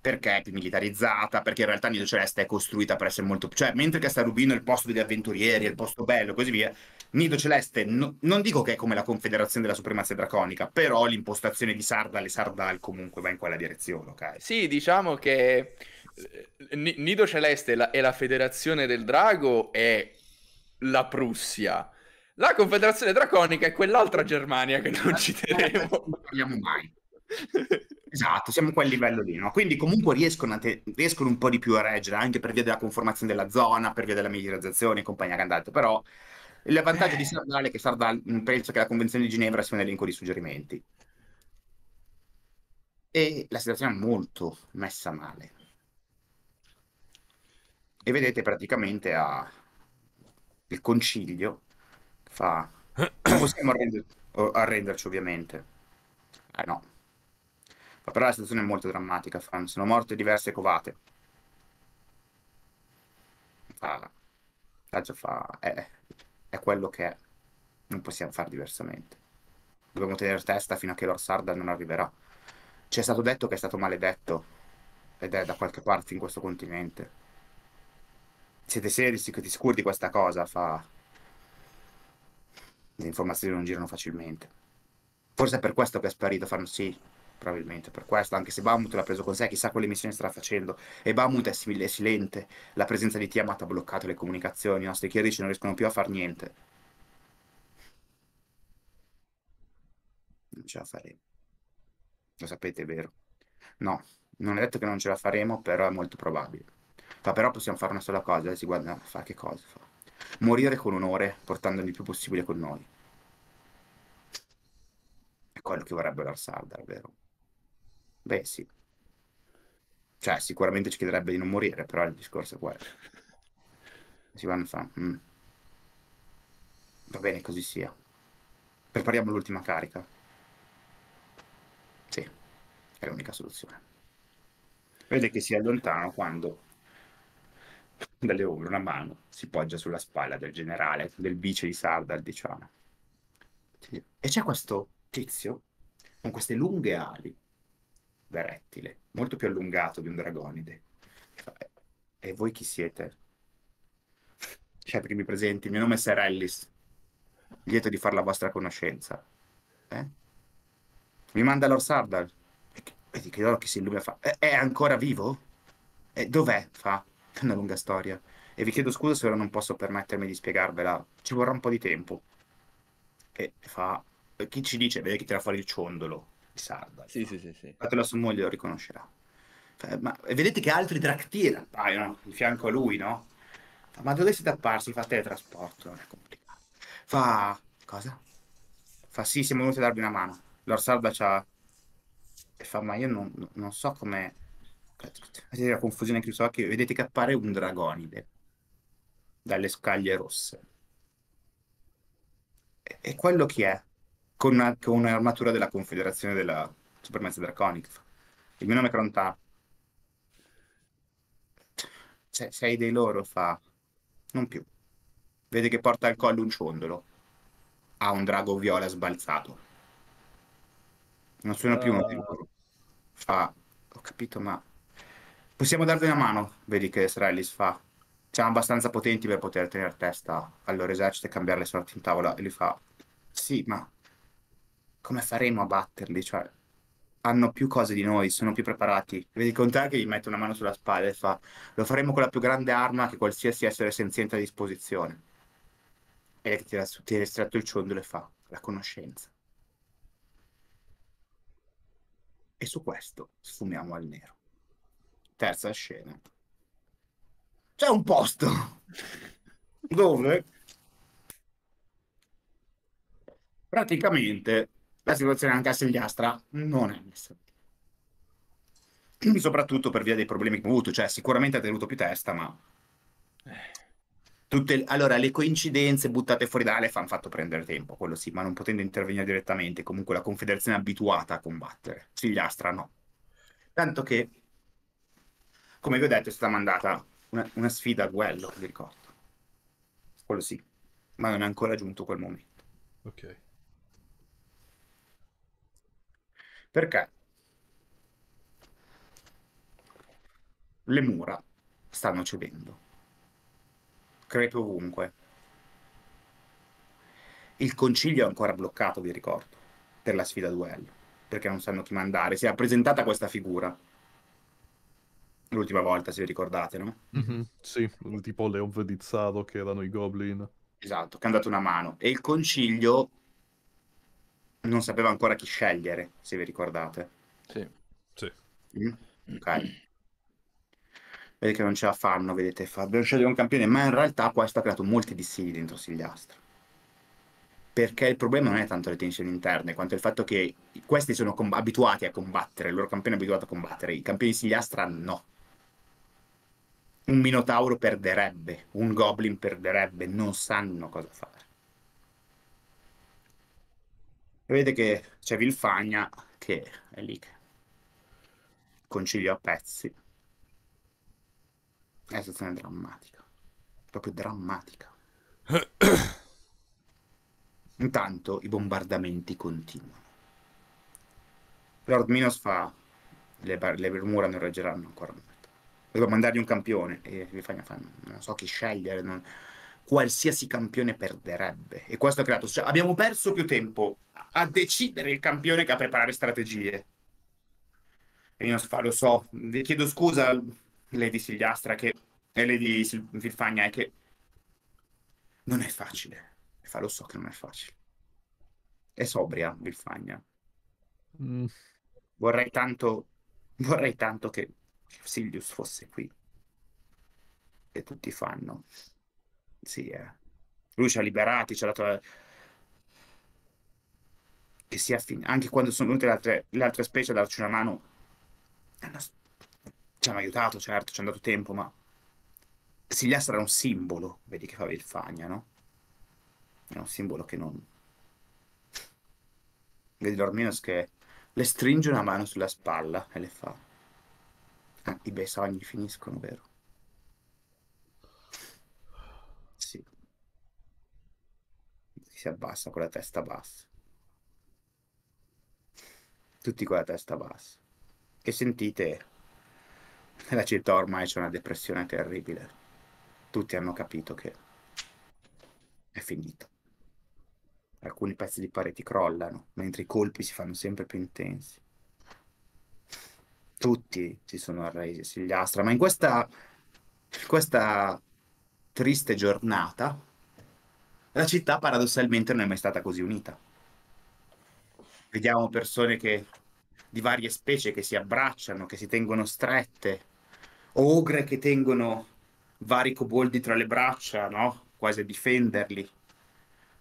Perché è più militarizzata? Perché in realtà Nido Celeste è costruita per essere molto. cioè, mentre Castel Rubino è il posto degli avventurieri, è il posto bello e così via, Nido Celeste no... non dico che è come la Confederazione della Supremazia Draconica, però l'impostazione di Sardal e Sardal comunque va in quella direzione, ok? Sì, diciamo che Nido Celeste e la, e la Federazione del Drago è la Prussia. La Confederazione Draconica è quell'altra Germania che non ah, citeremo. Non parliamo mai. esatto, siamo a quel livello lì, no? Quindi comunque riescono, te- riescono, un po' di più a reggere, anche per via della conformazione della zona, per via della militarizzazione e compagnia andate. però il vantaggio eh. di Sardale è che Sardal penso che la Convenzione di Ginevra sia un elenco di suggerimenti. E la situazione è molto messa male e vedete praticamente ha il concilio fa non possiamo arrender... arrenderci ovviamente eh no ma però la situazione è molto drammatica Fran. sono morte diverse covate ah, fa è, è quello che è non possiamo fare diversamente dobbiamo tenere testa fino a che l'Orsarda non arriverà ci è stato detto che è stato maledetto ed è da qualche parte in questo continente siete seri, siete sicuri di questa cosa? Fa. Le informazioni non girano facilmente. Forse è per questo che è sparito. Fanno sì, probabilmente per questo. Anche se Bamut l'ha preso con sé, chissà quale missione starà facendo. E Bamut è, simile, è silente. La presenza di Tiamat ha bloccato le comunicazioni. I nostri chierici non riescono più a far niente. Non ce la faremo. Lo sapete, è vero? No, non è detto che non ce la faremo, però è molto probabile. Fa però possiamo fare una sola cosa, eh, si guarda, fa che cosa fa. Morire con onore, portandoli il più possibile con noi. È quello che vorrebbe l'Arsardar, vero? Beh, sì. Cioè, sicuramente ci chiederebbe di non morire, però il discorso è quello. Si vanno fa. Mm. Va bene, così sia. Prepariamo l'ultima carica. Sì, è l'unica soluzione. Vede che si allontana quando dalle ombre una mano si poggia sulla spalla del generale, del vice di Sardal, diciamo. E c'è questo tizio con queste lunghe ali da rettile, molto più allungato di un dragonide. E voi chi siete? Cioè, perché mi presenti, il mio nome è Sir Ellis, lieto di fare la vostra conoscenza. Eh? Mi manda Lord Sardal. E di che loro che si illumina fa, è ancora vivo? E dov'è? Fa, è una lunga storia. E vi chiedo scusa se ora non posso permettermi di spiegarvela. Ci vorrà un po' di tempo. E fa... Chi ci dice? Vedi che tira fuori il ciondolo. Il sarda. Sì, fa. sì, sì, sì. la sua moglie, lo riconoscerà. Fa, ma vedete che altri dractieri appaiono di fianco a lui, no? Fa, ma dove siete apparsi? Fa teletrasporto, non è complicato. Fa... Cosa? Fa sì, siamo venuti a darvi una mano. Lord Sarda c'ha... E fa, ma io non, non so come Vedete la confusione che so che vedete cappare un dragonide dalle scaglie rosse. E, quello chi è? Con, una, con un'armatura della Confederazione della Supremazia Draconica. Il mio nome è Crontan. Cioè, sei dei loro, fa. Non più. Vede che porta al collo un ciondolo. Ha un drago viola sbalzato. Non sono più uno di loro. Fa. Ho capito, ma Possiamo darvi una mano, vedi che Srellis fa. Siamo abbastanza potenti per poter tenere testa al loro esercito e cambiare le sorti in tavola. E lui fa, sì, ma come faremo a batterli? Cioè, hanno più cose di noi, sono più preparati. Vedi con te che gli mette una mano sulla spalla e fa, lo faremo con la più grande arma che qualsiasi essere senziente a disposizione. E lei tira, su, tira stretto il ciondolo e fa, la conoscenza. E su questo sfumiamo al nero terza scena, c'è un posto dove praticamente la situazione anche a Segliastra non è messa soprattutto per via dei problemi che ho avuto, cioè sicuramente ha tenuto più testa, ma Tutte, allora, le coincidenze buttate fuori da Aleph hanno fatto prendere tempo, quello sì, ma non potendo intervenire direttamente, comunque la Confederazione è abituata a combattere. Sigliastra no. Tanto che come vi ho detto, è stata mandata una, una sfida a duello, vi ricordo. Quello sì, ma non è ancora giunto quel momento. Ok. Perché? Le mura stanno cedendo. Crepe ovunque. Il concilio è ancora bloccato, vi ricordo, per la sfida a duello, perché non sanno chi mandare. Si è presentata questa figura L'ultima volta, se vi ricordate, no? Mm-hmm. Sì, tipo le ove che erano i goblin. Esatto, che hanno dato una mano. E il concilio non sapeva ancora chi scegliere, se vi ricordate. Sì. Sì. Mm? Ok. Vedete che non ce la fanno, vedete, fa, dobbiamo scegliere un campione, ma in realtà questo ha creato molti dissidi dentro Sigliastro. Perché il problema non è tanto le tensioni interne, quanto il fatto che questi sono com- abituati a combattere, il loro campione è abituato a combattere, i campioni di Sigliastra no un minotauro perderebbe, un goblin perderebbe, non sanno cosa fare. E vede che c'è Vilfagna che è lì che conciliò a pezzi. È una situazione drammatica, proprio drammatica. Intanto i bombardamenti continuano. Lord Minos fa... Le, bar- le mura non reggeranno ancora devo mandargli un campione e mi fai, non so chi scegliere, non... qualsiasi campione perderebbe. E questo ha creato, cioè, abbiamo perso più tempo a decidere il campione che a preparare strategie. E io lo so, vi chiedo scusa, Lady Silviastra che, e Lady Sil- è che non è facile. E fa, lo so che non è facile. È sobria, Filfagna. Mm. Vorrei tanto, vorrei tanto che Silius fosse qui. E tutti fanno. Sì, eh. Lui ci ha liberati, ci ha dato... La... Che sia fin... Anche quando sono venute le altre, le altre specie a darci una mano, hanno... ci hanno aiutato, certo, ci hanno dato tempo, ma... Silias era un simbolo, vedi che fa il fagna, no? È un simbolo che non... Vedi Dorminos che le stringe una mano sulla spalla e le fa... Ah, I bei sogni finiscono, vero? Sì. Si abbassa con la testa bassa. Tutti con la testa bassa. Che sentite? Nella città ormai c'è una depressione terribile. Tutti hanno capito che è finita. Alcuni pezzi di pareti crollano, mentre i colpi si fanno sempre più intensi tutti si sono arresi gli Astra, ma in questa, questa triste giornata la città paradossalmente non è mai stata così unita. Vediamo persone che, di varie specie che si abbracciano, che si tengono strette, ogre che tengono vari coboldi tra le braccia, no? quasi a difenderli.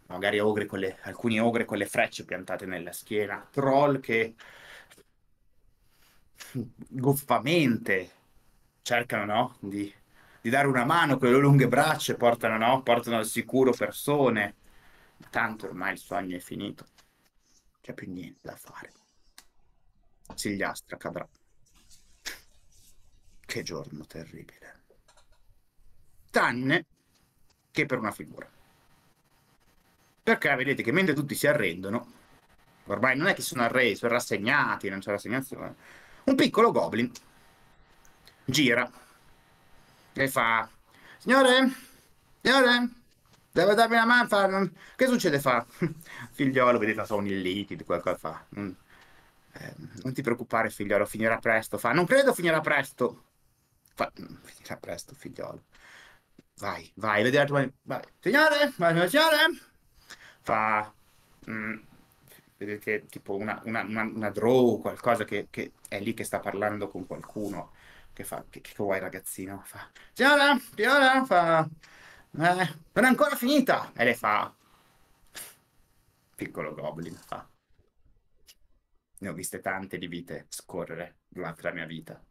Magari ogre le, alcuni ogre con le frecce piantate nella schiena, troll che goffamente cercano no? di, di, dare una mano con le lunghe braccia, portano, no? portano al sicuro persone. Ma tanto ormai il sogno è finito, non c'è più niente da fare. Sigliastra cadrà. Che giorno terribile. Tanne che per una figura. Perché vedete che mentre tutti si arrendono, ormai non è che sono arresi, sono rassegnati, non c'è rassegnazione un piccolo goblin gira e fa: Signore, signore, devo darmi una mano. Fa, che succede? Fa figliolo, vedete, sono illitid. Qualcosa fa. Non, eh, non ti preoccupare, figliolo, finirà presto. Fa: Non credo finirà presto. Fa, finirà presto, figliolo. Vai, vai, vedi la tua. Vai. Signore, vai, signore. Fa. Mm vedete tipo una, una, una, una draw, qualcosa che, che, è lì che sta parlando con qualcuno, che fa, che, che vuoi ragazzino? Fa, Giada, Giada, fa, eh, non è ancora finita! E le fa, piccolo goblin, fa, ne ho viste tante di vite scorrere durante la mia vita.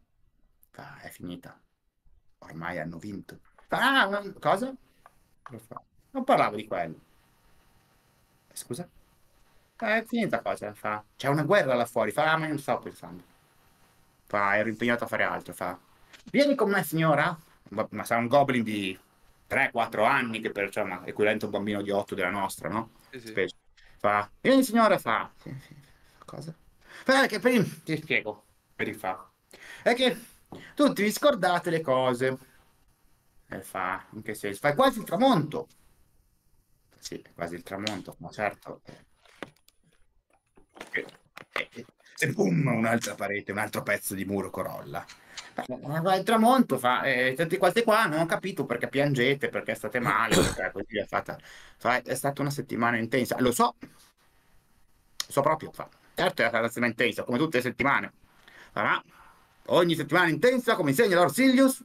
Fa, è finita. Ormai hanno vinto. Fa, ah, cosa? Lo fa. Non parlavo di quello. Scusa? è finita cosa, fa. C'è una guerra là fuori, fa, ah, ma non sto pensando. Fa, ero impegnato a fare altro, fa. Vieni con me, signora. Ma sarà un goblin di 3-4 anni, che perciò cioè, ma equivalente a un bambino di 8 della nostra, no? Eh sì. Fa, vieni signora, fa. Cosa? Fa, che per... Ti spiego, per il fa. È che tutti vi scordate le cose. E fa, in che senso? Fa, quasi il tramonto. Sì, quasi il tramonto, ma certo e boom, un'altra parete, un altro pezzo di muro corolla. Il tramonto fa, eh, tanti quanti qua non ho capito perché piangete, perché state male, perché cioè, così è fatta. Fa, è stata una settimana intensa, lo so, so proprio, fa. certo è stata una settimana intensa, come tutte le settimane. Farà ogni settimana intensa, come insegna l'Orsilius,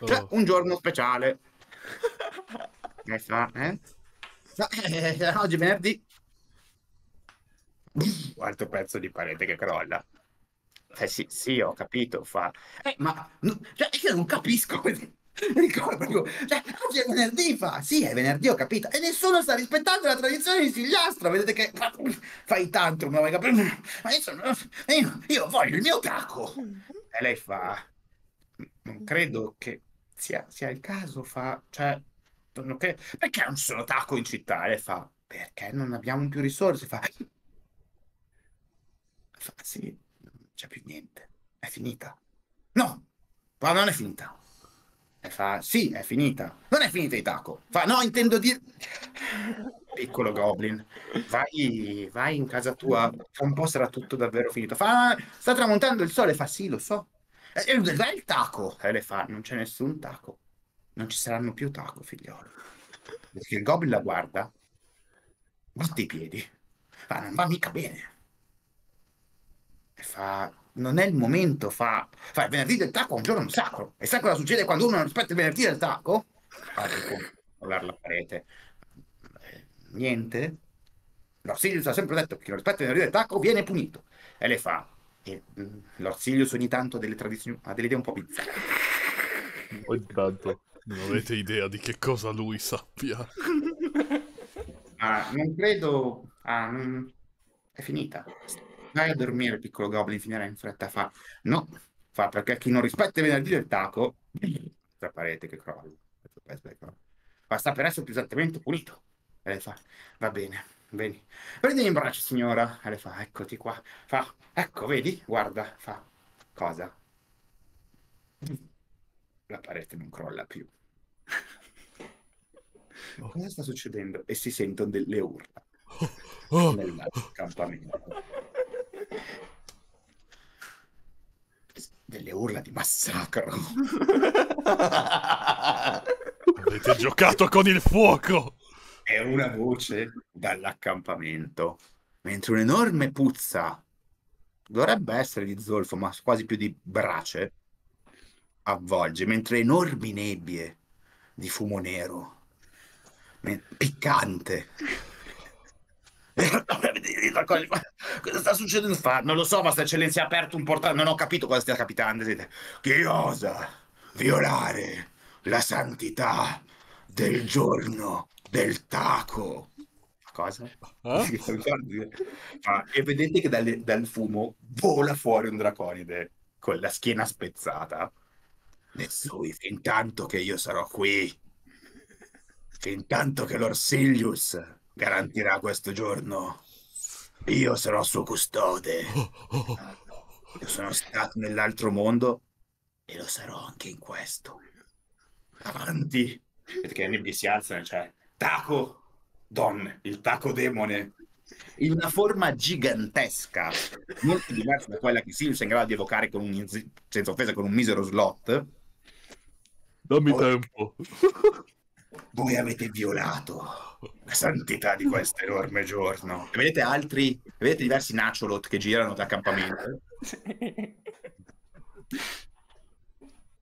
c'è cioè un giorno speciale. e fa, eh? Fa, eh, oggi venerdì altro pezzo di parete che crolla. Eh sì, sì, ho capito, fa. Eh, ma no, cioè, io non capisco. Ricordo, cioè, oggi è venerdì, fa. Sì, è venerdì, ho capito. E nessuno sta rispettando la tradizione di Sigliastro. Vedete che fai tanto, ma adesso io, io voglio il mio tacco. E lei fa. Non credo che sia, sia il caso, fa. Cioè, non credo, perché non sono tacco in città? E fa. Perché non abbiamo più risorse? Fa Ah, sì, non c'è più niente. È finita. No, ma non è finita. E fa, sì, è finita. Non è finita Itaco. Fa, no, intendo dire... Piccolo Goblin, vai, vai in casa tua, tra un po' sarà tutto davvero finito. Fa, sta tramontando il sole, fa, sì, lo so. E dov'è il taco? E le fa, non c'è nessun taco. Non ci saranno più taco, figliolo. Perché il Goblin la guarda, batte i piedi. Fa, non va mica bene fa non è il momento, fa, fa il venerdì del tacco è un giorno sacro. E sai cosa succede quando uno non aspetta il venerdì del tacco? Ah, mollare la parete. Eh, niente? L'Orsilius ha sempre detto che chi non rispetta il venerdì del tacco viene punito. E le fa. E, mm, L'Orsilius ogni tanto delle, tradizioni, ha delle idee un po' bizzarre. Ogni tanto. Non avete idea di che cosa lui sappia. ah, non credo... Ah, mm, è finita vai a dormire, piccolo goblin, finirà in fretta. Fa, no, fa perché chi non rispetta il venerdì del taco, la parete che crolla, ma sta per essere più esattamente pulito. E lei fa, va bene, vedi, prendimi in braccio signora. E lei fa, eccoti qua. Fa, ecco, vedi, guarda, fa, cosa? La parete non crolla più. Oh. Cosa sta succedendo? E si sentono delle urla oh, oh, nell'accampamento delle urla di massacro. Avete giocato con il fuoco! È una voce dall'accampamento, mentre un'enorme puzza, dovrebbe essere di zolfo, ma quasi più di brace, avvolge, mentre enormi nebbie di fumo nero, piccante, cosa, cosa sta succedendo? Fa, non lo so, ma sta eccellenza ha aperto un portale, non ho capito cosa stia capitando. Chi osa violare la santità del giorno del taco? Cosa? Eh? e vedete che dal, dal fumo vola fuori un draconide con la schiena spezzata. Nessuno, fin tanto che io sarò qui, fin tanto che l'Orsilius garantirà questo giorno, io sarò suo custode. Io sono stato nell'altro mondo e lo sarò anche in questo. Avanti. Perché Nibbi si alza, e cioè, Taco donne, il Taco Demone, in una forma gigantesca, molto diversa da quella che Sirius è in grado di evocare con un, senza offesa, con un misero slot. Dammi oh. tempo voi avete violato la santità di questo enorme giorno. E vedete altri, vedete diversi Nacholot che girano da campamento.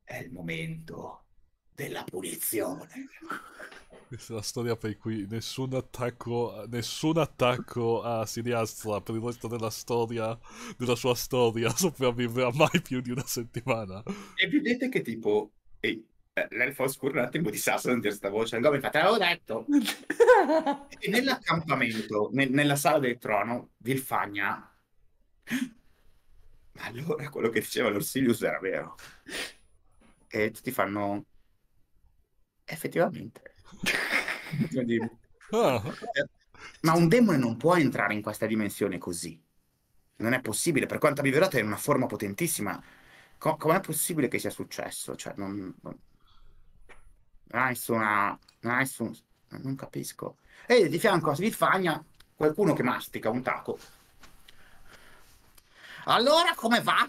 È il momento della punizione. Questa è la storia per cui nessun attacco, nessun attacco a Siriazza per il resto della storia, della sua storia, sopravviverà mai più di una settimana. E vedete che tipo, ehi, l'Elfos Cur un attimo di sasso non dire questa voce. Come infatti, l'avevo detto. e nell'accampamento, ne- nella sala del trono, Vilfagna. Ma allora quello che diceva l'Orsilius era vero. E tutti fanno. Effettivamente. Ah. Ma un demone non può entrare in questa dimensione così. Non è possibile, per quanto abbia velato è una forma potentissima. Co- com'è possibile che sia successo? Cioè, non... non non ah, ha nessuna, non ah, nessun, ah, non capisco. E eh, di fianco a Svifagna qualcuno che mastica un taco. Allora come va?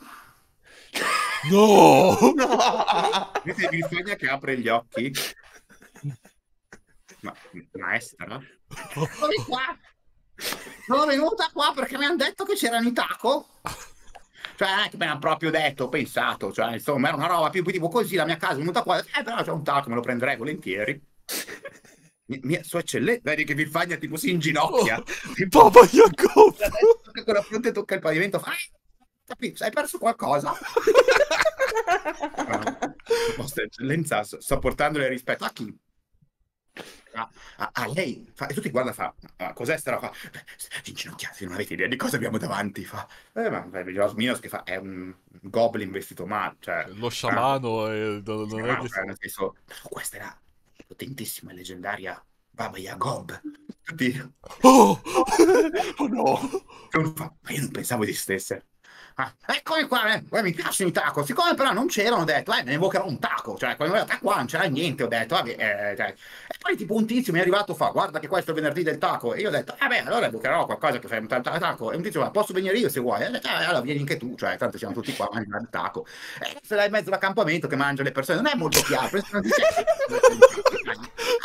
No! no! Vedete Svifagna che apre gli occhi. Ma, maestra? Oh. Sono qua! Sono venuta qua perché mi hanno detto che c'erano i taco. Cioè, non è che me l'hanno proprio detto, pensato, cioè, insomma, era una roba più tipo così, la mia casa è venuta qua, eh, però c'è un tacco, me lo prenderei volentieri. mia, sua eccellenza, vedi che Villfagna tipo si inginocchia. Il oh, tipo, Papa Jacopo! Che con la fronte tocca il pavimento, fa... Hai perso qualcosa? Vostra eccellenza, sto portandole rispetto a chi? fa, a, a lei fa, e tutti guarda fa, ah, cos'è sta roba? Fa, inginocchiati, non avete idea di cosa abbiamo davanti, fa. Eh, ma Minos che fa, è un goblin vestito male, cioè... cioè lo ah, sciamano, eh, non, non è che... Cioè, nel senso, no, questa era potentissima e leggendaria Baba Yagob. Tutti... Oh! oh no! Ma io non pensavo di stesse ah, eccomi qua, eh, mi piacciono i taco. Siccome però non c'erano, ho detto, eh, ne invocherò un taco. Cioè, quando in realtà qua non c'era niente, ho detto, vabbè, eh, cioè. E poi tipo un tizio mi è arrivato fa, guarda che questo è il venerdì del taco. E io ho detto, vabbè, eh, allora invocherò qualcosa che fa un taco. E un tizio fa, posso venire io se vuoi? E ho detto, eh, allora vieni anche tu, cioè, tanto siamo tutti qua a mangiare il taco. E se l'hai in mezzo all'accampamento che mangia le persone, non è molto chiaro. ha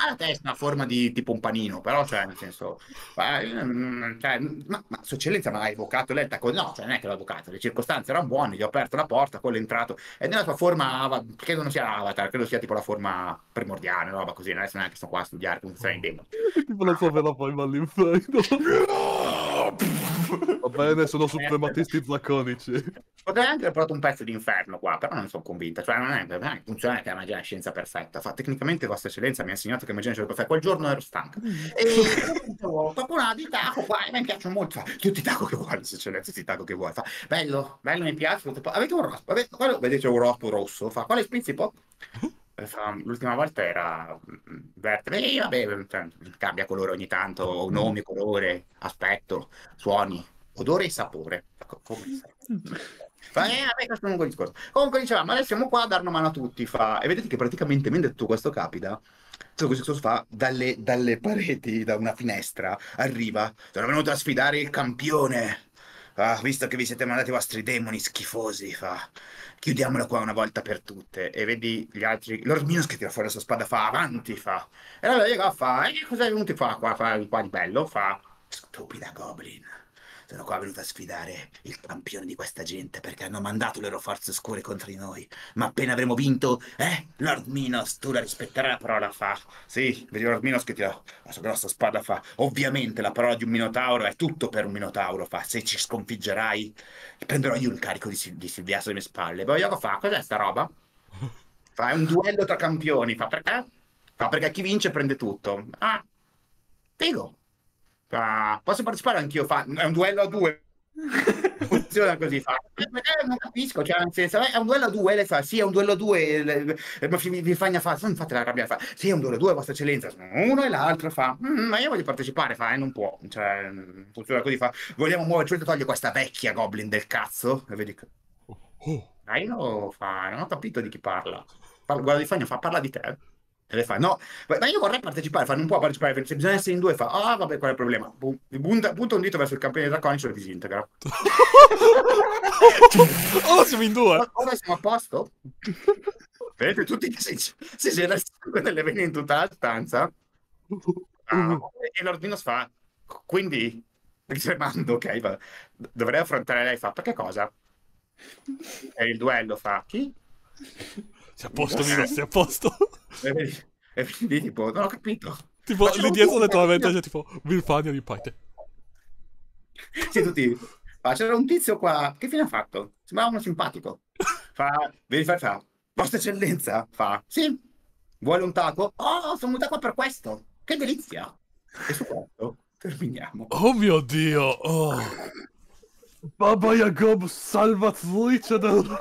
la testa una forma di tipo un panino, però cioè nel senso, eh, mm, cioè, ma, ma, ma sua eccellenza ma ha evocato lei il taco? No, cioè non è che l'ha evocato, circostanze erano buone, gli ho aperto la porta, quello è entrato, e nella sua forma, av- credo non sia avatar, credo sia tipo la forma primordiale, una roba così, adesso neanche sto qua a studiare come funziona in demo. tipo la sua ve la poi ma all'inferno. Va bene, sono suprematisti draconici. Potrei anche aver provato un pezzo di inferno qua, però non sono convinta. Cioè, non è, non è funziona che la magia è una scienza perfetta. Fa, tecnicamente, Vostra Eccellenza mi ha insegnato che la magia è una scienza perfetta. Quel giorno ero stanco. E mm. dopo una di taco qua, e mi piacciono molto. Fa, tutti i taco che vuoi, se Eccellenza, tutti i taco che vuoi. Fa, bello, bello, mi piace. Avete un rospo, avete, quello, vedete un rospo rosso? Fa, quale po'? Mm, l'ultima volta era mm, verde, e vabbè, mm, cioè, cambia colore ogni tanto, nome, colore, aspetto, suoni, odore e sapore. Ecco, come fa, eh, vabbè, questo è un lungo discorso. Comunque dicevamo, adesso siamo qua a dar una mano a tutti, fa, e vedete che praticamente mentre tutto questo capita, tutto questo fa dalle, dalle pareti, da una finestra, arriva, sono venuto a sfidare il campione, Ah, visto che vi siete mandati i vostri demoni schifosi, fa chiudiamola qua una volta per tutte. E vedi gli altri, Lord Minos che tira fuori la sua spada, fa avanti, fa. E allora io fa, e eh, cos'è venuto qua, qua, qua, qua di bello? Fa, stupida Goblin sono qua venuto a sfidare il campione di questa gente perché hanno mandato le loro forze oscure contro di noi. Ma appena avremo vinto, eh, Lord Minos, tu la rispetterai la parola fa. Sì, vedi Lord Minos che ti ha la sua grossa spada fa. Ovviamente la parola di un Minotauro è tutto per un Minotauro fa. Se ci sconfiggerai, prenderò io il carico di, Sil- di Silviaso alle mie spalle. Poi Yoko fa, cos'è sta roba? Fa un duello tra campioni, fa perché? Fa perché chi vince prende tutto. Ah, figo. Ah, posso partecipare anch'io? Fa... È un duello a due. funziona così fa. Eh, non capisco cioè, nel senso, è un duello a due le fa sì è un duello a due le, ma vi fa fa non fate la rabbia fa sì è un duello a due vostra eccellenza uno e l'altro fa mm, ma io voglio partecipare fa e eh, non può cioè funziona così fa vogliamo muoverci togli questa vecchia goblin del cazzo e vedi dai oh. lo fa non ho capito di chi parla Par- guarda di fagno fa parla di te le fa, no, ma io vorrei partecipare, fa, non può partecipare, se bisogna essere in due, fa, ah vabbè, qual è il problema? Punta, un dito verso il campione draconico e lo disintegra. oh, siamo in due! ora siamo a posto? Vedete, tutti che si, si c'era il sangue delle vene in tutta la stanza. Ah, mm. e l'Ordinos fa, quindi, riservando, ok, va, dovrei affrontare lei, fa, perché cosa? E il duello fa, chi? Sei a posto, Milo, sei a posto. E vedi, tipo, non ho capito. Tipo, Facciamo lì dietro le tue avventure, c'è cioè, tipo, Vilfania di Paite. Sì, tutti. Ah, c'era un tizio qua, che fine ha fatto? Sembrava uno simpatico. Fa, vedi, fa, fa, vostra eccellenza? Fa, sì. Vuole un taco? Oh, sono venuta qua per questo. Che delizia. E su questo terminiamo. Oh mio Dio. Oh. Baba Jacob salvatrice del...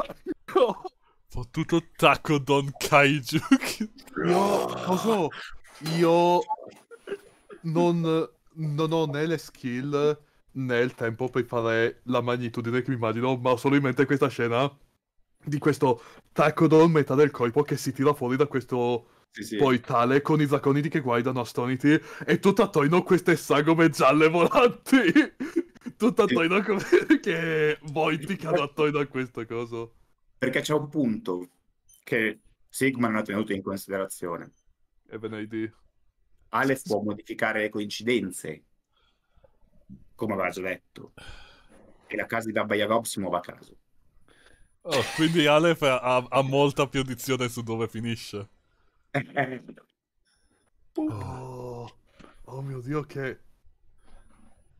Fottuto attacco Don Kaiju. Io, cosa? Io non, non ho né le skill né il tempo per fare la magnitudine che mi immagino, ma ho solo in mente questa scena di questo Takodon metà del corpo che si tira fuori da questo sì, sì. poi con i zaconidi che guardano astoniti e tutto attorno queste sagome gialle volanti tutto attorno a come che voiticano attorno a questo coso perché c'è un punto che Sigma non ha tenuto in considerazione. Even ID. Aleph può modificare le coincidenze, come aveva già detto, e la casa di Dabba Yagob si muove a caso. Oh, quindi Aleph ha, ha, molta più dizione su dove finisce. oh, oh mio dio, che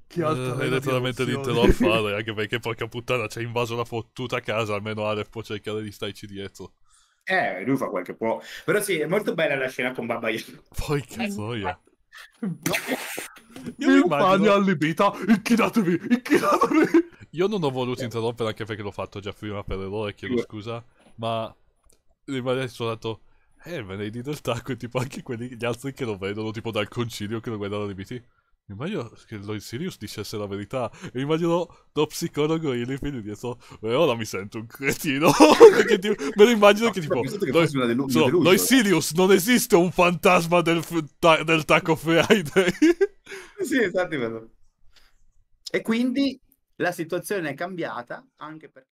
che altro? Eh, hai detto veramente di te fare, anche perché porca puttana ci ha invaso la fottuta casa, almeno Aleph può cercare di starci dietro. Eh, lui fa quel che può. Però sì, è molto bella la scena con Baba Yaga. Poi cazzoia. No. Io mi immagino allibita, inchinatevi, inchinatevi. Io non ho voluto interrompere anche perché l'ho fatto già prima per errore, chiedo sì. scusa, ma rimane suonato... Eh, venerdì del e tipo anche quelli, gli altri che lo vedono, tipo dal concilio che lo guardano allibiti. Immagino che Lloyd Sirius dicesse la verità. E immagino lo psicologo e lì quindi dietro. E eh, ora mi sento un cretino. perché ti, me lo immagino no, che tipo. Che Lloyd Sirius non esiste un fantasma del, ta- del Taco Friday. sì, esatto. E quindi la situazione è cambiata anche perché.